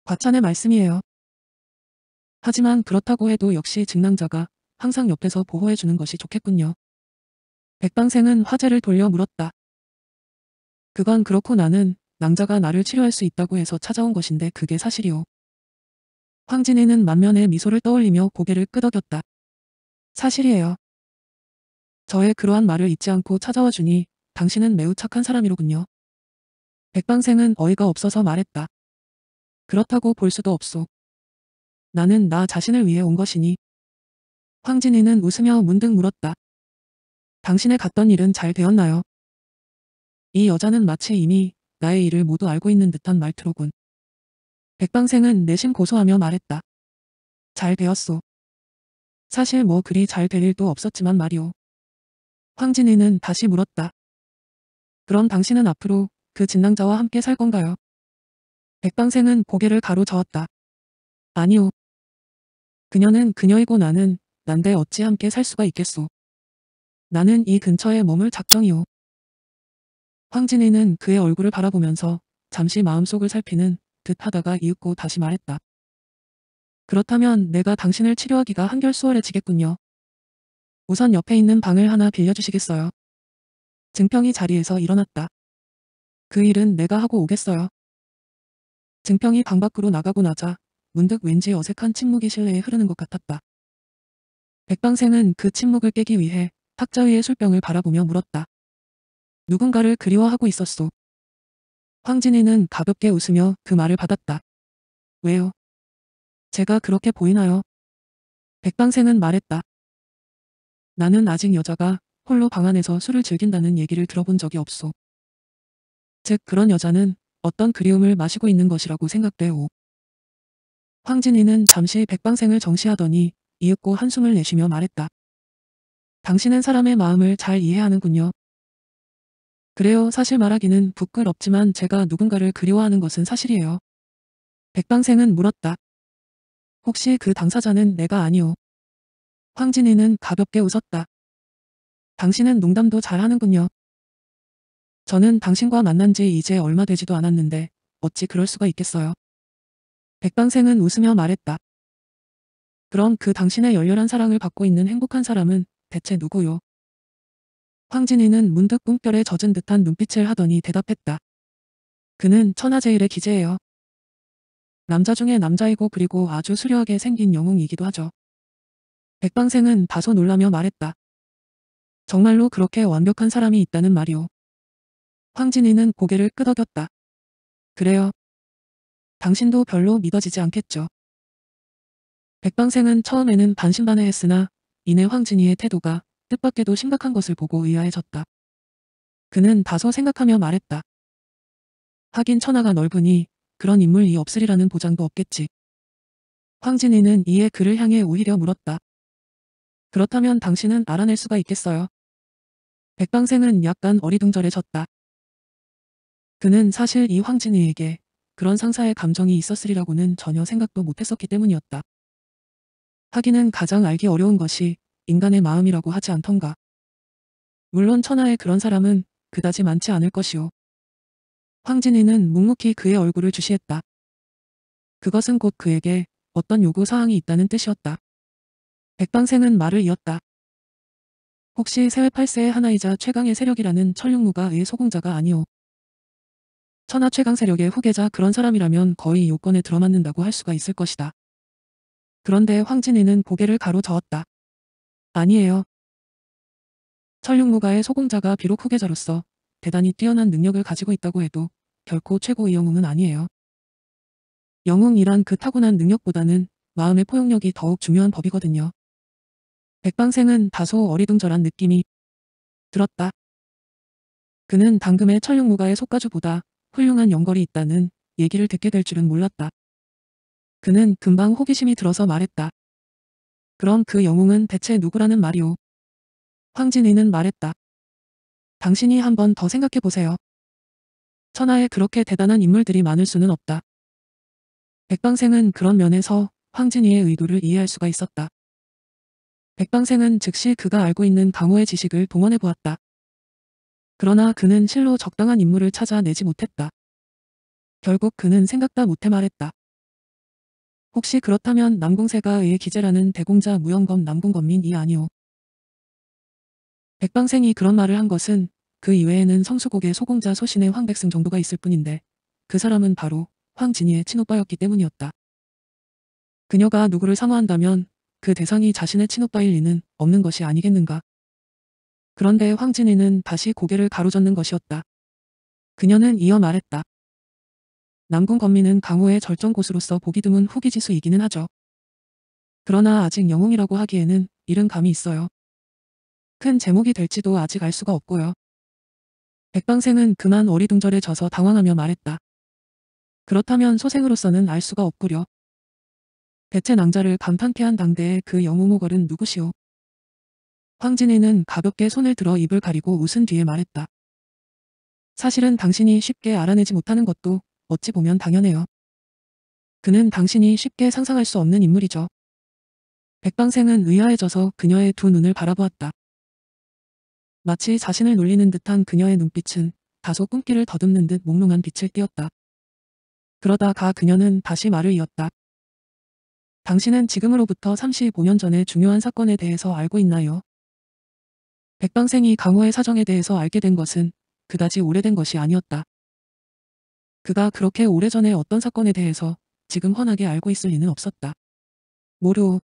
과찬의 말씀이에요. 하지만 그렇다고 해도 역시 증낭자가 항상 옆에서 보호해주는 것이 좋겠군요. 백방생은 화제를 돌려 물었다. 그건 그렇고 나는 낭자가 나를 치료할 수 있다고 해서 찾아온 것인데 그게 사실이오. 황진이는 만면에 미소를 떠올리며 고개를 끄덕였다. 사실이에요. 저의 그러한 말을 잊지 않고 찾아와 주니 당신은 매우 착한 사람이로군요. 백방생은 어이가 없어서 말했다. 그렇다고 볼 수도 없소. 나는 나 자신을 위해 온 것이니. 황진이는 웃으며 문득 물었다. 당신의 갔던 일은 잘 되었나요? 이 여자는 마치 이미 나의 일을 모두 알고 있는 듯한 말투로군. 백방생은 내심 고소하며 말했다. 잘 되었소. 사실 뭐 그리 잘 될 일도 없었지만 말이오. 황진이는 다시 물었다. 그럼 당신은 앞으로 그 진낭자와 함께 살 건가요? 백방생은 고개를 가로저었다. 아니오. 그녀는 그녀이고 나는 난데 어찌 함께 살 수가 있겠소. 나는 이 근처에 머물 작정이오. 황진이는 그의 얼굴을 바라보면서 잠시 마음속을 살피는 듯 하다가 이윽고 다시 말했다. 그렇다면 내가 당신을 치료하기가 한결 수월해지겠군요. 우선 옆에 있는 방을 하나 빌려주시겠어요. 증평이 자리에서 일어났다. 그 일은 내가 하고 오겠어요. 증평이 방 밖으로 나가고 나자 문득 왠지 어색한 침묵이 실내에 흐르는 것 같았다. 백방생은 그 침묵을 깨기 위해 탁자 위의 술병을 바라보며 물었다. 누군가를 그리워하고 있었소. 황진이는 가볍게 웃으며 그 말을 받았다. 왜요? 제가 그렇게 보이나요? 백방세는 말했다. 나는 아직 여자가 홀로 방 안에서 술을 즐긴다는 얘기를 들어본 적이 없소. 즉 그런 여자는 어떤 그리움을 마시고 있는 것이라고 생각되오. 황진이는 잠시 백방생을 정시하더니 이윽고 한숨을 내쉬며 말했다. 당신은 사람의 마음을 잘 이해하는군요. 그래요. 사실 말하기는 부끄럽지만 제가 누군가를 그리워하는 것은 사실이에요. 백방생은 물었다. 혹시 그 당사자는 내가 아니오. 황진이는 가볍게 웃었다. 당신은 농담도 잘하는군요. 저는 당신과 만난 지 이제 얼마 되지도 않았는데 어찌 그럴 수가 있겠어요. 백방생은 웃으며 말했다. 그럼 그 당신의 열렬한 사랑을 받고 있는 행복한 사람은 대체 누구요? 황진이는 문득 꿈결에 젖은 듯한 눈빛을 하더니 대답했다. 그는 천하제일의 기재예요. 남자 중에 남자이고 그리고 아주 수려하게 생긴 영웅이기도 하죠. 백방생은 다소 놀라며 말했다. 정말로 그렇게 완벽한 사람이 있다는 말이오. 황진이는 고개를 끄덕였다. 그래요. 당신도 별로 믿어지지 않겠죠. 백방생은 처음에는 반신반의했으나 이내 황진이의 태도가 뜻밖에도 심각한 것을 보고 의아해졌다. 그는 다소 생각하며 말했다. 하긴 천하가 넓으니 그런 인물이 없으리라는 보장도 없겠지. 황진이는 이에 그를 향해 오히려 물었다. 그렇다면 당신은 알아낼 수가 있겠어요. 백방생은 약간 어리둥절해졌다. 그는 사실 이 황진이에게 그런 상사의 감정이 있었으리라고는 전혀 생각도 못했었기 때문이었다. 하기는 가장 알기 어려운 것이 인간의 마음이라고 하지 않던가. 물론 천하에 그런 사람은 그다지 많지 않을 것이오. 황진이는 묵묵히 그의 얼굴을 주시했다. 그것은 곧 그에게 어떤 요구 사항이 있다는 뜻이었다. 백방생은 말을 이었다. 혹시 세외 8세의 하나이자 최강의 세력이라는 천륜무가의 소공자가 아니오. 천하 최강 세력의 후계자 그런 사람이라면 거의 요건에 들어맞는다고 할 수가 있을 것이다. 그런데 황진이는 고개를 가로저었다. 아니에요. 천육무가의 소공자가 비록 후계자로서 대단히 뛰어난 능력을 가지고 있다고 해도 결코 최고의 영웅은 아니에요. 영웅이란 그 타고난 능력보다는 마음의 포용력이 더욱 중요한 법이거든요. 백방생은 다소 어리둥절한 느낌이 들었다. 그는 당금의 천룡무가의 속가주보다 훌륭한 연걸이 있다는 얘기를 듣게 될 줄은 몰랐다. 그는 금방 호기심이 들어서 말했다. 그럼 그 영웅은 대체 누구라는 말이오. 황진이는 말했다. 당신이 한번 더 생각해보세요. 천하에 그렇게 대단한 인물들이 많을 수는 없다. 백방생은 그런 면에서 황진이의 의도를 이해할 수가 있었다. 백방생은 즉시 그가 알고 있는 강호의 지식을 동원해보았다. 그러나 그는 실로 적당한 인물을 찾아내지 못했다. 결국 그는 생각다 못해 말했다. 혹시 그렇다면 남궁세가 의해 기재라는 대공자 무영검 남궁검민이 아니오. 백방생이 그런 말을 한 것은 그 이외에는 성수곡의 소공자 소신의 황백승 정도가 있을 뿐인데 그 사람은 바로 황진희의 친오빠였기 때문이었다. 그녀가 누구를 상호한다면 그 대상이 자신의 친오빠일 리는 없는 것이 아니겠는가. 그런데 황진희는 다시 고개를 가로젓는 것이었다. 그녀는 이어 말했다. 남궁 건민은 강호의 절정고수로서 보기 드문 후기 지수이기는 하죠. 그러나 아직 영웅이라고 하기에는 이른 감이 있어요. 큰 제목이 될지도 아직 알 수가 없고요. 백방생은 그만 어리둥절해 져서 당황하며 말했다. 그렇다면 소생으로서는 알 수가 없구려. 대체 낭자를 감탄케 한 당대의 그 영웅호걸은 누구시오? 황진이는 가볍게 손을 들어 입을 가리고 웃은 뒤에 말했다. 사실은 당신이 쉽게 알아내지 못하는 것도 어찌 보면 당연해요. 그는 당신이 쉽게 상상할 수 없는 인물이죠. 백방생은 의아해져서 그녀의 두 눈을 바라보았다. 마치 자신을 놀리는 듯한 그녀의 눈빛은 다소 꿈기를 더듬는 듯 몽롱한 빛을 띄었다. 그러다가 그녀는 다시 말을 이었다. 당신은 지금으로부터 35년 전에 중요한 사건에 대해서 알고 있나요? 백방생이 강호의 사정에 대해서 알게 된 것은 그다지 오래된 것이 아니었다. 그가 그렇게 오래전에 어떤 사건에 대해서 지금 훤하게 알고 있을 리는 없었다. 모르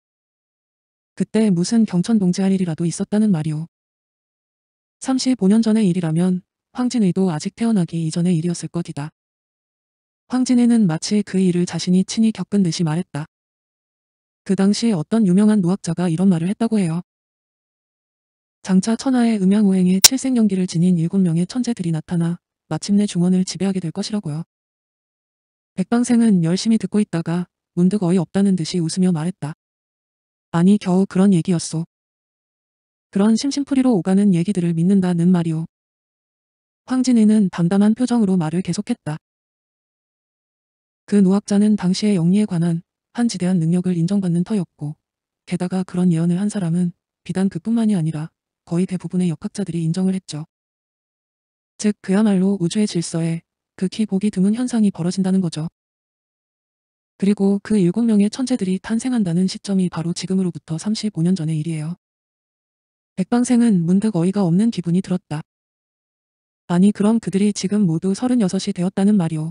그때 무슨 경천 동지할 일이라도 있었다는 말이오. 35년 전의 일이라면 황진의도 아직 태어나기 이전의 일이었을 것이다. 황진의는 마치 그 일을 자신이 친히 겪은 듯이 말했다. 그 당시 어떤 유명한 노학자가 이런 말을 했다고 해요. 장차 천하의 음양오행의 칠생연기를 지닌 일곱 명의 천재들이 나타나 마침내 중원을 지배하게 될 것이라고요. 백방생은 열심히 듣고 있다가 문득 어이없다는 듯이 웃으며 말했다. 아니 겨우 그런 얘기였소. 그런 심심풀이로 오가는 얘기들을 믿는다는 말이오. 황진이는 담담한 표정으로 말을 계속했다. 그 노학자는 당시의 영리에 관한 한 지대한 능력을 인정받는 터였고 게다가 그런 예언을 한 사람은 비단 그뿐만이 아니라 거의 대부분의 역학자들이 인정을 했죠. 즉 그야말로 우주의 질서에 극히 보기 드문 현상이 벌어진다는 거죠. 그리고 그 7명의 천재들이 탄생한다는 시점이 바로 지금으로부터 35년 전의 일이에요. 백방생은 문득 어이가 없는 기분이 들었다. 아니 그럼 그들이 지금 모두 36이 되었다는 말이오.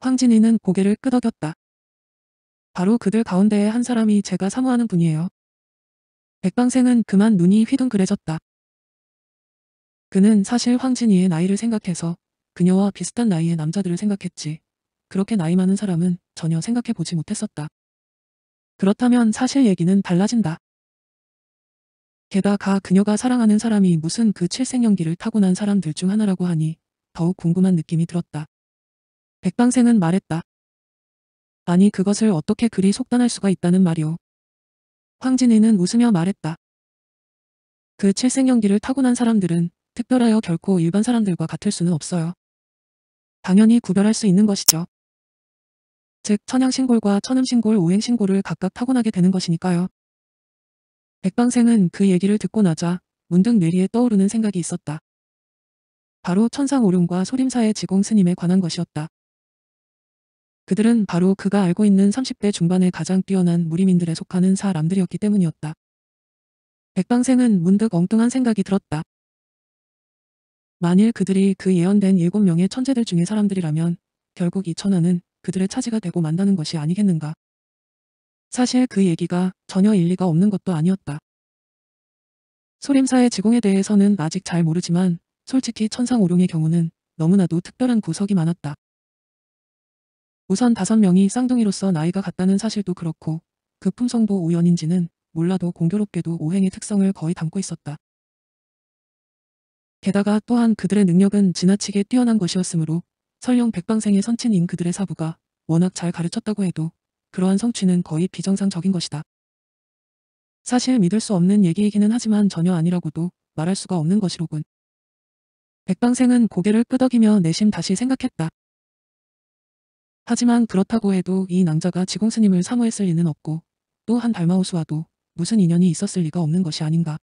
황진이는 고개를 끄덕였다. 바로 그들 가운데에 한 사람이 제가 사모하는 분이에요. 백방생은 그만 눈이 휘둥그레졌다. 그는 사실 황진이의 나이를 생각해서 그녀와 비슷한 나이의 남자들을 생각했지. 그렇게 나이 많은 사람은 전혀 생각해보지 못했었다. 그렇다면 사실 얘기는 달라진다. 게다가 그녀가 사랑하는 사람이 무슨 그 칠생연기를 타고난 사람들 중 하나라고 하니 더욱 궁금한 느낌이 들었다. 백방생은 말했다. 아니 그것을 어떻게 그리 속단할 수가 있다는 말이오. 황진이는 웃으며 말했다. 그 칠생연기를 타고난 사람들은 특별하여 결코 일반 사람들과 같을 수는 없어요. 당연히 구별할 수 있는 것이죠. 즉 천양신골과 천음신골 오행신골을 각각 타고나게 되는 것이니까요. 백방생은 그 얘기를 듣고 나자 문득 뇌리에 떠오르는 생각이 있었다. 바로 천상오륜과 소림사의 지공 스님에 관한 것이었다. 그들은 바로 그가 알고 있는 30대 중반의 가장 뛰어난 무리민들에 속하는 사람들이었기 때문이었다. 백방생은 문득 엉뚱한 생각이 들었다. 만일 그들이 그 예언된 일곱 명의 천재들 중에 사람들이라면 결국 이 천하는 그들의 차지가 되고 만다는 것이 아니겠는가. 사실 그 얘기가 전혀 일리가 없는 것도 아니었다. 소림사의 지공에 대해서는 아직 잘 모르지만 솔직히 천상 오룡의 경우는 너무나도 특별한 구석이 많았다. 우선 다섯 명이 쌍둥이로서 나이가 같다는 사실도 그렇고 그 품성도 우연인지는 몰라도 공교롭게도 오행의 특성을 거의 담고 있었다. 게다가 또한 그들의 능력은 지나치게 뛰어난 것이었으므로 설령 백방생의 선친인 그들의 사부가 워낙 잘 가르쳤다고 해도 그러한 성취는 거의 비정상적인 것이다. 사실 믿을 수 없는 얘기이기는 하지만 전혀 아니라고도 말할 수가 없는 것이로군. 백방생은 고개를 끄덕이며 내심 다시 생각했다. 하지만 그렇다고 해도 이 낭자가 지공스님을 사모했을 리는 없고 또 한달마우스와도 무슨 인연이 있었을 리가 없는 것이 아닌가.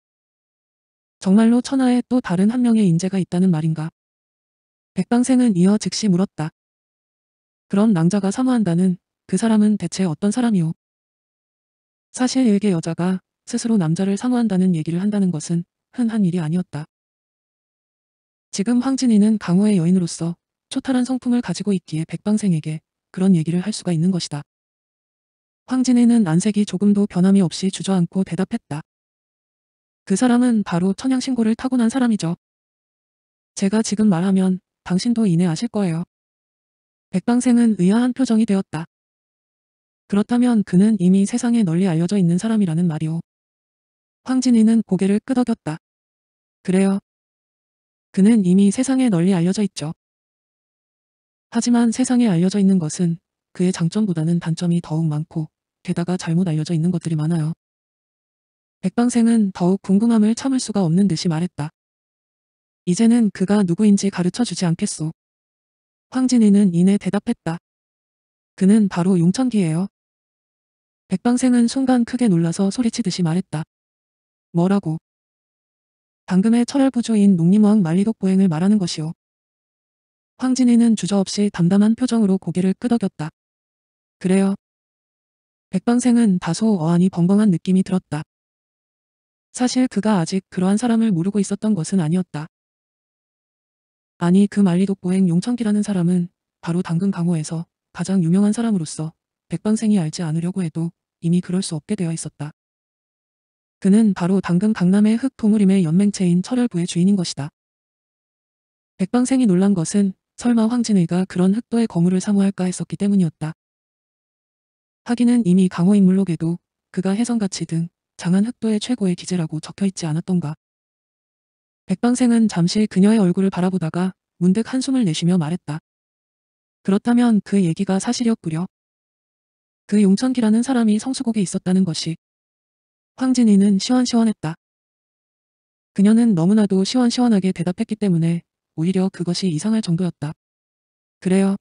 정말로 천하에 또 다른 한 명의 인재가 있다는 말인가. 백방생은 이어 즉시 물었다. 그런 낭자가 사모한다는 그 사람은 대체 어떤 사람이오? 사실 일개 여자가 스스로 남자를 사모한다는 얘기를 한다는 것은 흔한 일이 아니었다. 지금 황진이는 강호의 여인으로서 초탈한 성품을 가지고 있기에 백방생에게 그런 얘기를 할 수가 있는 것이다. 황진이는 난색이 조금도 변함이 없이 주저앉고 대답했다. 그 사람은 바로 천양신고를 타고난 사람이죠. 제가 지금 말하면 당신도 이내 아실 거예요. 백방생은 의아한 표정이 되었다. 그렇다면 그는 이미 세상에 널리 알려져 있는 사람이라는 말이오. 황진이는 고개를 끄덕였다. 그래요. 그는 이미 세상에 널리 알려져 있죠. 하지만 세상에 알려져 있는 것은 그의 장점보다는 단점이 더욱 많고 게다가 잘못 알려져 있는 것들이 많아요. 백방생은 더욱 궁금함을 참을 수가 없는 듯이 말했다. 이제는 그가 누구인지 가르쳐 주지 않겠소. 황진이는 이내 대답했다. 그는 바로 용천기예요. 백방생은 순간 크게 놀라서 소리치듯이 말했다. 뭐라고? 방금의 철혈부조인 농림왕 말리독 보행을 말하는 것이오. 황진이는 주저없이 담담한 표정으로 고개를 끄덕였다. 그래요. 백방생은 다소 어안이 벙벙한 느낌이 들었다. 사실 그가 아직 그러한 사람을 모르고 있었던 것은 아니었다. 아니 그 만리독보행 용창기라는 사람은 바로 당근 강호에서 가장 유명한 사람으로서 백방생이 알지 않으려고 해도 이미 그럴 수 없게 되어 있었다. 그는 바로 당근 강남의 흑동우림의 연맹체인 철혈부의 주인인 것이다. 백방생이 놀란 것은 설마 황진의가 그런 흑도의 거물을 사모할까 했었기 때문이었다. 하기는 이미 강호인물록에도 그가 해성같이등 장한흑도의 최고의 기재라고 적혀있지 않았던가. 백방생은 잠시 그녀의 얼굴을 바라보다가 문득 한숨을 내쉬며 말했다. 그렇다면 그 얘기가 사실이었구려. 그 용천기라는 사람이 성수국에 있었다는 것이. 황진이는 시원시원했다. 그녀는 너무나도 시원시원하게 대답했기 때문에 오히려 그것이 이상할 정도였다. 그래요.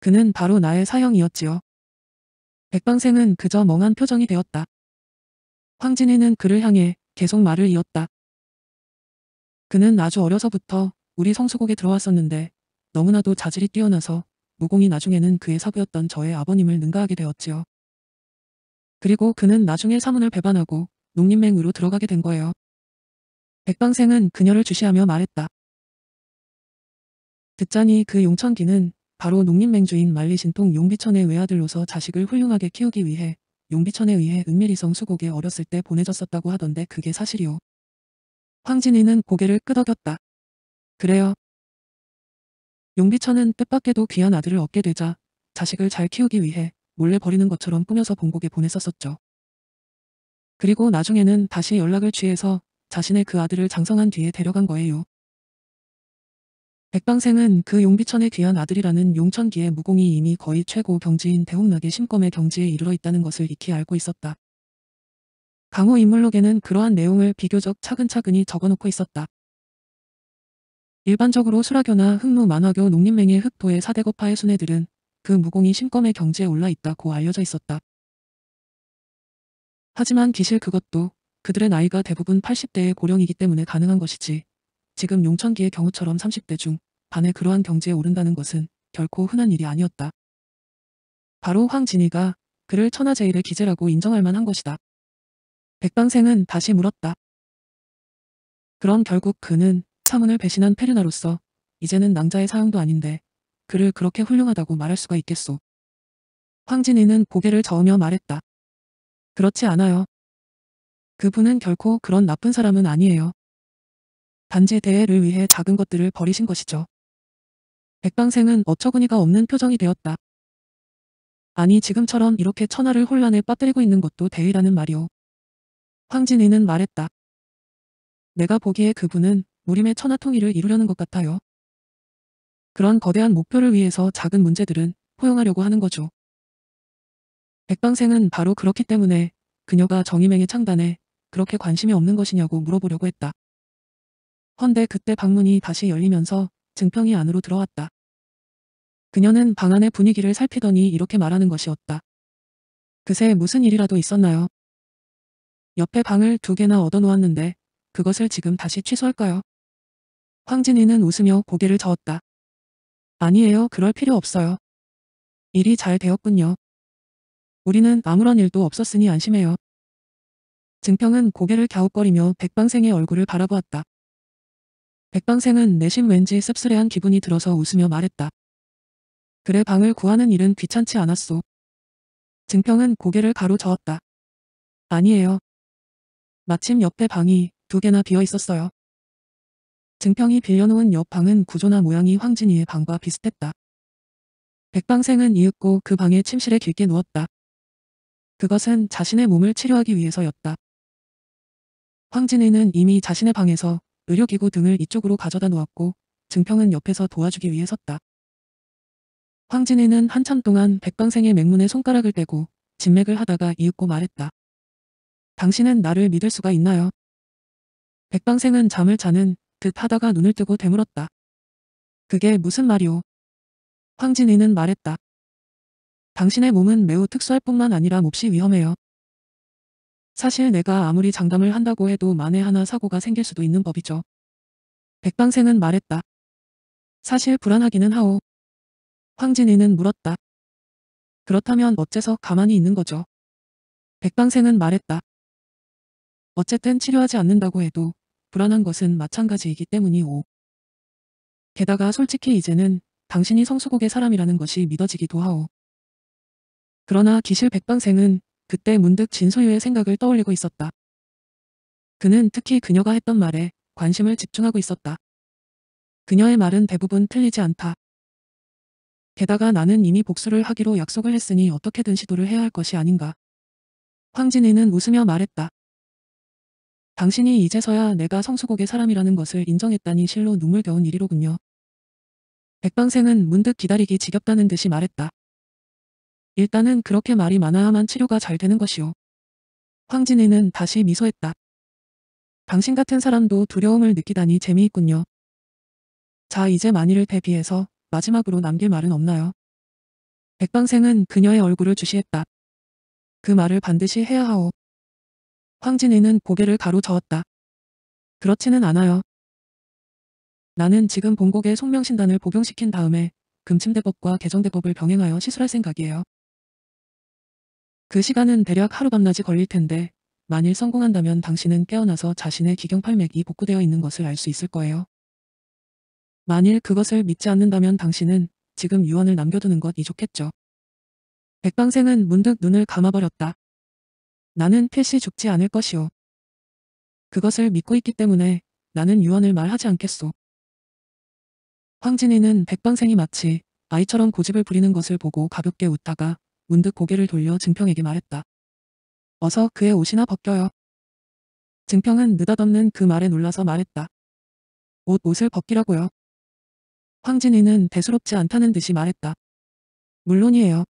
그는 바로 나의 사형이었지요. 백방생은 그저 멍한 표정이 되었다. 황진이는 그를 향해 계속 말을 이었다. 그는 아주 어려서부터 우리 성수곡에 들어왔었는데 너무나도 자질이 뛰어나서 무공이 나중에는 그의 사부였던 저의 아버님을 능가하게 되었지요. 그리고 그는 나중에 사문을 배반하고 농림맹으로 들어가게 된 거예요. 백방생은 그녀를 주시하며 말했다. 듣자니 그 용천기는 바로 농림맹주인 말리신통 용비천의 외아들로서 자식을 훌륭하게 키우기 위해 용비천에 의해 은밀히성 수국에 어렸을 때 보내졌었다고 하던데 그게 사실이오. 황진이는 고개를 끄덕였다. 그래요. 용비천은 뜻밖에도 귀한 아들을 얻게 되자 자식을 잘 키우기 위해 몰래 버리는 것처럼 꾸며서 본국에 보냈었었죠. 그리고 나중에는 다시 연락을 취해서 자신의 그 아들을 장성한 뒤에 데려간 거예요. 백방생은 그 용비천의 귀한 아들이라는 용천기의 무공이 이미 거의 최고 경지인 대홍락의 심검의 경지에 이르러 있다는 것을 익히 알고 있었다. 강호 인물록에는 그러한 내용을 비교적 차근차근히 적어놓고 있었다. 일반적으로 수라교나 흑무 만화교 농림맹의 흑토의 사대거파의 순애들은 그 무공이 심검의 경지에 올라 있다고 알려져 있었다. 하지만 기실 그것도 그들의 나이가 대부분 80대의 고령이기 때문에 가능한 것이지 지금 용천기의 경우처럼 30대 중 반의 그러한 경지에 오른다는 것은 결코 흔한 일이 아니었다. 바로 황진이가 그를 천하제일의 기재라고 인정할 만한 것이다. 백방생은 다시 물었다. 그럼 결국 그는 사문을 배신한 페르나로서 이제는 낭자의 사형도 아닌데 그를 그렇게 훌륭하다고 말할 수가 있겠소. 황진이는 고개를 저으며 말했다. 그렇지 않아요. 그분은 결코 그런 나쁜 사람은 아니에요. 단지 대회를 위해 작은 것들을 버리신 것이죠. 백방생은 어처구니가 없는 표정이 되었다. 아니 지금처럼 이렇게 천하를 혼란에 빠뜨리고 있는 것도 대의라는 말이오. 황진이는 말했다. 내가 보기에 그분은 무림의 천하통일을 이루려는 것 같아요. 그런 거대한 목표를 위해서 작은 문제들은 포용하려고 하는 거죠. 백방생은 바로 그렇기 때문에 그녀가 정임맹의 창단에 그렇게 관심이 없는 것이냐고 물어보려고 했다. 헌데 그때 방문이 다시 열리면서 증평이 안으로 들어왔다. 그녀는 방 안의 분위기를 살피더니 이렇게 말하는 것이었다. 그새 무슨 일이라도 있었나요? 옆에 방을 두 개나 얻어놓았는데 그것을 지금 다시 취소할까요? 황진이는 웃으며 고개를 저었다. 아니에요. 그럴 필요 없어요. 일이 잘 되었군요. 우리는 아무런 일도 없었으니 안심해요. 증평은 고개를 갸웃거리며 백방생의 얼굴을 바라보았다. 백방생은 내심 왠지 씁쓸해한 기분이 들어서 웃으며 말했다. 그래 방을 구하는 일은 귀찮지 않았소. 증평은 고개를 가로저었다. 아니에요. 마침 옆에 방이 두 개나 비어 있었어요. 증평이 빌려놓은 옆 방은 구조나 모양이 황진이의 방과 비슷했다. 백방생은 이윽고 그방의 침실에 길게 누웠다. 그것은 자신의 몸을 치료하기 위해서였다. 황진이는 이미 자신의 방에서 의료기구 등을 이쪽으로 가져다 놓았고 증평은 옆에서 도와주기 위해 섰다. 황진이는 한참 동안 백방생의 맹문에 손가락을 떼고 진맥을 하다가 이윽고 말했다. 당신은 나를 믿을 수가 있나요? 백방생은 잠을 자는 듯 하다가 눈을 뜨고 되물었다. 그게 무슨 말이오? 황진이는 말했다. 당신의 몸은 매우 특수할 뿐만 아니라 몹시 위험해요. 사실 내가 아무리 장담을 한다고 해도 만에 하나 사고가 생길 수도 있는 법이죠. 백방생은 말했다. 사실 불안하기는 하오. 황진이는 물었다. 그렇다면 어째서 가만히 있는 거죠? 백방생은 말했다. 어쨌든 치료하지 않는다고 해도 불안한 것은 마찬가지이기 때문이오. 게다가 솔직히 이제는 당신이 성수국의 사람이라는 것이 믿어지기도 하오. 그러나 기실 백방생은 그때 문득 진소유의 생각을 떠올리고 있었다. 그는 특히 그녀가 했던 말에 관심을 집중하고 있었다. 그녀의 말은 대부분 틀리지 않다. 게다가 나는 이미 복수를 하기로 약속을 했으니 어떻게든 시도를 해야 할 것이 아닌가. 황진이는 웃으며 말했다. 당신이 이제서야 내가 성수곡의 사람이라는 것을 인정했다니 실로 눈물겨운 일이로군요. 백방생은 문득 기다리기 지겹다는 듯이 말했다. 일단은 그렇게 말이 많아야만 치료가 잘 되는 것이오. 황진이는 다시 미소했다. 당신 같은 사람도 두려움을 느끼다니 재미있군요. 자 이제 만일을 대비해서 마지막으로 남길 말은 없나요? 백방생은 그녀의 얼굴을 주시했다. 그 말을 반드시 해야 하오. 황진이는 고개를 가로저었다. 그렇지는 않아요. 나는 지금 본국의 송명신단을 복용시킨 다음에 금침대법과 개정대법을 병행하여 시술할 생각이에요. 그 시간은 대략 하루밤낮이 걸릴 텐데 만일 성공한다면 당신은 깨어나서 자신의 기경팔맥이 복구되어 있는 것을 알 수 있을 거예요. 만일 그것을 믿지 않는다면 당신은 지금 유언을 남겨두는 것이 좋겠죠. 백방생은 문득 눈을 감아버렸다. 나는 필시 죽지 않을 것이오. 그것을 믿고 있기 때문에 나는 유언을 말하지 않겠소. 황진이는 백방생이 마치 아이처럼 고집을 부리는 것을 보고 가볍게 웃다가 문득 고개를 돌려 증평에게 말했다. 어서 그의 옷이나 벗겨요. 증평은 느닷없는 그 말에 놀라서 말했다. 옷 옷을 벗기라고요. 황진이는 대수롭지 않다는 듯이 말했다. 물론이에요.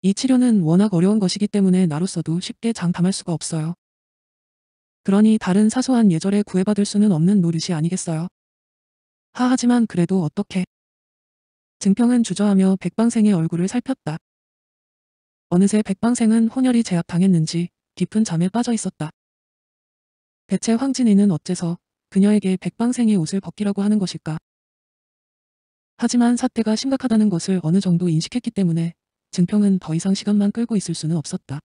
이 치료는 워낙 어려운 것이기 때문에 나로서도 쉽게 장담할 수가 없어요. 그러니 다른 사소한 예절에 구애받을 수는 없는 노릇이 아니겠어요. 하하지만 그래도 어떻게. 증평은 주저하며 백방생의 얼굴을 살폈다. 어느새 백방생은 혼혈이 제압당했는지 깊은 잠에 빠져 있었다. 대체 황진이는 어째서 그녀에게 백방생의 옷을 벗기라고 하는 것일까? 하지만 사태가 심각하다는 것을 어느 정도 인식했기 때문에 증평은 더 이상 시간만 끌고 있을 수는 없었다.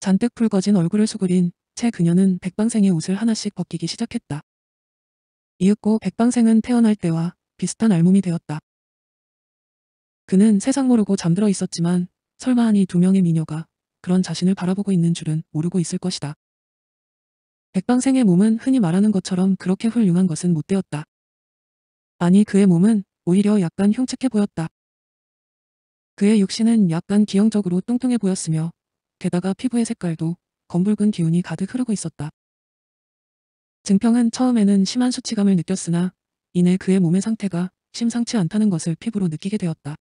잔뜩 붉어진 얼굴을 수그린 채 그녀는 백방생의 옷을 하나씩 벗기기 시작했다. 이윽고 백방생은 태어날 때와 비슷한 알몸이 되었다. 그는 세상 모르고 잠들어 있었지만 설마 하니 두 명의 미녀가 그런 자신을 바라보고 있는 줄은 모르고 있을 것이다. 백방생의 몸은 흔히 말하는 것처럼 그렇게 훌륭한 것은 못 되었다. 아니 그의 몸은 오히려 약간 흉측해 보였다. 그의 육신은 약간 기형적으로 뚱뚱해 보였으며 게다가 피부의 색깔도 검붉은 기운이 가득 흐르고 있었다. 증평은 처음에는 심한 수치감을 느꼈으나 이내 그의 몸의 상태가 심상치 않다는 것을 피부로 느끼게 되었다.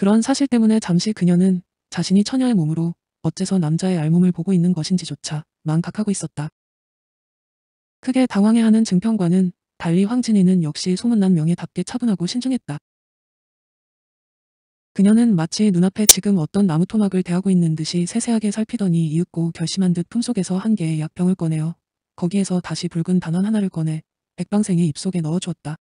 그런 사실 때문에 잠시 그녀는 자신이 처녀의 몸으로 어째서 남자의 알몸을 보고 있는 것인지조차 망각하고 있었다. 크게 당황해하는 증평과는 달리 황진이는 역시 소문난 명예답게 차분하고 신중했다. 그녀는 마치 눈앞에 지금 어떤 나무 토막을 대하고 있는 듯이 세세하게 살피더니 이윽고 결심한 듯 품속에서 한 개의 약병을 꺼내어 거기에서 다시 붉은 단원 하나를 꺼내 백방생의 입속에 넣어주었다.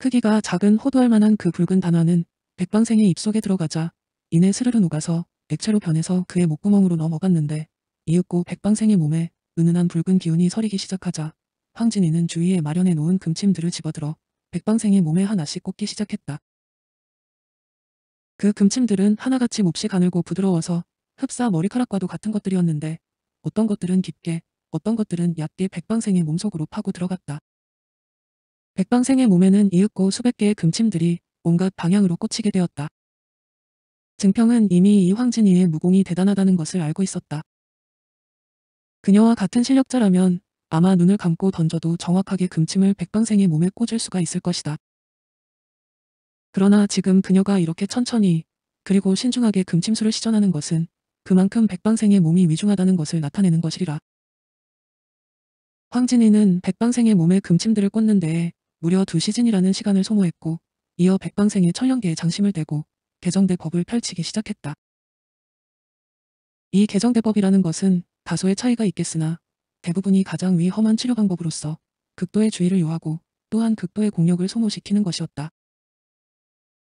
크기가 작은 호도할 만한 그 붉은 단화는 백방생의 입속에 들어가자 이내 스르르 녹아서 액체로 변해서 그의 목구멍으로 넘어갔는데 이윽고 백방생의 몸에 은은한 붉은 기운이 서리기 시작하자 황진이는 주위에 마련해 놓은 금침들을 집어들어 백방생의 몸에 하나씩 꽂기 시작했다. 그 금침들은 하나같이 몹시 가늘고 부드러워서 흡사 머리카락과도 같은 것들이었는데 어떤 것들은 깊게 어떤 것들은 얕게 백방생의 몸속으로 파고 들어갔다. 백방생의 몸에는 이윽고 수백 개의 금침들이 온갖 방향으로 꽂히게 되었다. 증평은 이미 이 황진이의 무공이 대단하다는 것을 알고 있었다. 그녀와 같은 실력자라면 아마 눈을 감고 던져도 정확하게 금침을 백방생의 몸에 꽂을 수가 있을 것이다. 그러나 지금 그녀가 이렇게 천천히 그리고 신중하게 금침술을 시전하는 것은 그만큼 백방생의 몸이 위중하다는 것을 나타내는 것이라. 황진이는 백방생의 몸에 금침들을 꽂는 데에 무려 두 시즌이라는 시간을 소모했고 이어 백방생의 천연계에 장심을 대고 개정대 법을 펼치기 시작했다. 이 개정대법이라는 것은 다소의 차이가 있겠으나 대부분이 가장 위험한 치료 방법으로서 극도의 주의를 요하고 또한 극도의 공력을 소모시키는 것이었다.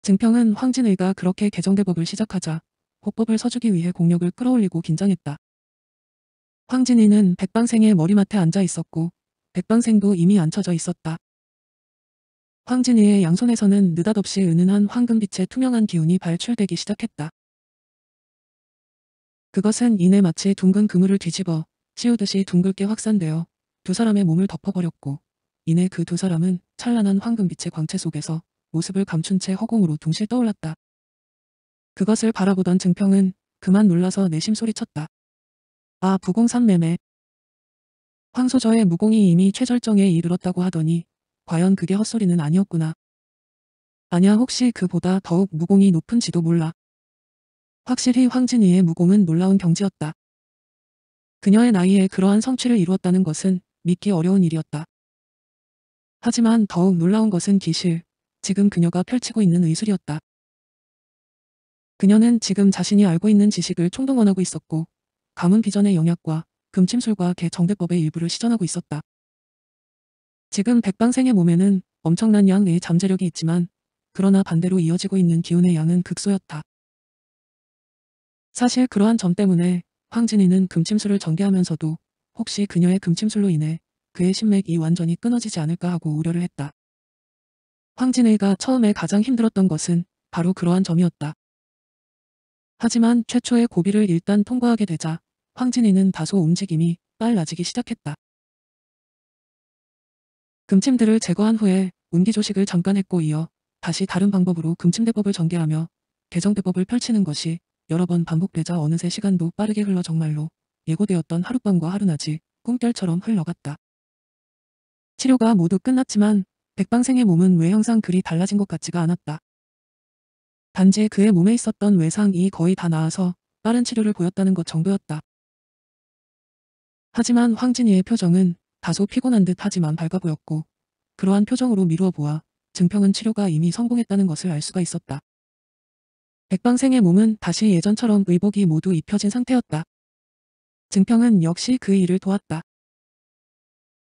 증평은 황진의가 그렇게 개정대법을 시작하자 호법을 서주기 위해 공력을 끌어올리고 긴장했다. 황진이는 백방생의 머리맡에 앉아 있었고 백방생도 이미 앉혀져 있었다. 황진이의 양손에서는 느닷없이 은은한 황금빛의 투명한 기운이 발출되기 시작했다. 그것은 이내 마치 둥근 그물을 뒤집어 씌우듯이 둥글게 확산되어 두 사람의 몸을 덮어버렸고 이내 그 두 사람은 찬란한 황금빛의 광채 속에서 모습을 감춘 채 허공으로 동시에 떠올랐다. 그것을 바라보던 증평은 그만 놀라서 내심 소리쳤다. 아 부공산매매. 황소저의 무공이 이미 최절정에 이르렀다고 하더니 과연 그게 헛소리는 아니었구나. 아냐 혹시 그보다 더욱 무공이 높은지도 몰라. 확실히 황진이의 무공은 놀라운 경지였다. 그녀의 나이에 그러한 성취를 이루었다는 것은 믿기 어려운 일이었다. 하지만 더욱 놀라운 것은 기실, 지금 그녀가 펼치고 있는 의술이었다. 그녀는 지금 자신이 알고 있는 지식을 총동원하고 있었고, 가문 비전의 영약과 금침술과 개정대법의 일부를 시전하고 있었다. 지금 백방생의 몸에는 엄청난 양의 잠재력이 있지만 그러나 반대로 이어지고 있는 기운의 양은 극소였다. 사실 그러한 점 때문에 황진이는 금침술을 전개하면서도 혹시 그녀의 금침술로 인해 그의 신맥이 완전히 끊어지지 않을까 하고 우려를 했다. 황진이가 처음에 가장 힘들었던 것은 바로 그러한 점이었다. 하지만 최초의 고비를 일단 통과하게 되자 황진이는 다소 움직임이 빨라지기 시작했다. 금침대를 제거한 후에 운기조식을 잠깐 했고 이어 다시 다른 방법으로 금침대법을 전개하며 개정대법을 펼치는 것이 여러 번 반복되자 어느새 시간도 빠르게 흘러 정말로 예고되었던 하룻밤과 하루나지 꿈결처럼 흘러갔다. 치료가 모두 끝났지만 백방생의 몸은 왜 형상 그리 달라진 것 같지가 않았다. 단지 그의 몸에 있었던 외상이 거의 다 나아서 빠른 치료를 보였다는 것 정도였다. 하지만 황진이의 표정은 다소 피곤한 듯 하지만 밝아 보였고 그러한 표정으로 미루어 보아 증평은 치료가 이미 성공했다는 것을 알 수가 있었다. 백방생의 몸은 다시 예전처럼 의복이 모두 입혀진 상태였다. 증평은 역시 그 일을 도왔다.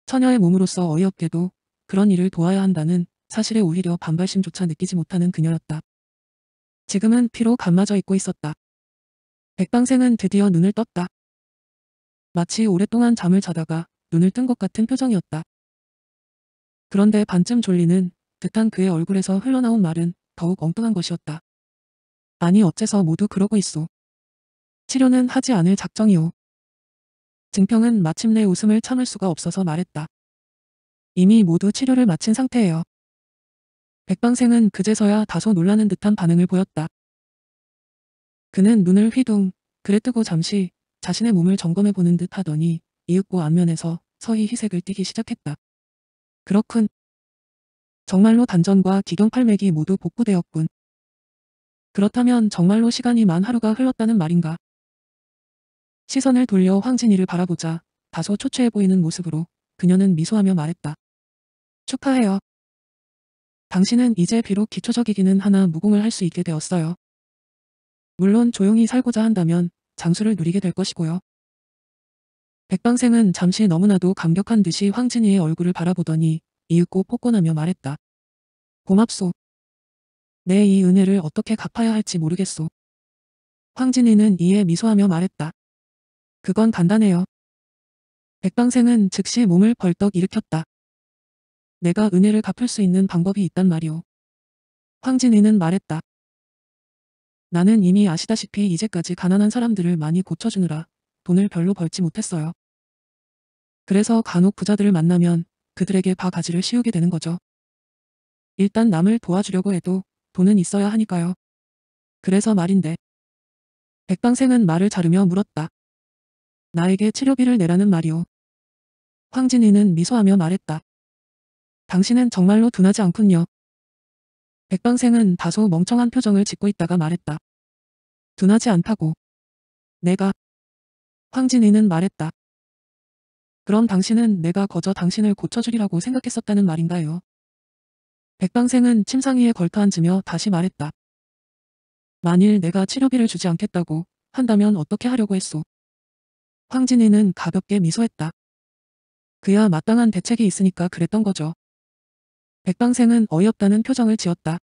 처녀의 몸으로서 어이없게도 그런 일을 도와야 한다는 사실에 오히려 반발심조차 느끼지 못하는 그녀였다. 지금은 피로 감마져 있고 있었다. 백방생은 드디어 눈을 떴다. 마치 오랫동안 잠을 자다가 눈을 뜬 것 같은 표정이었다. 그런데 반쯤 졸리는 듯한 그의 얼굴에서 흘러나온 말은 더욱 엉뚱한 것이었다. 아니 어째서 모두 그러고 있어. 치료는 하지 않을 작정이오. 증평은 마침내 웃음을 참을 수가 없어서 말했다. 이미 모두 치료를 마친 상태예요. 백방생은 그제서야 다소 놀라는 듯한 반응을 보였다. 그는 눈을 휘둥 그래 뜨고 잠시 자신의 몸을 점검해 보는 듯 하더니 이윽고 안면에서 서히 희색을 띠기 시작했다. 그렇군. 정말로 단전과 기경팔맥이 모두 복구되었군. 그렇다면 정말로 시간이 만 하루가 흘렀다는 말인가. 시선을 돌려 황진이를 바라보자 다소 초췌해 보이는 모습으로 그녀는 미소하며 말했다. 축하해요. 당신은 이제 비록 기초적이기는 하나 무공을 할 수 있게 되었어요. 물론 조용히 살고자 한다면 장수를 누리게 될 것이고요. 백방생은 잠시 너무나도 감격한 듯이 황진이의 얼굴을 바라보더니 이윽고 폭곤하며 말했다. 고맙소. 내 이 은혜를 어떻게 갚아야 할지 모르겠소. 황진이는 이에 미소하며 말했다. 그건 간단해요. 백방생은 즉시 몸을 벌떡 일으켰다. 내가 은혜를 갚을 수 있는 방법이 있단 말이오. 황진이는 말했다. 나는 이미 아시다시피 이제까지 가난한 사람들을 많이 고쳐주느라 돈을 별로 벌지 못했어요. 그래서 간혹 부자들을 만나면 그들에게 바가지를 씌우게 되는 거죠. 일단 남을 도와주려고 해도 돈은 있어야 하니까요. 그래서 말인데. 백방생은 말을 자르며 물었다. 나에게 치료비를 내라는 말이오. 황진이는 미소하며 말했다. 당신은 정말로 둔하지 않군요. 백방생은 다소 멍청한 표정을 짓고 있다가 말했다. 둔하지 않다고. 내가. 황진이는 말했다. 그럼 당신은 내가 거저 당신을 고쳐주리라고 생각했었다는 말인가요. 백방생은 침상 위에 걸터앉으며 다시 말했다. 만일 내가 치료비를 주지 않겠다고 한다면 어떻게 하려고 했소. 황진이는 가볍게 미소했다. 그야 마땅한 대책이 있으니까 그랬던 거죠. 백방생은 어이없다는 표정을 지었다.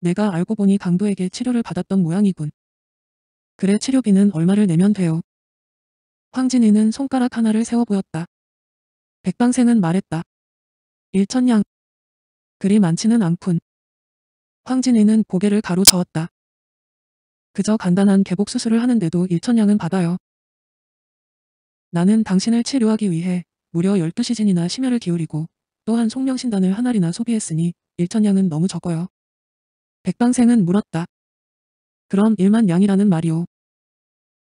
내가 알고 보니 강도에게 치료를 받았던 모양이군. 그래 치료비는 얼마를 내면 돼요. 황진이는 손가락 하나를 세워 보였다. 백방새는 말했다. 일천냥. 그리 많지는 않군. 황진이는 고개를 가로저었다. 그저 간단한 개복 수술을 하는데도 일천냥은 받아요. 나는 당신을 치료하기 위해 무려 12시즌이나 심혈을 기울이고 또한 속명신단을 한 알이나 소비했으니 일천냥은 너무 적어요. 백방생은 물었다. 그럼 1만냥이라는 말이오.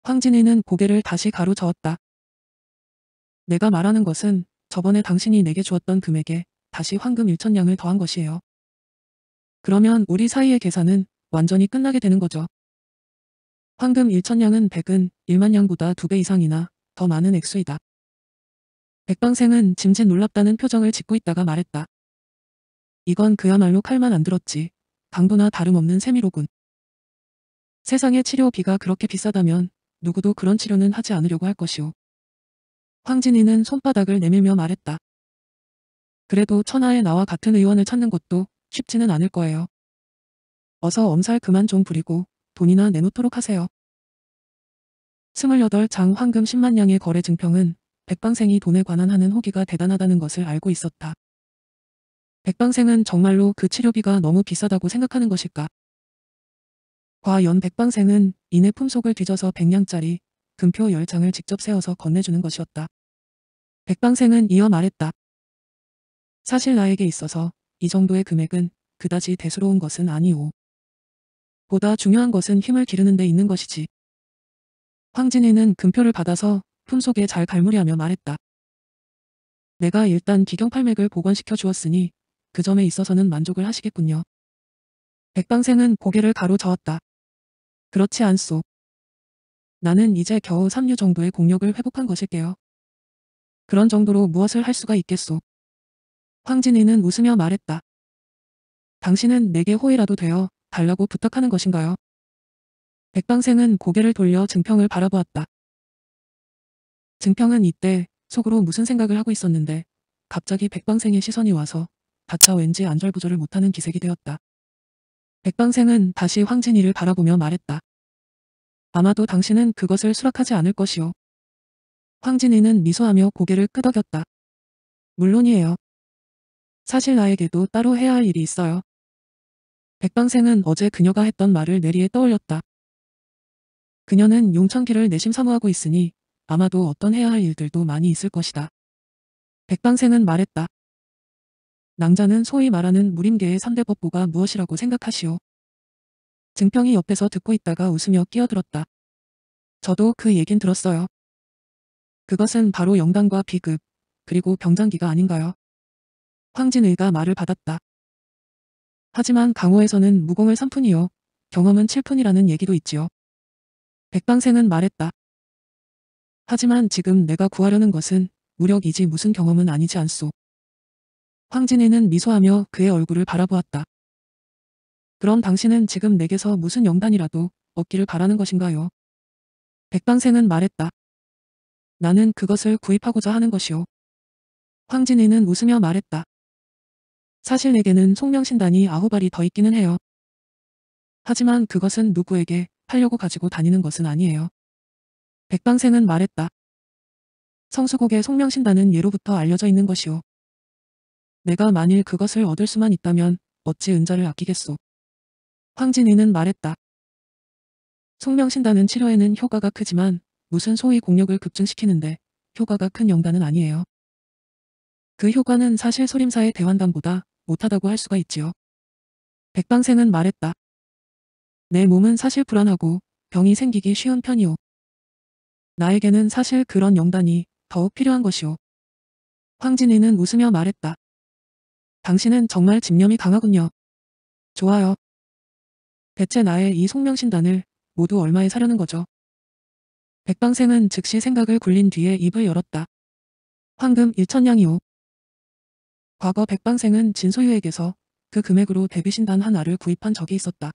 황진이는 고개를 다시 가로저었다. 내가 말하는 것은 저번에 당신이 내게 주었던 금액에 다시 황금 1천냥을 더한 것이에요. 그러면 우리 사이의 계산은 완전히 끝나게 되는 거죠. 황금 1천냥은 100은 1만냥보다 2배 이상이나 더 많은 액수이다. 백방생은 짐짓 놀랍다는 표정을 짓고 있다가 말했다. 이건 그야말로 칼만 안 들었지. 강도나 다름없는 세미로군. 세상의 치료비가 그렇게 비싸다면 누구도 그런 치료는 하지 않으려고 할 것이오. 황진이는 손바닥을 내밀며 말했다. 그래도 천하에 나와 같은 의원을 찾는 것도 쉽지는 않을 거예요. 어서 엄살 그만 좀 부리고 돈이나 내놓도록 하세요. 28장 황금 10만냥의 거래 증평은 백방생이 돈에 관한 하는 호기가 대단하다는 것을 알고 있었다. 백방생은 정말로 그 치료비가 너무 비싸다고 생각하는 것일까? 과연 백방생은 이내 품속을 뒤져서 백냥짜리 금표 열장을 직접 세워서 건네주는 것이었다. 백방생은 이어 말했다. 사실 나에게 있어서 이 정도의 금액은 그다지 대수로운 것은 아니오. 보다 중요한 것은 힘을 기르는 데 있는 것이지. 황진이는 금표를 받아서 품속에 잘 갈무리하며 말했다. 내가 일단 기경팔맥을 복원시켜 주었으니 그 점에 있어서는 만족을 하시겠군요. 백방생은 고개를 가로저었다. 그렇지 않소. 나는 이제 겨우 3류 정도의 공력을 회복한 것일게요. 그런 정도로 무엇을 할 수가 있겠소. 황진이는 웃으며 말했다. 당신은 내게 호의라도 되어 달라고 부탁하는 것인가요? 백방생은 고개를 돌려 증평을 바라보았다. 증평은 이때 속으로 무슨 생각을 하고 있었는데 갑자기 백방생의 시선이 와서 다차 왠지 안절부절을 못하는 기색이 되었다. 백방생은 다시 황진이를 바라보며 말했다. 아마도 당신은 그것을 수락하지 않을 것이오. 황진이는 미소하며 고개를 끄덕였다. 물론이에요. 사실 나에게도 따로 해야 할 일이 있어요. 백방생은 어제 그녀가 했던 말을 내리에 떠올렸다. 그녀는 용천기를 내심 사모하고 있으니 아마도 어떤 해야 할 일들도 많이 있을 것이다. 백방생은 말했다. 낭자는 소위 말하는 무림계의 3대 법보가 무엇이라고 생각하시오. 증평이 옆에서 듣고 있다가 웃으며 끼어들었다. 저도 그 얘긴 들었어요. 그것은 바로 영광과 비급, 그리고 병장기가 아닌가요? 황진의가 말을 받았다. 하지만 강호에서는 무공을 3푼이요, 경험은 7푼이라는 얘기도 있지요. 백방생은 말했다. 하지만 지금 내가 구하려는 것은 무력이지 무슨 경험은 아니지 않소. 황진이는 미소하며 그의 얼굴을 바라보았다. 그럼 당신은 지금 내게서 무슨 영단이라도 얻기를 바라는 것인가요? 백방생은 말했다. 나는 그것을 구입하고자 하는 것이오 황진이는 웃으며 말했다. 사실 내게는 송명신단이 아홉 알이 더 있기는 해요. 하지만 그것은 누구에게 팔려고 가지고 다니는 것은 아니에요. 백방생은 말했다. 성수곡의 송명신단은 예로부터 알려져 있는 것이오 내가 만일 그것을 얻을 수만 있다면 어찌 은자를 아끼겠소. 황진이는 말했다. 송명신단은 치료에는 효과가 크지만 무슨 소위 공력을 급증시키는데 효과가 큰 영단은 아니에요. 그 효과는 사실 소림사의 대환단보다 못하다고 할 수가 있지요. 백방생은 말했다. 내 몸은 사실 불안하고 병이 생기기 쉬운 편이오. 나에게는 사실 그런 영단이 더욱 필요한 것이오. 황진이는 웃으며 말했다. 당신은 정말 집념이 강하군요. 좋아요. 대체 나의 이 속명신단을 모두 얼마에 사려는 거죠? 백방생은 즉시 생각을 굴린 뒤에 입을 열었다. 황금 1천냥이오. 과거 백방생은 진소유에게서 그 금액으로 대비신단 하나를 구입한 적이 있었다.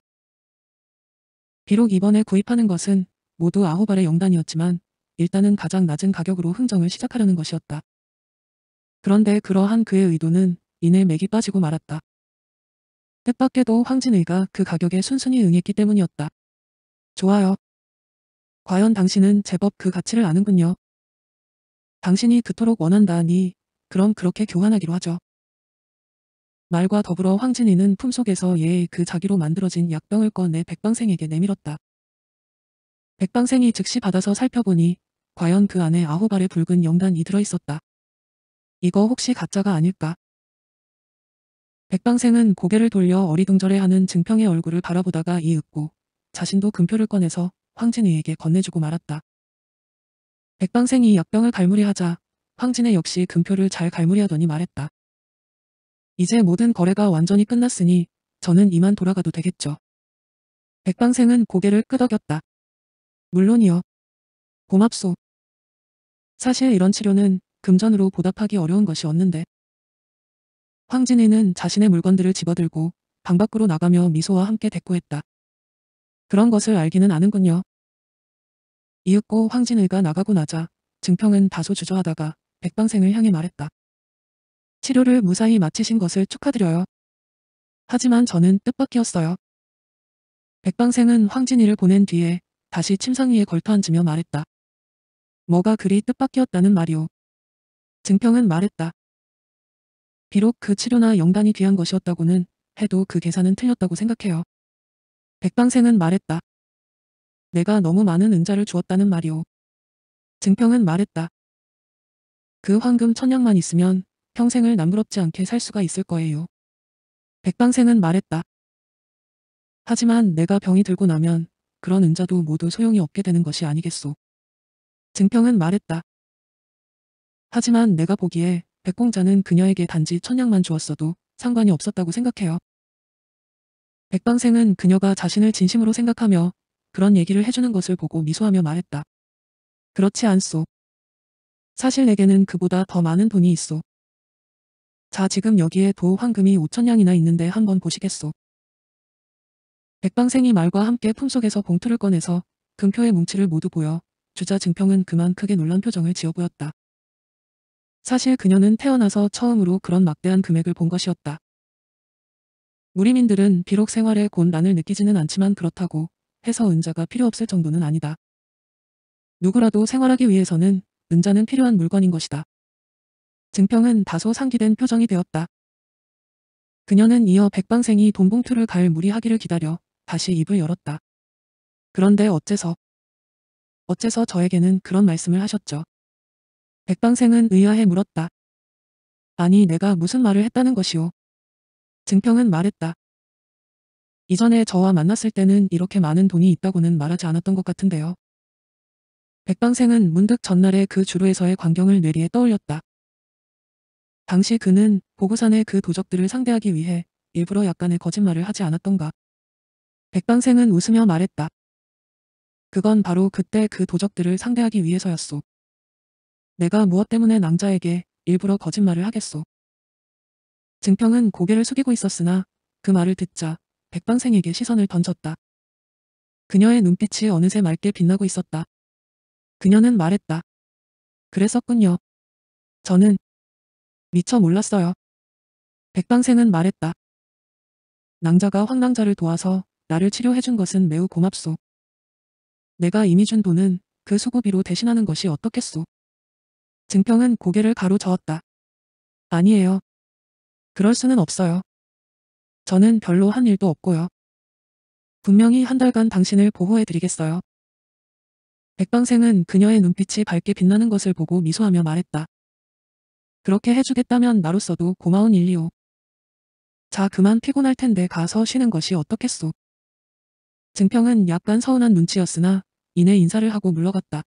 비록 이번에 구입하는 것은 모두 아호발의 영단이었지만 일단은 가장 낮은 가격으로 흥정을 시작하려는 것이었다. 그런데 그러한 그의 의도는 이내 맥이 빠지고 말았다. 뜻밖에도 황진의가 그 가격에 순순히 응했기 때문이었다. 좋아요. 과연 당신은 제법 그 가치를 아는군요. 당신이 그토록 원한다니 그럼 그렇게 교환하기로 하죠. 말과 더불어 황진이는 품속에서 예의그 자기로 만들어진 약병을 꺼내 백방생에게 내밀었다. 백방생이 즉시 받아서 살펴보니 과연 그 안에 아홉 알의 붉은 영단이 들어있었다. 이거 혹시 가짜가 아닐까? 백방생은 고개를 돌려 어리둥절해하는 증평의 얼굴을 바라보다가 이윽고 자신도 금표를 꺼내서 황진이에게 건네주고 말았다. 백방생이 약병을 갈무리하자 황진애 역시 금표를 잘 갈무리하더니 말했다. 이제 모든 거래가 완전히 끝났으니 저는 이만 돌아가도 되겠죠. 백방생은 고개를 끄덕였다. 물론이요. 고맙소. 사실 이런 치료는 금전으로 보답하기 어려운 것이었는데 황진이는 자신의 물건들을 집어들고 방 밖으로 나가며 미소와 함께 대꾸했다. 그런 것을 알기는 아는군요. 이윽고 황진이가 나가고 나자 증평은 다소 주저하다가 백방생을 향해 말했다. 치료를 무사히 마치신 것을 축하드려요. 하지만 저는 뜻밖이었어요. 백방생은 황진이를 보낸 뒤에 다시 침상 위에 걸터앉으며 말했다. 뭐가 그리 뜻밖이었다는 말이오. 증평은 말했다. 비록 그 치료나 영단이 귀한 것이었다고는 해도 그 계산은 틀렸다고 생각해요. 백방생은 말했다. 내가 너무 많은 은자를 주었다는 말이오. 증평은 말했다. 그 황금 천냥만 있으면 평생을 남부럽지 않게 살 수가 있을 거예요. 백방생은 말했다. 하지만 내가 병이 들고 나면 그런 은자도 모두 소용이 없게 되는 것이 아니겠소. 증평은 말했다. 하지만 내가 보기에 백공자는 그녀에게 단지 천냥만 주었어도 상관이 없었다고 생각해요. 백방생은 그녀가 자신을 진심으로 생각하며 그런 얘기를 해주는 것을 보고 미소하며 말했다. 그렇지 않소. 사실 내게는 그보다 더 많은 돈이 있소. 자 지금 여기에 도 황금이 5천냥이나 있는데 한번 보시겠소. 백방생이 말과 함께 품속에서 봉투를 꺼내서 금표의 뭉치를 모두 보여 주자 증평은 그만 크게 놀란 표정을 지어 보였다. 사실 그녀는 태어나서 처음으로 그런 막대한 금액을 본 것이었다. 무리민들은 비록 생활에 곤란을 느끼지는 않지만 그렇다고 해서 은자가 필요 없을 정도는 아니다. 누구라도 생활하기 위해서는 은자는 필요한 물건인 것이다. 증평은 다소 상기된 표정이 되었다. 그녀는 이어 백방생이 돈봉투를 갈 무리하기를 기다려 다시 입을 열었다. 그런데 어째서? 어째서 저에게는 그런 말씀을 하셨죠. 백방생은 의아해 물었다. 아니 내가 무슨 말을 했다는 것이오. 증평은 말했다. 이전에 저와 만났을 때는 이렇게 많은 돈이 있다고는 말하지 않았던 것 같은데요. 백방생은 문득 전날의 그 주로에서의 광경을 뇌리에 떠올렸다. 당시 그는 보고산의 그 도적들을 상대하기 위해 일부러 약간의 거짓말을 하지 않았던가. 백방생은 웃으며 말했다. 그건 바로 그때 그 도적들을 상대하기 위해서였소. 내가 무엇 때문에 남자에게 일부러 거짓말을 하겠소. 증평은 고개를 숙이고 있었으나 그 말을 듣자 백방생에게 시선을 던졌다. 그녀의 눈빛이 어느새 맑게 빛나고 있었다. 그녀는 말했다. 그랬었군요. 저는 미처 몰랐어요. 백방생은 말했다. 낭자가 황낭자를 도와서 나를 치료해준 것은 매우 고맙소. 내가 이미 준 돈은 그 수고비로 대신하는 것이 어떻겠소. 증평은 고개를 가로저었다. 아니에요. 그럴 수는 없어요. 저는 별로 한 일도 없고요. 분명히 한 달간 당신을 보호해드리겠어요. 백방생은 그녀의 눈빛이 밝게 빛나는 것을 보고 미소하며 말했다. 그렇게 해주겠다면 나로서도 고마운 일이오. 자 그만 피곤할 텐데 가서 쉬는 것이 어떻겠소. 증평은 약간 서운한 눈치였으나 이내 인사를 하고 물러갔다.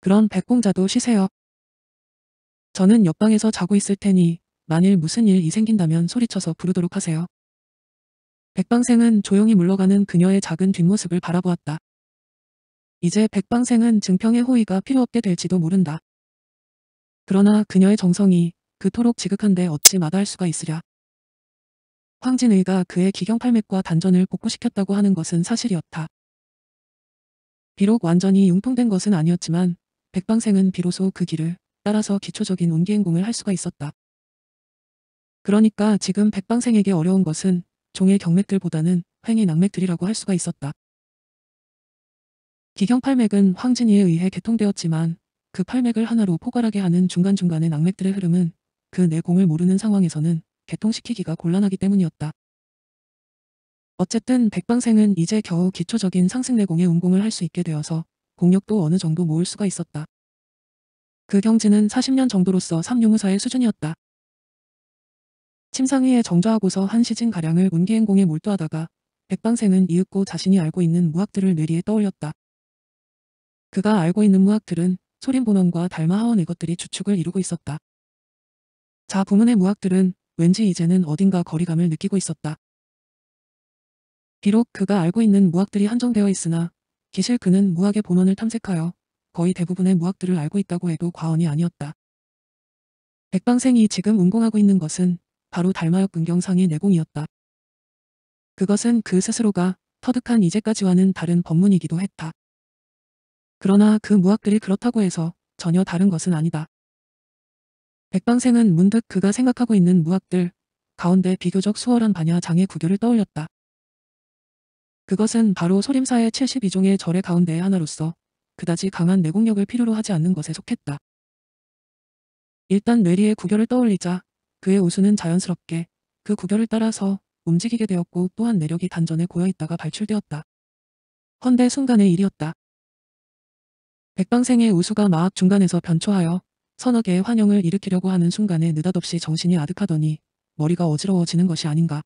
그런 백공자도 쉬세요. 저는 옆방에서 자고 있을 테니 만일 무슨 일이 생긴다면 소리쳐서 부르도록 하세요. 백방생은 조용히 물러가는 그녀의 작은 뒷모습을 바라보았다. 이제 백방생은 증평의 호의가 필요 없게 될지도 모른다. 그러나 그녀의 정성이 그토록 지극한데 어찌 마다할 수가 있으랴. 황진의가 그의 기경팔맥과 단전을 복구시켰다고 하는 것은 사실이었다. 비록 완전히 융통된 것은 아니었지만 백방생은 비로소 그 길을 따라서 기초적인 운기행공을 할 수가 있었다. 그러니까 지금 백방생에게 어려운 것은 종의 경맥들보다는 횡의 낙맥들이라고 할 수가 있었다. 기경팔맥은 황진이에 의해 개통되었지만 그 팔맥을 하나로 포괄하게 하는 중간중간의 낙맥들의 흐름은 그 내공을 네 모르는 상황에서는 개통시키기가 곤란하기 때문이었다. 어쨌든 백방생은 이제 겨우 기초적인 상승내공의 네 운공을 할 수 있게 되어서 공력도 어느 정도 모을 수가 있었다. 그 경지는 40년 정도로서 삼용무사의 수준이었다. 침상위에 정좌하고서 한 시즌가량을 운기행공에 몰두하다가 백방생은 이윽고 자신이 알고 있는 무학들을 뇌리에 떠올렸다. 그가 알고 있는 무학들은 소림본원과 달마하원의 것들이 주축을 이루고 있었다. 자 부문의 무학들은 왠지 이제는 어딘가 거리감을 느끼고 있었다. 비록 그가 알고 있는 무학들이 한정되어 있으나 기실 그는 무학의 본원을 탐색하여 거의 대부분의 무학들을 알고 있다고 해도 과언이 아니었다. 백방생이 지금 운공하고 있는 것은 바로 달마역 근경상의 내공이었다. 그것은 그 스스로가 터득한 이제까지와는 다른 법문이기도 했다. 그러나 그 무학들이 그렇다고 해서 전혀 다른 것은 아니다. 백방생은 문득 그가 생각하고 있는 무학들 가운데 비교적 수월한 반야장의 구교를 떠올렸다. 그것은 바로 소림사의 72종의 절의 가운데 하나로서 그다지 강한 내공력을 필요로 하지 않는 것에 속했다. 일단 뇌리의 구결을 떠올리자 그의 우수는 자연스럽게 그 구결을 따라서 움직이게 되었고 또한 내력이 단전에 고여있다가 발출되었다. 헌데 순간의 일이었다. 백방생의 우수가 마악 중간에서 변초하여 서너 개의 환영을 일으키려고 하는 순간에 느닷없이 정신이 아득하더니 머리가 어지러워지는 것이 아닌가.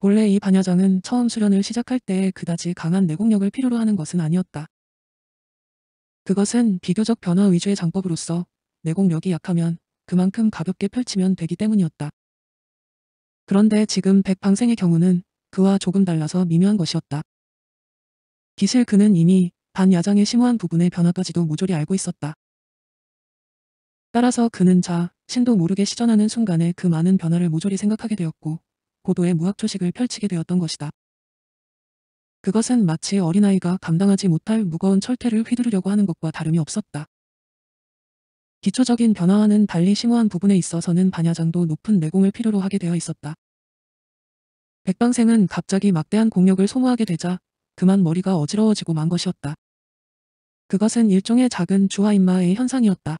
본래 이 반야장은 처음 수련을 시작할 때 그다지 강한 내공력을 필요로 하는 것은 아니었다. 그것은 비교적 변화 위주의 장법으로서 내공력이 약하면 그만큼 가볍게 펼치면 되기 때문이었다. 그런데 지금 백방생의 경우는 그와 조금 달라서 미묘한 것이었다. 기실 그는 이미 반야장의 심오한 부분의 변화까지도 모조리 알고 있었다. 따라서 그는 자, 신도 모르게 시전하는 순간에 그 많은 변화를 모조리 생각하게 되었고 고도의 무학 초식을 펼치게 되었던 것이다. 그것은 마치 어린아이가 감당하지 못할 무거운 철퇴를 휘두르려고 하는 것과 다름이 없었다. 기초적인 변화와는 달리 심오한 부분에 있어서는 반야장도 높은 내공을 필요로 하게 되어 있었다. 백방생은 갑자기 막대한 공력을 소모하게 되자 그만 머리가 어지러워지고 만 것이었다. 그것은 일종의 작은 주하인마의 현상이었다.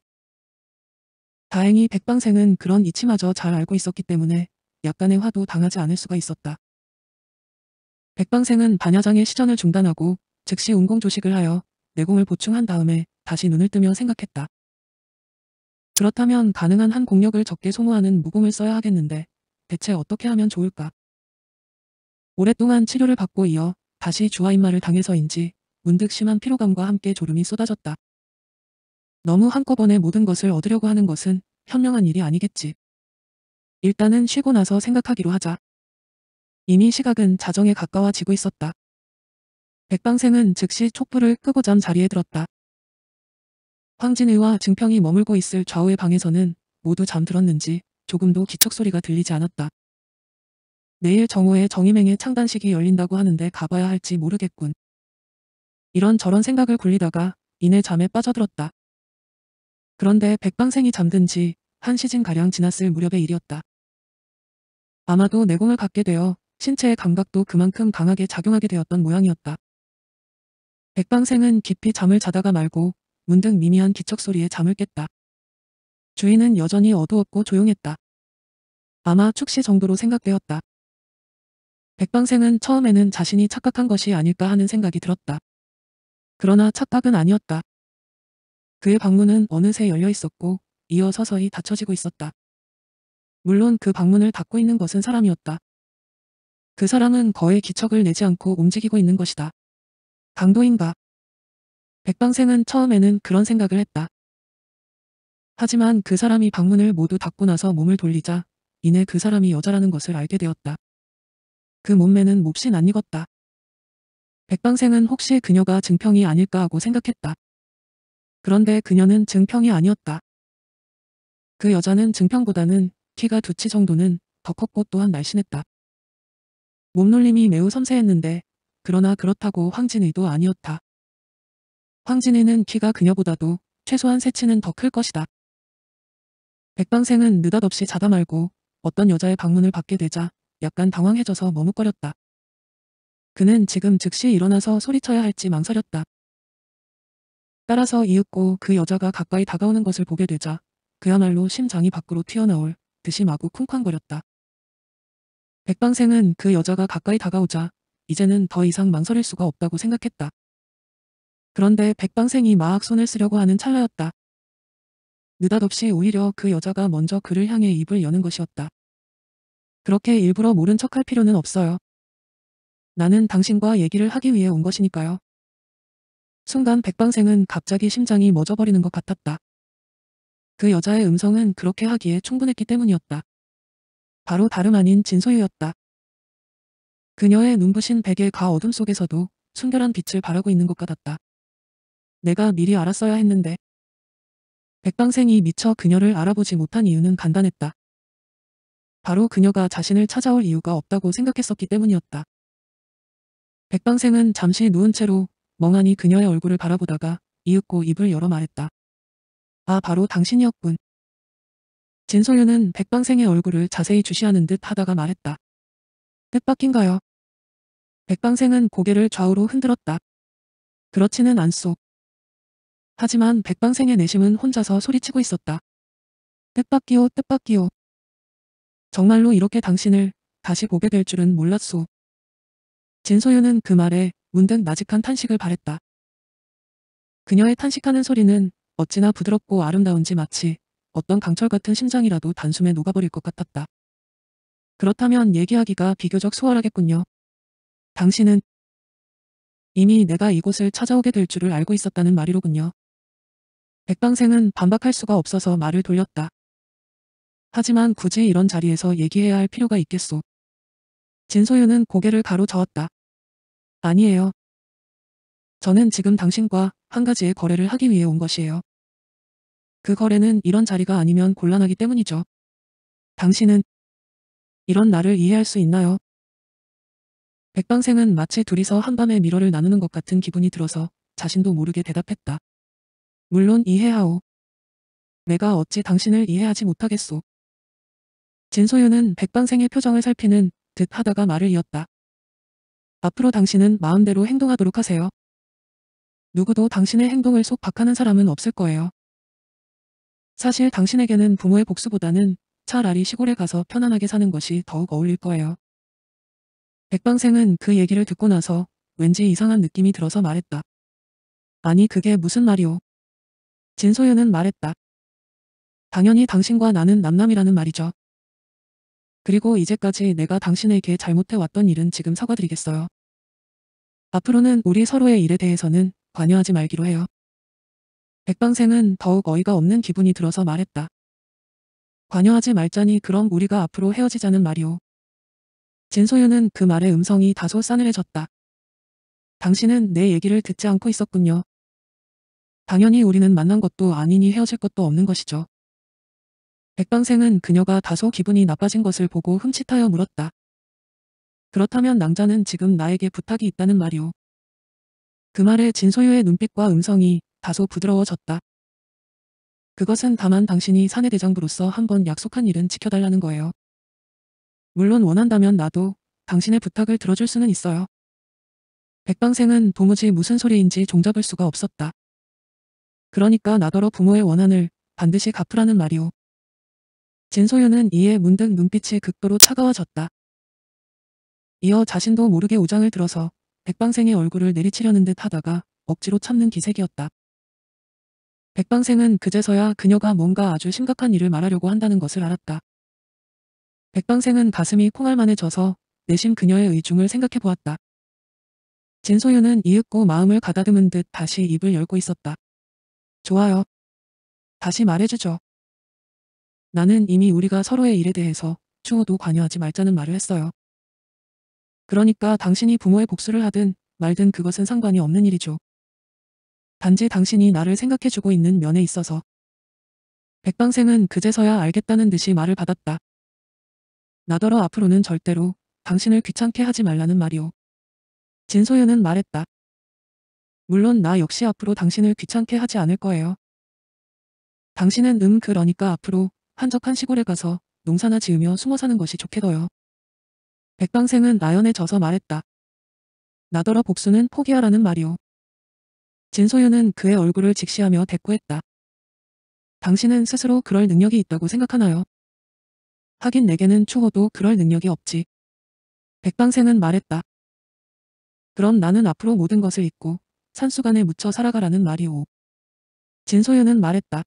다행히 백방생은 그런 이치마저 잘 알고 있었기 때문에 약간의 화도 당하지 않을 수가 있었다. 백방생은 반야장의 시전을 중단하고 즉시 운공 조식을 하여 내공을 보충한 다음에 다시 눈을 뜨며 생각했다. 그렇다면 가능한 한 공력을 적게 소모하는 무공을 써야 하겠는데 대체 어떻게 하면 좋을까? 오랫동안 치료를 받고 이어 다시 주화인마를 당해서인지 문득 심한 피로감과 함께 졸음이 쏟아졌다. 너무 한꺼번에 모든 것을 얻으려고 하는 것은 현명한 일이 아니겠지. 일단은 쉬고 나서 생각하기로 하자. 이미 시각은 자정에 가까워지고 있었다. 백방생은 즉시 촛불을 끄고 잠 자리에 들었다. 황진의와 증평이 머물고 있을 좌우의 방에서는 모두 잠들었는지 조금도 기척소리가 들리지 않았다. 내일 정오에 정임맹의 창단식이 열린다고 하는데 가봐야 할지 모르겠군. 이런저런 생각을 굴리다가 이내 잠에 빠져들었다. 그런데 백방생이 잠든 지 한 시즌가량 지났을 무렵의 일이었다. 아마도 내공을 갖게 되어 신체의 감각도 그만큼 강하게 작용하게 되었던 모양이었다. 백방생은 깊이 잠을 자다가 말고 문득 미미한 기척소리에 잠을 깼다. 주인은 여전히 어두웠고 조용했다. 아마 축시 정도로 생각되었다. 백방생은 처음에는 자신이 착각한 것이 아닐까 하는 생각이 들었다. 그러나 착각은 아니었다. 그의 방문은 어느새 열려 있었고 이어 서서히 닫혀지고 있었다. 물론 그 방문을 닫고 있는 것은 사람이었다. 그 사람은 거의 기척을 내지 않고 움직이고 있는 것이다. 강도인가? 백방생은 처음에는 그런 생각을 했다. 하지만 그 사람이 방문을 모두 닫고 나서 몸을 돌리자 이내 그 사람이 여자라는 것을 알게 되었다. 그 몸매는 몹시 낯익었다. 백방생은 혹시 그녀가 증평이 아닐까 하고 생각했다. 그런데 그녀는 증평이 아니었다. 그 여자는 증평보다는 키가 두치 정도는 더 컸고 또한 날씬했다. 몸놀림이 매우 섬세했는데 그러나 그렇다고 황진의도 아니었다. 황진의는 키가 그녀보다도 최소한 세치는 더 클 것이다. 백방생은 느닷없이 자다 말고 어떤 여자의 방문을 받게 되자 약간 당황해져서 머뭇거렸다. 그는 지금 즉시 일어나서 소리쳐야 할지 망설였다. 따라서 이윽고 그 여자가 가까이 다가오는 것을 보게 되자 그야말로 심장이 밖으로 튀어나올 듯이 마구 쿵쾅거렸다. 백방생은 그 여자가 가까이 다가오자 이제는 더 이상 망설일 수가 없다고 생각했다. 그런데 백방생이 마악 손을 쓰려고 하는 찰나였다. 느닷없이 오히려 그 여자가 먼저 그를 향해 입을 여는 것이었다. 그렇게 일부러 모른 척할 필요는 없어요. 나는 당신과 얘기를 하기 위해 온 것이니까요. 순간 백방생은 갑자기 심장이 멎어버리는 것 같았다. 그 여자의 음성은 그렇게 하기에 충분했기 때문이었다. 바로 다름 아닌 진소유였다. 그녀의 눈부신 베개가 어둠 속에서도 순결한 빛을 바라고 있는 것 같았다. 내가 미리 알았어야 했는데. 백방생이 미처 그녀를 알아보지 못한 이유는 간단했다. 바로 그녀가 자신을 찾아올 이유가 없다고 생각했었기 때문이었다. 백방생은 잠시 누운 채로 멍하니 그녀의 얼굴을 바라보다가 이윽고 입을 열어 말했다. 아 바로 당신이었군. 진소윤은 백방생의 얼굴을 자세히 주시하는 듯 하다가 말했다. 뜻밖인가요? 백방생은 고개를 좌우로 흔들었다. 그렇지는 않소. 하지만 백방생의 내심은 혼자서 소리치고 있었다. 뜻밖이오 뜻밖이오. 정말로 이렇게 당신을 다시 보게 될 줄은 몰랐소. 진소윤은 그 말에 문득 나직한 탄식을 바랬다. 그녀의 탄식하는 소리는 어찌나 부드럽고 아름다운지 마치 어떤 강철 같은 심장이라도 단숨에 녹아버릴 것 같았다. 그렇다면 얘기하기가 비교적 수월하겠군요. 당신은 이미 내가 이곳을 찾아오게 될 줄을 알고 있었다는 말이로군요. 백방생은 반박할 수가 없어서 말을 돌렸다. 하지만 굳이 이런 자리에서 얘기해야 할 필요가 있겠소. 진소유는 고개를 가로저었다. 아니에요. 저는 지금 당신과 한 가지의 거래를 하기 위해 온 것이에요. 그 거래는 이런 자리가 아니면 곤란하기 때문이죠. 당신은 이런 나를 이해할 수 있나요? 백방생은 마치 둘이서 한밤에 미러를 나누는 것 같은 기분이 들어서 자신도 모르게 대답했다. 물론 이해하오. 내가 어찌 당신을 이해하지 못하겠소. 진소윤은 백방생의 표정을 살피는 듯 하다가 말을 이었다. 앞으로 당신은 마음대로 행동하도록 하세요. 누구도 당신의 행동을 속박하는 사람은 없을 거예요. 사실 당신에게는 부모의 복수보다는 차라리 시골에 가서 편안하게 사는 것이 더욱 어울릴 거예요. 백방생은 그 얘기를 듣고 나서 왠지 이상한 느낌이 들어서 말했다. 아니 그게 무슨 말이오. 진소연은 말했다. 당연히 당신과 나는 남남이라는 말이죠. 그리고 이제까지 내가 당신에게 잘못해왔던 일은 지금 사과드리겠어요. 앞으로는 우리 서로의 일에 대해서는 관여하지 말기로 해요. 백방생은 더욱 어이가 없는 기분이 들어서 말했다. 관여하지 말자니 그럼 우리가 앞으로 헤어지자는 말이오. 진소유는 그말에 음성이 다소 싸늘해졌다. 당신은 내 얘기를 듣지 않고 있었군요. 당연히 우리는 만난 것도 아니니 헤어질 것도 없는 것이죠. 백방생은 그녀가 다소 기분이 나빠진 것을 보고 흠칫하여 물었다. 그렇다면 낭자는 지금 나에게 부탁이 있다는 말이오. 그 말에 진소유의 눈빛과 음성이 다소 부드러워졌다. 그것은 다만 당신이 사내 대장부로서 한 번 약속한 일은 지켜달라는 거예요. 물론 원한다면 나도 당신의 부탁을 들어줄 수는 있어요. 백방생은 도무지 무슨 소리인지 종잡을 수가 없었다. 그러니까 나더러 부모의 원한을 반드시 갚으라는 말이오. 진소유은 이에 문득 눈빛이 극도로 차가워졌다. 이어 자신도 모르게 우장을 들어서 백방생의 얼굴을 내리치려는 듯 하다가 억지로 참는 기색이었다. 백방생은 그제서야 그녀가 뭔가 아주 심각한 일을 말하려고 한다는 것을 알았다. 백방생은 가슴이 콩알만해져서 내심 그녀의 의중을 생각해 보았다. 진소유는 이윽고 마음을 가다듬은 듯 다시 입을 열고 있었다. 좋아요. 다시 말해주죠. 나는 이미 우리가 서로의 일에 대해서 추호도 관여하지 말자는 말을 했어요. 그러니까 당신이 부모의 복수를 하든 말든 그것은 상관이 없는 일이죠. 단지 당신이 나를 생각해주고 있는 면에 있어서. 백방생은 그제서야 알겠다는 듯이 말을 받았다. 나더러 앞으로는 절대로 당신을 귀찮게 하지 말라는 말이오. 진소연은 말했다. 물론 나 역시 앞으로 당신을 귀찮게 하지 않을 거예요. 당신은 음 그러니까 앞으로 한적한 시골에 가서 농사나 지으며 숨어 사는 것이 좋겠어요. 백방생은 나연에 져서 말했다. 나더러 복수는 포기하라는 말이오. 진소윤은 그의 얼굴을 직시하며 대꾸했다. 당신은 스스로 그럴 능력이 있다고 생각하나요? 하긴 내게는 추호도 그럴 능력이 없지. 백방생은 말했다. 그럼 나는 앞으로 모든 것을 잊고 산수간에 묻혀 살아가라는 말이오. 진소윤은 말했다.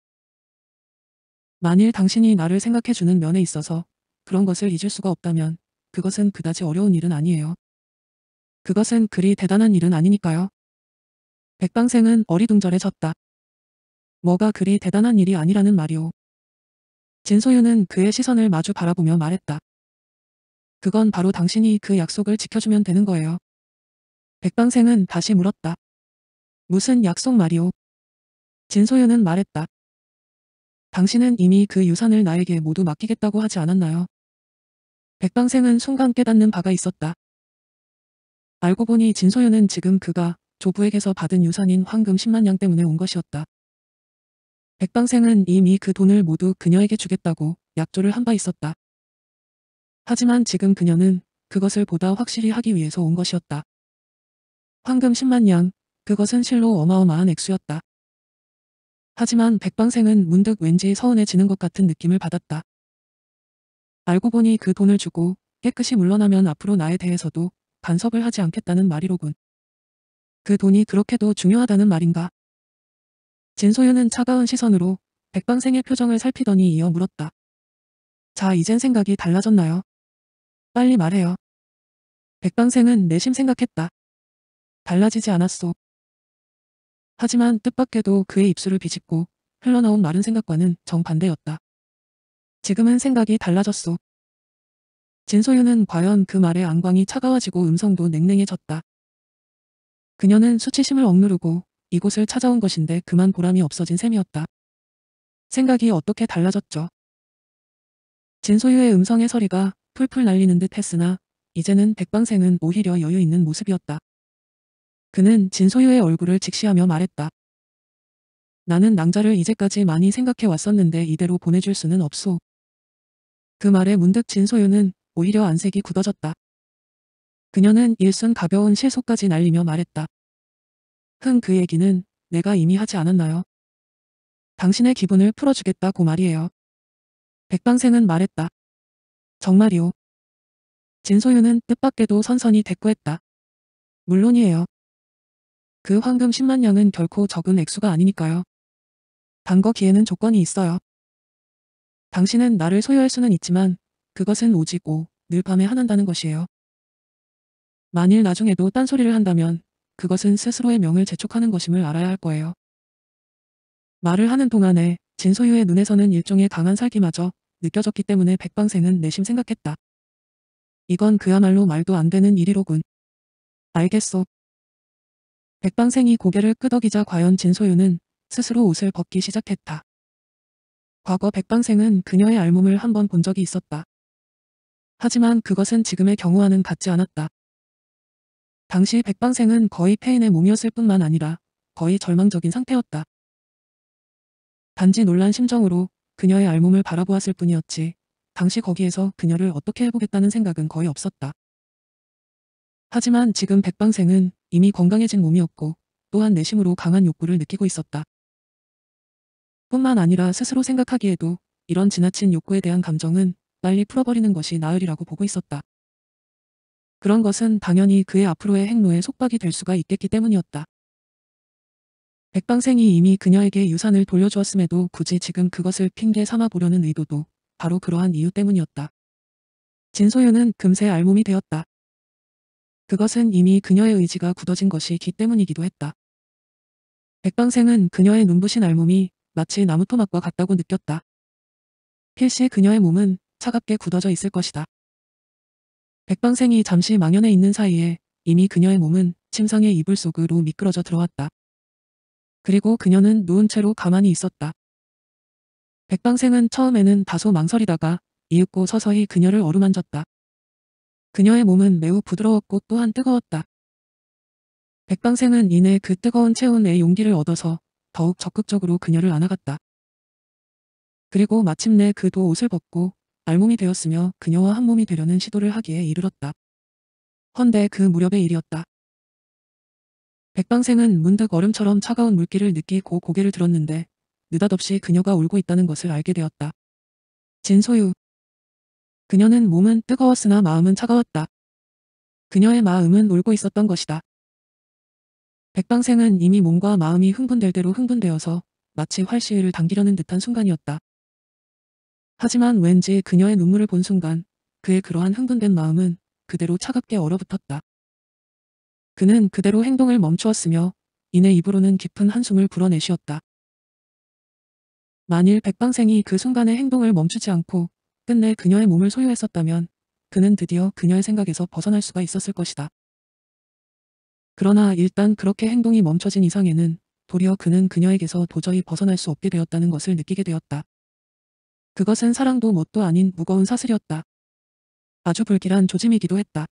만일 당신이 나를 생각해주는 면에 있어서 그런 것을 잊을 수가 없다면 그것은 그다지 어려운 일은 아니에요. 그것은 그리 대단한 일은 아니니까요. 백방생은 어리둥절해졌다. 뭐가 그리 대단한 일이 아니라는 말이오. 진소윤은 그의 시선을 마주 바라보며 말했다. 그건 바로 당신이 그 약속을 지켜주면 되는 거예요. 백방생은 다시 물었다. 무슨 약속 말이오? 진소윤은 말했다. 당신은 이미 그 유산을 나에게 모두 맡기겠다고 하지 않았나요? 백방생은 순간 깨닫는 바가 있었다. 알고 보니 진소윤은 지금 그가 조부에게서 받은 유산인 황금 10만냥 때문에 온 것이었다. 백방생은 이미 그 돈을 모두 그녀에게 주겠다고 약조를 한 바 있었다. 하지만 지금 그녀는 그것을 보다 확실히 하기 위해서 온 것이었다. 황금 10만냥, 그것은 실로 어마어마한 액수였다. 하지만 백방생은 문득 왠지 서운해지는 것 같은 느낌을 받았다. 알고 보니 그 돈을 주고 깨끗이 물러나면 앞으로 나에 대해서도 간섭을 하지 않겠다는 말이로군. 그 돈이 그렇게도 중요하다는 말인가. 진소윤은 차가운 시선으로 백방생의 표정을 살피더니 이어 물었다. 자 이젠 생각이 달라졌나요? 빨리 말해요. 백방생은 내심 생각했다. 달라지지 않았소. 하지만 뜻밖에도 그의 입술을 비집고 흘러나온 마른 생각과는 정반대였다. 지금은 생각이 달라졌소. 진소윤은 과연 그 말에 안광이 차가워지고 음성도 냉랭해졌다. 그녀는 수치심을 억누르고 이곳을 찾아온 것인데 그만 보람이 없어진 셈이었다. 생각이 어떻게 달라졌죠. 진소유의 음성의 서리가 풀풀 날리는 듯 했으나 이제는 백방생은 오히려 여유 있는 모습이었다. 그는 진소유의 얼굴을 직시하며 말했다. 나는 낭자를 이제까지 많이 생각해 왔었는데 이대로 보내줄 수는 없소. 그 말에 문득 진소유는 오히려 안색이 굳어졌다. 그녀는 일순 가벼운 실소까지 날리며 말했다. 흥 그 얘기는 내가 이미 하지 않았나요? 당신의 기분을 풀어주겠다고 말이에요. 백방생은 말했다. 정말이오. 진소유는 뜻밖에도 선선히 대꾸했다. 물론이에요. 그 황금 10만냥은 결코 적은 액수가 아니니까요. 단거기에는 조건이 있어요. 당신은 나를 소유할 수는 있지만 그것은 오직 오, 늘 밤에 하난다는 것이에요. 만일 나중에도 딴소리를 한다면 그것은 스스로의 명을 재촉하는 것임을 알아야 할 거예요. 말을 하는 동안에 진소유의 눈에서는 일종의 강한 살기마저 느껴졌기 때문에 백방생은 내심 생각했다. 이건 그야말로 말도 안 되는 일이로군. 알겠소. 백방생이 고개를 끄덕이자 과연 진소유는 스스로 옷을 벗기 시작했다. 과거 백방생은 그녀의 알몸을 한번 본 적이 있었다. 하지만 그것은 지금의 경우와는 같지 않았다. 당시 백방생은 거의 폐인의 몸이었을 뿐만 아니라 거의 절망적인 상태였다. 단지 놀란 심정으로 그녀의 알몸을 바라보았을 뿐이었지 당시 거기에서 그녀를 어떻게 해보겠다는 생각은 거의 없었다. 하지만 지금 백방생은 이미 건강해진 몸이었고 또한 내심으로 강한 욕구를 느끼고 있었다. 뿐만 아니라 스스로 생각하기에도 이런 지나친 욕구에 대한 감정은 빨리 풀어버리는 것이 나으리라고 보고 있었다. 그런 것은 당연히 그의 앞으로의 행로에 속박이 될 수가 있겠기 때문이었다. 백방생이 이미 그녀에게 유산을 돌려주었음에도 굳이 지금 그것을 핑계 삼아 보려는 의도도 바로 그러한 이유 때문이었다. 진소유는 금세 알몸이 되었다. 그것은 이미 그녀의 의지가 굳어진 것이기 때문이기도 했다. 백방생은 그녀의 눈부신 알몸이 마치 나무토막과 같다고 느꼈다. 필시 그녀의 몸은 차갑게 굳어져 있을 것이다. 백방생이 잠시 망연해 있는 사이에 이미 그녀의 몸은 침상의 이불 속으로 미끄러져 들어왔다. 그리고 그녀는 누운 채로 가만히 있었다. 백방생은 처음에는 다소 망설이다가 이윽고 서서히 그녀를 어루만졌다. 그녀의 몸은 매우 부드러웠고 또한 뜨거웠다. 백방생은 이내 그 뜨거운 체온에 용기를 얻어서 더욱 적극적으로 그녀를 안아갔다. 그리고 마침내 그도 옷을 벗고 알몸이 되었으며 그녀와 한몸이 되려는 시도를 하기에 이르렀다. 헌데 그 무렵의 일이었다. 백방생은 문득 얼음처럼 차가운 물기를 느끼고 고개를 들었는데 느닷없이 그녀가 울고 있다는 것을 알게 되었다. 진소유. 그녀는 몸은 뜨거웠으나 마음은 차가웠다. 그녀의 마음은 울고 있었던 것이다. 백방생은 이미 몸과 마음이 흥분될 대로 흥분되어서 마치 활시위를 당기려는 듯한 순간이었다. 하지만 왠지 그녀의 눈물을 본 순간 그의 그러한 흥분된 마음은 그대로 차갑게 얼어붙었다. 그는 그대로 행동을 멈추었으며 이내 입으로는 깊은 한숨을 불어내쉬었다. 만일 백방생이 그 순간의 행동을 멈추지 않고 끝내 그녀의 몸을 소유했었다면 그는 드디어 그녀의 생각에서 벗어날 수가 있었을 것이다. 그러나 일단 그렇게 행동이 멈춰진 이상에는 도리어 그는 그녀에게서 도저히 벗어날 수 없게 되었다는 것을 느끼게 되었다. 그것은 사랑도 뭣도 아닌 무거운 사슬이었다. 아주 불길한 조짐이기도 했다.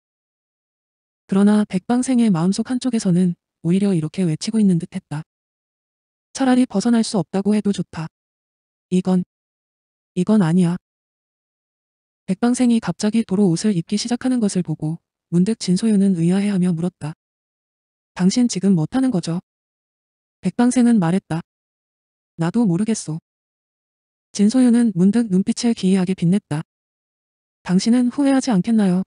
그러나 백방생의 마음속 한쪽에서는 오히려 이렇게 외치고 있는 듯 했다. 차라리 벗어날 수 없다고 해도 좋다. 이건, 이건 아니야. 백방생이 갑자기 도로 옷을 입기 시작하는 것을 보고 문득 진소윤은 의아해하며 물었다. 당신 지금 못하는 뭐 거죠? 백방생은 말했다. 나도 모르겠소. 진소윤은 문득 눈빛을 기이하게 빛냈다. 당신은 후회하지 않겠나요?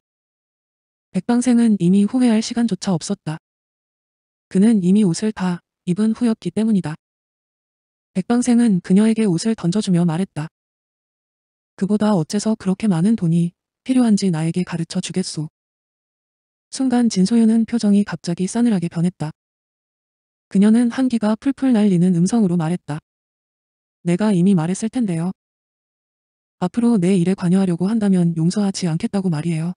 백방생은 이미 후회할 시간조차 없었다. 그는 이미 옷을 다 입은 후였기 때문이다. 백방생은 그녀에게 옷을 던져주며 말했다. 그보다 어째서 그렇게 많은 돈이 필요한지 나에게 가르쳐 주겠소. 순간 진소윤은 표정이 갑자기 싸늘하게 변했다. 그녀는 한기가 풀풀 날리는 음성으로 말했다. 내가 이미 말했을 텐데요. 앞으로 내 일에 관여하려고 한다면 용서하지 않겠다고 말이에요.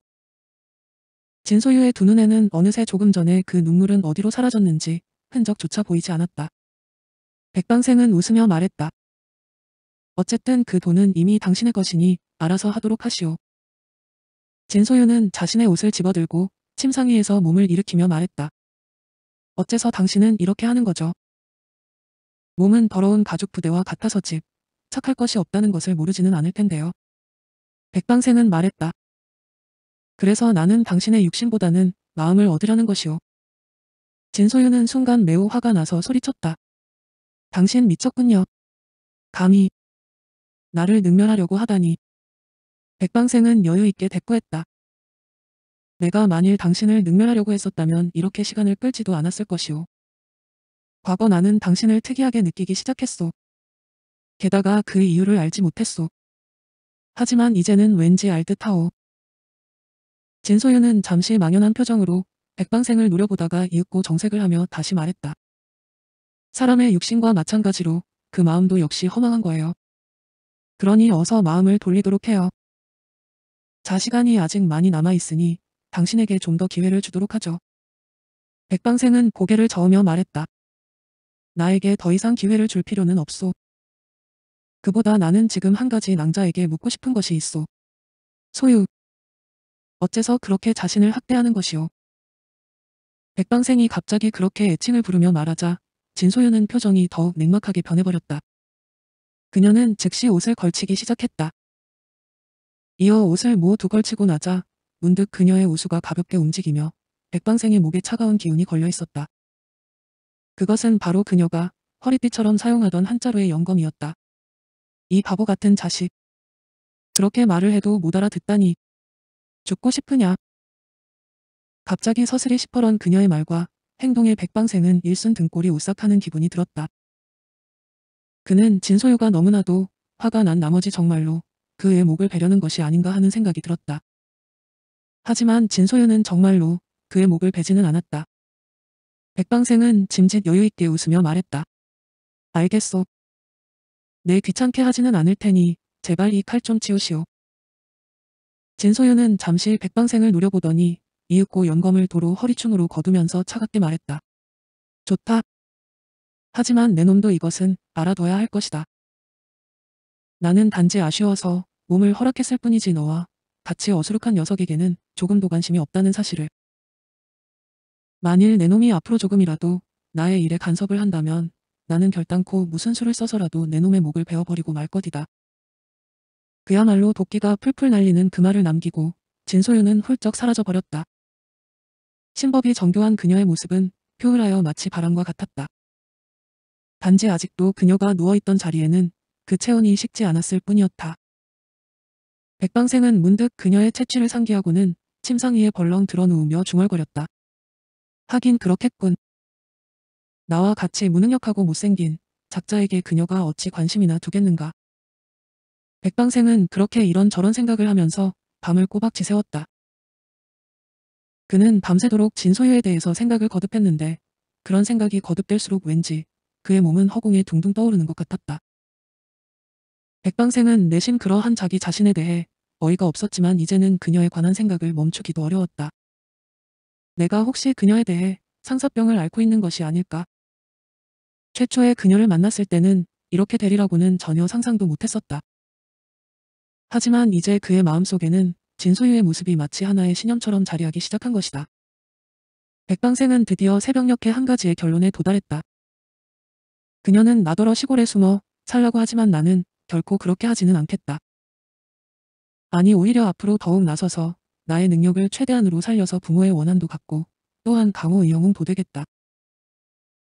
진소유의 두 눈에는 어느새 조금 전에 그 눈물은 어디로 사라졌는지 흔적조차 보이지 않았다. 백방생은 웃으며 말했다. 어쨌든 그 돈은 이미 당신의 것이니 알아서 하도록 하시오. 진소유는 자신의 옷을 집어들고 침상 위에서 몸을 일으키며 말했다. 어째서 당신은 이렇게 하는 거죠? 몸은 더러운 가죽 부대와 같아서 집, 착할 것이 없다는 것을 모르지는 않을 텐데요. 백방생은 말했다. 그래서 나는 당신의 육신보다는 마음을 얻으려는 것이오. 진소유는 순간 매우 화가 나서 소리쳤다. 당신 미쳤군요. 감히 나를 능멸하려고 하다니. 백방생은 여유있게 대꾸했다. 내가 만일 당신을 능멸하려고 했었다면 이렇게 시간을 끌지도 않았을 것이오. 과거 나는 당신을 특이하게 느끼기 시작했소. 게다가 그 이유를 알지 못했소. 하지만 이제는 왠지 알 듯하오. 진소윤은 잠시 망연한 표정으로 백방생을 노려보다가 이윽고 정색을 하며 다시 말했다. 사람의 육신과 마찬가지로 그 마음도 역시 허망한 거예요. 그러니 어서 마음을 돌리도록 해요. 자시간이 아직 많이 남아있으니 당신에게 좀 더 기회를 주도록 하죠. 백방생은 고개를 저으며 말했다. 나에게 더 이상 기회를 줄 필요는 없소. 그보다 나는 지금 한 가지 낭자에게 묻고 싶은 것이 있어. 소유. 어째서 그렇게 자신을 학대하는 것이오. 백방생이 갑자기 그렇게 애칭을 부르며 말하자 진소유는 표정이 더욱 냉막하게 변해버렸다. 그녀는 즉시 옷을 걸치기 시작했다. 이어 옷을 모두 걸치고 나자 문득 그녀의 우수가 가볍게 움직이며 백방생의 목에 차가운 기운이 걸려 있었다. 그것은 바로 그녀가 허리띠처럼 사용하던 한자루의 영검이었다. 이 바보 같은 자식. 그렇게 말을 해도 못 알아듣다니. 죽고 싶으냐? 갑자기 서슬이 시퍼런 그녀의 말과 행동의 백방생은 일순 등골이 오싹하는 기분이 들었다. 그는 진소유가 너무나도 화가 난 나머지 정말로 그의 목을 베려는 것이 아닌가 하는 생각이 들었다. 하지만 진소유는 정말로 그의 목을 베지는 않았다. 백방생은 짐짓 여유있게 웃으며 말했다. 알겠소. 내 네, 귀찮게 하지는 않을 테니 제발 이 칼 좀 치우시오. 진소윤은 잠시 백방생을 노려보더니 이윽고 연검을 도로 허리춤으로 거두면서 차갑게 말했다. 좋다. 하지만 내 놈도 이것은 알아둬야 할 것이다. 나는 단지 아쉬워서 몸을 허락했을 뿐이지 너와 같이 어수룩한 녀석에게는 조금도 관심이 없다는 사실을. 만일 내 놈이 앞으로 조금이라도 나의 일에 간섭을 한다면 나는 결단코 무슨 수를 써서라도 내 놈의 목을 베어버리고 말 것이다. 그야말로 도끼가 풀풀 날리는 그 말을 남기고 진소윤은 훌쩍 사라져버렸다. 신법이 정교한 그녀의 모습은 표울하여 마치 바람과 같았다. 단지 아직도 그녀가 누워있던 자리에는 그 체온이 식지 않았을 뿐이었다. 백방생은 문득 그녀의 채취를 상기하고는 침상 위에 벌렁 드러누우며 중얼거렸다. 하긴 그렇겠군. 나와 같이 무능력하고 못생긴 작자에게 그녀가 어찌 관심이나 두겠는가. 백방생은 그렇게 이런저런 생각을 하면서 밤을 꼬박 지새웠다. 그는 밤새도록 진소유에 대해서 생각을 거듭했는데 그런 생각이 거듭될수록 왠지 그의 몸은 허공에 둥둥 떠오르는 것 같았다. 백방생은 내심 그러한 자기 자신에 대해 어이가 없었지만 이제는 그녀에 관한 생각을 멈추기도 어려웠다. 내가 혹시 그녀에 대해 상사병을 앓고 있는 것이 아닐까? 최초에 그녀를 만났을 때는 이렇게 되리라고는 전혀 상상도 못했었다. 하지만 이제 그의 마음속에는 진소유의 모습이 마치 하나의 신념처럼 자리하기 시작한 것이다. 백방생은 드디어 새벽녘에 한 가지의 결론에 도달했다. 그녀는 나더러 시골에 숨어 살라고 하지만 나는 결코 그렇게 하지는 않겠다. 아니 오히려 앞으로 더욱 나서서 나의 능력을 최대한으로 살려서 부모의 원한도 갖고 또한 강호 의영웅도되겠다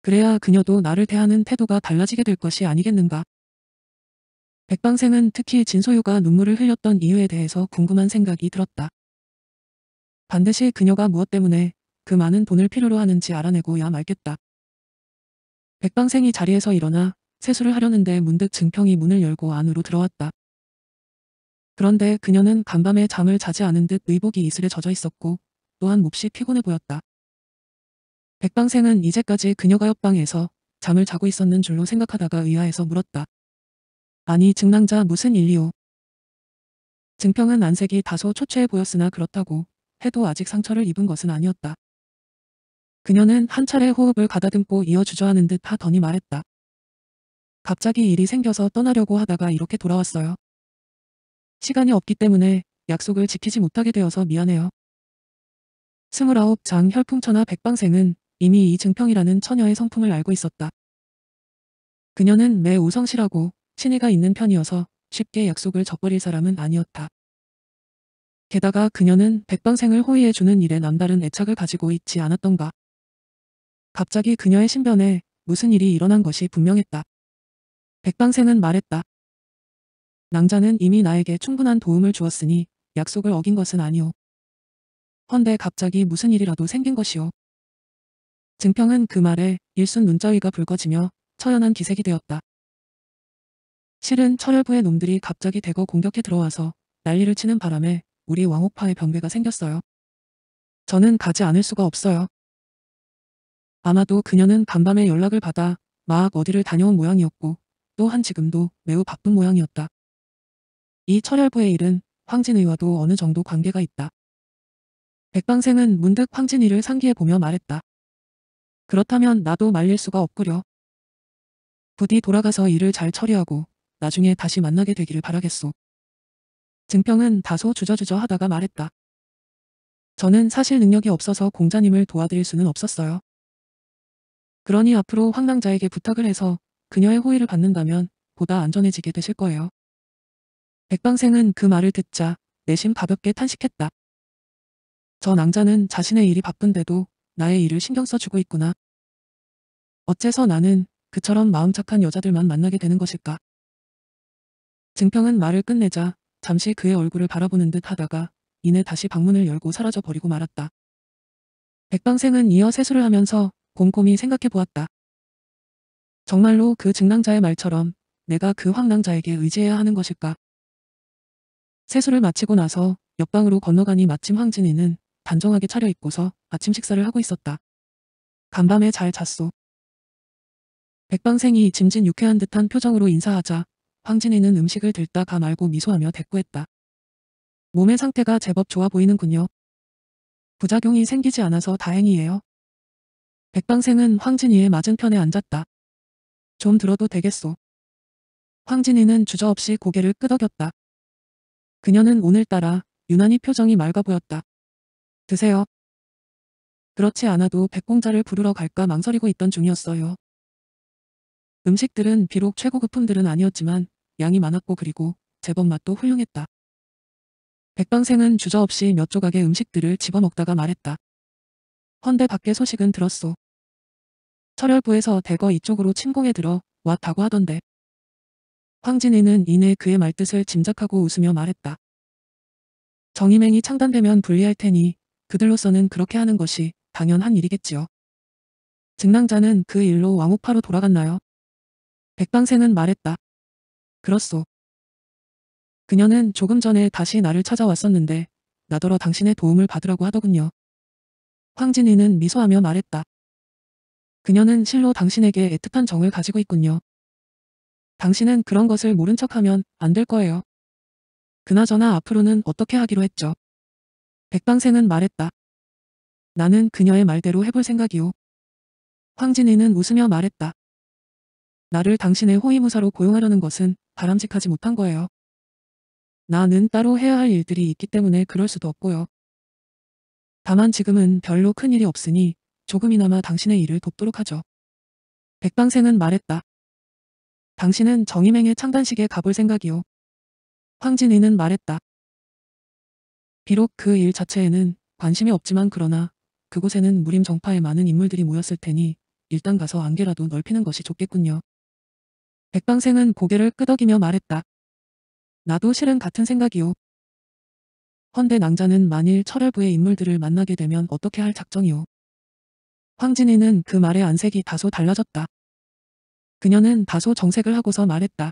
그래야 그녀도 나를 대하는 태도가 달라지게 될 것이 아니겠는가. 백방생은 특히 진소유가 눈물을 흘렸던 이유에 대해서 궁금한 생각이 들었다. 반드시 그녀가 무엇 때문에 그 많은 돈을 필요로 하는지 알아내고야 말겠다. 백방생이 자리에서 일어나 세수를 하려는데 문득 증평이 문을 열고 안으로 들어왔다. 그런데 그녀는 간밤에 잠을 자지 않은 듯 의복이 이슬에 젖어 있었고 또한 몹시 피곤해 보였다. 백방생은 이제까지 그녀가 옆방에서 잠을 자고 있었는 줄로 생각하다가 의아해서 물었다. 아니 증랑자 무슨 일이오? 증평은 안색이 다소 초췌해 보였으나 그렇다고 해도 아직 상처를 입은 것은 아니었다. 그녀는 한 차례 호흡을 가다듬고 이어 주저하는 듯 하더니 말했다. 갑자기 일이 생겨서 떠나려고 하다가 이렇게 돌아왔어요. 시간이 없기 때문에 약속을 지키지 못하게 되어서 미안해요. 29 장혈풍천하 백방생은 이미 이 증평이라는 처녀의 성품을 알고 있었다. 그녀는 매 우성실하고 친애가 있는 편이어서 쉽게 약속을 저버릴 사람은 아니었다. 게다가 그녀는 백방생을 호의해주는 일에 남다른 애착을 가지고 있지 않았던가. 갑자기 그녀의 신변에 무슨 일이 일어난 것이 분명했다. 백방생은 말했다. 낭자는 이미 나에게 충분한 도움을 주었으니 약속을 어긴 것은 아니오. 헌데 갑자기 무슨 일이라도 생긴 것이오. 증평은 그 말에 일순 눈자위가 붉어지며 처연한 기색이 되었다. 실은 철혈부의 놈들이 갑자기 대거 공격해 들어와서 난리를 치는 바람에 우리 왕옥파의 병배가 생겼어요. 저는 가지 않을 수가 없어요. 아마도 그녀는 간밤에 연락을 받아 막 어디를 다녀온 모양이었고 또한 지금도 매우 바쁜 모양이었다. 이 철혈부의 일은 황진의와도 어느 정도 관계가 있다. 백방생은 문득 황진이를 상기해보며 말했다. 그렇다면 나도 말릴 수가 없구려. 부디 돌아가서 일을 잘 처리하고 나중에 다시 만나게 되기를 바라겠소. 증평은 다소 주저주저 하다가 말했다. 저는 사실 능력이 없어서 공자님을 도와드릴 수는 없었어요. 그러니 앞으로 황랑자에게 부탁을 해서 그녀의 호의를 받는다면 보다 안전해지게 되실 거예요. 백방생은 그 말을 듣자 내심 가볍게 탄식했다. 저 낭자는 자신의 일이 바쁜데도 나의 일을 신경 써주고 있구나. 어째서 나는 그처럼 마음 착한 여자들만 만나게 되는 것일까? 증평은 말을 끝내자 잠시 그의 얼굴을 바라보는 듯 하다가 이내 다시 방문을 열고 사라져 버리고 말았다. 백방생은 이어 세수를 하면서 곰곰이 생각해 보았다. 정말로 그 증낭자의 말처럼 내가 그 황낭자에게 의지해야 하는 것일까? 세수를 마치고 나서 옆방으로 건너가니 마침 황진이는 단정하게 차려입고서 아침 식사를 하고 있었다. 간밤에 잘 잤소. 백방생이 짐진 유쾌한 듯한 표정으로 인사하자 황진이는 음식을 들다가 말고 미소하며 대꾸했다. 몸의 상태가 제법 좋아 보이는군요. 부작용이 생기지 않아서 다행이에요. 백방생은 황진이의 맞은편에 앉았다. 좀 들어도 되겠소. 황진이는 주저없이 고개를 끄덕였다. 그녀는 오늘따라 유난히 표정이 맑아 보였다. 드세요. 그렇지 않아도 백공자를 부르러 갈까 망설이고 있던 중이었어요. 음식들은 비록 최고급품들은 아니었지만 양이 많았고 그리고 제법 맛도 훌륭했다. 백방생은 주저없이 몇 조각의 음식들을 집어먹다가 말했다. 헌데 밖에 소식은 들었소. 철혈부에서 대거 이쪽으로 침공에 들어 왔다고 하던데. 황진이는 이내 그의 말뜻을 짐작하고 웃으며 말했다. 정임행이 창단되면 불리할 테니 그들로서는 그렇게 하는 것이 당연한 일이겠지요. 증랑자는 그 일로 왕옥파로 돌아갔나요? 백방생은 말했다. 그렇소. 그녀는 조금 전에 다시 나를 찾아왔었는데 나더러 당신의 도움을 받으라고 하더군요. 황진이는 미소하며 말했다. 그녀는 실로 당신에게 애틋한 정을 가지고 있군요. 당신은 그런 것을 모른 척하면 안 될 거예요. 그나저나 앞으로는 어떻게 하기로 했죠. 백방생은 말했다. 나는 그녀의 말대로 해볼 생각이오. 황진이는 웃으며 말했다. 나를 당신의 호위무사로 고용하려는 것은 바람직하지 못한 거예요. 나는 따로 해야 할 일들이 있기 때문에 그럴 수도 없고요. 다만 지금은 별로 큰 일이 없으니 조금이나마 당신의 일을 돕도록 하죠. 백방생은 말했다. 당신은 정임맹의 창단식에 가볼 생각이오. 황진이는 말했다. 비록 그 일 자체에는 관심이 없지만 그러나 그곳에는 무림정파의 많은 인물들이 모였을 테니 일단 가서 안개라도 넓히는 것이 좋겠군요. 백방생은 고개를 끄덕이며 말했다. 나도 실은 같은 생각이오. 헌데 낭자는 만일 철혈부의 인물들을 만나게 되면 어떻게 할 작정이오. 황진이는 그 말의 안색이 다소 달라졌다. 그녀는 다소 정색을 하고서 말했다.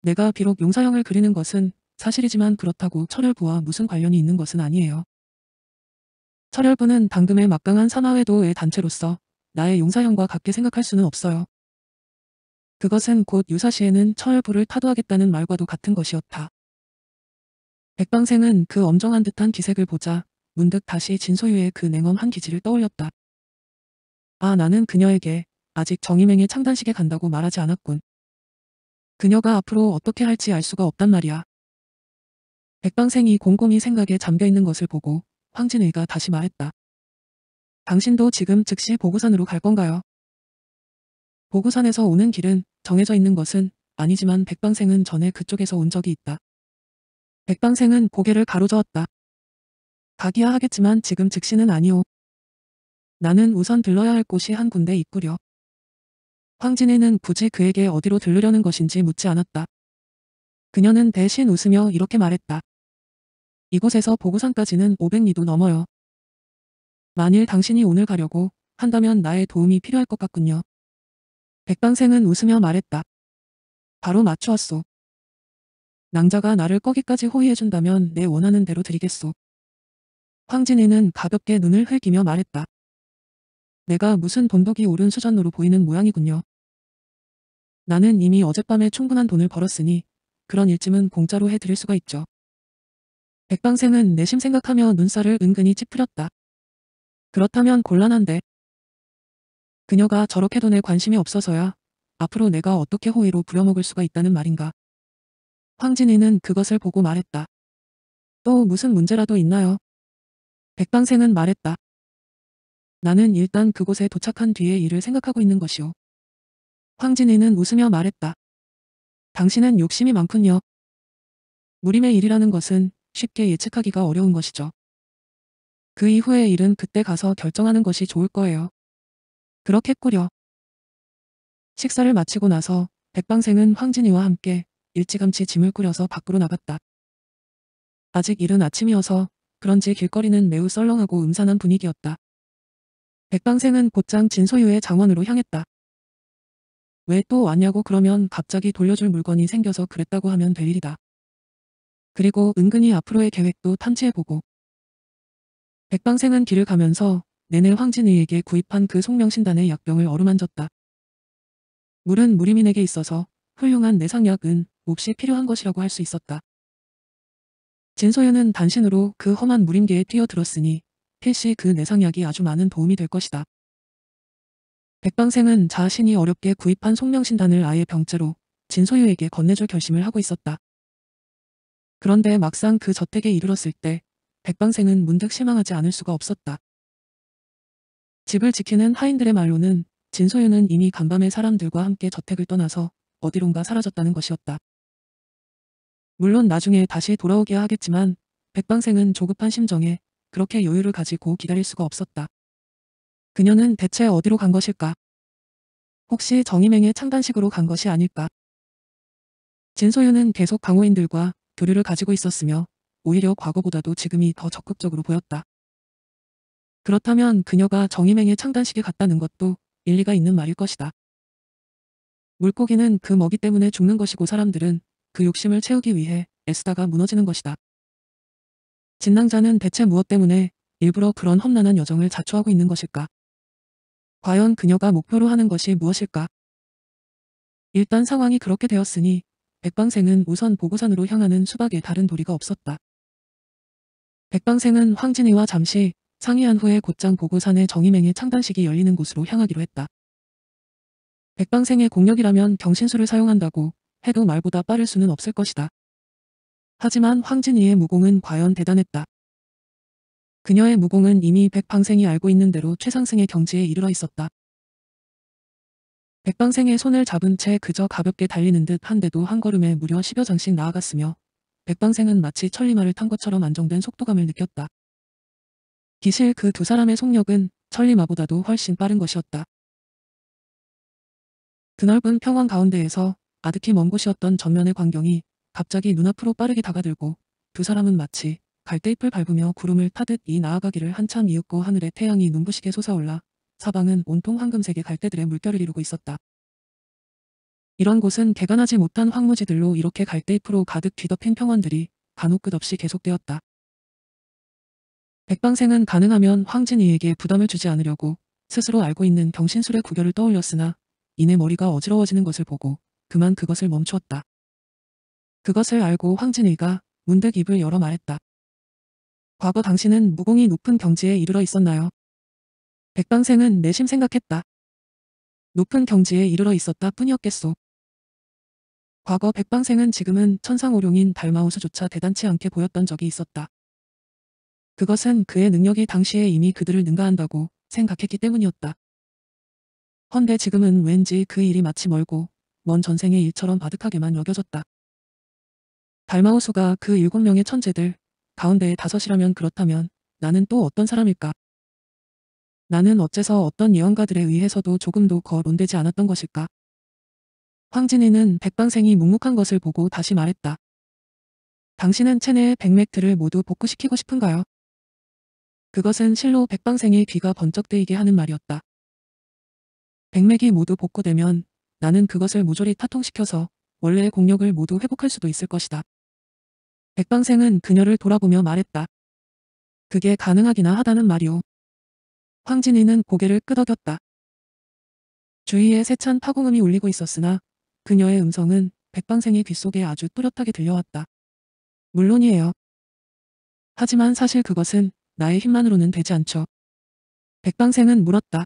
내가 비록 용사형을 그리는 것은 사실이지만 그렇다고 철혈부와 무슨 관련이 있는 것은 아니에요. 철혈부는 당금의 막강한 산하회도의 단체로서 나의 용사형과 같게 생각할 수는 없어요. 그것은 곧 유사시에는 철혈부를 타도하겠다는 말과도 같은 것이었다. 백방생은 그 엄정한 듯한 기색을 보자 문득 다시 진소유의 그 냉엄한 기질을 떠올렸다. 아 나는 그녀에게 아직 정희행의 창단식에 간다고 말하지 않았군. 그녀가 앞으로 어떻게 할지 알 수가 없단 말이야. 백방생이 곰곰이 생각에 잠겨 있는 것을 보고 황진의가 다시 말했다. 당신도 지금 즉시 보구산으로 갈 건가요? 보구산에서 오는 길은 정해져 있는 것은 아니지만 백방생은 전에 그쪽에서 온 적이 있다. 백방생은 고개를 가로저었다. 가기야 하겠지만 지금 즉시는 아니오. 나는 우선 들러야 할 곳이 한 군데 있구려. 황진애는 굳이 그에게 어디로 들르려는 것인지 묻지 않았다. 그녀는 대신 웃으며 이렇게 말했다. 이곳에서 보고산까지는 500리도 넘어요. 만일 당신이 오늘 가려고 한다면 나의 도움이 필요할 것 같군요. 백방생은 웃으며 말했다. 바로 맞추었소. 낭자가 나를 거기까지 호의해준다면 내 원하는 대로 드리겠소. 황진이는 가볍게 눈을 흘기며 말했다. 내가 무슨 돈독이 오른 수전으로 보이는 모양이군요. 나는 이미 어젯밤에 충분한 돈을 벌었으니 그런 일쯤은 공짜로 해드릴 수가 있죠. 백방생은 내심 생각하며 눈살을 은근히 찌푸렸다. 그렇다면 곤란한데. 그녀가 저렇게 돈에 관심이 없어서야 앞으로 내가 어떻게 호의로 부려먹을 수가 있다는 말인가. 황진이는 그것을 보고 말했다. 또 무슨 문제라도 있나요? 백방생은 말했다. 나는 일단 그곳에 도착한 뒤에 일을 생각하고 있는 것이오. 황진이는 웃으며 말했다. 당신은 욕심이 많군요. 무림의 일이라는 것은 쉽게 예측하기가 어려운 것이죠. 그 이후의 일은 그때 가서 결정하는 것이 좋을 거예요. 그렇게꾸려. 식사를 마치고 나서 백방생은 황진이와 함께 일찌감치 짐을 꾸려서 밖으로 나갔다. 아직 이른 아침이어서 그런지 길거리는 매우 썰렁하고 음산한 분위기였다. 백방생은 곧장 진소유의 장원으로 향했다. 왜또 왔냐고 그러면 갑자기 돌려줄 물건이 생겨서 그랬다고 하면 될 일이다. 그리고 은근히 앞으로의 계획도 탐지해보고. 백방생은 길을 가면서 내내 황진이에게 구입한 그 속명신단의 약병을 어루만졌다. 물은 무리민에게 있어서 훌륭한 내상약은 몹시 필요한 것이라고 할 수 있었다. 진소연은 단신으로 그 험한 무림계에 뛰어들었으니 필시 그 내상약이 아주 많은 도움이 될 것이다. 백방생은 자신이 어렵게 구입한 송명신단을 아예 병째로 진소유에게 건네줄 결심을 하고 있었다. 그런데 막상 그 저택에 이르렀을 때 백방생은 문득 실망하지 않을 수가 없었다. 집을 지키는 하인들의 말로는 진소유는 이미 간밤에 사람들과 함께 저택을 떠나서 어디론가 사라졌다는 것이었다. 물론 나중에 다시 돌아오게 하겠지만 백방생은 조급한 심정에 그렇게 여유를 가지고 기다릴 수가 없었다. 그녀는 대체 어디로 간 것일까? 혹시 정임맹의 창단식으로 간 것이 아닐까? 진소유는 계속 강호인들과 교류를 가지고 있었으며 오히려 과거보다도 지금이 더 적극적으로 보였다. 그렇다면 그녀가 정임맹의 창단식에 갔다는 것도 일리가 있는 말일 것이다. 물고기는 그 먹이 때문에 죽는 것이고 사람들은 그 욕심을 채우기 위해 애쓰다가 무너지는 것이다. 진낭자는 대체 무엇 때문에 일부러 그런 험난한 여정을 자초하고 있는 것일까? 과연 그녀가 목표로 하는 것이 무엇일까? 일단 상황이 그렇게 되었으니 백방생은 우선 보고산으로 향하는 수박에 다른 도리가 없었다. 백방생은 황진이와 잠시 상의한 후에 곧장 보고산의 정의맹의 창단식이 열리는 곳으로 향하기로 했다. 백방생의 공력이라면 경신술을 사용한다고 해도 말보다 빠를 수는 없을 것이다. 하지만 황진이의 무공은 과연 대단했다. 그녀의 무공은 이미 백방생이 알고 있는 대로 최상승의 경지에 이르러 있었다. 백방생의 손을 잡은 채 그저 가볍게 달리는 듯 한데도 한 걸음에 무려 10여 장씩 나아갔으며 백방생은 마치 천리마를 탄 것처럼 안정된 속도감을 느꼈다. 기실 그 두 사람의 속력은 천리마보다도 훨씬 빠른 것이었다. 그 넓은 평원 가운데에서 아득히 먼 곳이었던 전면의 광경이 갑자기 눈앞으로 빠르게 다가들고 두 사람은 마치 갈대잎을 밟으며 구름을 타듯 이 나아가기를 한참 이윽고 하늘에 태양이 눈부시게 솟아올라 사방은 온통 황금색의 갈대들의 물결을 이루고 있었다. 이런 곳은 개간하지 못한 황무지들로 이렇게 갈대잎으로 가득 뒤덮인 평원들이 간혹 끝없이 계속되었다. 백방생은 가능하면 황진이에게 부담을 주지 않으려고 스스로 알고 있는 경신술의 구결을 떠올렸으나 이내 머리가 어지러워지는 것을 보고 그만 그것을 멈추었다. 그것을 알고 황진이가 문득 입을 열어 말했다. 과거 당신은 무공이 높은 경지에 이르러 있었나요? 백방생은 내심 생각했다. 높은 경지에 이르러 있었다 뿐이었겠소. 과거 백방생은 지금은 천상오룡인 달마우스조차 대단치 않게 보였던 적이 있었다. 그것은 그의 능력이 당시에 이미 그들을 능가한다고 생각했기 때문이었다. 헌데 지금은 왠지 그 일이 마치 멀고 먼 전생의 일처럼 아득하게만 여겨졌다. 달마우스가 그 일곱 명의 천재들 가운데에 다섯이라면 그렇다면 나는 또 어떤 사람일까? 나는 어째서 어떤 예언가들에 의해서도 조금도 거론되지 않았던 것일까? 황진이는 백방생이 묵묵한 것을 보고 다시 말했다. 당신은 체내의 백맥들을 모두 복구시키고 싶은가요? 그것은 실로 백방생의 귀가 번쩍대이게 하는 말이었다. 백맥이 모두 복구되면 나는 그것을 모조리 타통시켜서 원래의 공력을 모두 회복할 수도 있을 것이다. 백방생은 그녀를 돌아보며 말했다. 그게 가능하기나 하다는 말이오. 황진이는 고개를 끄덕였다. 주위에 세찬 파공음이 울리고 있었으나 그녀의 음성은 백방생의 귓속에 아주 뚜렷하게 들려왔다. 물론이에요. 하지만 사실 그것은 나의 힘만으로는 되지 않죠. 백방생은 물었다.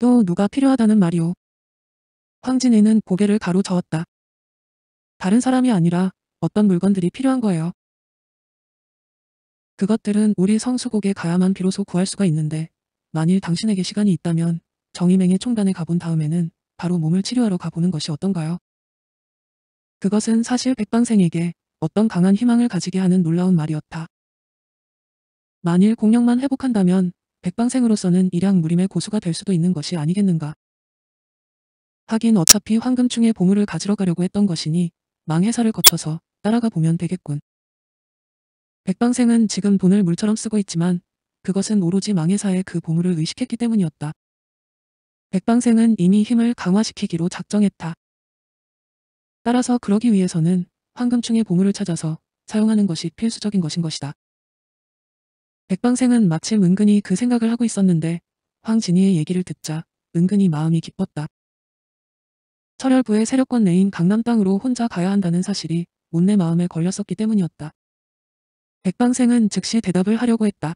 또 누가 필요하다는 말이오. 황진이는 고개를 가로저었다. 다른 사람이 아니라 어떤 물건들이 필요한 거예요. 그것들은 우리 성수곡에 가야만 비로소 구할 수가 있는데 만일 당신에게 시간이 있다면 정임맹의 총단에 가본 다음에는 바로 몸을 치료하러 가보는 것이 어떤가요? 그것은 사실 백방생에게 어떤 강한 희망을 가지게 하는 놀라운 말이었다. 만일 공력만 회복한다면 백방생으로서는 일양 무림의 고수가 될 수도 있는 것이 아니겠는가. 하긴 어차피 황금충의 보물을 가지러 가려고 했던 것이니 망해사를 거쳐서 따라가 보면 되겠군. 백방생은 지금 돈을 물처럼 쓰고 있지만 그것은 오로지 망해사의 그 보물을 의식했기 때문이었다. 백방생은 이미 힘을 강화시키기로 작정했다. 따라서 그러기 위해서는 황금충의 보물을 찾아서 사용하는 것이 필수적인 것인 것이다. 백방생은 마침 은근히 그 생각을 하고 있었는데 황진희의 얘기를 듣자 은근히 마음이 기뻤다. 철혈부의 세력권 내인 강남 땅으로 혼자 가야 한다는 사실이 못내 마음에 걸렸었기 때문이었다. 백방생은 즉시 대답을 하려고 했다.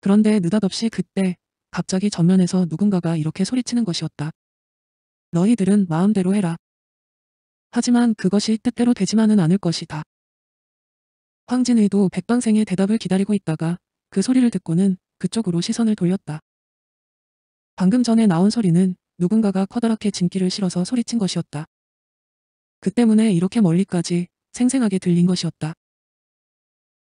그런데 느닷없이 그때 갑자기 전면에서 누군가가 이렇게 소리치는 것이었다. 너희들은 마음대로 해라. 하지만 그것이 뜻대로 되지만은 않을 것이다. 황진의도 백방생의 대답을 기다리고 있다가 그 소리를 듣고는 그쪽으로 시선을 돌렸다. 방금 전에 나온 소리는 누군가가 커다랗게 진기를 실어서 소리친 것이었다. 그 때문에 이렇게 멀리까지 생생하게 들린 것이었다.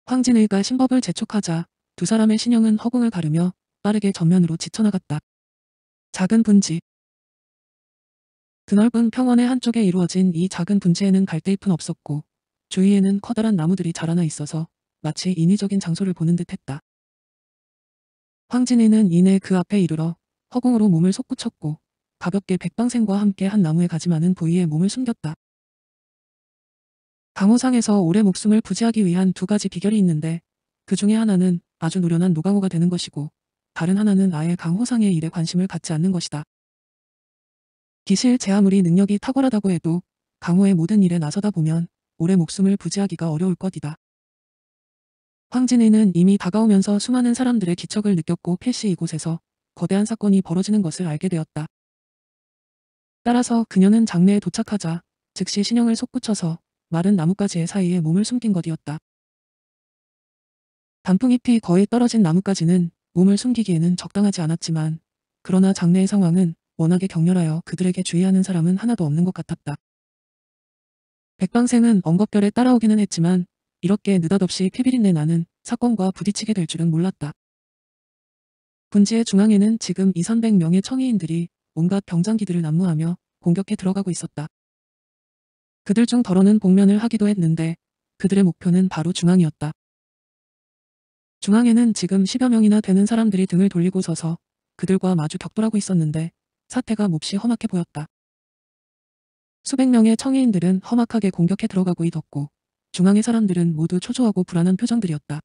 황진의가 신법을 재촉하자 두 사람의 신형은 허공을 가르며 빠르게 전면으로 지쳐나갔다. 작은 분지 드넓은 평원의 한쪽에 이루어진 이 작은 분지에는 갈대잎은 없었고 주위에는 커다란 나무들이 자라나 있어서 마치 인위적인 장소를 보는 듯했다. 황진이는 이내 그 앞에 이르러 허공으로 몸을 솟구쳤고 가볍게 백방생과 함께 한 나무에 가지마는 부위에 몸을 숨겼다. 강호상에서 오래 목숨을 부지하기 위한 두 가지 비결이 있는데 그 중에 하나는 아주 노련한 노강호가 되는 것이고 다른 하나는 아예 강호상의 일에 관심을 갖지 않는 것이다. 기실 제 아무리 능력이 탁월하다고 해도 강호의 모든 일에 나서다 보면 오래 목숨을 부지하기가 어려울 것이다. 황진이는 이미 다가오면서 수많은 사람들의 기척을 느꼈고 필시 이곳에서 거대한 사건이 벌어지는 것을 알게 되었다. 따라서 그녀는 장례에 도착하자 즉시 신형을 솟구쳐서 마른 나뭇가지의 사이에 몸을 숨긴 것이었다. 단풍잎이 거의 떨어진 나뭇가지는 몸을 숨기기에는 적당하지 않았지만 그러나 장례의 상황은 워낙에 격렬하여 그들에게 주의하는 사람은 하나도 없는 것 같았다. 백방생은 언급결에 따라오기는 했지만 이렇게 느닷없이 피비린내 나는 사건과 부딪히게 될 줄은 몰랐다. 군지의 중앙에는 지금 2,300명의 청의인들이 온갖 병장기들을 난무하며 공격해 들어가고 있었다. 그들 중 더러는 복면을 하기도 했는데 그들의 목표는 바로 중앙이었다. 중앙에는 지금 10여 명이나 되는 사람들이 등을 돌리고 서서 그들과 마주 격돌하고 있었는데 사태가 몹시 험악해 보였다. 수백 명의 청해인들은 험악하게 공격해 들어가고 있었고 중앙의 사람들은 모두 초조하고 불안한 표정들이었다.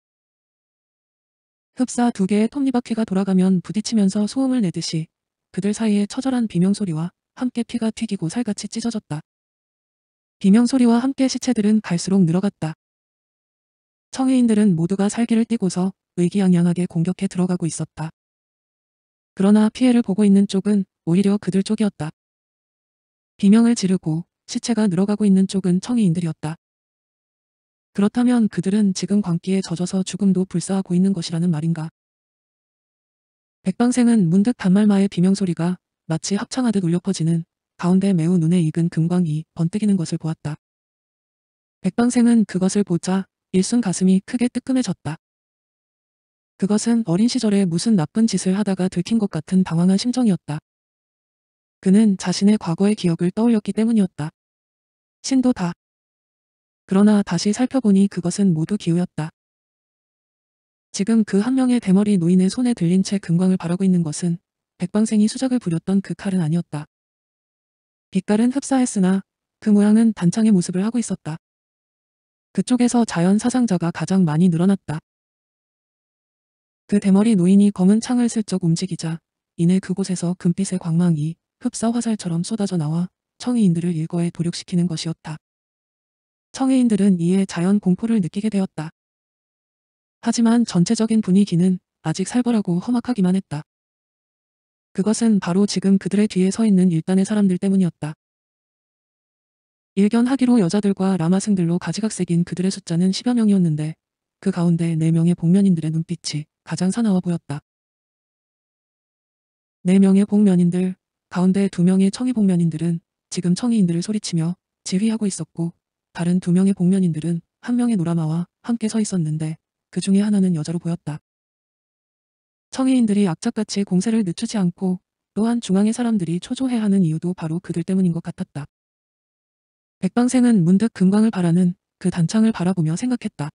흡사 두 개의 톱니바퀴가 돌아가면 부딪히면서 소음을 내듯이 그들 사이에 처절한 비명소리와 함께 피가 튀기고 살같이 찢어졌다. 비명소리와 함께 시체들은 갈수록 늘어갔다. 청해인들은 모두가 살기를 띠고서 의기양양하게 공격해 들어가고 있었다. 그러나 피해를 보고 있는 쪽은 오히려 그들 쪽이었다. 비명을 지르고 시체가 늘어가고 있는 쪽은 청해인들이었다. 그렇다면 그들은 지금 광기에 젖어서 죽음도 불사하고 있는 것이라는 말인가. 백방생은 문득 단말마의 비명소리가 마치 합창하듯 울려 퍼지는 가운데 매우 눈에 익은 금광이 번뜩이는 것을 보았다. 백방생은 그것을 보자 일순 가슴이 크게 뜨끔해졌다. 그것은 어린 시절에 무슨 나쁜 짓을 하다가 들킨 것 같은 당황한 심정이었다. 그는 자신의 과거의 기억을 떠올렸기 때문이었다. 신도 다. 그러나 다시 살펴보니 그것은 모두 기우였다. 지금 그 한 명의 대머리 노인의 손에 들린 채 금광을 바라고 있는 것은 백방생이 수작을 부렸던 그 칼은 아니었다. 빛깔은 흡사했으나 그 모양은 단창의 모습을 하고 있었다. 그쪽에서 자연 사상자가 가장 많이 늘어났다. 그 대머리 노인이 검은 창을 슬쩍 움직이자 이내 그곳에서 금빛의 광망이 흡사 화살처럼 쏟아져 나와 청해인들을 일거에 도륙시키는 것이었다. 청해인들은 이에 자연 공포를 느끼게 되었다. 하지만 전체적인 분위기는 아직 살벌하고 험악하기만 했다. 그것은 바로 지금 그들의 뒤에 서 있는 일단의 사람들 때문이었다. 일견하기로 여자들과 라마승들로 가지각색인 그들의 숫자는 10여 명이었는데 그 가운데 4명의 복면인들의 눈빛이 가장 사나워 보였다. 4명의 복면인들, 가운데 2명의 청의 복면인들은 지금 청의인들을 소리치며 지휘하고 있었고 다른 2명의 복면인들은 한 명의 노라마와 함께 서 있었는데 그 중에 하나는 여자로 보였다. 성해인들이 악착같이 공세를 늦추지 않고 또한 중앙의 사람들이 초조해하는 이유도 바로 그들 때문인 것 같았다. 백방생은 문득 금광을 바라는 그 단창을 바라보며 생각했다.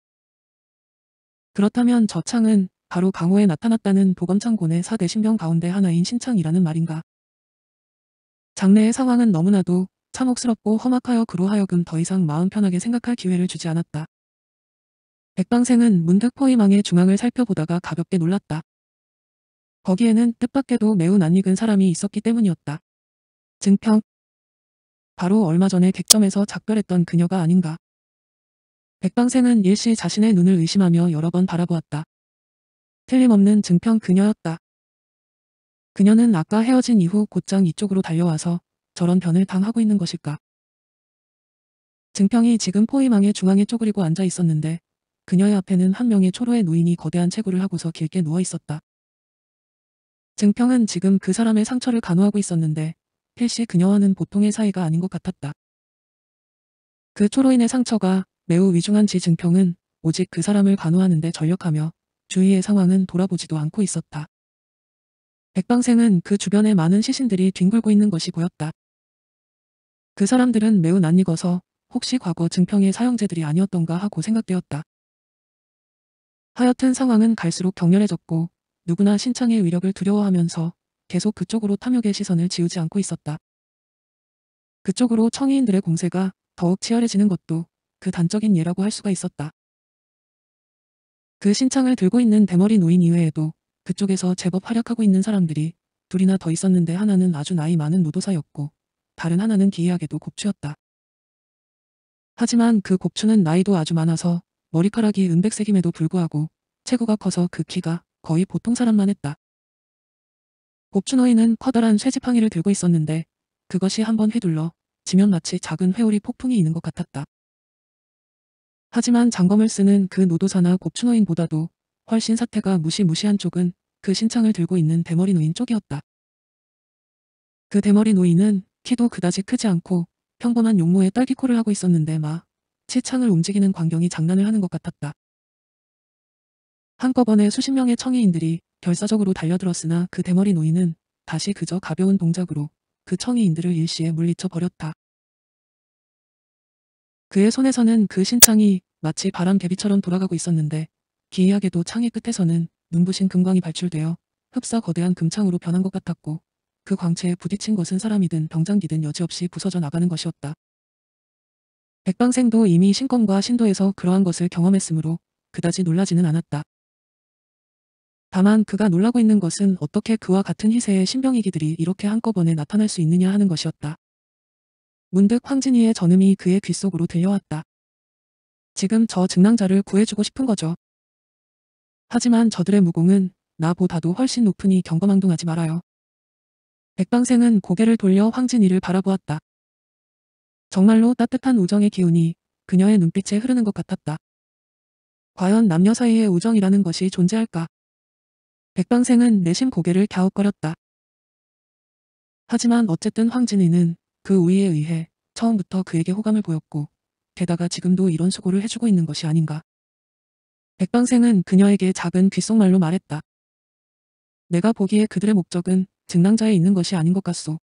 그렇다면 저 창은 바로 강호에 나타났다는 도검창곤의 4대 신병 가운데 하나인 신창이라는 말인가. 장래의 상황은 너무나도 참혹스럽고 험악하여 그로 하여금 더 이상 마음 편하게 생각할 기회를 주지 않았다. 백방생은 문득 포위망의 중앙을 살펴보다가 가볍게 놀랐다. 거기에는 뜻밖에도 매우 낯익은 사람이 있었기 때문이었다. 증평. 바로 얼마 전에 객점에서 작별했던 그녀가 아닌가. 백방생은 일시 자신의 눈을 의심하며 여러 번 바라보았다. 틀림없는 증평 그녀였다. 그녀는 아까 헤어진 이후 곧장 이쪽으로 달려와서 저런 변을 당하고 있는 것일까. 증평이 지금 포위망의 중앙에 쪼그리고 앉아 있었는데 그녀의 앞에는 한 명의 초로의 노인이 거대한 체구를 하고서 길게 누워 있었다. 증평은 지금 그 사람의 상처를 간호하고 있었는데 필시 그녀와는 보통의 사이가 아닌 것 같았다. 그 초로인의 상처가 매우 위중한 지 증평은 오직 그 사람을 간호하는데 전력하며 주위의 상황은 돌아보지도 않고 있었다. 백방생은 그 주변에 많은 시신들이 뒹굴고 있는 것이 보였다. 그 사람들은 매우 낯익어서 혹시 과거 증평의 사형제들이 아니었던가 하고 생각되었다. 하여튼 상황은 갈수록 격렬해졌고 누구나 신창의 위력을 두려워하면서 계속 그쪽으로 탐욕의 시선을 지우지 않고 있었다. 그쪽으로 청이인들의 공세가 더욱 치열해지는 것도 그 단적인 예라고 할 수가 있었다. 그 신창을 들고 있는 대머리 노인 이외에도 그쪽에서 제법 활약하고 있는 사람들이 둘이나 더 있었는데 하나는 아주 나이 많은 노도사였고 다른 하나는 기이하게도 곱추였다. 하지만 그 곱추는 나이도 아주 많아서 머리카락이 은백색임에도 불구하고 체구가 커서 그 키가 거의 보통 사람만 했다. 곱춘어이는 커다란 쇠지팡이를 들고 있었는데 그것이 한번 휘둘러 지면 마치 작은 회오리 폭풍이 있는 것 같았다. 하지만 장검을 쓰는 그 노도사나 곱춘어인보다도 훨씬 사태가 무시무시한 쪽은 그 신창을 들고 있는 대머리 노인 쪽이었다. 그 대머리 노인은 키도 그다지 크지 않고 평범한 용모의 딸기코를 하고 있었는데 마 치창을 움직이는 광경이 장난을 하는 것 같았다. 한꺼번에 수십 명의 청의인들이 결사적으로 달려들었으나 그 대머리 노인은 다시 그저 가벼운 동작으로 그청의인들을 일시에 물리쳐 버렸다. 그의 손에서는 그 신창이 마치 바람개비처럼 돌아가고 있었는데 기이하게도 창의 끝에서는 눈부신 금광이 발출되어 흡사 거대한 금창으로 변한 것 같았고 그 광채에 부딪힌 것은 사람이든 병장기든 여지없이 부서져 나가는 것이었다. 백방생도 이미 신권과 신도에서 그러한 것을 경험했으므로 그다지 놀라지는 않았다. 다만 그가 놀라고 있는 것은 어떻게 그와 같은 희세의 신병이기들이 이렇게 한꺼번에 나타날 수 있느냐 하는 것이었다. 문득 황진이의 전음이 그의 귓속으로 들려왔다. 지금 저증랑자를 구해주고 싶은 거죠. 하지만 저들의 무공은 나보다도 훨씬 높으니 경거망동하지 말아요. 백방생은 고개를 돌려 황진이를 바라보았다. 정말로 따뜻한 우정의 기운이 그녀의 눈빛에 흐르는 것 같았다. 과연 남녀 사이의 우정이라는 것이 존재할까? 백방생은 내심 고개를 갸웃거렸다. 하지만 어쨌든 황진이는 그 우위에 의해 처음부터 그에게 호감을 보였고 게다가 지금도 이런 수고를 해주고 있는 것이 아닌가. 백방생은 그녀에게 작은 귓속말로 말했다. 내가 보기에 그들의 목적은 증랑자에 있는 것이 아닌 것 같소.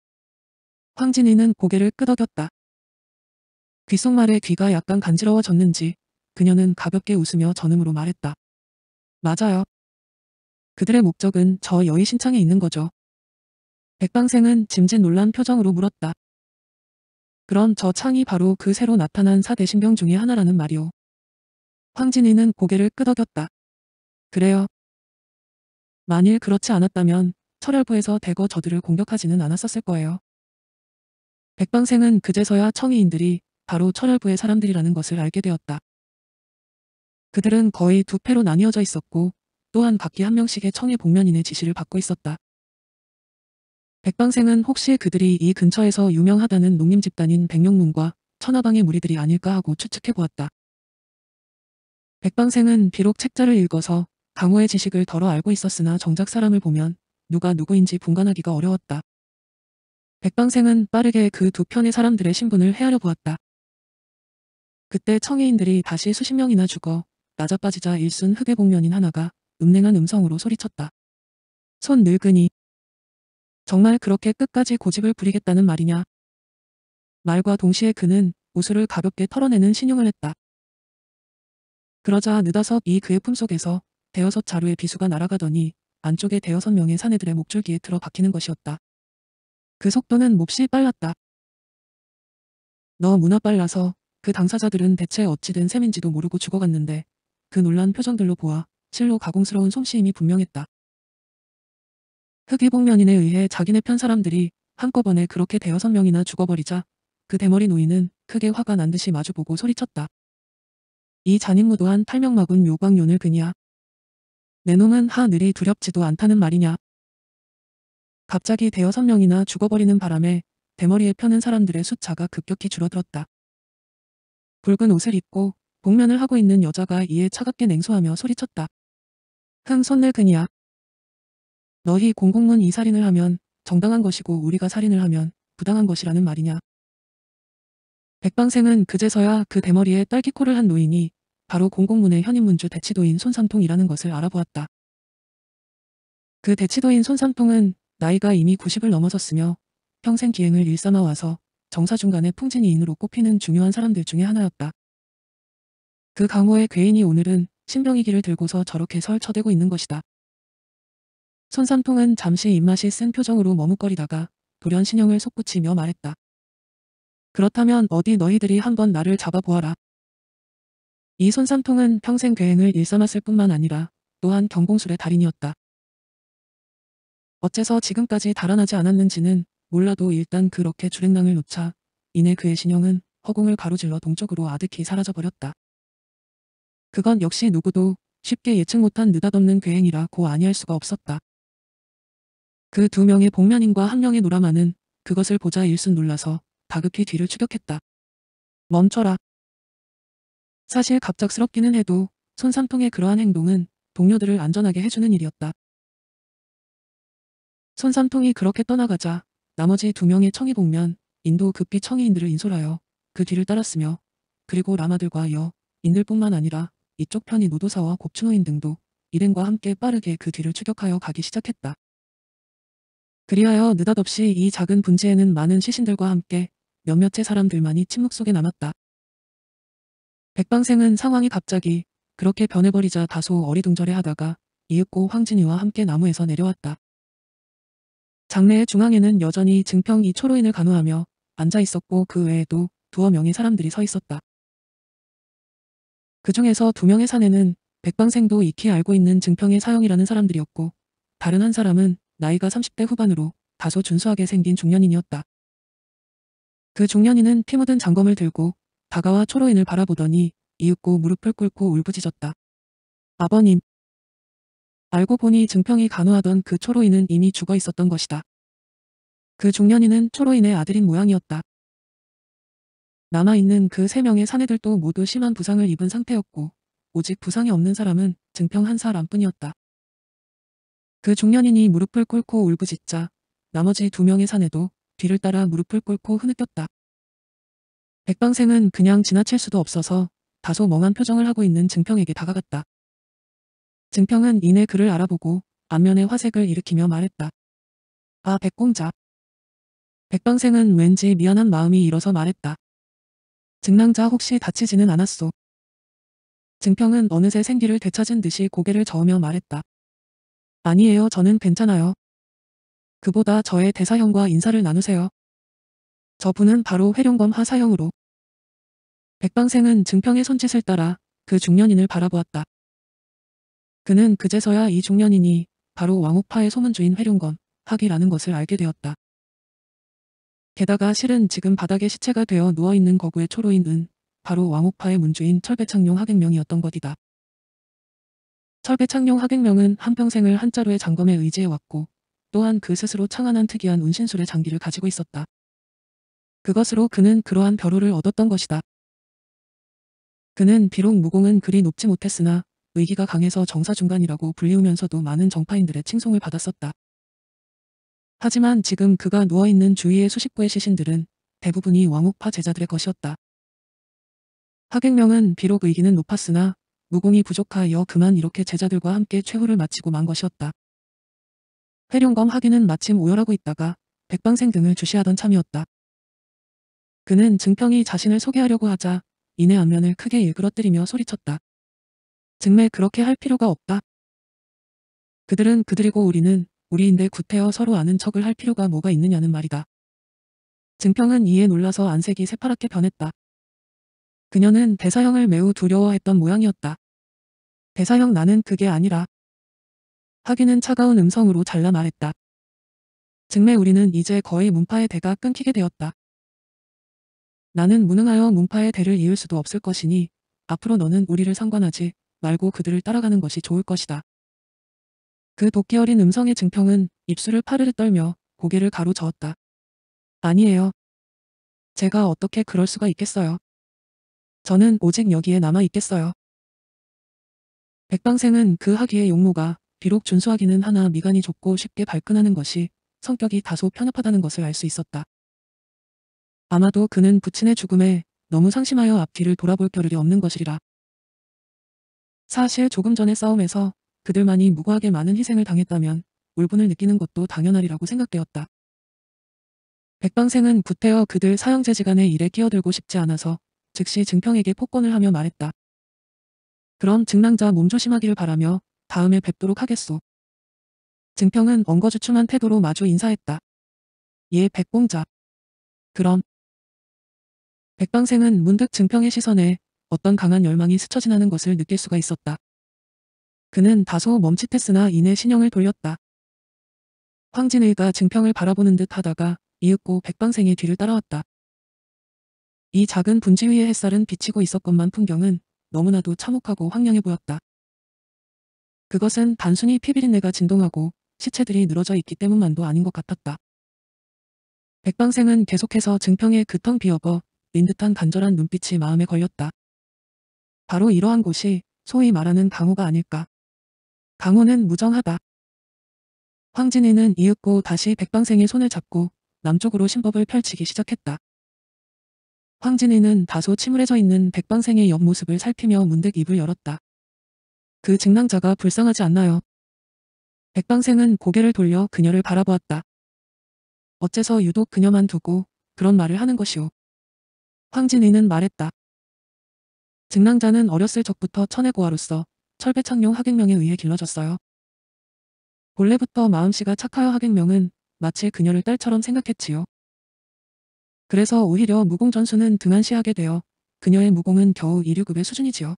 황진이는 고개를 끄덕였다. 귓속말에 귀가 약간 간지러워졌는지 그녀는 가볍게 웃으며 전음으로 말했다. 맞아요. 그들의 목적은 저 여의 신창에 있는 거죠. 백방생은 짐진 놀란 표정으로 물었다. 그런 저 창이 바로 그 새로 나타난 사대신병 중의 하나라는 말이오. 황진이는 고개를 끄덕였다. 그래요. 만일 그렇지 않았다면 철혈부에서 대거 저들을 공격하지는 않았었을 거예요. 백방생은 그제서야 청의인들이 바로 철혈부의 사람들이라는 것을 알게 되었다. 그들은 거의 두 패로 나뉘어져 있었고 또한 각기 한 명씩의 청해 복면인의 지시를 받고 있었다. 백방생은 혹시 그들이 이 근처에서 유명하다는 농림 집단인 백룡문과 천하방의 무리들이 아닐까 하고 추측해 보았다. 백방생은 비록 책자를 읽어서 강호의 지식을 덜어 알고 있었으나 정작 사람을 보면 누가 누구인지 분간하기가 어려웠다. 백방생은 빠르게 그 두 편의 사람들의 신분을 헤아려 보았다. 그때 청해인들이 다시 수십 명이나 죽어 낮아빠지자 일순 흑의 복면인 하나가 음랭한 음성으로 소리쳤다. 손 늙으니 정말 그렇게 끝까지 고집을 부리겠다는 말이냐. 말과 동시에 그는 우수를 가볍게 털어내는 신용을 했다. 그러자 느닷없이 그의 품속에서 대여섯 자루의 비수가 날아가더니 안쪽에 대여섯 명의 사내들의 목줄기에 들어박히는 것이었다. 그 속도는 몹시 빨랐다. 너 문화 빨라서 그 당사자들은 대체 어찌 된 셈인지도 모르고 죽어갔는데 그 놀란 표정들로 보아 실로 가공스러운 솜씨임이 분명했다. 흑이복면인에 의해 자기네 편 사람들이 한꺼번에 그렇게 대여섯 명이나 죽어버리자 그 대머리 노인은 크게 화가 난 듯이 마주보고 소리쳤다. 이 잔인무도한 탈명마군 요광윤을 그냐내 놈은 하늘이 두렵지도 않다는 말이냐. 갑자기 대여섯 명이나 죽어버리는 바람에 대머리에 펴는 사람들의 숫자가 급격히 줄어들었다. 붉은 옷을 입고 복면을 하고 있는 여자가 이에 차갑게 냉소하며 소리쳤다. 탕 선을 그니야. 너희 공공문 이 살인을 하면 정당한 것이고 우리가 살인을 하면 부당한 것이라는 말이냐. 백방생은 그제서야 그 대머리에 딸기코를 한 노인이 바로 공공문의 현인문주 대치도인 손삼통이라는 것을 알아보았다. 그 대치도인 손삼통은 나이가 이미 90을 넘어섰으며 평생 기행을 일삼아와서 정사중간의 풍진이인으로 꼽히는 중요한 사람들 중에 하나였다. 그 강호의 괴인이 오늘은 신병이기를 들고서 저렇게 설쳐대고 있는 것이다. 손삼통은 잠시 입맛이 쓴 표정으로 머뭇거리다가 돌연신형을 솟구치며 말했다. 그렇다면 어디 너희들이 한번 나를 잡아보아라. 이 손삼통은 평생 괴행을 일삼았을 뿐만 아니라 또한 경공술의 달인이었다. 어째서 지금까지 달아나지 않았는지는 몰라도 일단 그렇게 주랭낭을 놓자 이내 그의 신형은 허공을 가로질러 동쪽으로 아득히 사라져버렸다. 그건 역시 누구도 쉽게 예측 못한 느닷없는 괴행이라 고 아니할 수가 없었다. 그 두 명의 복면인과 한 명의 노라마는 그것을 보자 일순 놀라서 다급히 뒤를 추격했다. 멈춰라. 사실 갑작스럽기는 해도 손삼통의 그러한 행동은 동료들을 안전하게 해주는 일이었다. 손삼통이 그렇게 떠나가자 나머지 두 명의 청이 복면, 인도 급히 청의인들을 인솔하여 그 뒤를 따랐으며 그리고 라마들과 이어 인들뿐만 아니라 이쪽 편이 노도사와 곱추노인 등도 일행과 함께 빠르게 그 뒤를 추격하여 가기 시작했다. 그리하여 느닷없이 이 작은 분지에는 많은 시신들과 함께 몇몇의 사람들만이 침묵 속에 남았다. 백방생은 상황이 갑자기 그렇게 변해버리자 다소 어리둥절해하다가 이윽고 황진이와 함께 나무에서 내려왔다. 장례의 중앙에는 여전히 증평이 초로인을 간호하며 앉아 있었고 그 외에도 두어 명의 사람들이 서 있었다. 그 중에서 두 명의 사내는 백방생도 익히 알고 있는 증평의 사형이라는 사람들이었고 다른 한 사람은 나이가 30대 후반으로 다소 준수하게 생긴 중년인이었다. 그 중년인은 피 묻은 장검을 들고 다가와 초로인을 바라보더니 이윽고 무릎을 꿇고 울부짖었다. 아버님. 알고 보니 증평이 간호하던 그 초로인은 이미 죽어 있었던 것이다. 그 중년인은 초로인의 아들인 모양이었다. 남아있는 그 세 명의 사내들도 모두 심한 부상을 입은 상태였고 오직 부상이 없는 사람은 증평 한 사람뿐이었다. 그 중년인이 무릎을 꿇고 울부짖자 나머지 두 명의 사내도 뒤를 따라 무릎을 꿇고 흐느꼈다. 백방생은 그냥 지나칠 수도 없어서 다소 멍한 표정을 하고 있는 증평에게 다가갔다. 증평은 이내 그를 알아보고 안면에 화색을 일으키며 말했다. 아 백공자. 백방생은 왠지 미안한 마음이 일어서 말했다. 증랑자 혹시 다치지는 않았소. 증평은 어느새 생기를 되찾은 듯이 고개를 저으며 말했다. 아니에요 저는 괜찮아요. 그보다 저의 대사형과 인사를 나누세요. 저분은 바로 회룡검 하사형으로. 백방생은 증평의 손짓을 따라 그 중년인을 바라보았다. 그는 그제서야 이 중년인이 바로 왕옥파의 소문주인 회룡검, 하기라는 것을 알게 되었다. 게다가 실은 지금 바닥에 시체가 되어 누워있는 거구의 초로인 은 바로 왕옥파의 문주인 철배창룡 하객명이었던 것이다. 철배창룡 하객명은 한평생을 한자루의 장검에 의지해왔고 또한 그 스스로 창안한 특이한 운신술의 장기를 가지고 있었다. 그것으로 그는 그러한 벼루를 얻었던 것이다. 그는 비록 무공은 그리 높지 못했으나 의기가 강해서 정사 중간이라고 불리우면서도 많은 정파인들의 칭송을 받았었다. 하지만 지금 그가 누워있는 주위의 수십 구의 시신들은 대부분이 왕옥파 제자들의 것이었다. 하객명은 비록 의기는 높았으나 무공이 부족하여 그만 이렇게 제자들과 함께 최후를 마치고 만 것이었다. 회룡검 하기는 마침 오열하고 있다가 백방생 등을 주시하던 참이었다. 그는 증평이 자신을 소개하려고 하자 이내 안면을 크게 일그러뜨리며 소리쳤다. 증매 그렇게 할 필요가 없다. 그들은 그들이고 우리는 우리인데 구태여 서로 아는 척을 할 필요가 뭐가 있느냐는 말이다. 증평은 이에 놀라서 안색이 새파랗게 변했다. 그녀는 대사형을 매우 두려워했던 모양이었다. 대사형 나는 그게 아니라. 하기는 차가운 음성으로 잘라 말했다. 증매 우리는 이제 거의 문파의 대가 끊기게 되었다. 나는 무능하여 문파의 대를 이을 수도 없을 것이니 앞으로 너는 우리를 상관하지 말고 그들을 따라가는 것이 좋을 것이다. 그 도끼 어린 음성의 증평은 입술을 파르르 떨며 고개를 가로저었다. 아니에요. 제가 어떻게 그럴 수가 있겠어요. 저는 오직 여기에 남아 있겠어요. 백방생은 그 학위의 용모가 비록 준수하기는 하나 미간이 좁고 쉽게 발끈하는 것이 성격이 다소 편협하다는 것을 알 수 있었다. 아마도 그는 부친의 죽음에 너무 상심하여 앞뒤를 돌아볼 겨를이 없는 것이리라. 사실 조금 전의 싸움에서 그들만이 무고하게 많은 희생을 당했다면 울분을 느끼는 것도 당연하리라고 생각되었다. 백방생은 부태어 그들 사형제지간의 일에 끼어들고 싶지 않아서 즉시 증평에게 폭권을 하며 말했다. 그럼 증랑자 몸조심하기를 바라며 다음에 뵙도록 하겠소. 증평은 엉거주춤한 태도로 마주 인사했다. 예 백공자. 그럼. 백방생은 문득 증평의 시선에 어떤 강한 열망이 스쳐 지나는 것을 느낄 수가 있었다. 그는 다소 멈칫했으나 이내 신형을 돌렸다. 황진의가 증평을 바라보는 듯 하다가 이윽고 백방생의 뒤를 따라왔다. 이 작은 분지 위의 햇살은 비치고 있었건만 풍경은 너무나도 참혹하고 황량해 보였다. 그것은 단순히 피비린내가 진동하고 시체들이 늘어져 있기 때문만도 아닌 것 같았다. 백방생은 계속해서 증평에그텅 비어버 린듯한 간절한 눈빛이 마음에 걸렸다. 바로 이러한 곳이 소위 말하는 강호가 아닐까. 강호는 무정하다. 황진이는 이윽고 다시 백방생의 손을 잡고 남쪽으로 신법을 펼치기 시작했다. 황진이는 다소 침울해져 있는 백방생의 옆모습을 살피며 문득 입을 열었다. 그증랑자가 불쌍하지 않나요? 백방생은 고개를 돌려 그녀를 바라보았다. 어째서 유독 그녀만 두고 그런 말을 하는 것이오. 황진이는 말했다. 증랑자는 어렸을 적부터 천의 고아로서 철배창룡 하객명에 의해 길러졌어요. 본래부터 마음씨가 착하여 하객명은 마치 그녀를 딸처럼 생각했지요. 그래서 오히려 무공 전수는 등한시하게 되어 그녀의 무공은 겨우 이류급의 수준이지요.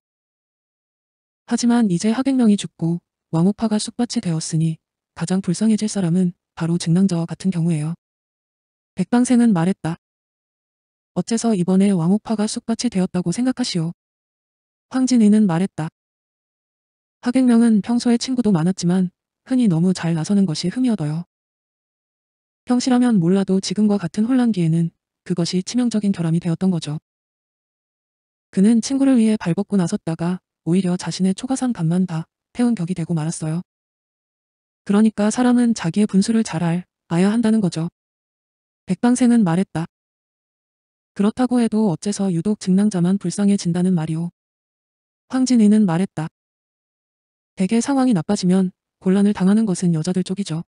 하지만 이제 하객명이 죽고 왕오파가숙밭이 되었으니 가장 불쌍해질 사람은 바로 증랑자와 같은 경우예요. 백방생은 말했다. 어째서 이번에 왕오파가숙밭이 되었다고 생각하시오. 황진이는 말했다. 하객명은 평소에 친구도 많았지만 흔히 너무 잘 나서는 것이 흠이어더요. 평시라면 몰라도 지금과 같은 혼란기에는 그것이 치명적인 결함이 되었던 거죠. 그는 친구를 위해 발벗고 나섰다가 오히려 자신의 초가상 감만 다 태운 격이 되고 말았어요. 그러니까 사람은 자기의 분수를 잘 알, 아야 한다는 거죠. 백방생은 말했다. 그렇다고 해도 어째서 유독 증랑자만 불쌍해진다는 말이오. 황진이는 말했다. 대개 상황이 나빠지면 곤란을 당하는 것은 여자들 쪽이죠.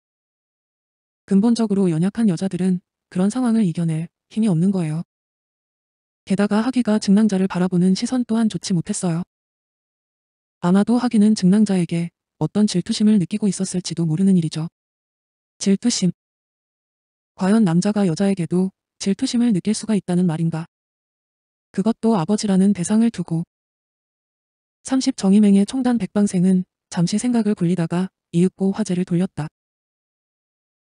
근본적으로 연약한 여자들은 그런 상황을 이겨낼 힘이 없는 거예요. 게다가 하기가 증랑자를 바라보는 시선 또한 좋지 못했어요. 아마도 하기는 증랑자에게 어떤 질투심을 느끼고 있었을지도 모르는 일이죠. 질투심. 과연 남자가 여자에게도 질투심을 느낄 수가 있다는 말인가? 그것도 아버지라는 대상을 두고. 30정임맹의 총단 백방생은 잠시 생각을 굴리다가 이윽고 화제를 돌렸다.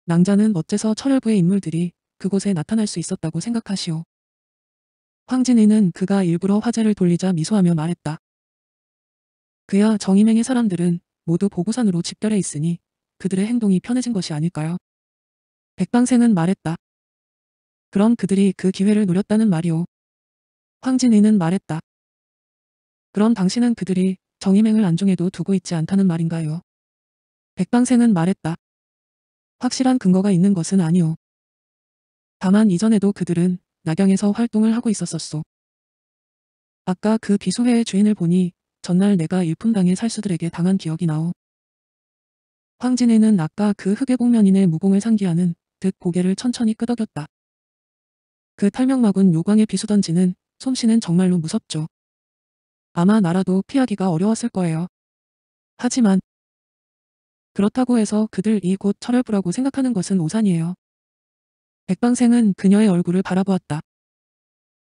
낭자는 어째서 철혈부의 인물들이 그곳에 나타날 수 있었다고 생각하시오. 황진이는 그가 일부러 화제를 돌리자 미소하며 말했다. 그야 정임행의 사람들은 모두 보고산으로 집결해 있으니 그들의 행동이 편해진 것이 아닐까요? 백방생은 말했다. 그럼 그들이 그 기회를 노렸다는 말이오. 황진이는 말했다. 그럼 당신은 그들이 정임맹을 안중에도 두고 있지 않다는 말인가요? 백방생은 말했다. 확실한 근거가 있는 것은 아니오. 다만 이전에도 그들은 낙양에서 활동을 하고 있었었소. 아까 그 비소회의 주인을 보니 전날 내가 일품당의 살수들에게 당한 기억이 나오. 황진이는 아까 그 흑의복면인의 무공을 상기하는 듯 고개를 천천히 끄덕였다. 그탈명마군요광의 비수던지는 솜씨는 정말로 무섭죠. 아마 나라도 피하기가 어려웠을 거예요. 하지만 그렇다고 해서 그들 이곧 철혈부라고 생각하는 것은 오산이에요. 백방생은 그녀의 얼굴을 바라보았다.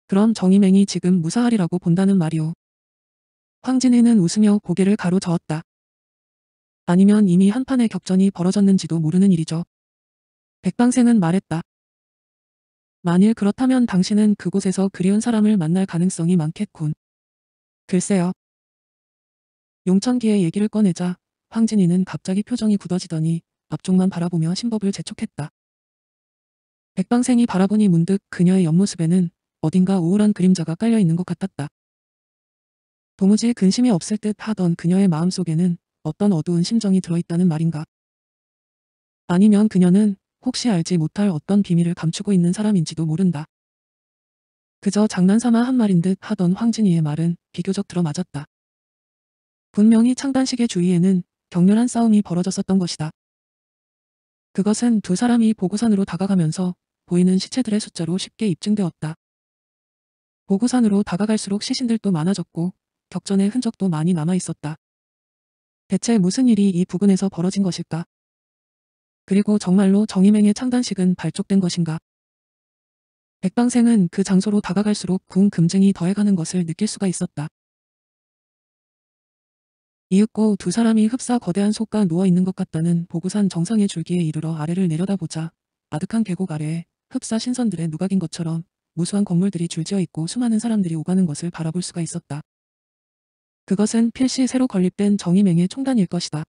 그럼 정이맹이 지금 무사하리라고 본다는 말이오. 황진희는 웃으며 고개를 가로저었다. 아니면 이미 한판의 격전이 벌어졌는지도 모르는 일이죠. 백방생은 말했다. 만일 그렇다면 당신은 그곳에서 그리운 사람을 만날 가능성이 많겠군. 글쎄요. 용천기의 얘기를 꺼내자 황진이는 갑자기 표정이 굳어지더니 앞쪽만 바라보며 신법을 재촉했다. 백방생이 바라보니 문득 그녀의 옆모습에는 어딘가 우울한 그림자가 깔려있는 것 같았다. 도무지 근심이 없을 듯 하던 그녀의 마음속에는 어떤 어두운 심정이 들어있다는 말인가. 아니면 그녀는 혹시 알지 못할 어떤 비밀을 감추고 있는 사람인지도 모른다. 그저 장난삼아 한 말인 듯 하던 황진이의 말은 비교적 들어맞았다. 분명히 창단식의 주위에는 격렬한 싸움이 벌어졌었던 것이다. 그것은 두 사람이 보고산으로 다가가면서 보이는 시체들의 숫자로 쉽게 입증되었다. 보고산으로 다가갈수록 시신들도 많아졌고 격전의 흔적도 많이 남아있었다. 대체 무슨 일이 이 부근에서 벌어진 것일까? 그리고 정말로 정희맹의 창단식은 발족된 것인가? 백방생은 그 장소로 다가갈수록 궁 금증이 더해가는 것을 느낄 수가 있었다. 이윽고 두 사람이 흡사 거대한 속과 누워있는 것 같다는 보구산 정상의 줄기에 이르러 아래를 내려다보자 아득한 계곡 아래에 흡사 신선들의 누각인 것처럼 무수한 건물들이 줄지어 있고 수많은 사람들이 오가는 것을 바라볼 수가 있었다. 그것은 필시 새로 건립된 정의행의 총단일 것이다.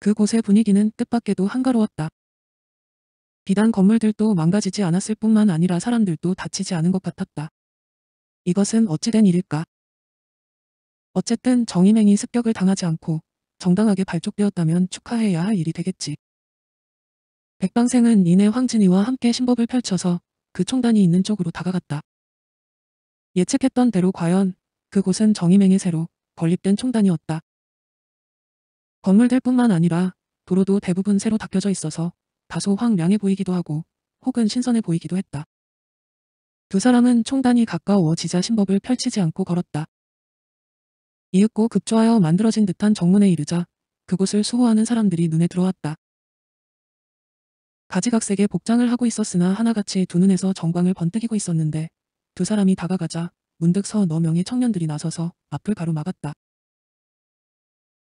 그곳의 분위기는 뜻밖에도 한가로웠다. 비단 건물들도 망가지지 않았을 뿐만 아니라 사람들도 다치지 않은 것 같았다. 이것은 어찌된 일일까? 어쨌든 정임맹이 습격을 당하지 않고 정당하게 발족되었다면 축하해야 할 일이 되겠지. 백방생은 이내 황진이와 함께 신법을 펼쳐서 그 총단이 있는 쪽으로 다가갔다. 예측했던 대로 과연 그곳은 정임맹의 새로 건립된 총단이었다. 건물들 뿐만 아니라 도로도 대부분 새로 닦여져 있어서 다소 황량해 보이기도 하고 혹은 신선해 보이기도 했다. 두 사람은 총단이 가까워지자 신법을 펼치지 않고 걸었다. 이윽고 급조하여 만들어진 듯한 정문에 이르자 그곳을 수호하는 사람들이 눈에 들어왔다. 가지각색의 복장을 하고 있었으나 하나같이 두 눈에서 정광을 번뜩이고 있었는데 두 사람이 다가가자 문득 서너 명의 청년들이 나서서 앞을 가로막았다.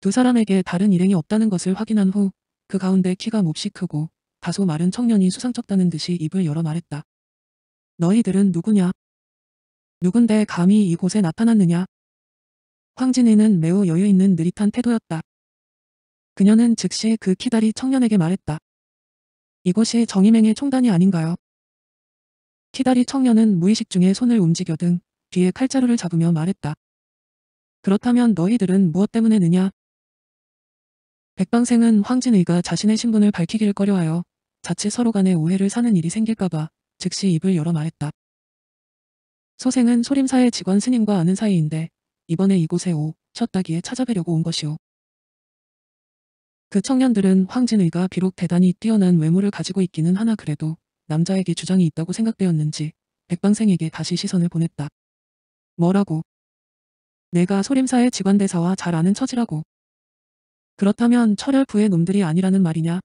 두 사람에게 다른 일행이 없다는 것을 확인한 후 그 가운데 키가 몹시 크고 다소 마른 청년이 수상쩍다는 듯이 입을 열어 말했다. 너희들은 누구냐? 누군데 감히 이곳에 나타났느냐? 황진이는 매우 여유 있는 느릿한 태도였다. 그녀는 즉시 그 키다리 청년에게 말했다. 이곳이정임맹의 총단이 아닌가요? 키다리 청년은 무의식 중에 손을 움직여 등 뒤에 칼자루를 잡으며 말했다. 그렇다면 너희들은 무엇 때문에느냐? 백방생은 황진의가 자신의 신분을 밝히길 꺼려하여 자칫 서로 간에 오해를 사는 일이 생길까봐 즉시 입을 열어 말했다. 소생은 소림사의 직원 스님과 아는 사이인데 이번에 이곳에 오 쳤다기에 찾아뵈려고 온 것이오. 그 청년들은 황진의가 비록 대단히 뛰어난 외모를 가지고 있기는 하나 그래도 남자에게 주장이 있다고 생각되었는지 백방생에게 다시 시선을 보냈다. 뭐라고? 내가 소림사의 직원대사와 잘 아는 처지라고. 그렇다면 철혈부의 놈들이 아니라는 말이냐?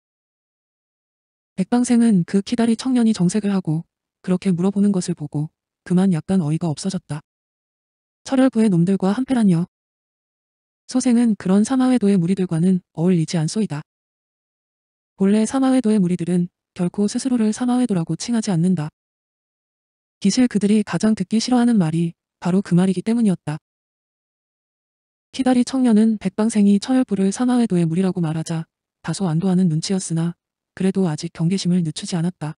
백방생은 그 키다리 청년이 정색을 하고 그렇게 물어보는 것을 보고 그만 약간 어이가 없어졌다. 철혈부의 놈들과 한패란요. 소생은 그런 사마회도의 무리들과는 어울리지 않소이다. 본래 사마회도의 무리들은 결코 스스로를 사마회도라고 칭하지 않는다. 기실 그들이 가장 듣기 싫어하는 말이 바로 그 말이기 때문이었다. 키다리 청년은 백방생이 철혈부를 사마회도의 무리라고 말하자 다소 안도하는 눈치였으나 그래도 아직 경계심을 늦추지 않았다.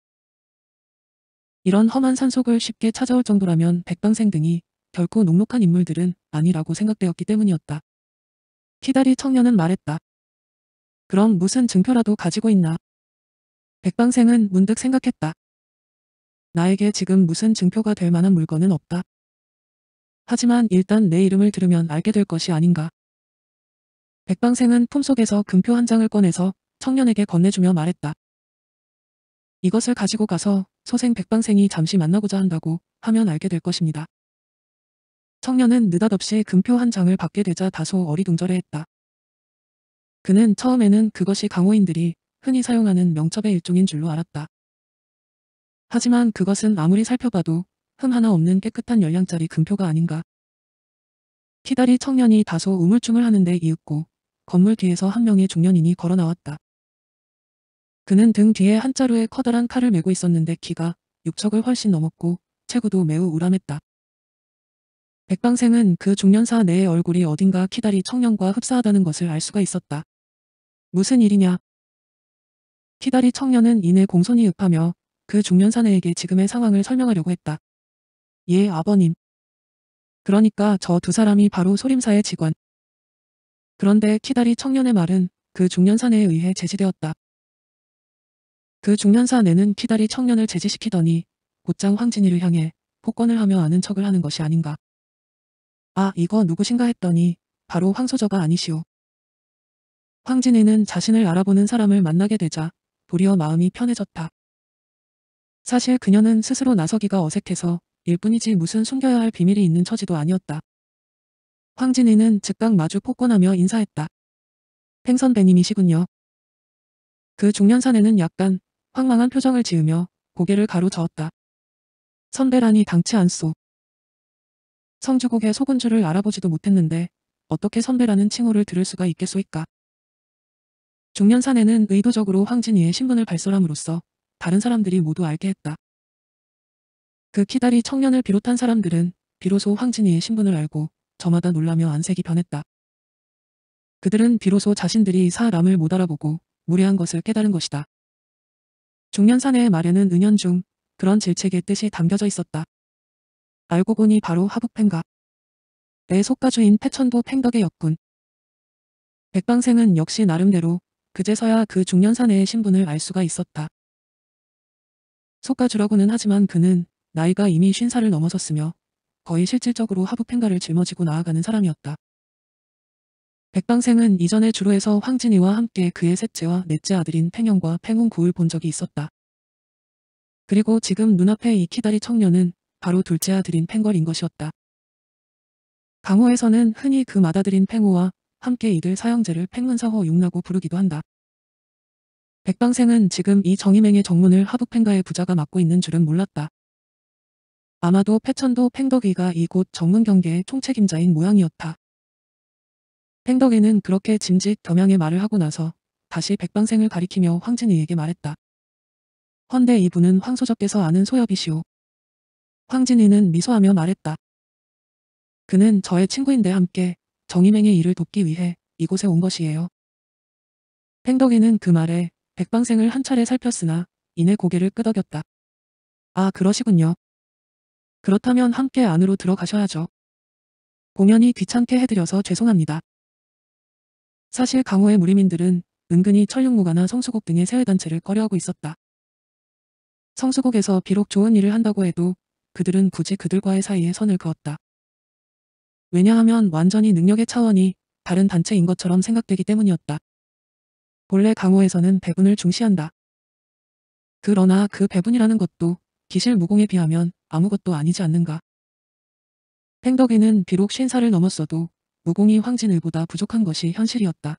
이런 험한 산속을 쉽게 찾아올 정도라면 백방생 등이 결코 녹록한 인물들은 아니라고 생각되었기 때문이었다. 키다리 청년은 말했다. 그럼 무슨 증표라도 가지고 있나? 백방생은 문득 생각했다. 나에게 지금 무슨 증표가 될 만한 물건은 없다. 하지만 일단 내 이름을 들으면 알게 될 것이 아닌가. 백방생은 품속에서 금표 한 장을 꺼내서 청년에게 건네주며 말했다. 이것을 가지고 가서 소생 백방생이 잠시 만나고자 한다고 하면 알게 될 것입니다. 청년은 느닷없이 금표 한 장을 받게 되자 다소 어리둥절해했다. 그는 처음에는 그것이 강호인들이 흔히 사용하는 명첩의 일종인 줄로 알았다. 하지만 그것은 아무리 살펴봐도 흠 하나 없는 깨끗한 열량짜리 금표가 아닌가. 키다리 청년이 다소 우물쭈물 하는데 이윽고 건물 뒤에서 한 명의 중년인이 걸어나왔다. 그는 등 뒤에 한 자루의 커다란 칼을 메고 있었는데 키가 6척을 훨씬 넘었고 체구도 매우 우람했다. 백방생은 그 중년사 내의 얼굴이 어딘가 키다리 청년과 흡사하다는 것을 알 수가 있었다. 무슨 일이냐? 키다리 청년은 이내 공손히 읍하며 그 중년사내에게 지금의 상황을 설명하려고 했다. 예, 아버님. 그러니까 저 두 사람이 바로 소림사의 직원. 그런데 키다리 청년의 말은 그 중년사내에 의해 제시되었다 그 중년사 내는 키다리 청년을 제지시키더니 곧장 황진이를 향해 폭권을 하며 아는 척을 하는 것이 아닌가. 아 이거 누구신가 했더니 바로 황소저가 아니시오. 황진이는 자신을 알아보는 사람을 만나게 되자 도리어 마음이 편해졌다. 사실 그녀는 스스로 나서기가 어색해서 일뿐이지 무슨 숨겨야 할 비밀이 있는 처지도 아니었다. 황진이는 즉각 마주 폭권하며 인사했다. 팽선배님이시군요. 그 중년사내는 약간 황망한 표정을 지으며 고개를 가로저었다. 선배라니 당치 않소. 성주국의 속은 줄을 알아보지도 못했는데 어떻게 선배라는 칭호를 들을 수가 있겠소이까. 중년산에는 의도적으로 황진이의 신분을 발설함으로써 다른 사람들이 모두 알게 했다. 그 키다리 청년을 비롯한 사람들은 비로소 황진이의 신분을 알고 저마다 놀라며 안색이 변했다. 그들은 비로소 자신들이 사람을 못 알아보고 무례한 것을 깨달은 것이다. 중년사내의 말에는 은연중 그런 질책의 뜻이 담겨져 있었다. 알고 보니 바로 하북팽가. 내 속가주인 패천부 팽덕의 역군. 백방생은 역시 나름대로 그제서야 그 중년사내의 신분을 알 수가 있었다. 속가주라고는 하지만 그는 나이가 이미 쉰 살을 넘어섰으며 거의 실질적으로 하북팽가를 짊어지고 나아가는 사람이었다. 백방생은 이전에 주로에서 황진이와 함께 그의 셋째와 넷째 아들인 팽영과 팽웅구을 본 적이 있었다. 그리고 지금 눈앞에 이 키다리 청년은 바로 둘째 아들인 팽걸인 것이었다. 강호에서는 흔히 그 맏아들인 팽우와 함께 이들 사형제를 팽문사호 육나고 부르기도 한다. 백방생은 지금 이정임맹의 정문을 하북팽가의 부자가 맡고 있는 줄은 몰랐다. 아마도 패천도 팽덕이가 이곳 정문 경계의 총책임자인 모양이었다. 행덕에는 그렇게 짐짓 겸양의 말을 하고 나서 다시 백방생을 가리키며 황진이에게 말했다. 헌데 이분은 황소적께서 아는 소엽이시오. 황진이는 미소하며 말했다. 그는 저의 친구인데 함께 정희맹의 일을 돕기 위해 이곳에 온 것이에요. 행덕이는그 말에 백방생을 한 차례 살폈으나 이내 고개를 끄덕였다. 아 그러시군요. 그렇다면 함께 안으로 들어가셔야죠. 공연이 귀찮게 해드려서 죄송합니다. 사실 강호의 무리민들은 은근히 철육무가나 성수국 등의 세외단체를 꺼려하고 있었다. 성수국에서 비록 좋은 일을 한다고 해도 그들은 굳이 그들과의 사이에 선을 그었다. 왜냐하면 완전히 능력의 차원이 다른 단체인 것처럼 생각되기 때문이었다. 본래 강호에서는 배분을 중시한다. 그러나 그 배분이라는 것도 기실무공에 비하면 아무것도 아니지 않는가. 팽덕이는 비록 신사를 넘었어도 무공이 황진을보다 부족한 것이 현실이었다.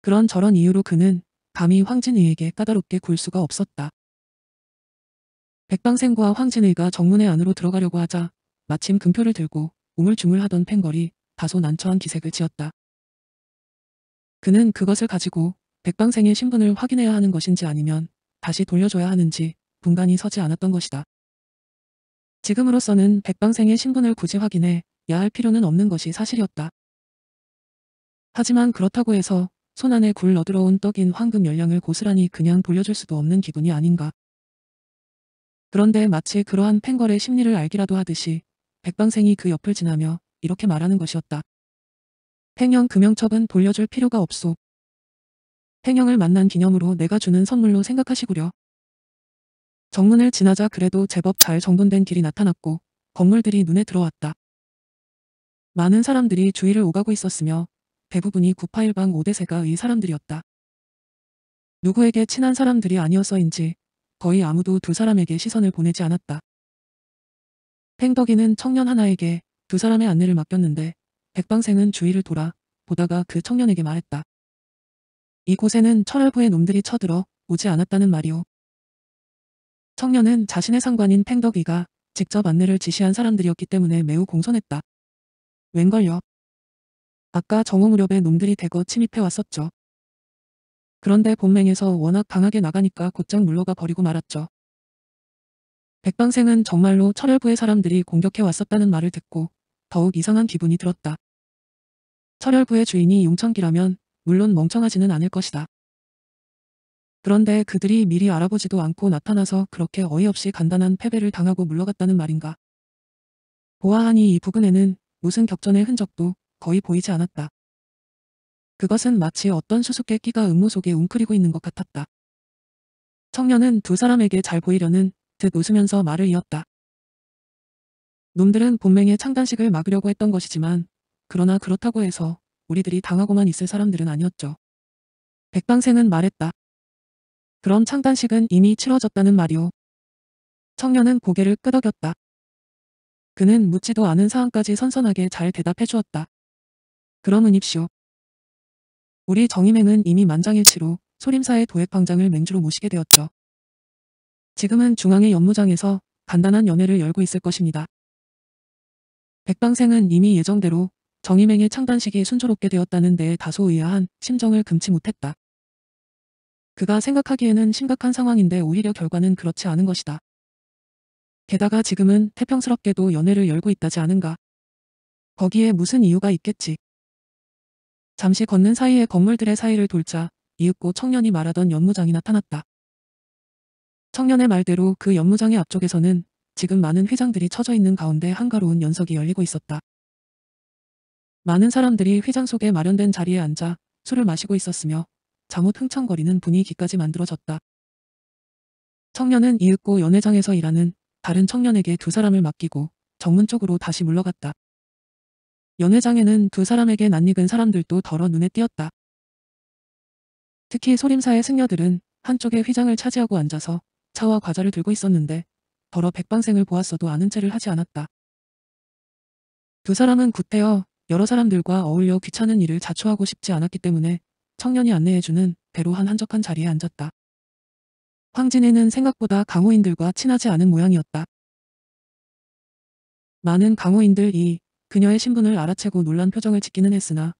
그런 저런 이유로 그는 감히 황진의에게 까다롭게 굴 수가 없었다. 백방생과 황진의가 정문의 안으로 들어가려고 하자 마침 금표를 들고 우물쭈물하던 팽걸이 다소 난처한 기색을 지었다. 그는 그것을 가지고 백방생의 신분을 확인해야 하는 것인지 아니면 다시 돌려줘야 하는지 분간이 서지 않았던 것이다. 지금으로서는 백방생의 신분을 굳이 확인해 야할 필요는 없는 것이 사실이었다. 하지만 그렇다고 해서 손안에 굴 너드러운 떡인 황금 열량을 고스란히 그냥 돌려줄 수도 없는 기분이 아닌가. 그런데 마치 그러한 팽걸의 심리를 알기라도 하듯이 백방생이 그 옆을 지나며 이렇게 말하는 것이었다. 팽형 금형첩은 돌려줄 필요가 없소. 팽형을 만난 기념으로 내가 주는 선물로 생각하시구려. 정문을 지나자 그래도 제법 잘 정돈된 길이 나타났고 건물들이 눈에 들어왔다. 많은 사람들이 주위를 오가고 있었으며 대부분이 981방 5대세가 이 사람들이었다. 누구에게 친한 사람들이 아니었어인지 거의 아무도 두 사람에게 시선을 보내지 않았다. 팽덕이는 청년 하나에게 두 사람의 안내를 맡겼는데 백방생은 주위를 돌아 보다가 그 청년에게 말했다. 이곳에는 철혈부의 놈들이 쳐들어 오지 않았다는 말이오. 청년은 자신의 상관인 팽덕이가 직접 안내를 지시한 사람들이었기 때문에 매우 공손했다. 웬걸요. 아까 정오 무렵에 놈들이 대거 침입해 왔었죠. 그런데 본맹에서 워낙 강하게 나가니까 곧장 물러가 버리고 말았죠. 백방생은 정말로 철혈부의 사람들이 공격해 왔었다는 말을 듣고 더욱 이상한 기분이 들었다. 철혈부의 주인이 용천기라면 물론 멍청하지는 않을 것이다. 그런데 그들이 미리 알아보지도 않고 나타나서 그렇게 어이없이 간단한 패배를 당하고 물러갔다는 말인가. 보아하니 이 부근에는 무슨 격전의 흔적도 거의 보이지 않았다. 그것은 마치 어떤 수수께끼가 음모 속에 웅크리고 있는 것 같았다. 청년은 두 사람에게 잘 보이려는 듯 웃으면서 말을 이었다. 놈들은 본맹의 창단식을 막으려고 했던 것이지만 그러나 그렇다고 해서 우리들이 당하고만 있을 사람들은 아니었죠. 백방생은 말했다. 그럼 창단식은 이미 치러졌다는 말이오. 청년은 고개를 끄덕였다. 그는 묻지도 않은 사항까지 선선하게 잘 대답해 주었다. 그러문입시오. 우리 정임행은 이미 만장일치로 소림사의 도액방장을 맹주로 모시게 되었죠. 지금은 중앙의 연무장에서 간단한 연회를 열고 있을 것입니다. 백방생은 이미 예정대로 정임행의 창단식이 순조롭게 되었다는 데에 다소 의아한 심정을 금치 못했다. 그가 생각하기에는 심각한 상황인데 오히려 결과는 그렇지 않은 것이다. 게다가 지금은 태평스럽게도 연애를 열고 있다지 않은가. 거기에 무슨 이유가 있겠지. 잠시 걷는 사이에 건물들의 사이를 돌자 이윽고 청년이 말하던 연무장이 나타났다. 청년의 말대로 그 연무장의 앞쪽에서는 지금 많은 회장들이 처져 있는 가운데 한가로운 연석이 열리고 있었다. 많은 사람들이 회장 속에 마련된 자리에 앉아 술을 마시고 있었으며 잠옷 흥청거리는 분위기까지 만들어졌다. 청년은 이윽고 연회장에서 일하는 다른 청년에게 두 사람을 맡기고 정문 쪽으로 다시 물러갔다. 연회장에는 두 사람에게 낯익은 사람들도 덜어 눈에 띄었다. 특히 소림사의 승려들은 한쪽에 휘장을 차지하고 앉아서 차와 과자를 들고 있었는데 덜어 백방생을 보았어도 아는 채를 하지 않았다. 두 사람은 구태여 여러 사람들과 어울려 귀찮은 일을 자초하고 싶지 않았기 때문에 청년이 안내해주는 배로 한 한적한 자리에 앉았다. 황진이는 생각보다 강호인들과 친하지 않은 모양이었다. 많은 강호인들이 그녀의 신분을 알아채고 놀란 표정을 짓기는 했으나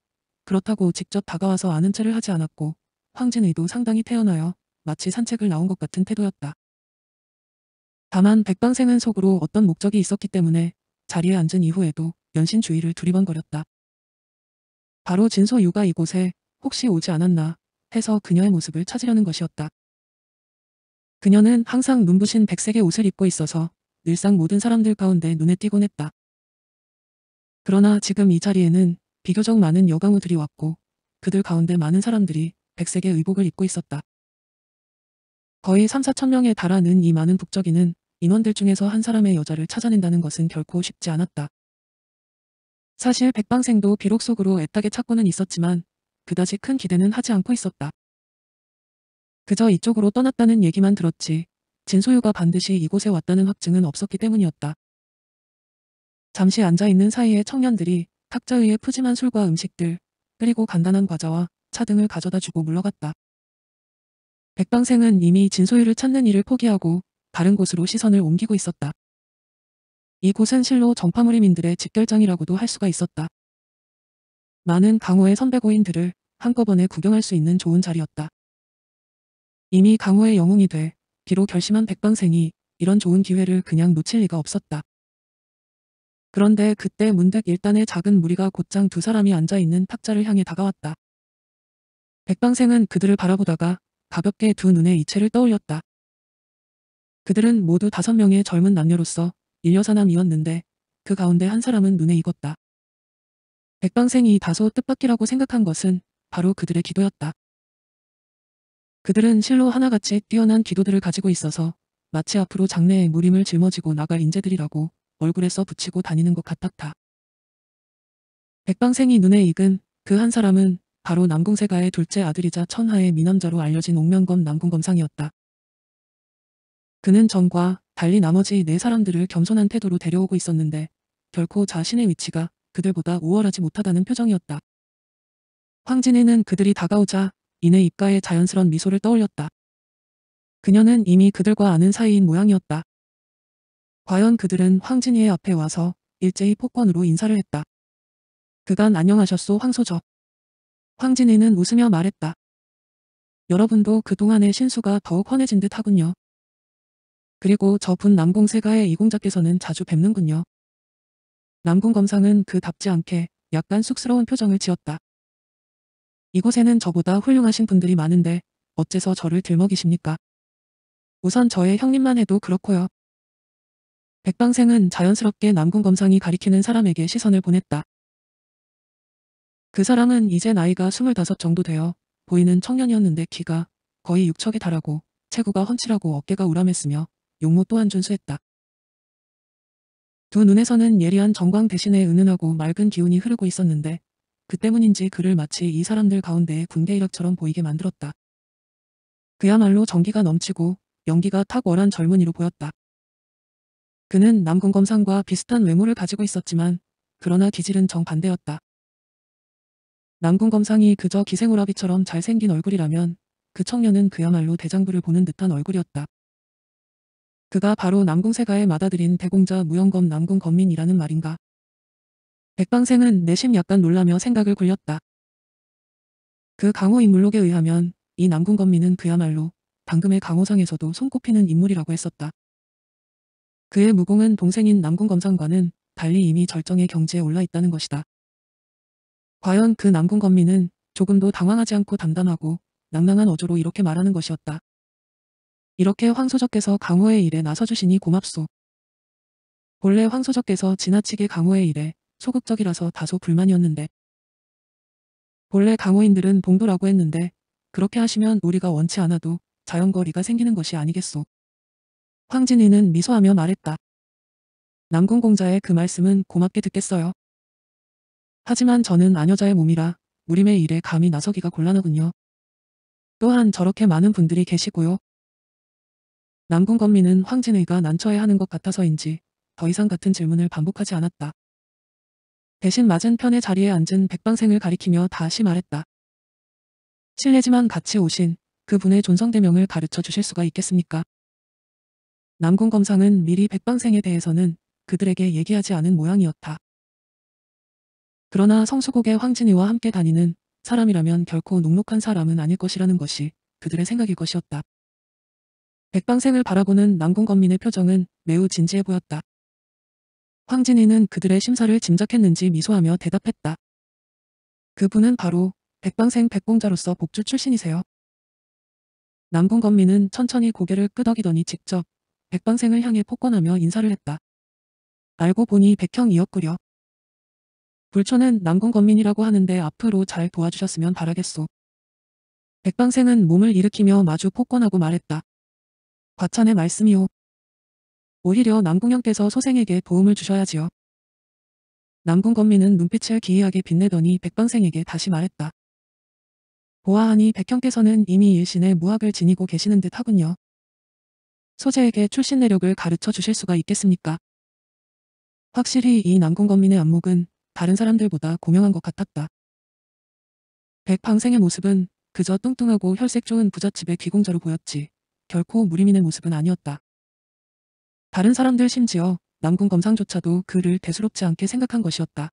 그렇다고 직접 다가와서 아는 채를 하지 않았고 황진의도 상당히 태연하여 마치 산책을 나온 것 같은 태도였다. 다만 백방생은 속으로 어떤 목적이 있었기 때문에 자리에 앉은 이후에도 연신 주위를 두리번거렸다. 바로 진소 유가 이곳에 혹시 오지 않았나 해서 그녀의 모습을 찾으려는 것이었다. 그녀는 항상 눈부신 백색의 옷을 입고 있어서 늘상 모든 사람들 가운데 눈에 띄곤 했다. 그러나 지금 이 자리에는 비교적 많은 여강우들이 왔고 그들 가운데 많은 사람들이 백색의 의복을 입고 있었다. 거의 3, 4천 명에 달하는 이 많은 북적이는 인원들 중에서 한 사람의 여자를 찾아낸다는 것은 결코 쉽지 않았다. 사실 백방생도 비록 속으로 애타게 찾고는 있었지만 그다지 큰 기대는 하지 않고 있었다. 그저 이쪽으로 떠났다는 얘기만 들었지. 진소유가 반드시 이곳에 왔다는 확증은 없었기 때문이었다. 잠시 앉아있는 사이에 청년들이 탁자 위에 푸짐한 술과 음식들, 그리고 간단한 과자와 차 등을 가져다 주고 물러갔다. 백방생은 이미 진소유를 찾는 일을 포기하고 다른 곳으로 시선을 옮기고 있었다. 이곳은 실로 정파무리민들의 집결장이라고도 할 수가 있었다. 많은 강호의 선배 고인들을 한꺼번에 구경할 수 있는 좋은 자리였다. 이미 강호의 영웅이 돼비록 결심한 백방생이 이런 좋은 기회를 그냥 놓칠 리가 없었다. 그런데 그때 문득 일단의 작은 무리가 곧장 두 사람이 앉아있는 탁자를 향해 다가왔다. 백방생은 그들을 바라보다가 가볍게 두 눈에 이체를 떠올렸다. 그들은 모두 다섯 명의 젊은 남녀로서 일녀사남이었는데 그 가운데 한 사람은 눈에 익었다. 백방생이 다소 뜻밖이라고 생각한 것은 바로 그들의 기도였다. 그들은 실로 하나같이 뛰어난 기도들을 가지고 있어서 마치 앞으로 장래에 무림을 짊어지고 나갈 인재들이라고 얼굴에 써 붙이고 다니는 것 같았다. 백방생이 눈에 익은 그 한 사람은 바로 남궁세가의 둘째 아들이자 천하의 미남자로 알려진 옥면검 남궁검상이었다. 그는 정과 달리 나머지 네 사람들을 겸손한 태도로 데려오고 있었는데 결코 자신의 위치가 그들보다 우월하지 못하다는 표정이었다. 황진이는 그들이 다가오자 이내 입가에 자연스런 미소를 떠올렸다. 그녀는 이미 그들과 아는 사이인 모양이었다. 과연 그들은 황진이의 앞에 와서 일제히 폭권으로 인사를 했다. 그간 안녕하셨소 황소저 황진이는 웃으며 말했다. 여러분도 그동안의 신수가 더욱 훤해진 듯 하군요. 그리고 저 분 남궁세가의 이공자께서는 자주 뵙는군요. 남궁검상은 그답지 않게 약간 쑥스러운 표정을 지었다. 이곳에는 저보다 훌륭하신 분들이 많은데 어째서 저를 들먹이십니까? 우선 저의 형님만 해도 그렇고요. 백방생은 자연스럽게 남궁 검상이 가리키는 사람에게 시선을 보냈다. 그 사람은 이제 나이가 25 정도 되어 보이는 청년이었는데 키가 거의 6척에 달하고 체구가 헌칠하고 어깨가 우람했으며 용모 또한 준수했다. 두 눈에서는 예리한 정광 대신에 은은하고 맑은 기운이 흐르고 있었는데 그 때문인지 그를 마치 이 사람들 가운데 군대 이력처럼 보이게 만들었다. 그야말로 전기가 넘치고 연기가 탁월한 젊은이로 보였다. 그는 남궁검상과 비슷한 외모를 가지고 있었지만 그러나 기질은 정반대였다. 남궁검상이 그저 기생오라비처럼 잘생긴 얼굴이라면 그 청년은 그야말로 대장부를 보는 듯한 얼굴이었다. 그가 바로 남궁세가에 맏아들인 대공자 무영검 남궁검민이라는 말인가. 백방생은 내심 약간 놀라며 생각을 굴렸다. 그 강호 인물록에 의하면 이남궁건미는 그야말로 방금의 강호상에서도 손꼽히는 인물이라고 했었다. 그의 무공은 동생인 남궁검상과는 달리 이미 절정의 경지에 올라 있다는 것이다. 과연 그남궁건미는 조금도 당황하지 않고 단단하고 낭낭한 어조로 이렇게 말하는 것이었다. 이렇게 황소적께서 강호의 일에 나서주시니 고맙소. 본래 황소적께서 지나치게 강호의 일에 소극적이라서 다소 불만이었는데 본래 강호인들은 봉도라고 했는데 그렇게 하시면 우리가 원치 않아도 자연거리가 생기는 것이 아니겠소. 황진이는 미소하며 말했다. 남궁공자의 그 말씀은 고맙게 듣겠어요. 하지만 저는 아녀자의 몸이라 무림의 일에 감히 나서기가 곤란하군요. 또한 저렇게 많은 분들이 계시고요. 남궁건민은 황진의가 난처해 하는 것 같아서인지 더 이상 같은 질문을 반복하지 않았다. 대신 맞은편의 자리에 앉은 백방생을 가리키며 다시 말했다. 실례지만 같이 오신 그분의 존성대명을 가르쳐 주실 수가 있겠습니까? 남궁 검상은 미리 백방생에 대해서는 그들에게 얘기하지 않은 모양이었다. 그러나 성수국의 황진이와 함께 다니는 사람이라면 결코 녹록한 사람은 아닐 것이라는 것이 그들의 생각일 것이었다. 백방생을 바라보는 남궁건민의 표정은 매우 진지해 보였다. 황진이는 그들의 심사를 짐작했는지 미소하며 대답했다. 그분은 바로 백방생 백공자로서 복주 출신이세요. 남궁건민은 천천히 고개를 끄덕이더니 직접 백방생을 향해 폭권하며 인사를 했다. 알고 보니 백형이었구려. 불초는 남궁건민이라고 하는데 앞으로 잘 도와주셨으면 바라겠소. 백방생은 몸을 일으키며 마주 폭권하고 말했다. 과찬의 말씀이오. 오히려 남궁형께서 소생에게 보험을 주셔야지요. 남궁건민은 눈빛을 기이하게 빛내더니 백방생에게 다시 말했다. 보아하니 백형께서는 이미 일신의 무학을 지니고 계시는 듯 하군요. 소재에게 출신 내력을 가르쳐 주실 수가 있겠습니까? 확실히 이 남궁건민의 안목은 다른 사람들보다 고명한 것 같았다. 백방생의 모습은 그저 뚱뚱하고 혈색 좋은 부잣집의 귀공자로 보였지 결코 무리민의 모습은 아니었다. 다른 사람들 심지어 남궁 검상조차도 그를 대수롭지 않게 생각한 것이었다.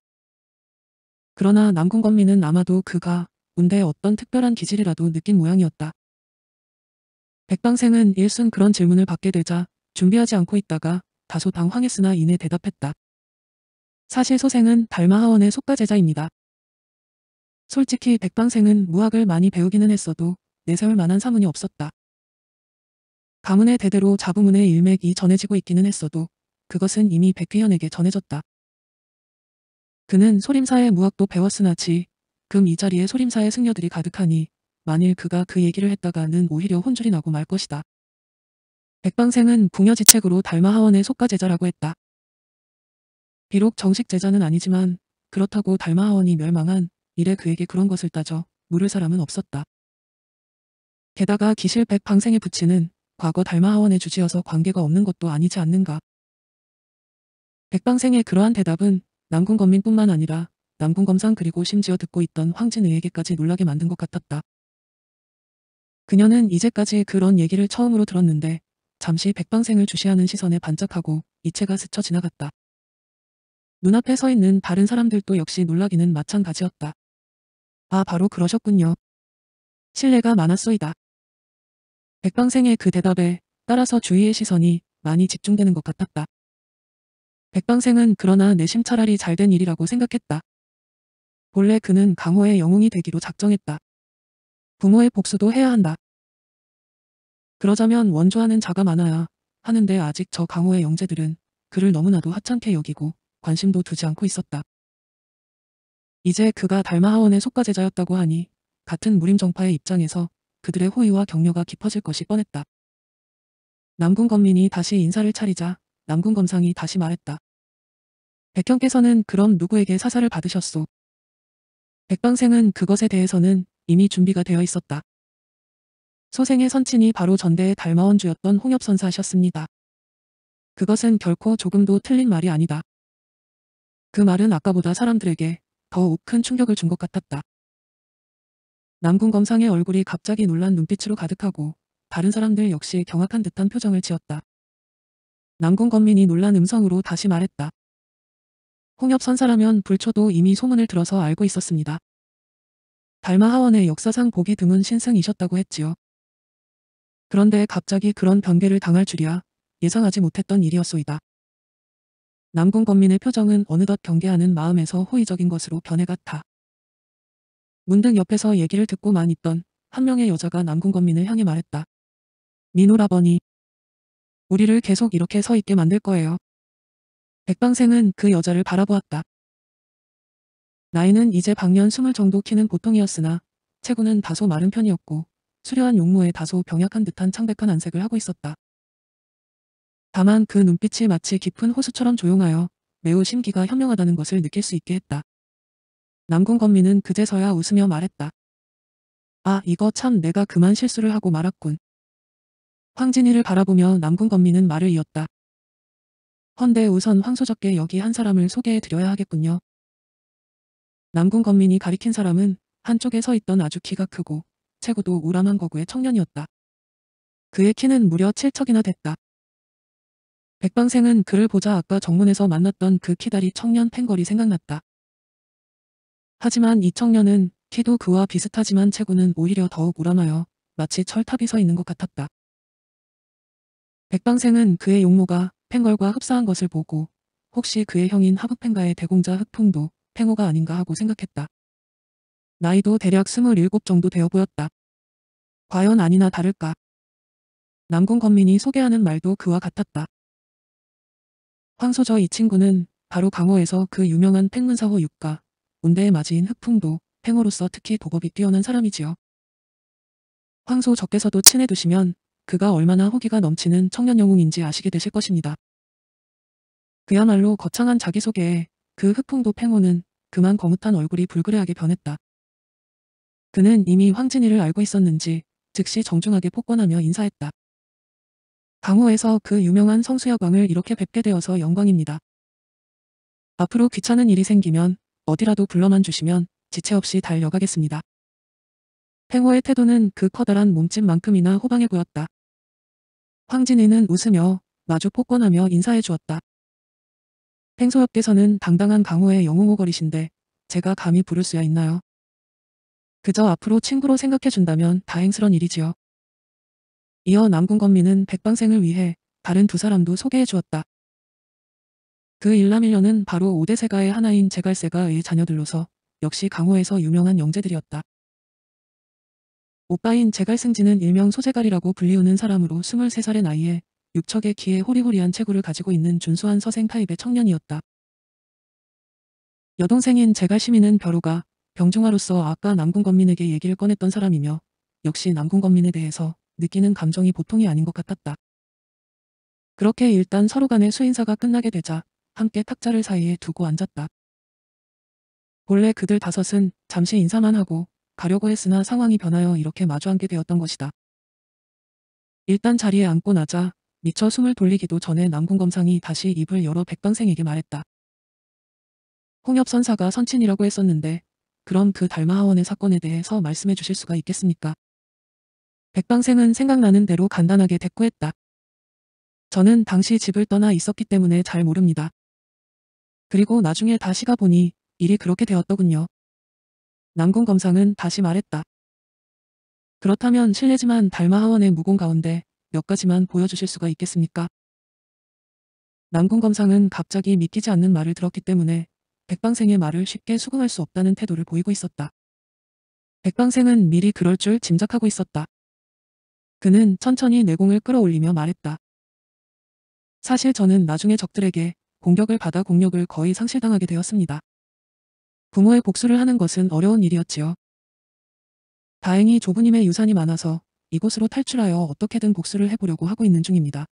그러나 남궁검민은 아마도 그가 문대의 어떤 특별한 기질이라도 느낀 모양이었다. 백방생은 일순 그런 질문을 받게 되자 준비하지 않고 있다가 다소 당황했으나 이내 대답했다. 사실 소생은 달마하원의 속가제자입니다. 솔직히 백방생은 무학을 많이 배우기는 했어도 내세울 만한 사문이 없었다. 가문의 대대로 자부문의 일맥이 전해지고 있기는 했어도 그것은 이미 백귀현에게 전해졌다. 그는 소림사의 무학도 배웠으나 지, 금 이 자리에 소림사의 승려들이 가득하니 만일 그가 그 얘기를 했다가는 오히려 혼줄이 나고 말 것이다. 백방생은 궁여지책으로 달마하원의 속가 제자라고 했다. 비록 정식 제자는 아니지만 그렇다고 달마하원이 멸망한 이래 그에게 그런 것을 따져 물을 사람은 없었다. 게다가 기실 백방생의 부친은 과거 달마하원의 주지여서 관계가 없는 것도 아니지 않는가. 백방생의 그러한 대답은 남궁검민뿐만 아니라 남궁검상 그리고 심지어 듣고 있던 황진의에게까지 놀라게 만든 것 같았다. 그녀는 이제까지 그런 얘기를 처음으로 들었는데 잠시 백방생을 주시하는 시선에 반짝하고 이체가 스쳐 지나갔다. 눈앞에 서 있는 다른 사람들도 역시 놀라기는 마찬가지였다. 아 바로 그러셨군요. 신뢰가 많았소이다. 백방생의 그 대답에 따라서 주위의 시선이 많이 집중되는 것 같았다. 백방생은 그러나 내심 차라리 잘된 일이라고 생각했다. 본래 그는 강호의 영웅이 되기로 작정했다. 부모의 복수도 해야 한다. 그러자면 원조하는 자가 많아야 하는데 아직 저 강호의 영재들은 그를 너무나도 하찮게 여기고 관심도 두지 않고 있었다. 이제 그가 달마하원의 속가제자였다고 하니 같은 무림정파의 입장에서 그들의 호의와 격려가 깊어질 것이 뻔했다. 남궁 건민이 다시 인사를 차리자 남궁 검상이 다시 말했다. 백형께서는 그럼 누구에게 사사를 받으셨소? 백방생은 그것에 대해서는 이미 준비가 되어 있었다. 소생의 선친이 바로 전대의 달마원주였던 홍엽선사셨습니다. 그것은 결코 조금도 틀린 말이 아니다. 그 말은 아까보다 사람들에게 더욱 큰 충격을 준 것 같았다. 남궁 검상의 얼굴이 갑자기 놀란 눈빛으로 가득하고 다른 사람들 역시 경악한 듯한 표정을 지었다. 남궁 검민이 놀란 음성으로 다시 말했다. 홍엽 선사라면 불초도 이미 소문을 들어서 알고 있었습니다. 달마 하원의 역사상 보기 드문 신승이셨다고 했지요. 그런데 갑자기 그런 변개를 당할 줄이야 예상하지 못했던 일이었소이다. 남궁 검민의 표정은 어느덧 경계하는 마음에서 호의적인 것으로 변해갔다. 문득 옆에서 얘기를 듣고만 있던 한 명의 여자가 남궁건민을 향해 말했다. 민호라버니 우리를 계속 이렇게 서 있게 만들 거예요. 백방생은 그 여자를 바라보았다. 나이는 이제 방년 스물 정도 키는 보통이었으나 체구는 다소 마른 편이었고 수려한 용모에 다소 병약한 듯한 창백한 안색을 하고 있었다. 다만 그 눈빛이 마치 깊은 호수처럼 조용하여 매우 심기가 현명하다는 것을 느낄 수 있게 했다. 남궁건미는 그제서야 웃으며 말했다. 아 이거 참 내가 그만 실수를 하고 말았군. 황진이를 바라보며 남궁건미는 말을 이었다. 헌데 우선 황소적께 여기 한 사람을 소개해드려야 하겠군요. 남궁건민이 가리킨 사람은 한쪽에 서 있던 아주 키가 크고 체구도 우람한 거구의 청년이었다. 그의 키는 무려 7척이나 됐다. 백방생은 그를 보자 아까 정문에서 만났던 그 키다리 청년 팽걸이 생각났다. 하지만 이 청년은 키도 그와 비슷하지만 체구는 오히려 더욱 우러나여 마치 철탑이 서 있는 것 같았다. 백방생은 그의 용모가 팽걸과 흡사한 것을 보고 혹시 그의 형인 하부팽가의 대공자 흑풍도 팽호가 아닌가 하고 생각했다. 나이도 대략 27 정도 되어 보였다. 과연 아니나 다를까. 남궁 건민이 소개하는 말도 그와 같았다. 황소저 이 친구는 바로 강호에서 그 유명한 팽문사호 육가 문대에 맞이인 흑풍도 팽어로서 특히 도법이 뛰어난 사람이지요. 황소 적께서도 친해 두시면 그가 얼마나 호기가 넘치는 청년 영웅인지 아시게 되실 것입니다. 그야말로 거창한 자기소개에 그 흑풍도 팽호는 그만 거뭇한 얼굴이 불그레하게 변했다. 그는 이미 황진이를 알고 있었는지 즉시 정중하게 폭권하며 인사했다. 강호에서 그 유명한 성수야광을 이렇게 뵙게 되어서 영광입니다. 앞으로 귀찮은 일이 생기면 어디라도 불러만 주시면 지체 없이 달려가겠습니다. 팽호의 태도는 그 커다란 몸집만큼이나 호방해 보였다. 황진이는 웃으며 마주 폭권하며 인사해 주었다. 팽소협께서는 당당한 강호의 영웅호걸이신데 제가 감히 부를 수야 있나요? 그저 앞으로 친구로 생각해 준다면 다행스런 일이지요. 이어 남궁건미는 백방생을 위해 다른 두 사람도 소개해 주었다. 그 일남일녀는 바로 5대 세가의 하나인 제갈세가의 자녀들로서 역시 강호에서 유명한 영재들이었다. 오빠인 제갈승진은 일명 소재갈이라고 불리우는 사람으로 23살의 나이에 육척의 키에 호리호리한 체구를 가지고 있는 준수한 서생 타입의 청년이었다. 여동생인 제갈시민은 벼로가 병중화로서 아까 남궁건민에게 얘기를 꺼냈던 사람이며 역시 남궁건민에 대해서 느끼는 감정이 보통이 아닌 것 같았다. 그렇게 일단 서로 간의 수인사가 끝나게 되자 함께 탁자를 사이에 두고 앉았다. 본래 그들 다섯은 잠시 인사만 하고 가려고 했으나 상황이 변하여 이렇게 마주 앉게 되었던 것이다. 일단 자리에 앉고 나자 미처 숨을 돌리기도 전에 남궁 검상이 다시 입을 열어 백방생에게 말했다. 홍엽 선사가 선친이라고 했었는데 그럼 그 달마하원의 사건에 대해서 말씀해 주실 수가 있겠습니까? 백방생은 생각나는 대로 간단하게 대꾸했다. 저는 당시 집을 떠나 있었기 때문에 잘 모릅니다. 그리고 나중에 다시 가보니 일이 그렇게 되었더군요. 남궁 검상은 다시 말했다. 그렇다면 실례지만 달마하원의 무공 가운데 몇 가지만 보여주실 수가 있겠습니까? 남궁 검상은 갑자기 믿기지 않는 말을 들었기 때문에 백방생의 말을 쉽게 수긍할 수 없다는 태도를 보이고 있었다. 백방생은 미리 그럴 줄 짐작하고 있었다. 그는 천천히 내공을 끌어올리며 말했다. 사실 저는 나중에 적들에게 공격을 받아 공력을 거의 상실당하게 되었습니다. 부모의 복수를 하는 것은 어려운 일이었지요. 다행히 조부님의 유산이 많아서 이곳으로 탈출하여 어떻게든 복수를 해보려고 하고 있는 중입니다.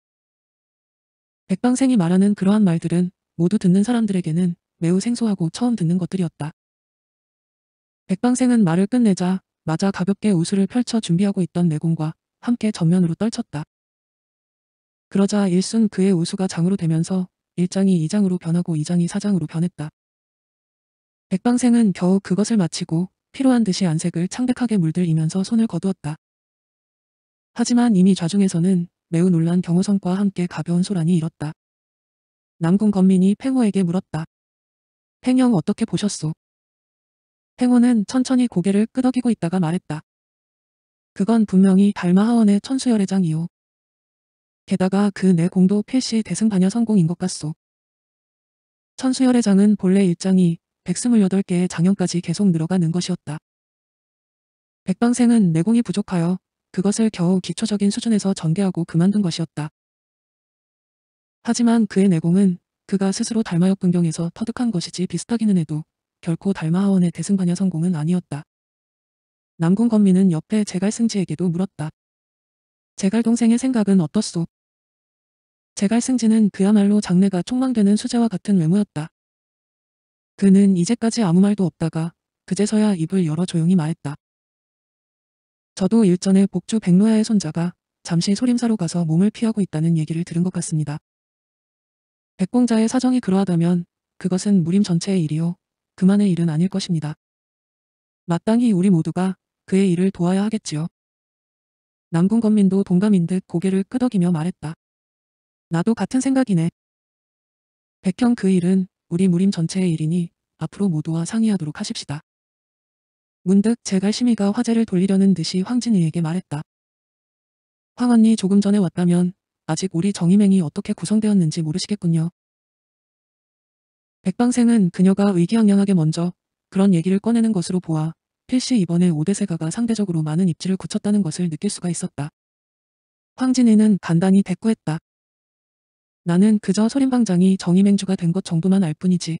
백방생이 말하는 그러한 말들은 모두 듣는 사람들에게는 매우 생소하고 처음 듣는 것들이었다. 백방생은 말을 끝내자 맞아 가볍게 우수를 펼쳐 준비하고 있던 내공과 함께 전면으로 떨쳤다. 그러자 일순 그의 우수가 장으로 되면서 1장이 2장으로 변하고 2장이 4장으로 변했다. 백방생은 겨우 그것을 마치고 필요한 듯이 안색을 창백하게 물들이면서 손을 거두었다. 하지만 이미 좌중에서는 매우 놀란 경호선과 함께 가벼운 소란이 일었다. 남궁 건민이 팽호에게 물었다. 팽영 어떻게 보셨소? 팽호는 천천히 고개를 끄덕이고 있다가 말했다. 그건 분명히 달마 하원의 천수열애장이요. 게다가 그 내공도 필시 대승반여 성공인 것 같소. 천수열의 장은 본래 일장이 128개의 장연까지 계속 늘어가는 것이었다. 백방생은 내공이 부족하여 그것을 겨우 기초적인 수준에서 전개하고 그만둔 것이었다. 하지만 그의 내공은 그가 스스로 달마역 근경에서 터득한 것이지 비슷하기는 해도 결코 달마하원의 대승반여 성공은 아니었다. 남궁 건민은 옆에 제갈승지에게도 물었다. 제갈 동생의 생각은 어떻소? 제갈승진은 그야말로 장래가 촉망되는 수재와 같은 외모였다. 그는 이제까지 아무 말도 없다가 그제서야 입을 열어 조용히 말했다. 저도 일전에 복주 백로야의 손자가 잠시 소림사로 가서 몸을 피하고 있다는 얘기를 들은 것 같습니다. 백공자의 사정이 그러하다면 그것은 무림 전체의 일이요. 그만의 일은 아닐 것입니다. 마땅히 우리 모두가 그의 일을 도와야 하겠지요. 남궁건민도 동감인 듯 고개를 끄덕이며 말했다. 나도 같은 생각이네. 백형 그 일은 우리 무림 전체의 일이니 앞으로 모두와 상의하도록 하십시다. 문득 제갈심이가 화제를 돌리려는 듯이 황진이에게 말했다. 황 언니 조금 전에 왔다면 아직 우리 정임행이 어떻게 구성되었는지 모르시겠군요. 백방생은 그녀가 의기양양하게 먼저 그런 얘기를 꺼내는 것으로 보아 필시 이번에 오대세가가 상대적으로 많은 입지를 굳혔다는 것을 느낄 수가 있었다. 황진이는 간단히 대꾸했다. 나는 그저 소림방장이 정의맹주가된 것 정도만 알 뿐이지.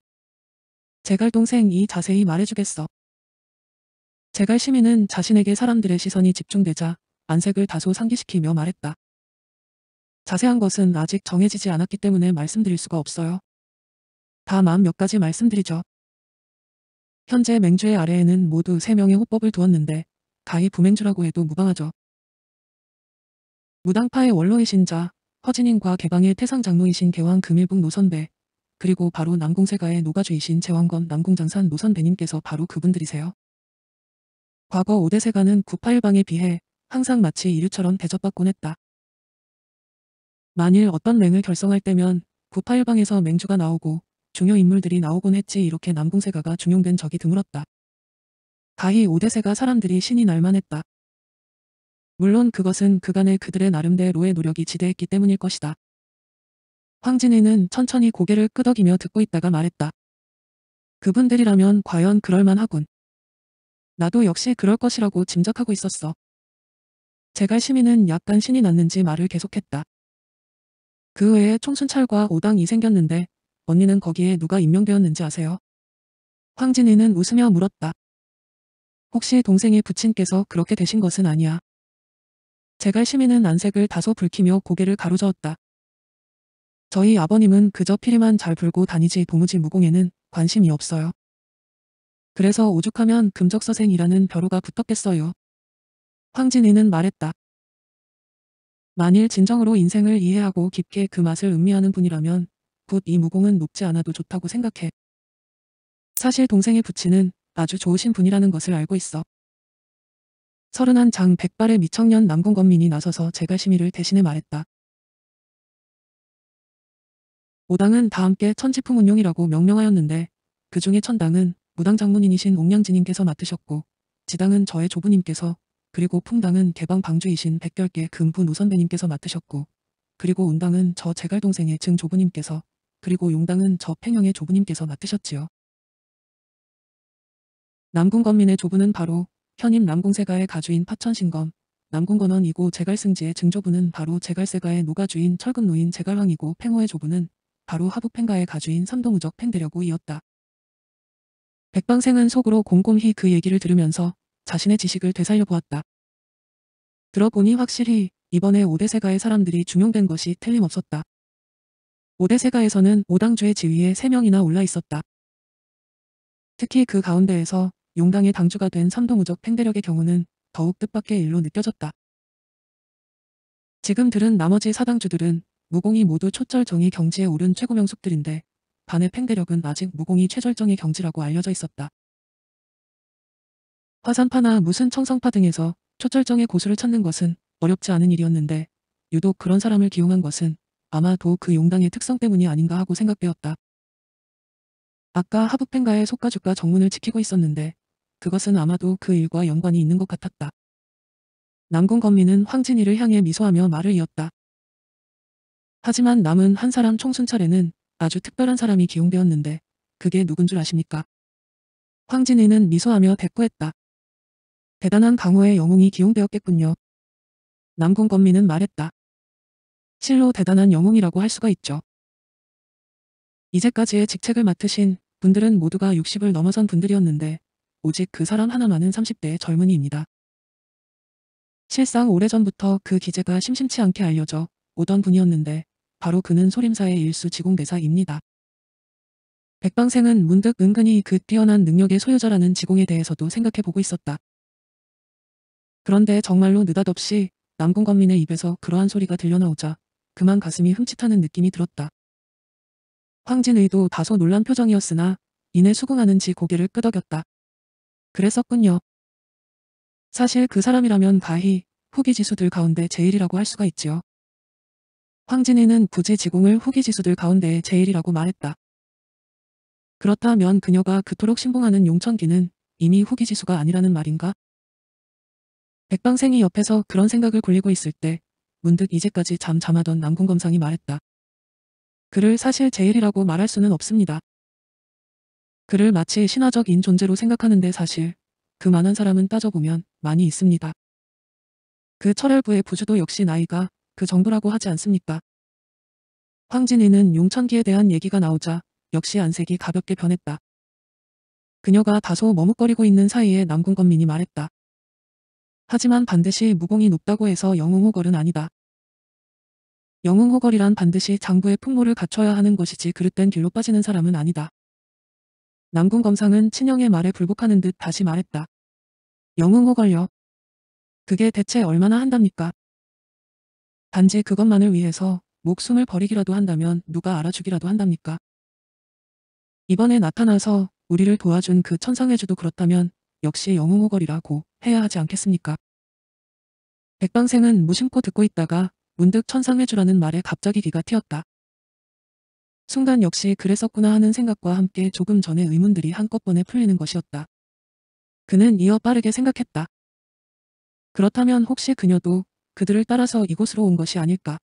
제갈 동생이 자세히 말해주겠어. 제갈 시민은 자신에게 사람들의 시선이 집중되자 안색을 다소 상기시키며 말했다. 자세한 것은 아직 정해지지 않았기 때문에 말씀드릴 수가 없어요. 다만 몇 가지 말씀드리죠. 현재 맹주의 아래에는 모두 3명의 호법을 두었는데 가히 부맹주라고 해도 무방하죠. 무당파의 원로이신 자 허진인과 개방의 태상 장로이신 개왕 금일봉 노선배 그리고 바로 남궁세가의 노가주이신 제왕건 남궁장산 노선배님께서 바로 그분들이세요. 과거 오대 세가는 981방에 비해 항상 마치 이류처럼 대접받곤 했다. 만일 어떤 랭을 결성할 때면 981방에서 맹주가 나오고 중요 인물들이 나오곤 했지 이렇게 남궁세가가 중용된 적이 드물었다. 가히 오대세가 사람들이 신이 날만했다. 물론 그것은 그간의 그들의 나름대로의 노력이 지대했기 때문일 것이다. 황진이는 천천히 고개를 끄덕이며 듣고 있다가 말했다. 그분들이라면 과연 그럴만하군. 나도 역시 그럴 것이라고 짐작하고 있었어. 제갈 시민은 약간 신이 났는지 말을 계속했다. 그 외에 총순찰과 오당이 생겼는데 언니는 거기에 누가 임명되었는지 아세요? 황진이는 웃으며 물었다. 혹시 동생의 부친께서 그렇게 되신 것은 아니야. 제갈 시민은 안색을 다소 불키며 고개를 가로저었다. 저희 아버님은 그저 피리만 잘 불고 다니지 도무지 무공에는 관심이 없어요. 그래서 오죽하면 금적서생이라는 벼루가 붙었겠어요. 황진이는 말했다. 만일 진정으로 인생을 이해하고 깊게 그 맛을 음미하는 분이라면 곧 이 무공은 높지 않아도 좋다고 생각해. 사실 동생의 부친은 아주 좋으신 분이라는 것을 알고 있어. 서른한 장 백발의 미청년 남궁 건민이 나서서 제갈 심의를 대신해 말했다. 오당은 다 함께 천지품 운용이라고 명명하였는데그 중에 천당은 무당 장문인이신 옥량진님께서 맡으셨고 지당은 저의 조부님께서 그리고 풍당은 개방 방주이신 백결계 금부노선배님께서 맡으셨고 그리고 운당은 저 제갈 동생의 증 조부님께서 그리고 용당은 저 팽영의 조부님께서 맡으셨지요. 남궁 건민의 조부는 바로 현임 남궁세가의 가주인 파천신검, 남궁건원이고 제갈승지의 증조부는 바로 제갈세가의 노가주인 철근노인 제갈왕이고 팽호의 조부는 바로 하북팽가의 가주인 삼동우적 팽대려고 이었다. 백방생은 속으로 곰곰히 그 얘기를 들으면서 자신의 지식을 되살려보았다. 들어보니 확실히 이번에 오대세가의 사람들이 중용된 것이 틀림없었다. 오대세가에서는 오당주의 지위에 3명이나 올라 있었다. 특히 그 가운데에서 용당의 당주가 된 선동우적 팽대력의 경우는 더욱 뜻밖의 일로 느껴졌다. 지금 들은 나머지 사당주들은 무공이 모두 초절정의 경지에 오른 최고 명숙들인데 반의 팽대력은 아직 무공이 최절정의 경지라고 알려져 있었다. 화산파나 무슨 청성파 등에서 초절정의 고수를 찾는 것은 어렵지 않은 일이었는데 유독 그런 사람을 기용한 것은 아마도 그 용당의 특성 때문이 아닌가 하고 생각되었다. 아까 하부팽가의 속가죽과 정문을 지키고 있었는데 그것은 아마도 그 일과 연관이 있는 것 같았다. 남궁 건민은 황진이를 향해 미소하며 말을 이었다. 하지만 남은 한 사람 총순찰에는 아주 특별한 사람이 기용되었는데 그게 누군 줄 아십니까? 황진이는 미소하며 대꾸했다. 대단한 강호의 영웅이 기용되었겠군요. 남궁 건민은 말했다. 실로 대단한 영웅이라고 할 수가 있죠. 이제까지의 직책을 맡으신 분들은 모두가 60을 넘어선 분들이었는데 오직 그 사람 하나만은 30대의 젊은이입니다. 실상 오래전부터 그 기재가 심심치 않게 알려져 오던 분이었는데 바로 그는 소림사의 일수 지공대사입니다. 백방생은 문득 은근히 그 뛰어난 능력의 소유자라는 지공에 대해서도 생각해보고 있었다. 그런데 정말로 느닷없이 남궁건민의 입에서 그러한 소리가 들려나오자 그만 가슴이 흠칫하는 느낌이 들었다. 황진의도 다소 놀란 표정이었으나 이내 수긍하는지 고개를 끄덕였다. 그랬었군요. 사실 그 사람이라면 가히 후기 지수들 가운데 제일이라고 할 수가 있지요. 황진이는 굳이 지공을 후기 지수들 가운데 제일이라고 말했다. 그렇다면 그녀가 그토록 신봉하는 용천기는 이미 후기 지수가 아니라는 말인가? 백방생이 옆에서 그런 생각을 굴리고 있을 때 문득 이제까지 잠잠하던 남궁검상이 말했다. 그를 사실 제일이라고 말할 수는 없습니다. 그를 마치 신화적인 존재로 생각하는데 사실 그 많은 사람은 따져보면 많이 있습니다. 그 철혈부의 부주도 역시 나이가 그 정도라고 하지 않습니까? 황진이는 용천기에 대한 얘기가 나오자 역시 안색이 가볍게 변했다. 그녀가 다소 머뭇거리고 있는 사이에 남궁건민이 말했다. 하지만 반드시 무공이 높다고 해서 영웅호걸은 아니다. 영웅호걸이란 반드시 장부의 풍모를 갖춰야 하는 것이지 그릇된 길로 빠지는 사람은 아니다. 남궁 검상은 친형의 말에 불복하는 듯 다시 말했다. 영웅호 걸려. 그게 대체 얼마나 한답니까? 단지 그것만을 위해서 목숨을 버리기라도 한다면 누가 알아주기라도 한답니까? 이번에 나타나서 우리를 도와준 그 천상회주도 그렇다면 역시 영웅호걸이라고 해야 하지 않겠습니까? 백방생은 무심코 듣고 있다가 문득 천상회주라는 말에 갑자기 귀가 튀었다. 순간 역시 그랬었구나 하는 생각과 함께 조금 전에 의문들이 한꺼번에 풀리는 것이었다. 그는 이어 빠르게 생각했다. 그렇다면 혹시 그녀도 그들을 따라서 이곳으로 온 것이 아닐까?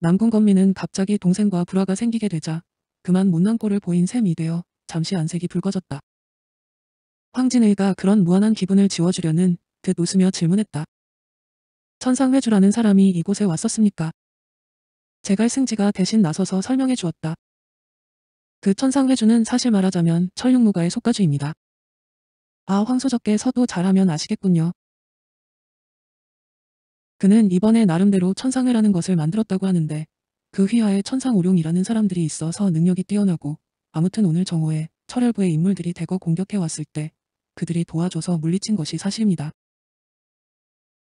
남궁건미는 갑자기 동생과 불화가 생기게 되자 그만 못난 꼴을 보인 셈이 되어 잠시 안색이 붉어졌다. 황진의가 그런 무한한 기분을 지워주려는 듯 웃으며 질문했다. 천상회주라는 사람이 이곳에 왔었습니까? 제갈승지가 대신 나서서 설명해 주었다. 그 천상회주는 사실 말하자면 철육무가의 속가주입니다. 아 황소적게 서도 잘하면 아시겠군요. 그는 이번에 나름대로 천상회라는 것을 만들었다고 하는데 그 휘하에 천상오룡이라는 사람들이 있어서 능력이 뛰어나고 아무튼 오늘 정오에 철혈부의 인물들이 대거 공격해왔을 때 그들이 도와줘서 물리친 것이 사실입니다.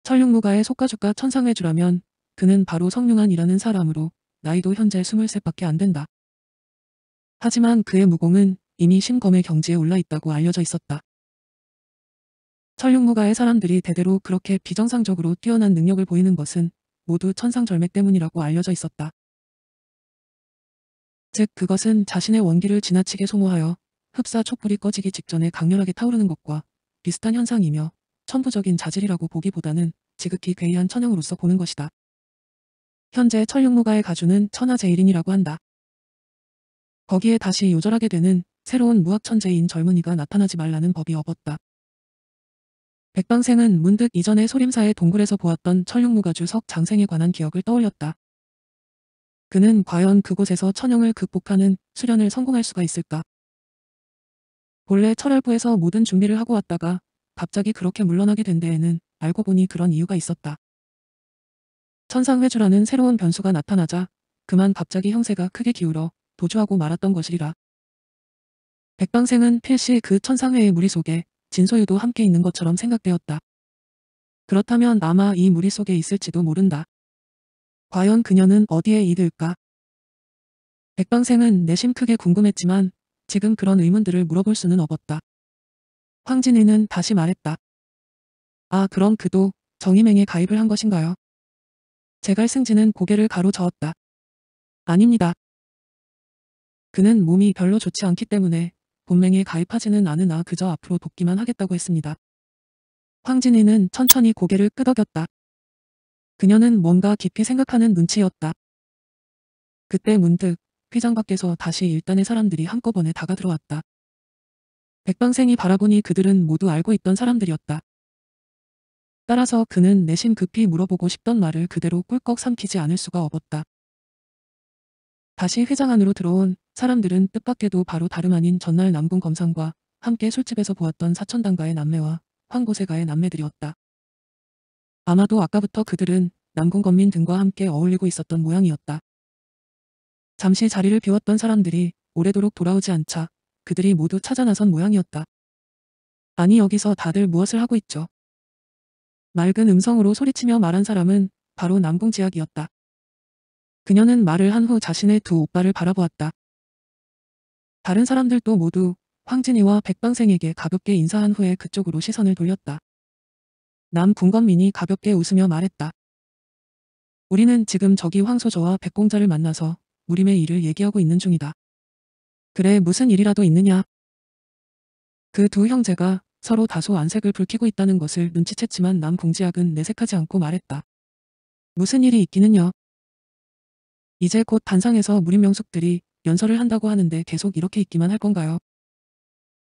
철육무가의 속가주가 천상회주라면 그는 바로 성룡한이라는 사람으로 나이도 현재 23밖에 안 된다. 하지만 그의 무공은 이미 심검의 경지에 올라 있다고 알려져 있었다. 설육무가의 사람들이 대대로 그렇게 비정상적으로 뛰어난 능력을 보이는 것은 모두 천상절맥 때문이라고 알려져 있었다. 즉 그것은 자신의 원기를 지나치게 소모하여 흡사 촛불이 꺼지기 직전에 강렬하게 타오르는 것과 비슷한 현상이며 천부적인 자질이라고 보기보다는 지극히 괴이한 천형으로서 보는 것이다. 현재 철육무가의 가주는 천하제일인이라고 한다. 거기에 다시 요절하게 되는 새로운 무학천재인 젊은이가 나타나지 말라는 법이 없었다 백방생은 문득 이전에 소림사의 동굴에서 보았던 철육무가주 석 장생에 관한 기억을 떠올렸다. 그는 과연 그곳에서 천영을 극복하는 수련을 성공할 수가 있을까? 본래 철혈부에서 모든 준비를 하고 왔다가 갑자기 그렇게 물러나게 된 데에는 알고 보니 그런 이유가 있었다. 천상회주라는 새로운 변수가 나타나자 그만 갑자기 형세가 크게 기울어 도주하고 말았던 것이라. 백방생은 필시 그 천상회의 무리 속에 진소유도 함께 있는 것처럼 생각되었다. 그렇다면 아마 이 무리 속에 있을지도 모른다. 과연 그녀는 어디에 이들까? 백방생은 내심 크게 궁금했지만 지금 그런 의문들을 물어볼 수는 없었다. 황진이는 다시 말했다. 아 그럼 그도 정임맹에 가입을 한 것인가요? 제갈승진은 고개를 가로저었다. 아닙니다. 그는 몸이 별로 좋지 않기 때문에 본맹에 가입하지는 않으나 그저 앞으로 돕기만 하겠다고 했습니다. 황진이는 천천히 고개를 끄덕였다. 그녀는 뭔가 깊이 생각하는 눈치였다. 그때 문득 회장 밖에서 다시 일단의 사람들이 한꺼번에 다가들어왔다. 백방생이 바라보니 그들은 모두 알고 있던 사람들이었다. 따라서 그는 내심 급히 물어보고 싶던 말을 그대로 꿀꺽 삼키지 않을 수가 없었다. 다시 회장 안으로 들어온 사람들은 뜻밖에도 바로 다름 아닌 전날 남궁 검상과 함께 술집에서 보았던 사천당가의 남매와 황고세가의 남매들이었다. 아마도 아까부터 그들은 남궁 건민 등과 함께 어울리고 있었던 모양이었다. 잠시 자리를 비웠던 사람들이 오래도록 돌아오지 않자 그들이 모두 찾아나선 모양이었다. 아니 여기서 다들 무엇을 하고 있죠? 맑은 음성으로 소리치며 말한 사람은 바로 남궁지학이었다. 그녀는 말을 한 후 자신의 두 오빠를 바라보았다. 다른 사람들도 모두 황진이와 백방생에게 가볍게 인사한 후에 그쪽으로 시선을 돌렸다. 남궁건민이 가볍게 웃으며 말했다. 우리는 지금 저기 황소저와 백공자를 만나서 우림의 일을 얘기하고 있는 중이다. 그래 무슨 일이라도 있느냐? 그 두 형제가 서로 다소 안색을 불키고 있다는 것을 눈치챘지만 남궁지학은 내색하지 않고 말했다. 무슨 일이 있기는요. 이제 곧 단상에서 무림명숙들이 연설을 한다고 하는데 계속 이렇게 있기만 할 건가요?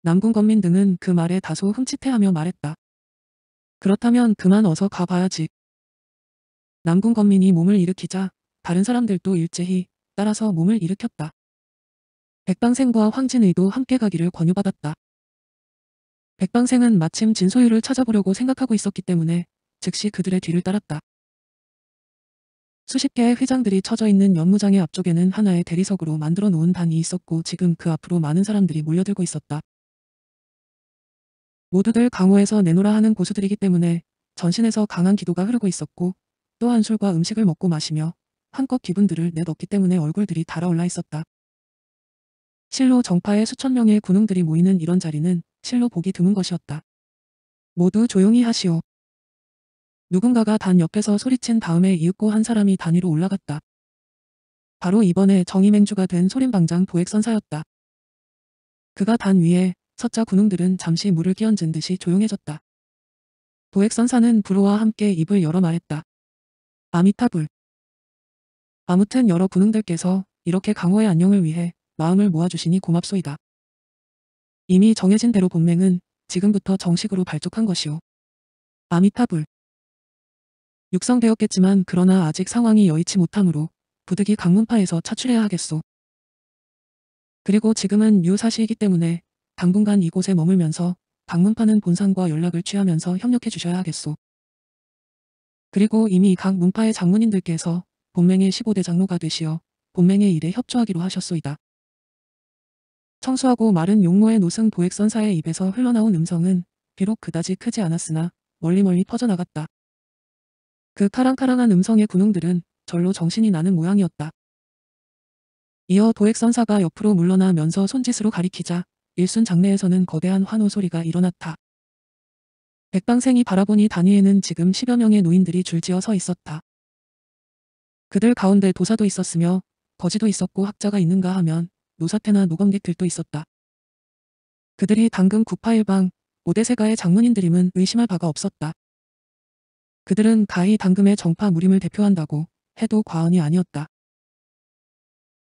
남궁 건민 등은 그 말에 다소 흠칫해하며 말했다. 그렇다면 그만 어서 가봐야지. 남궁 건민이 몸을 일으키자 다른 사람들도 일제히 따라서 몸을 일으켰다. 백방생과 황진의도 함께 가기를 권유받았다. 백방생은 마침 진소유를 찾아보려고 생각하고 있었기 때문에 즉시 그들의 뒤를 따랐다. 수십 개의 회장들이 처져 있는 연무장의 앞쪽에는 하나의 대리석으로 만들어 놓은 단이 있었고 지금 그 앞으로 많은 사람들이 몰려들고 있었다. 모두들 강호에서 내놓으라 하는 고수들이기 때문에 전신에서 강한 기도가 흐르고 있었고 또한 술과 음식을 먹고 마시며 한껏 기분들을 내넣기 때문에 얼굴들이 달아올라 있었다. 실로 정파의 수천 명의 군웅들이 모이는 이런 자리는 실로 보기 드문 것이었다. 모두 조용히 하시오. 누군가가 단 옆에서 소리친 다음에 이윽고 한 사람이 단 위로 올라갔다. 바로 이번에 정의맹주가된 소림방장 보액선사였다. 그가 단 위에 서자 군웅들은 잠시 물을 끼얹은 듯이 조용해졌다. 보액선사는 불호와 함께 입을 열어 말했다. 아미타불. 아무튼 여러 군웅들께서 이렇게 강호의 안녕을 위해 마음을 모아주시니 고맙소이다. 이미 정해진 대로 본맹은 지금부터 정식으로 발족한 것이오. 아미타불. 육성되었겠지만 그러나 아직 상황이 여의치 못하므로 부득이 강문파에서 차출해야 하겠소. 그리고 지금은 유사시이기 때문에 당분간 이곳에 머물면서 강문파는본상과 연락을 취하면서 협력해 주셔야 하겠소. 그리고 이미 각 문파의 장문인들께서 본맹의 15대 장로가 되시어 본맹의 일에 협조하기로 하셨소이다. 청소하고 마른 용모의 노승 보액선사의 입에서 흘러나온 음성은 비록 그다지 크지 않았으나 멀리멀리 퍼져나갔다. 그 카랑카랑한 음성의 군웅들은 절로 정신이 나는 모양이었다. 이어 보액선사가 옆으로 물러나면서 손짓으로 가리키자 일순 장내에서는 거대한 환호 소리가 일어났다. 백방생이 바라보니 단위에는 지금 10여 명의 노인들이 줄지어 서 있었다. 그들 가운데 도사도 있었으며 거지도 있었고 학자가 있는가 하면 노사태나 노관객들도 있었다. 그들이 당근 구파일방 오대세가의 장문인들임은 의심할 바가 없었다. 그들은 가히 당금의 정파 무림을 대표한다고 해도 과언이 아니었다.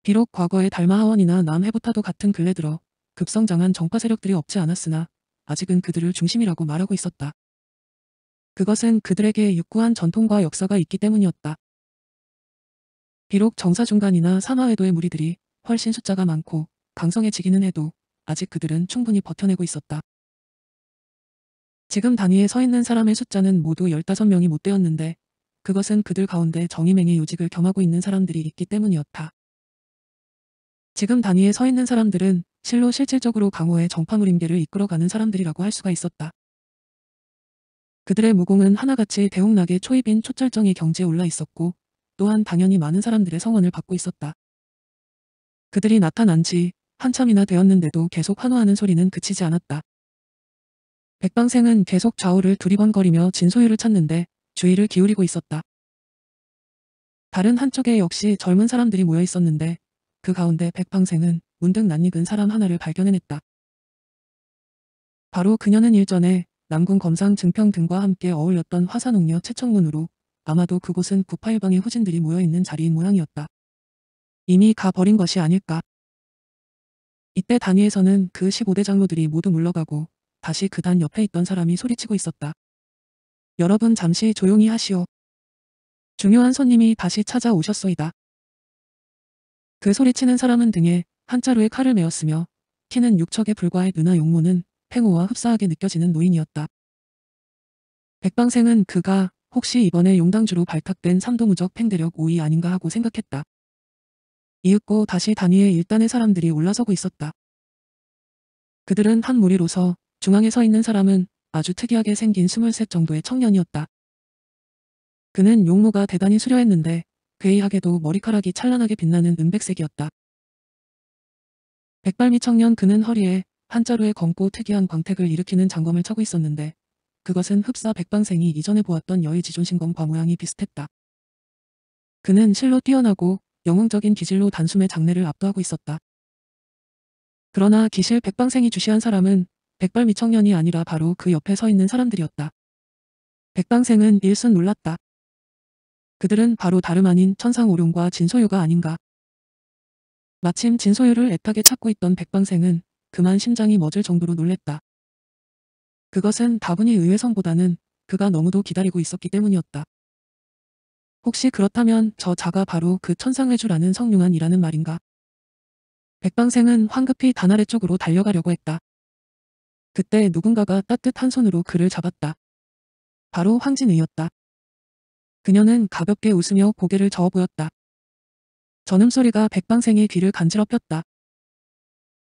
비록 과거의 달마하원이나 남해부타도 같은 근래 들어 급성장한 정파 세력들이 없지 않았으나 아직은 그들을 중심이라고 말하고 있었다. 그것은 그들에게 육구한 전통과 역사가 있기 때문이었다. 비록 정사중간이나 산화회도의 무리들이 훨씬 숫자가 많고 강성해지기는 해도 아직 그들은 충분히 버텨내고 있었다. 지금 단위에 서 있는 사람의 숫자는 모두 15명이 못 되었는데 그것은 그들 가운데 정의맹의 요직을 겸하고 있는 사람들이 있기 때문이었다. 지금 단위에 서 있는 사람들은 실로 실질적으로 강호의 정파무림계를 이끌어가는 사람들이라고 할 수가 있었다. 그들의 무공은 하나같이 대웅락의 초입인 초철정의 경지에 올라 있었고 또한 당연히 많은 사람들의 성원을 받고 있었다. 그들이 나타난 지 한참이나 되었는데도 계속 환호하는 소리는 그치지 않았다. 백방생은 계속 좌우를 두리번거리며 진소유를 찾는데 주의를 기울이고 있었다. 다른 한쪽에 역시 젊은 사람들이 모여 있었는데 그 가운데 백방생은 문득 낯익은 사람 하나를 발견해냈다. 바로 그녀는 일전에 남군 검상 증평 등과 함께 어울렸던 화산옥녀 채청문으로 아마도 그곳은 9 8일방의 후진들이 모여있는 자리인 모양이었다. 이미 가버린 것이 아닐까. 이때 단위에서는 그 15대 장로들이 모두 물러가고 다시 그 단 옆에 있던 사람이 소리치고 있었다. 여러분 잠시 조용히 하시오. 중요한 손님이 다시 찾아오셨소이다. 그 소리치는 사람은 등에 한 자루의 칼을 메었으며 키는 6척에 불과해 누나 용모는 팽우와 흡사하게 느껴지는 노인이었다. 백방생은 그가 혹시 이번에 용당주로 발탁된 삼도무적 팽대력 5위 아닌가 하고 생각했다. 이윽고 다시 단위의 일단의 사람들이 올라서고 있었다. 그들은 한 무리로서 중앙에 서 있는 사람은 아주 특이하게 생긴 23 정도의 청년이었다. 그는 용모가 대단히 수려했는데 괴이하게도 머리카락이 찬란하게 빛나는 은백색이었다. 백발미 청년 그는 허리에 한자루의 검고 특이한 광택을 일으키는 장검을 차고 있었는데 그것은 흡사 백방생이 이전에 보았던 여의 지존신검과 모양이 비슷했다. 그는 실로 뛰어나고 영웅적인 기질로 단숨에 장례를 압도하고 있었다. 그러나 기실 백방생이 주시한 사람은 백발 미청년이 아니라 바로 그 옆에 서 있는 사람들이었다. 백방생은 일순 놀랐다. 그들은 바로 다름 아닌 천상오룡과 진소유가 아닌가. 마침 진소유를 애타게 찾고 있던 백방생은 그만 심장이 멎을 정도로 놀랬다. 그것은 다분히 의외성보다는 그가 너무도 기다리고 있었기 때문이었다. 혹시 그렇다면 저 자가 바로 그 천상회주라는 성룡환이라는 말인가? 백방생은 황급히 단 아래 쪽으로 달려가려고 했다. 그때 누군가가 따뜻한 손으로 그를 잡았다. 바로 황진의였다. 그녀는 가볍게 웃으며 고개를 저어 보였다. 전음소리가 백방생의 귀를 간지럽혔다.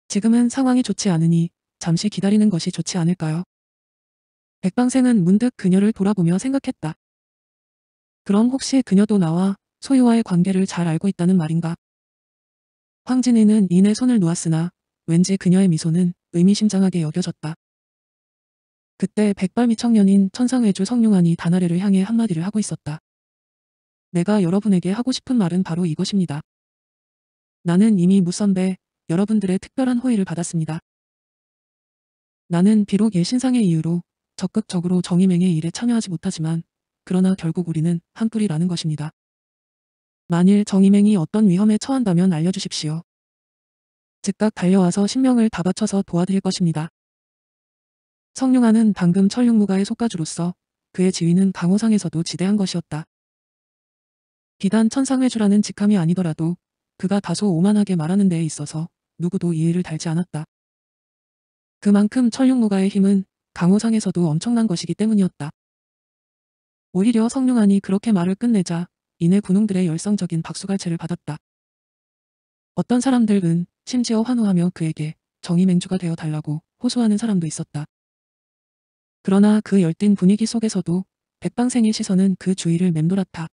지금은 상황이 좋지 않으니 잠시 기다리는 것이 좋지 않을까요? 백방생은 문득 그녀를 돌아보며 생각했다. 그럼 혹시 그녀도 나와 소유와의 관계를 잘 알고 있다는 말인가? 황진이는 이내 손을 놓았으나 왠지 그녀의 미소는 의미심장하게 여겨졌다. 그때 백발미 청년인 천상외주 성룡안이 다나래를 향해 한마디를 하고 있었다. 내가 여러분에게 하고 싶은 말은 바로 이것입니다. 나는 이미 무선배 여러분들의 특별한 호의를 받았습니다. 나는 비록 예신상의 이유로 적극적으로 정임맹의 일에 참여하지 못하지만 그러나 결국 우리는 한뿌리라는 것입니다. 만일 정임맹이 어떤 위험에 처한다면 알려주십시오. 즉각 달려와서 신명을 다 바쳐서 도와드릴 것입니다. 성룡아는 당금 천륜무가의 속가주로서 그의 지위는 강호상에서도 지대한 것이었다. 비단 천상회주라는 직함이 아니더라도 그가 다소 오만하게 말하는 데에 있어서 누구도 이해를 달지 않았다. 그만큼 천륜무가의 힘은 강호상에서도 엄청난 것이기 때문이었다. 오히려 성룡안이 그렇게 말을 끝내자 이내 군웅들의 열성적인 박수갈채를 받았다. 어떤 사람들은 심지어 환호하며 그에게 정의맹주가 되어 달라고 호소하는 사람도 있었다. 그러나 그 열띤 분위기 속에서도 백방생의 시선은 그 주위를 맴돌았다.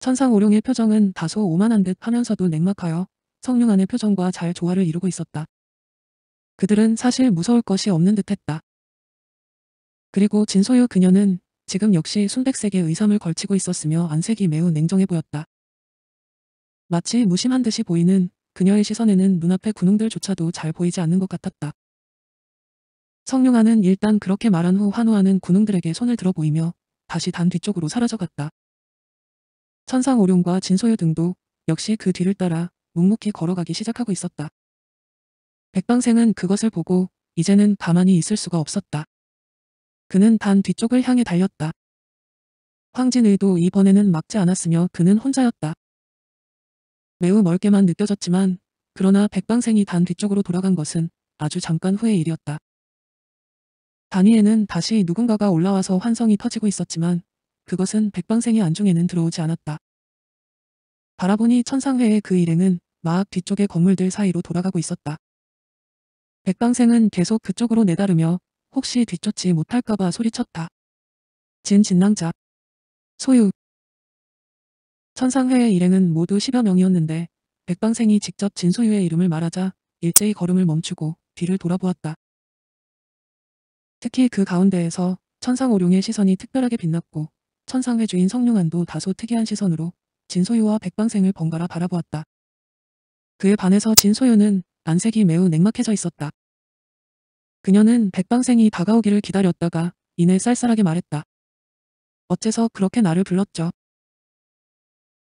천상 오룡의 표정은 다소 오만한 듯 하면서도 냉막하여 성룡안의 표정과 잘 조화를 이루고 있었다. 그들은 사실 무서울 것이 없는 듯 했다. 그리고 진소유 그녀는 지금 역시 순백색의 의상을 걸치고 있었으며 안색이 매우 냉정해 보였다. 마치 무심한 듯이 보이는 그녀의 시선에는 눈앞의 군웅들조차도 잘 보이지 않는 것 같았다. 성룡아는 일단 그렇게 말한 후 환호하는 군웅들에게 손을 들어 보이며 다시 단 뒤쪽으로 사라져갔다. 천상 오룡과 진소유 등도 역시 그 뒤를 따라 묵묵히 걸어가기 시작하고 있었다. 백방생은 그것을 보고 이제는 가만히 있을 수가 없었다. 그는 단 뒤쪽을 향해 달렸다. 황진의도 이번에는 막지 않았으며 그는 혼자였다. 매우 멀게만 느껴졌지만 그러나 백방생이 단 뒤쪽으로 돌아간 것은 아주 잠깐 후의 일이었다. 단위에는 다시 누군가가 올라와서 환성이 터지고 있었지만 그것은 백방생이 안중에는 들어오지 않았다. 바라보니 천상회의 그 일행은 마악 뒤쪽의 건물들 사이로 돌아가고 있었다. 백방생은 계속 그쪽으로 내다르며 혹시 뒤쫓지 못할까봐 소리쳤다. 진 진낭자 소유 천상회의 일행은 모두 10여 명이었는데 백방생이 직접 진소유의 이름을 말하자 일제히 걸음을 멈추고 뒤를 돌아보았다. 특히 그 가운데에서 천상오룡의 시선이 특별하게 빛났고 천상회 주인 성룡안도 다소 특이한 시선으로 진소유와 백방생을 번갈아 바라보았다. 그에 반해서 진소유는 안색이 매우 냉막해져 있었다. 그녀는 백방생이 다가오기를 기다렸다가 이내 쌀쌀하게 말했다. 어째서 그렇게 나를 불렀죠?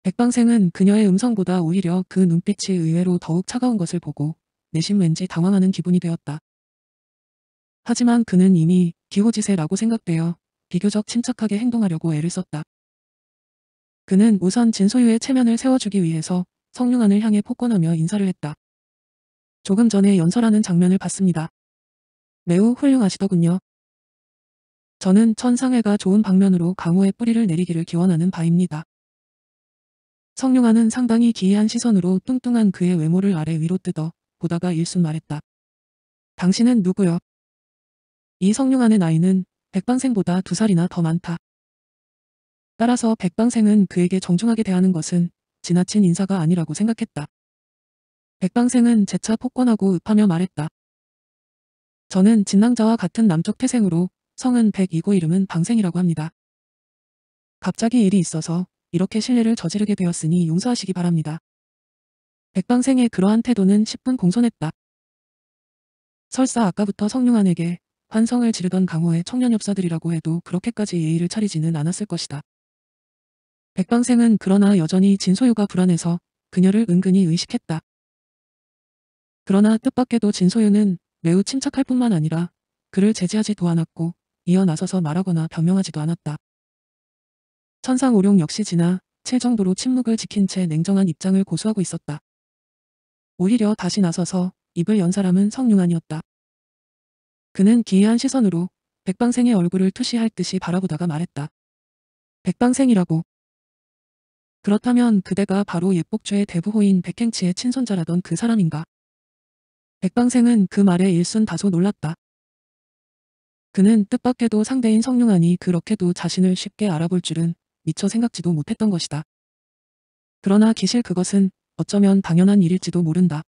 백방생은 그녀의 음성보다 오히려 그 눈빛이 의외로 더욱 차가운 것을 보고 내심 왠지 당황하는 기분이 되었다. 하지만 그는 이미 기호지세라고 생각되어 비교적 침착하게 행동하려고 애를 썼다. 그는 우선 진소유의 체면을 세워주기 위해서 성룡안을 향해 폭권하며 인사를 했다. 조금 전에 연설하는 장면을 봤습니다. 매우 훌륭하시더군요. 저는 천상회가 좋은 방면으로 강호의 뿌리를 내리기를 기원하는 바입니다. 성룡아는 상당히 기이한 시선으로 뚱뚱한 그의 외모를 아래 위로 뜯어 보다가 일순 말했다. 당신은 누구요? 이성룡아의 나이는 백방생보다 두 살이나 더 많다. 따라서 백방생은 그에게 정중하게 대하는 것은 지나친 인사가 아니라고 생각했다. 백방생은 재차 폭권하고 읍하며 말했다. 저는 진낭자와 같은 남쪽 태생으로 성은 백이고 이름은 방생이라고 합니다. 갑자기 일이 있어서 이렇게 실례를 저지르게 되었으니 용서하시기 바랍니다. 백방생의 그러한 태도는 10분 공손했다. 설사 아까부터 성룡안에게 환성을 지르던 강호의 청년엽사들이라고 해도 그렇게까지 예의를 차리지는 않았을 것이다. 백방생은 그러나 여전히 진소유가 불안해서 그녀를 은근히 의식했다. 그러나 뜻밖에도 진소유는 매우 침착할 뿐만 아니라 그를 제지하지도 않았고 이어나서서 말하거나 변명하지도 않았다. 천상 오룡 역시 지나 채 정도로 침묵을 지킨 채 냉정한 입장을 고수하고 있었다. 오히려 다시 나서서 입을 연 사람은 성룡안이었다. 그는 기이한 시선으로 백방생의 얼굴을 투시할 듯이 바라보다가 말했다. 백방생이라고. 그렇다면 그대가 바로 옛복죄의 대부호인 백행치의 친손자라던 그 사람인가? 백방생은 그 말에 일순 다소 놀랐다. 그는 뜻밖에도 상대인 성룡안이 그렇게도 자신을 쉽게 알아볼 줄은 미처 생각지도 못했던 것이다. 그러나 기실 그것은 어쩌면 당연한 일일지도 모른다.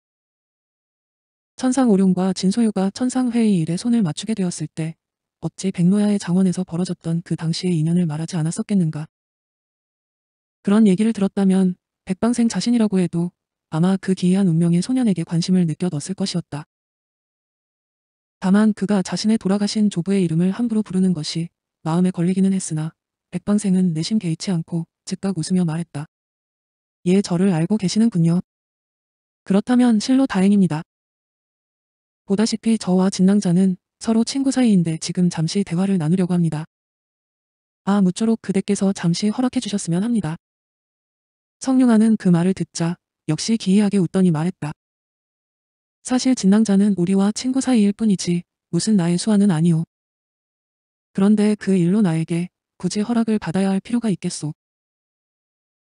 천상 오룡과 진소유가 천상회의 일에 손을 맞추게 되었을 때 어찌 백로야의 장원에서 벌어졌던 그 당시의 인연을 말하지 않았었겠는가. 그런 얘기를 들었다면 백방생 자신이라고 해도 아마 그 기이한 운명의 소년에게 관심을 느껴뒀을 것이었다. 다만 그가 자신의 돌아가신 조부의 이름을 함부로 부르는 것이 마음에 걸리기는 했으나 백방생은 내심 개의치 않고 즉각 웃으며 말했다. 예 저를 알고 계시는군요. 그렇다면 실로 다행입니다. 보다시피 저와 진낭자는 서로 친구 사이인데 지금 잠시 대화를 나누려고 합니다. 아 무쪼록 그대께서 잠시 허락해 주셨으면 합니다. 성룡아는 그 말을 듣자 역시 기이하게 웃더니 말했다. 사실 진낭자는 우리와 친구 사이일 뿐이지 무슨 나의 수완은 아니오. 그런데 그 일로 나에게 굳이 허락을 받아야 할 필요가 있겠소.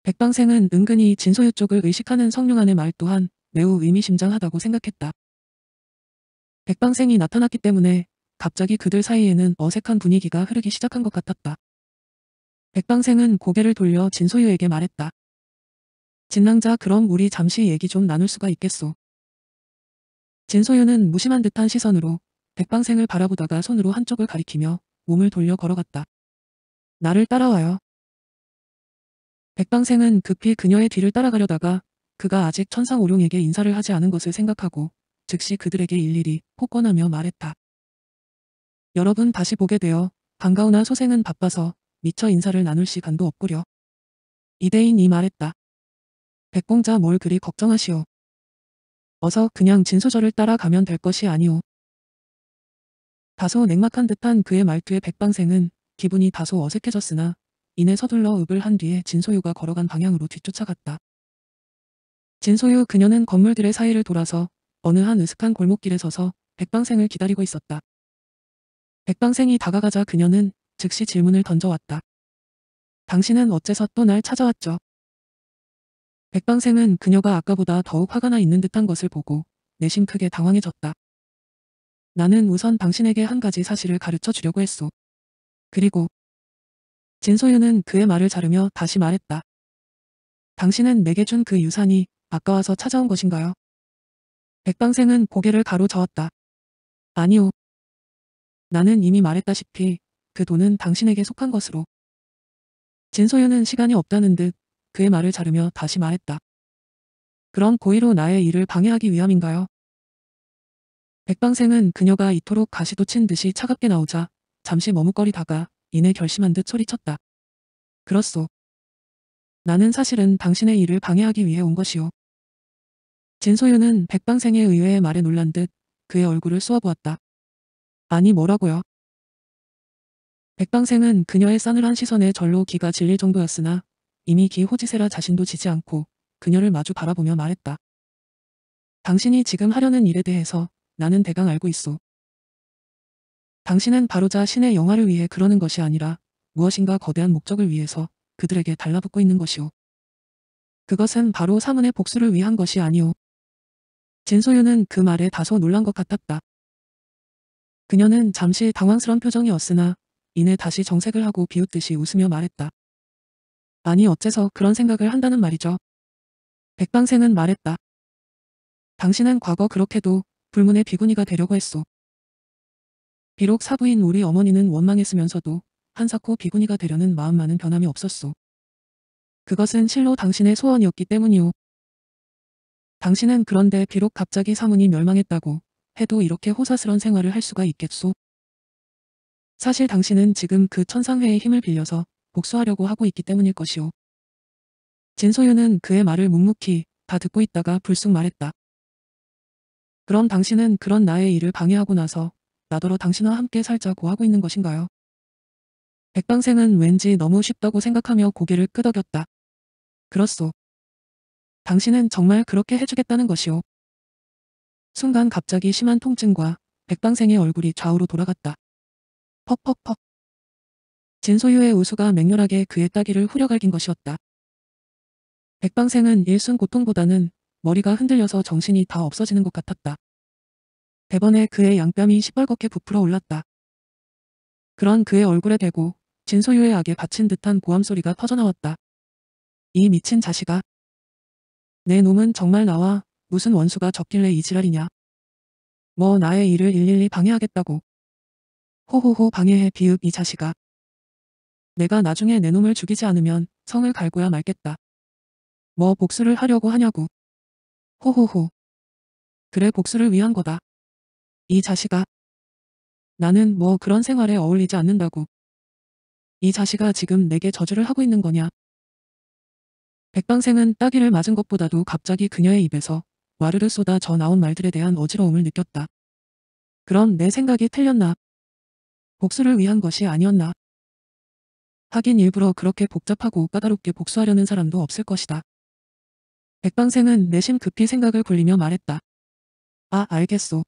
백방생은 은근히 진소유 쪽을 의식하는 성룡안의 말 또한 매우 의미심장하다고 생각했다. 백방생이 나타났기 때문에 갑자기 그들 사이에는 어색한 분위기가 흐르기 시작한 것 같았다. 백방생은 고개를 돌려 진소유에게 말했다. 진낭자 그럼 우리 잠시 얘기 좀 나눌 수가 있겠소. 진소유은 무심한 듯한 시선으로 백방생을 바라보다가 손으로 한쪽을 가리키며 몸을 돌려 걸어갔다. 나를 따라와요. 백방생은 급히 그녀의 뒤를 따라가려다가 그가 아직 천상오룡에게 인사를 하지 않은 것을 생각하고 즉시 그들에게 일일이 폭권하며 말했다. 여러분 다시 보게 되어 반가우나 소생은 바빠서 미처 인사를 나눌 시간도 없구려. 이대인이 말했다. 백봉자 뭘 그리 걱정하시오. 어서 그냥 진소절을 따라가면 될 것이 아니오. 다소 냉막한 듯한 그의 말투에 백방생은 기분이 다소 어색해졌으나 이내 서둘러 읍을 한 뒤에 진소유가 걸어간 방향으로 뒤쫓아갔다. 진소유 그녀는 건물들의 사이를 돌아서 어느 한 으슥한 골목길에 서서 백방생을 기다리고 있었다. 백방생이 다가가자 그녀는 즉시 질문을 던져왔다. 당신은 어째서 또 날 찾아왔죠? 백방생은 그녀가 아까보다 더욱 화가 나 있는 듯한 것을 보고 내심 크게 당황해졌다. 나는 우선 당신에게 한 가지 사실을 가르쳐 주려고 했소. 그리고 진소유는 그의 말을 자르며 다시 말했다. 당신은 내게 준 그 유산이 아까 와서 찾아온 것인가요? 백방생은 고개를 가로저었다. 아니요. 나는 이미 말했다시피 그 돈은 당신에게 속한 것으로. 진소유는 시간이 없다는 듯 그의 말을 자르며 다시 말했다. 그럼 고의로 나의 일을 방해하기 위함인가요? 백방생은 그녀가 이토록 가시도 친 듯이 차갑게 나오자 잠시 머뭇거리다가 이내 결심한 듯 소리쳤다. 그렇소. 나는 사실은 당신의 일을 방해하기 위해 온 것이오. 진소윤은 백방생의 의외의 말에 놀란 듯 그의 얼굴을 쏘아보았다. 아니 뭐라고요? 백방생은 그녀의 싸늘한 시선에 절로 기가 질릴 정도였으나 이미 기호지세라 자신도 지지 않고 그녀를 마주 바라보며 말했다. 당신이 지금 하려는 일에 대해서 나는 대강 알고 있소. 당신은 바로 자신의 영화를 위해 그러는 것이 아니라 무엇인가 거대한 목적을 위해서 그들에게 달라붙고 있는 것이오. 그것은 바로 사문의 복수를 위한 것이 아니오. 진소유는 그 말에 다소 놀란 것 같았다. 그녀는 잠시 당황스런 표정이었으나 이내 다시 정색을 하고 비웃듯이 웃으며 말했다. 아니 어째서 그런 생각을 한다는 말이죠. 백방생은 말했다. 당신은 과거 그렇게도 불문의 비구니가 되려고 했소. 비록 사부인 우리 어머니는 원망했으면서도 한사코 비구니가 되려는 마음만은 변함이 없었소. 그것은 실로 당신의 소원이었기 때문이오. 당신은 그런데 비록 갑자기 사문이 멸망했다고 해도 이렇게 호사스런 생활을 할 수가 있겠소. 사실 당신은 지금 그 천상회의 힘을 빌려서 복수하려고 하고 있기 때문일 것이오. 진소윤은 그의 말을 묵묵히 다 듣고 있다가 불쑥 말했다. 그럼 당신은 그런 나의 일을 방해하고 나서 나더러 당신과 함께 살자고 하고 있는 것인가요? 백방생은 왠지 너무 쉽다고 생각하며 고개를 끄덕였다. 그렇소. 당신은 정말 그렇게 해주겠다는 것이오. 순간 갑자기 심한 통증과 백방생의 얼굴이 좌우로 돌아갔다. 퍽퍽퍽. 진소유의 우수가 맹렬하게 그의 따귀를 후려갈긴 것이었다. 백방생은 일순 고통보다는 머리가 흔들려서 정신이 다 없어지는 것 같았다. 대번에 그의 양뺨이 시뻘겋게 부풀어 올랐다. 그런 그의 얼굴에 대고 진소유의 악에 바친 듯한 보함소리가 터져나왔다이 미친 자식아. 내 놈은 정말 나와 무슨 원수가 적길래 이 지랄이냐. 뭐 나의 일을 일일이 방해하겠다고. 호호호 방해해 비읍 이 자식아. 내가 나중에 내 놈을 죽이지 않으면 성을 갈고야 말겠다. 뭐 복수를 하려고 하냐고. 호호호. 그래 복수를 위한 거다. 이 자식아. 나는 뭐 그런 생활에 어울리지 않는다고. 이 자식아 지금 내게 저주를 하고 있는 거냐. 백방생은 따귀를 맞은 것보다도 갑자기 그녀의 입에서 와르르 쏟아 져 나온 말들에 대한 어지러움을 느꼈다. 그럼 내 생각이 틀렸나? 복수를 위한 것이 아니었나? 하긴 일부러 그렇게 복잡하고 까다롭게 복수하려는 사람도 없을 것이다. 백방생은 내심 급히 생각을 굴리며 말했다. 아 알겠소.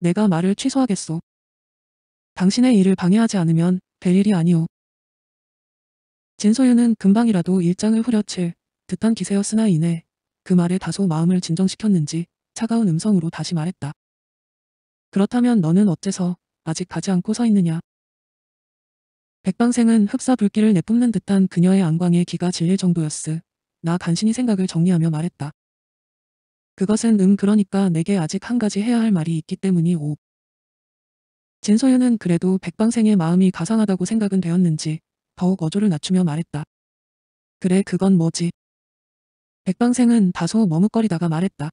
내가 말을 취소하겠소. 당신의 일을 방해하지 않으면 별일이 아니오. 진소유는 금방이라도 일장을 후려칠 듯한 기세였으나 이내 그 말에 다소 마음을 진정시켰는지 차가운 음성으로 다시 말했다. 그렇다면 너는 어째서 아직 가지 않고 서 있느냐? 백방생은 흡사 불길을 내뿜는 듯한 그녀의 안광에 기가 질릴 정도였으. 나 간신히 생각을 정리하며 말했다. 그것은 음 그러니까 내게 아직 한 가지 해야 할 말이 있기 때문이 오. 진소유은 그래도 백방생의 마음이 가상하다고 생각은 되었는지 더욱 어조를 낮추며 말했다. 그래 그건 뭐지? 백방생은 다소 머뭇거리다가 말했다.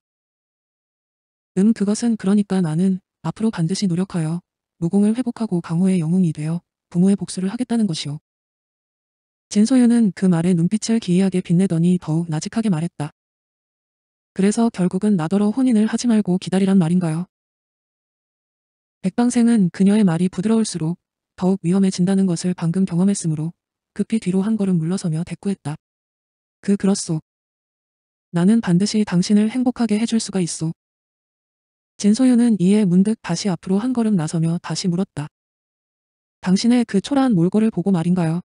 음 그것은 그러니까 나는 앞으로 반드시 노력하여 무공을 회복하고 강호의 영웅이 되어 부모의 복수를 하겠다는 것이오. 진소유은그 말에 눈빛을 기이하게 빛내더니 더욱 나직하게 말했다. 그래서 결국은 나더러 혼인을 하지 말고 기다리란 말인가요? 백방생은 그녀의 말이 부드러울수록 더욱 위험해진다는 것을 방금 경험했으므로 급히 뒤로 한 걸음 물러서며 대꾸했다. 그 그렇소. 나는 반드시 당신을 행복하게 해줄 수가 있소. 진소유은 이에 문득 다시 앞으로 한 걸음 나서며 다시 물었다. 당신의 그 초라한 몰골을 보고 말인가요.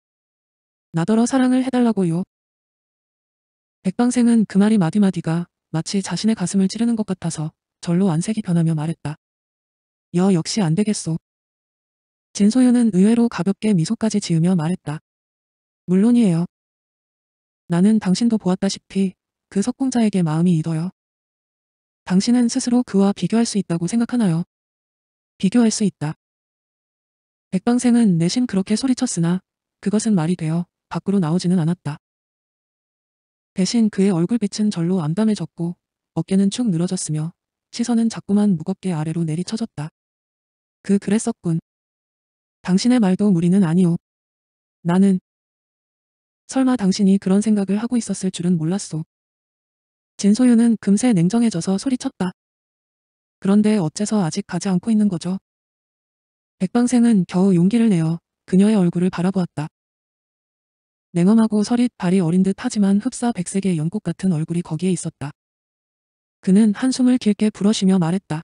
나더러 사랑을 해달라고요. 백방생은 그 말이 마디마디가 마치 자신의 가슴을 찌르는 것 같아서 절로 안색이 변하며 말했다. 여 역시 안 되겠소. 진소유는 의외로 가볍게 미소까지 지으며 말했다. 물론이에요. 나는 당신도 보았다시피 그 석공자에게 마음이 이어요 당신은 스스로 그와 비교할 수 있다고 생각하나요? 비교할 수 있다. 백방생은 내심 그렇게 소리쳤으나 그것은 말이 되어 밖으로 나오지는 않았다. 대신 그의 얼굴빛은 절로 암담해졌고 어깨는 축 늘어졌으며 시선은 자꾸만 무겁게 아래로 내리쳐졌다. 그 그랬었군. 당신의 말도 무리는 아니오. 나는 설마 당신이 그런 생각을 하고 있었을 줄은 몰랐소. 진소유는 금세 냉정해져서 소리쳤다. 그런데 어째서 아직 가지 않고 있는 거죠? 백방생은 겨우 용기를 내어 그녀의 얼굴을 바라보았다. 냉엄하고 서릿 발이 어린 듯 하지만 흡사 백색의 연꽃 같은 얼굴이 거기에 있었다. 그는 한숨을 길게 불어쉬며 말했다.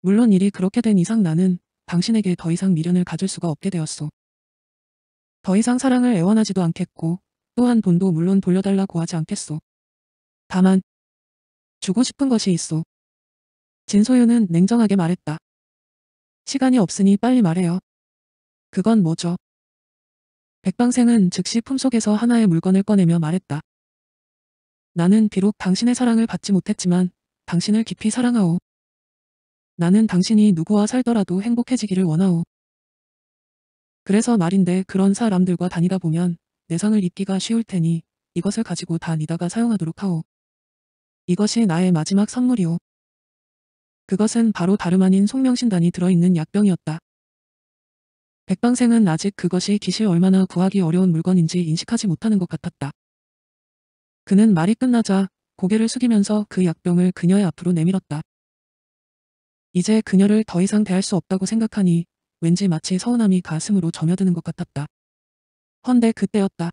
물론 일이 그렇게 된 이상 나는 당신에게 더 이상 미련을 가질 수가 없게 되었소. 더 이상 사랑을 애원하지도 않겠고 또한 돈도 물론 돌려달라고 하지 않겠소. 다만 주고 싶은 것이 있소. 진소유는 냉정하게 말했다. 시간이 없으니 빨리 말해요. 그건 뭐죠? 백방생은 즉시 품속에서 하나의 물건을 꺼내며 말했다. 나는 비록 당신의 사랑을 받지 못했지만 당신을 깊이 사랑하오. 나는 당신이 누구와 살더라도 행복해지기를 원하오. 그래서 말인데 그런 사람들과 다니다 보면 내상을 입기가 쉬울 테니 이것을 가지고 다니다가 사용하도록 하오. 이것이 나의 마지막 선물이오. 그것은 바로 다름 아닌 송명신단이 들어있는 약병이었다. 백방생은 아직 그것이 기시 얼마나 구하기 어려운 물건인지 인식하지 못하는 것 같았다. 그는 말이 끝나자 고개를 숙이면서 그 약병을 그녀의 앞으로 내밀었다. 이제 그녀를 더 이상 대할 수 없다고 생각하니 왠지 마치 서운함이 가슴으로 점여드는 것 같았다. 헌데 그때였다.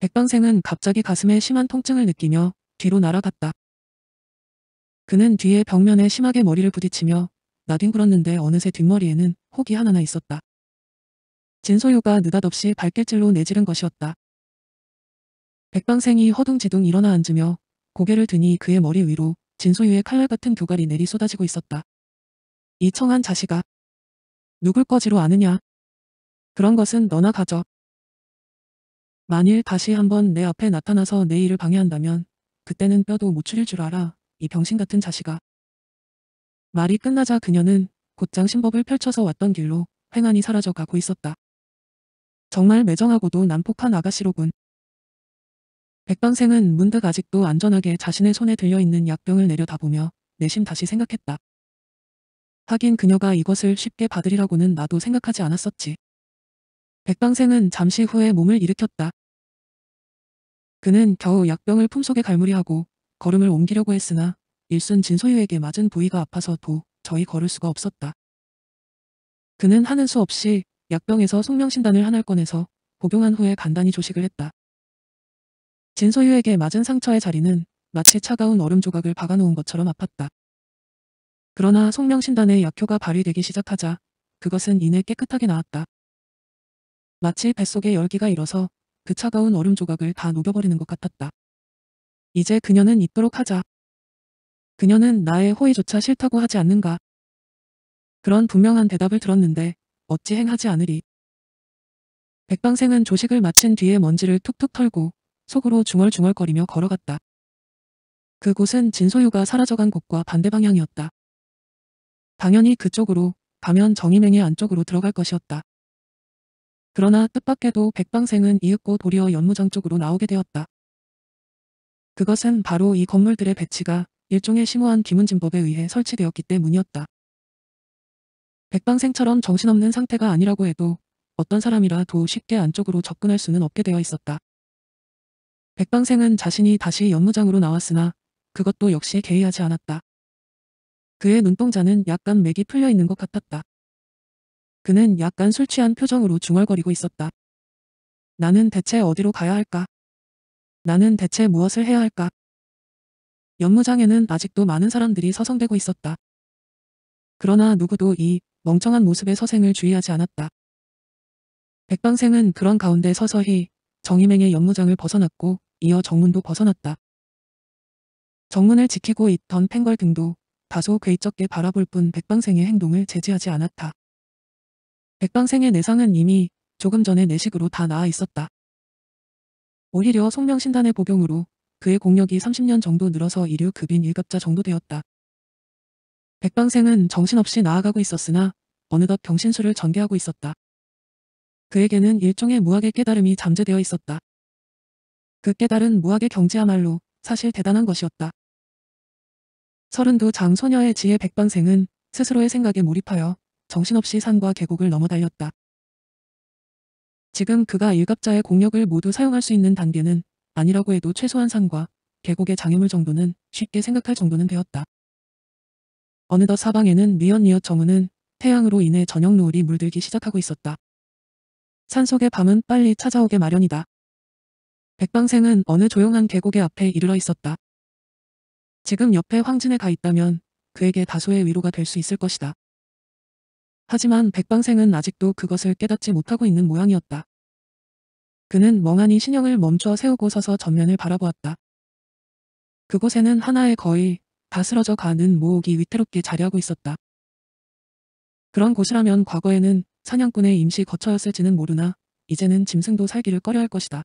백방생은 갑자기 가슴에 심한 통증을 느끼며 뒤로 날아갔다. 그는 뒤에 벽면에 심하게 머리를 부딪히며 나뒹굴었는데 어느새 뒷머리에는 혹이 하나나 있었다. 진소유가 느닷없이 발길질로 내지른 것이었다. 백방생이 허둥지둥 일어나 앉으며 고개를 드니 그의 머리 위로 진소유의 칼날 같은 교갈이 내리 쏟아지고 있었다. 이 청한 자식아. 누굴 거지로 아느냐? 그런 것은 너나 가져. 만일 다시 한번 내 앞에 나타나서 내 일을 방해한다면 그때는 뼈도 못 추릴 줄 알아. 이 병신 같은 자식아. 말이 끝나자 그녀는 곧장 신법을 펼쳐서 왔던 길로 횡안히 사라져 가고 있었다. 정말 매정하고도 난폭한 아가씨로군. 백방생은 문득 아직도 안전하게 자신의 손에 들려있는 약병을 내려다보며 내심 다시 생각했다. 하긴 그녀가 이것을 쉽게 받으리라고는 나도 생각하지 않았었지. 백방생은 잠시 후에 몸을 일으켰다. 그는 겨우 약병을 품속에 갈무리하고 걸음을 옮기려고 했으나 일순 진소유에게 맞은 부위가 아파서 도 저희 걸을 수가 없었다. 그는 하는 수 없이 약병에서 숙명신단을 하나 꺼내서 복용한 후에 간단히 조식을 했다. 진소유에게 맞은 상처의 자리는 마치 차가운 얼음 조각을 박아놓은 것처럼 아팠다. 그러나 송명신단의 약효가 발휘되기 시작하자 그것은 이내 깨끗하게 나았다. 마치 뱃속에 열기가 일어서 그 차가운 얼음 조각을 다 녹여버리는 것 같았다. 이제 그녀는 있도록 하자. 그녀는 나의 호의조차 싫다고 하지 않는가. 그런 분명한 대답을 들었는데 어찌 행하지 않으리. 백방생은 조식을 마친 뒤에 먼지를 툭툭 털고 속으로 중얼중얼거리며 걸어갔다. 그곳은 진소유가 사라져간 곳과 반대 방향이었다. 당연히 그쪽으로 가면 정의행의 안쪽으로 들어갈 것이었다. 그러나 뜻밖에도 백방생은 이윽고 도리어 연무장 쪽으로 나오게 되었다. 그것은 바로 이 건물들의 배치가 일종의 심오한 기문진법에 의해 설치되었기 때문이었다. 백방생처럼 정신없는 상태가 아니라고 해도 어떤 사람이라도 쉽게 안쪽으로 접근할 수는 없게 되어 있었다. 백방생은 자신이 다시 연무장으로 나왔으나 그것도 역시 개의하지 않았다. 그의 눈동자는 약간 맥이 풀려 있는 것 같았다. 그는 약간 술 취한 표정으로 중얼거리고 있었다. 나는 대체 어디로 가야 할까? 나는 대체 무엇을 해야 할까? 연무장에는 아직도 많은 사람들이 서성대고 있었다. 그러나 누구도 이 멍청한 모습의 서생을 주의하지 않았다. 백방생은 그런 가운데 서서히 정희맹의 연무장을 벗어났고 이어 정문도 벗어났다. 정문을 지키고 있던 팽걸 등도 다소 괴이적게 바라볼 뿐 백방생의 행동을 제지하지 않았다. 백방생의 내상은 이미 조금 전에 내식으로 다 나아 있었다. 오히려 성명신단의 복용으로 그의 공력이 30년 정도 늘어서 이류 급인 1급자 정도 되었다. 백방생은 정신없이 나아가고 있었으나 어느덧 병신술을 전개하고 있었다. 그에게는 일종의 무학의 깨달음이 잠재되어 있었다. 그 깨달은 무학의 경지야말로 사실 대단한 것이었다. 32장 소녀의 지혜 백방생은 스스로의 생각에 몰입하여 정신없이 산과 계곡을 넘어 달렸다. 지금 그가 일갑자의 공력을 모두 사용할 수 있는 단계는 아니라고 해도 최소한 산과 계곡의 장애물 정도는 쉽게 생각할 정도는 되었다. 어느덧 사방에는 미연이엇 정우는 태양으로 인해 저녁 노을이 물들기 시작하고 있었다. 산속의 밤은 빨리 찾아오게 마련이다. 백방생은 어느 조용한 계곡의 앞에 이르러 있었다. 지금 옆에 황진에 가 있다면 그에게 다소의 위로가 될 수 있을 것이다. 하지만 백방생은 아직도 그것을 깨닫지 못하고 있는 모양이었다. 그는 멍하니 신형을 멈춰 세우고 서서 전면을 바라보았다. 그곳에는 하나의 거의 다스러져 가는 모옥이 위태롭게 자리하고 있었다. 그런 곳이라면 과거에는 사냥꾼의 임시 거처였을지는 모르나 이제는 짐승도 살기를 꺼려 할 것이다.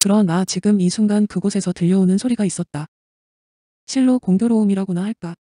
그러나 지금 이 순간 그곳에서 들려오는 소리가 있었다. 실로 공교로움이라고나 할까.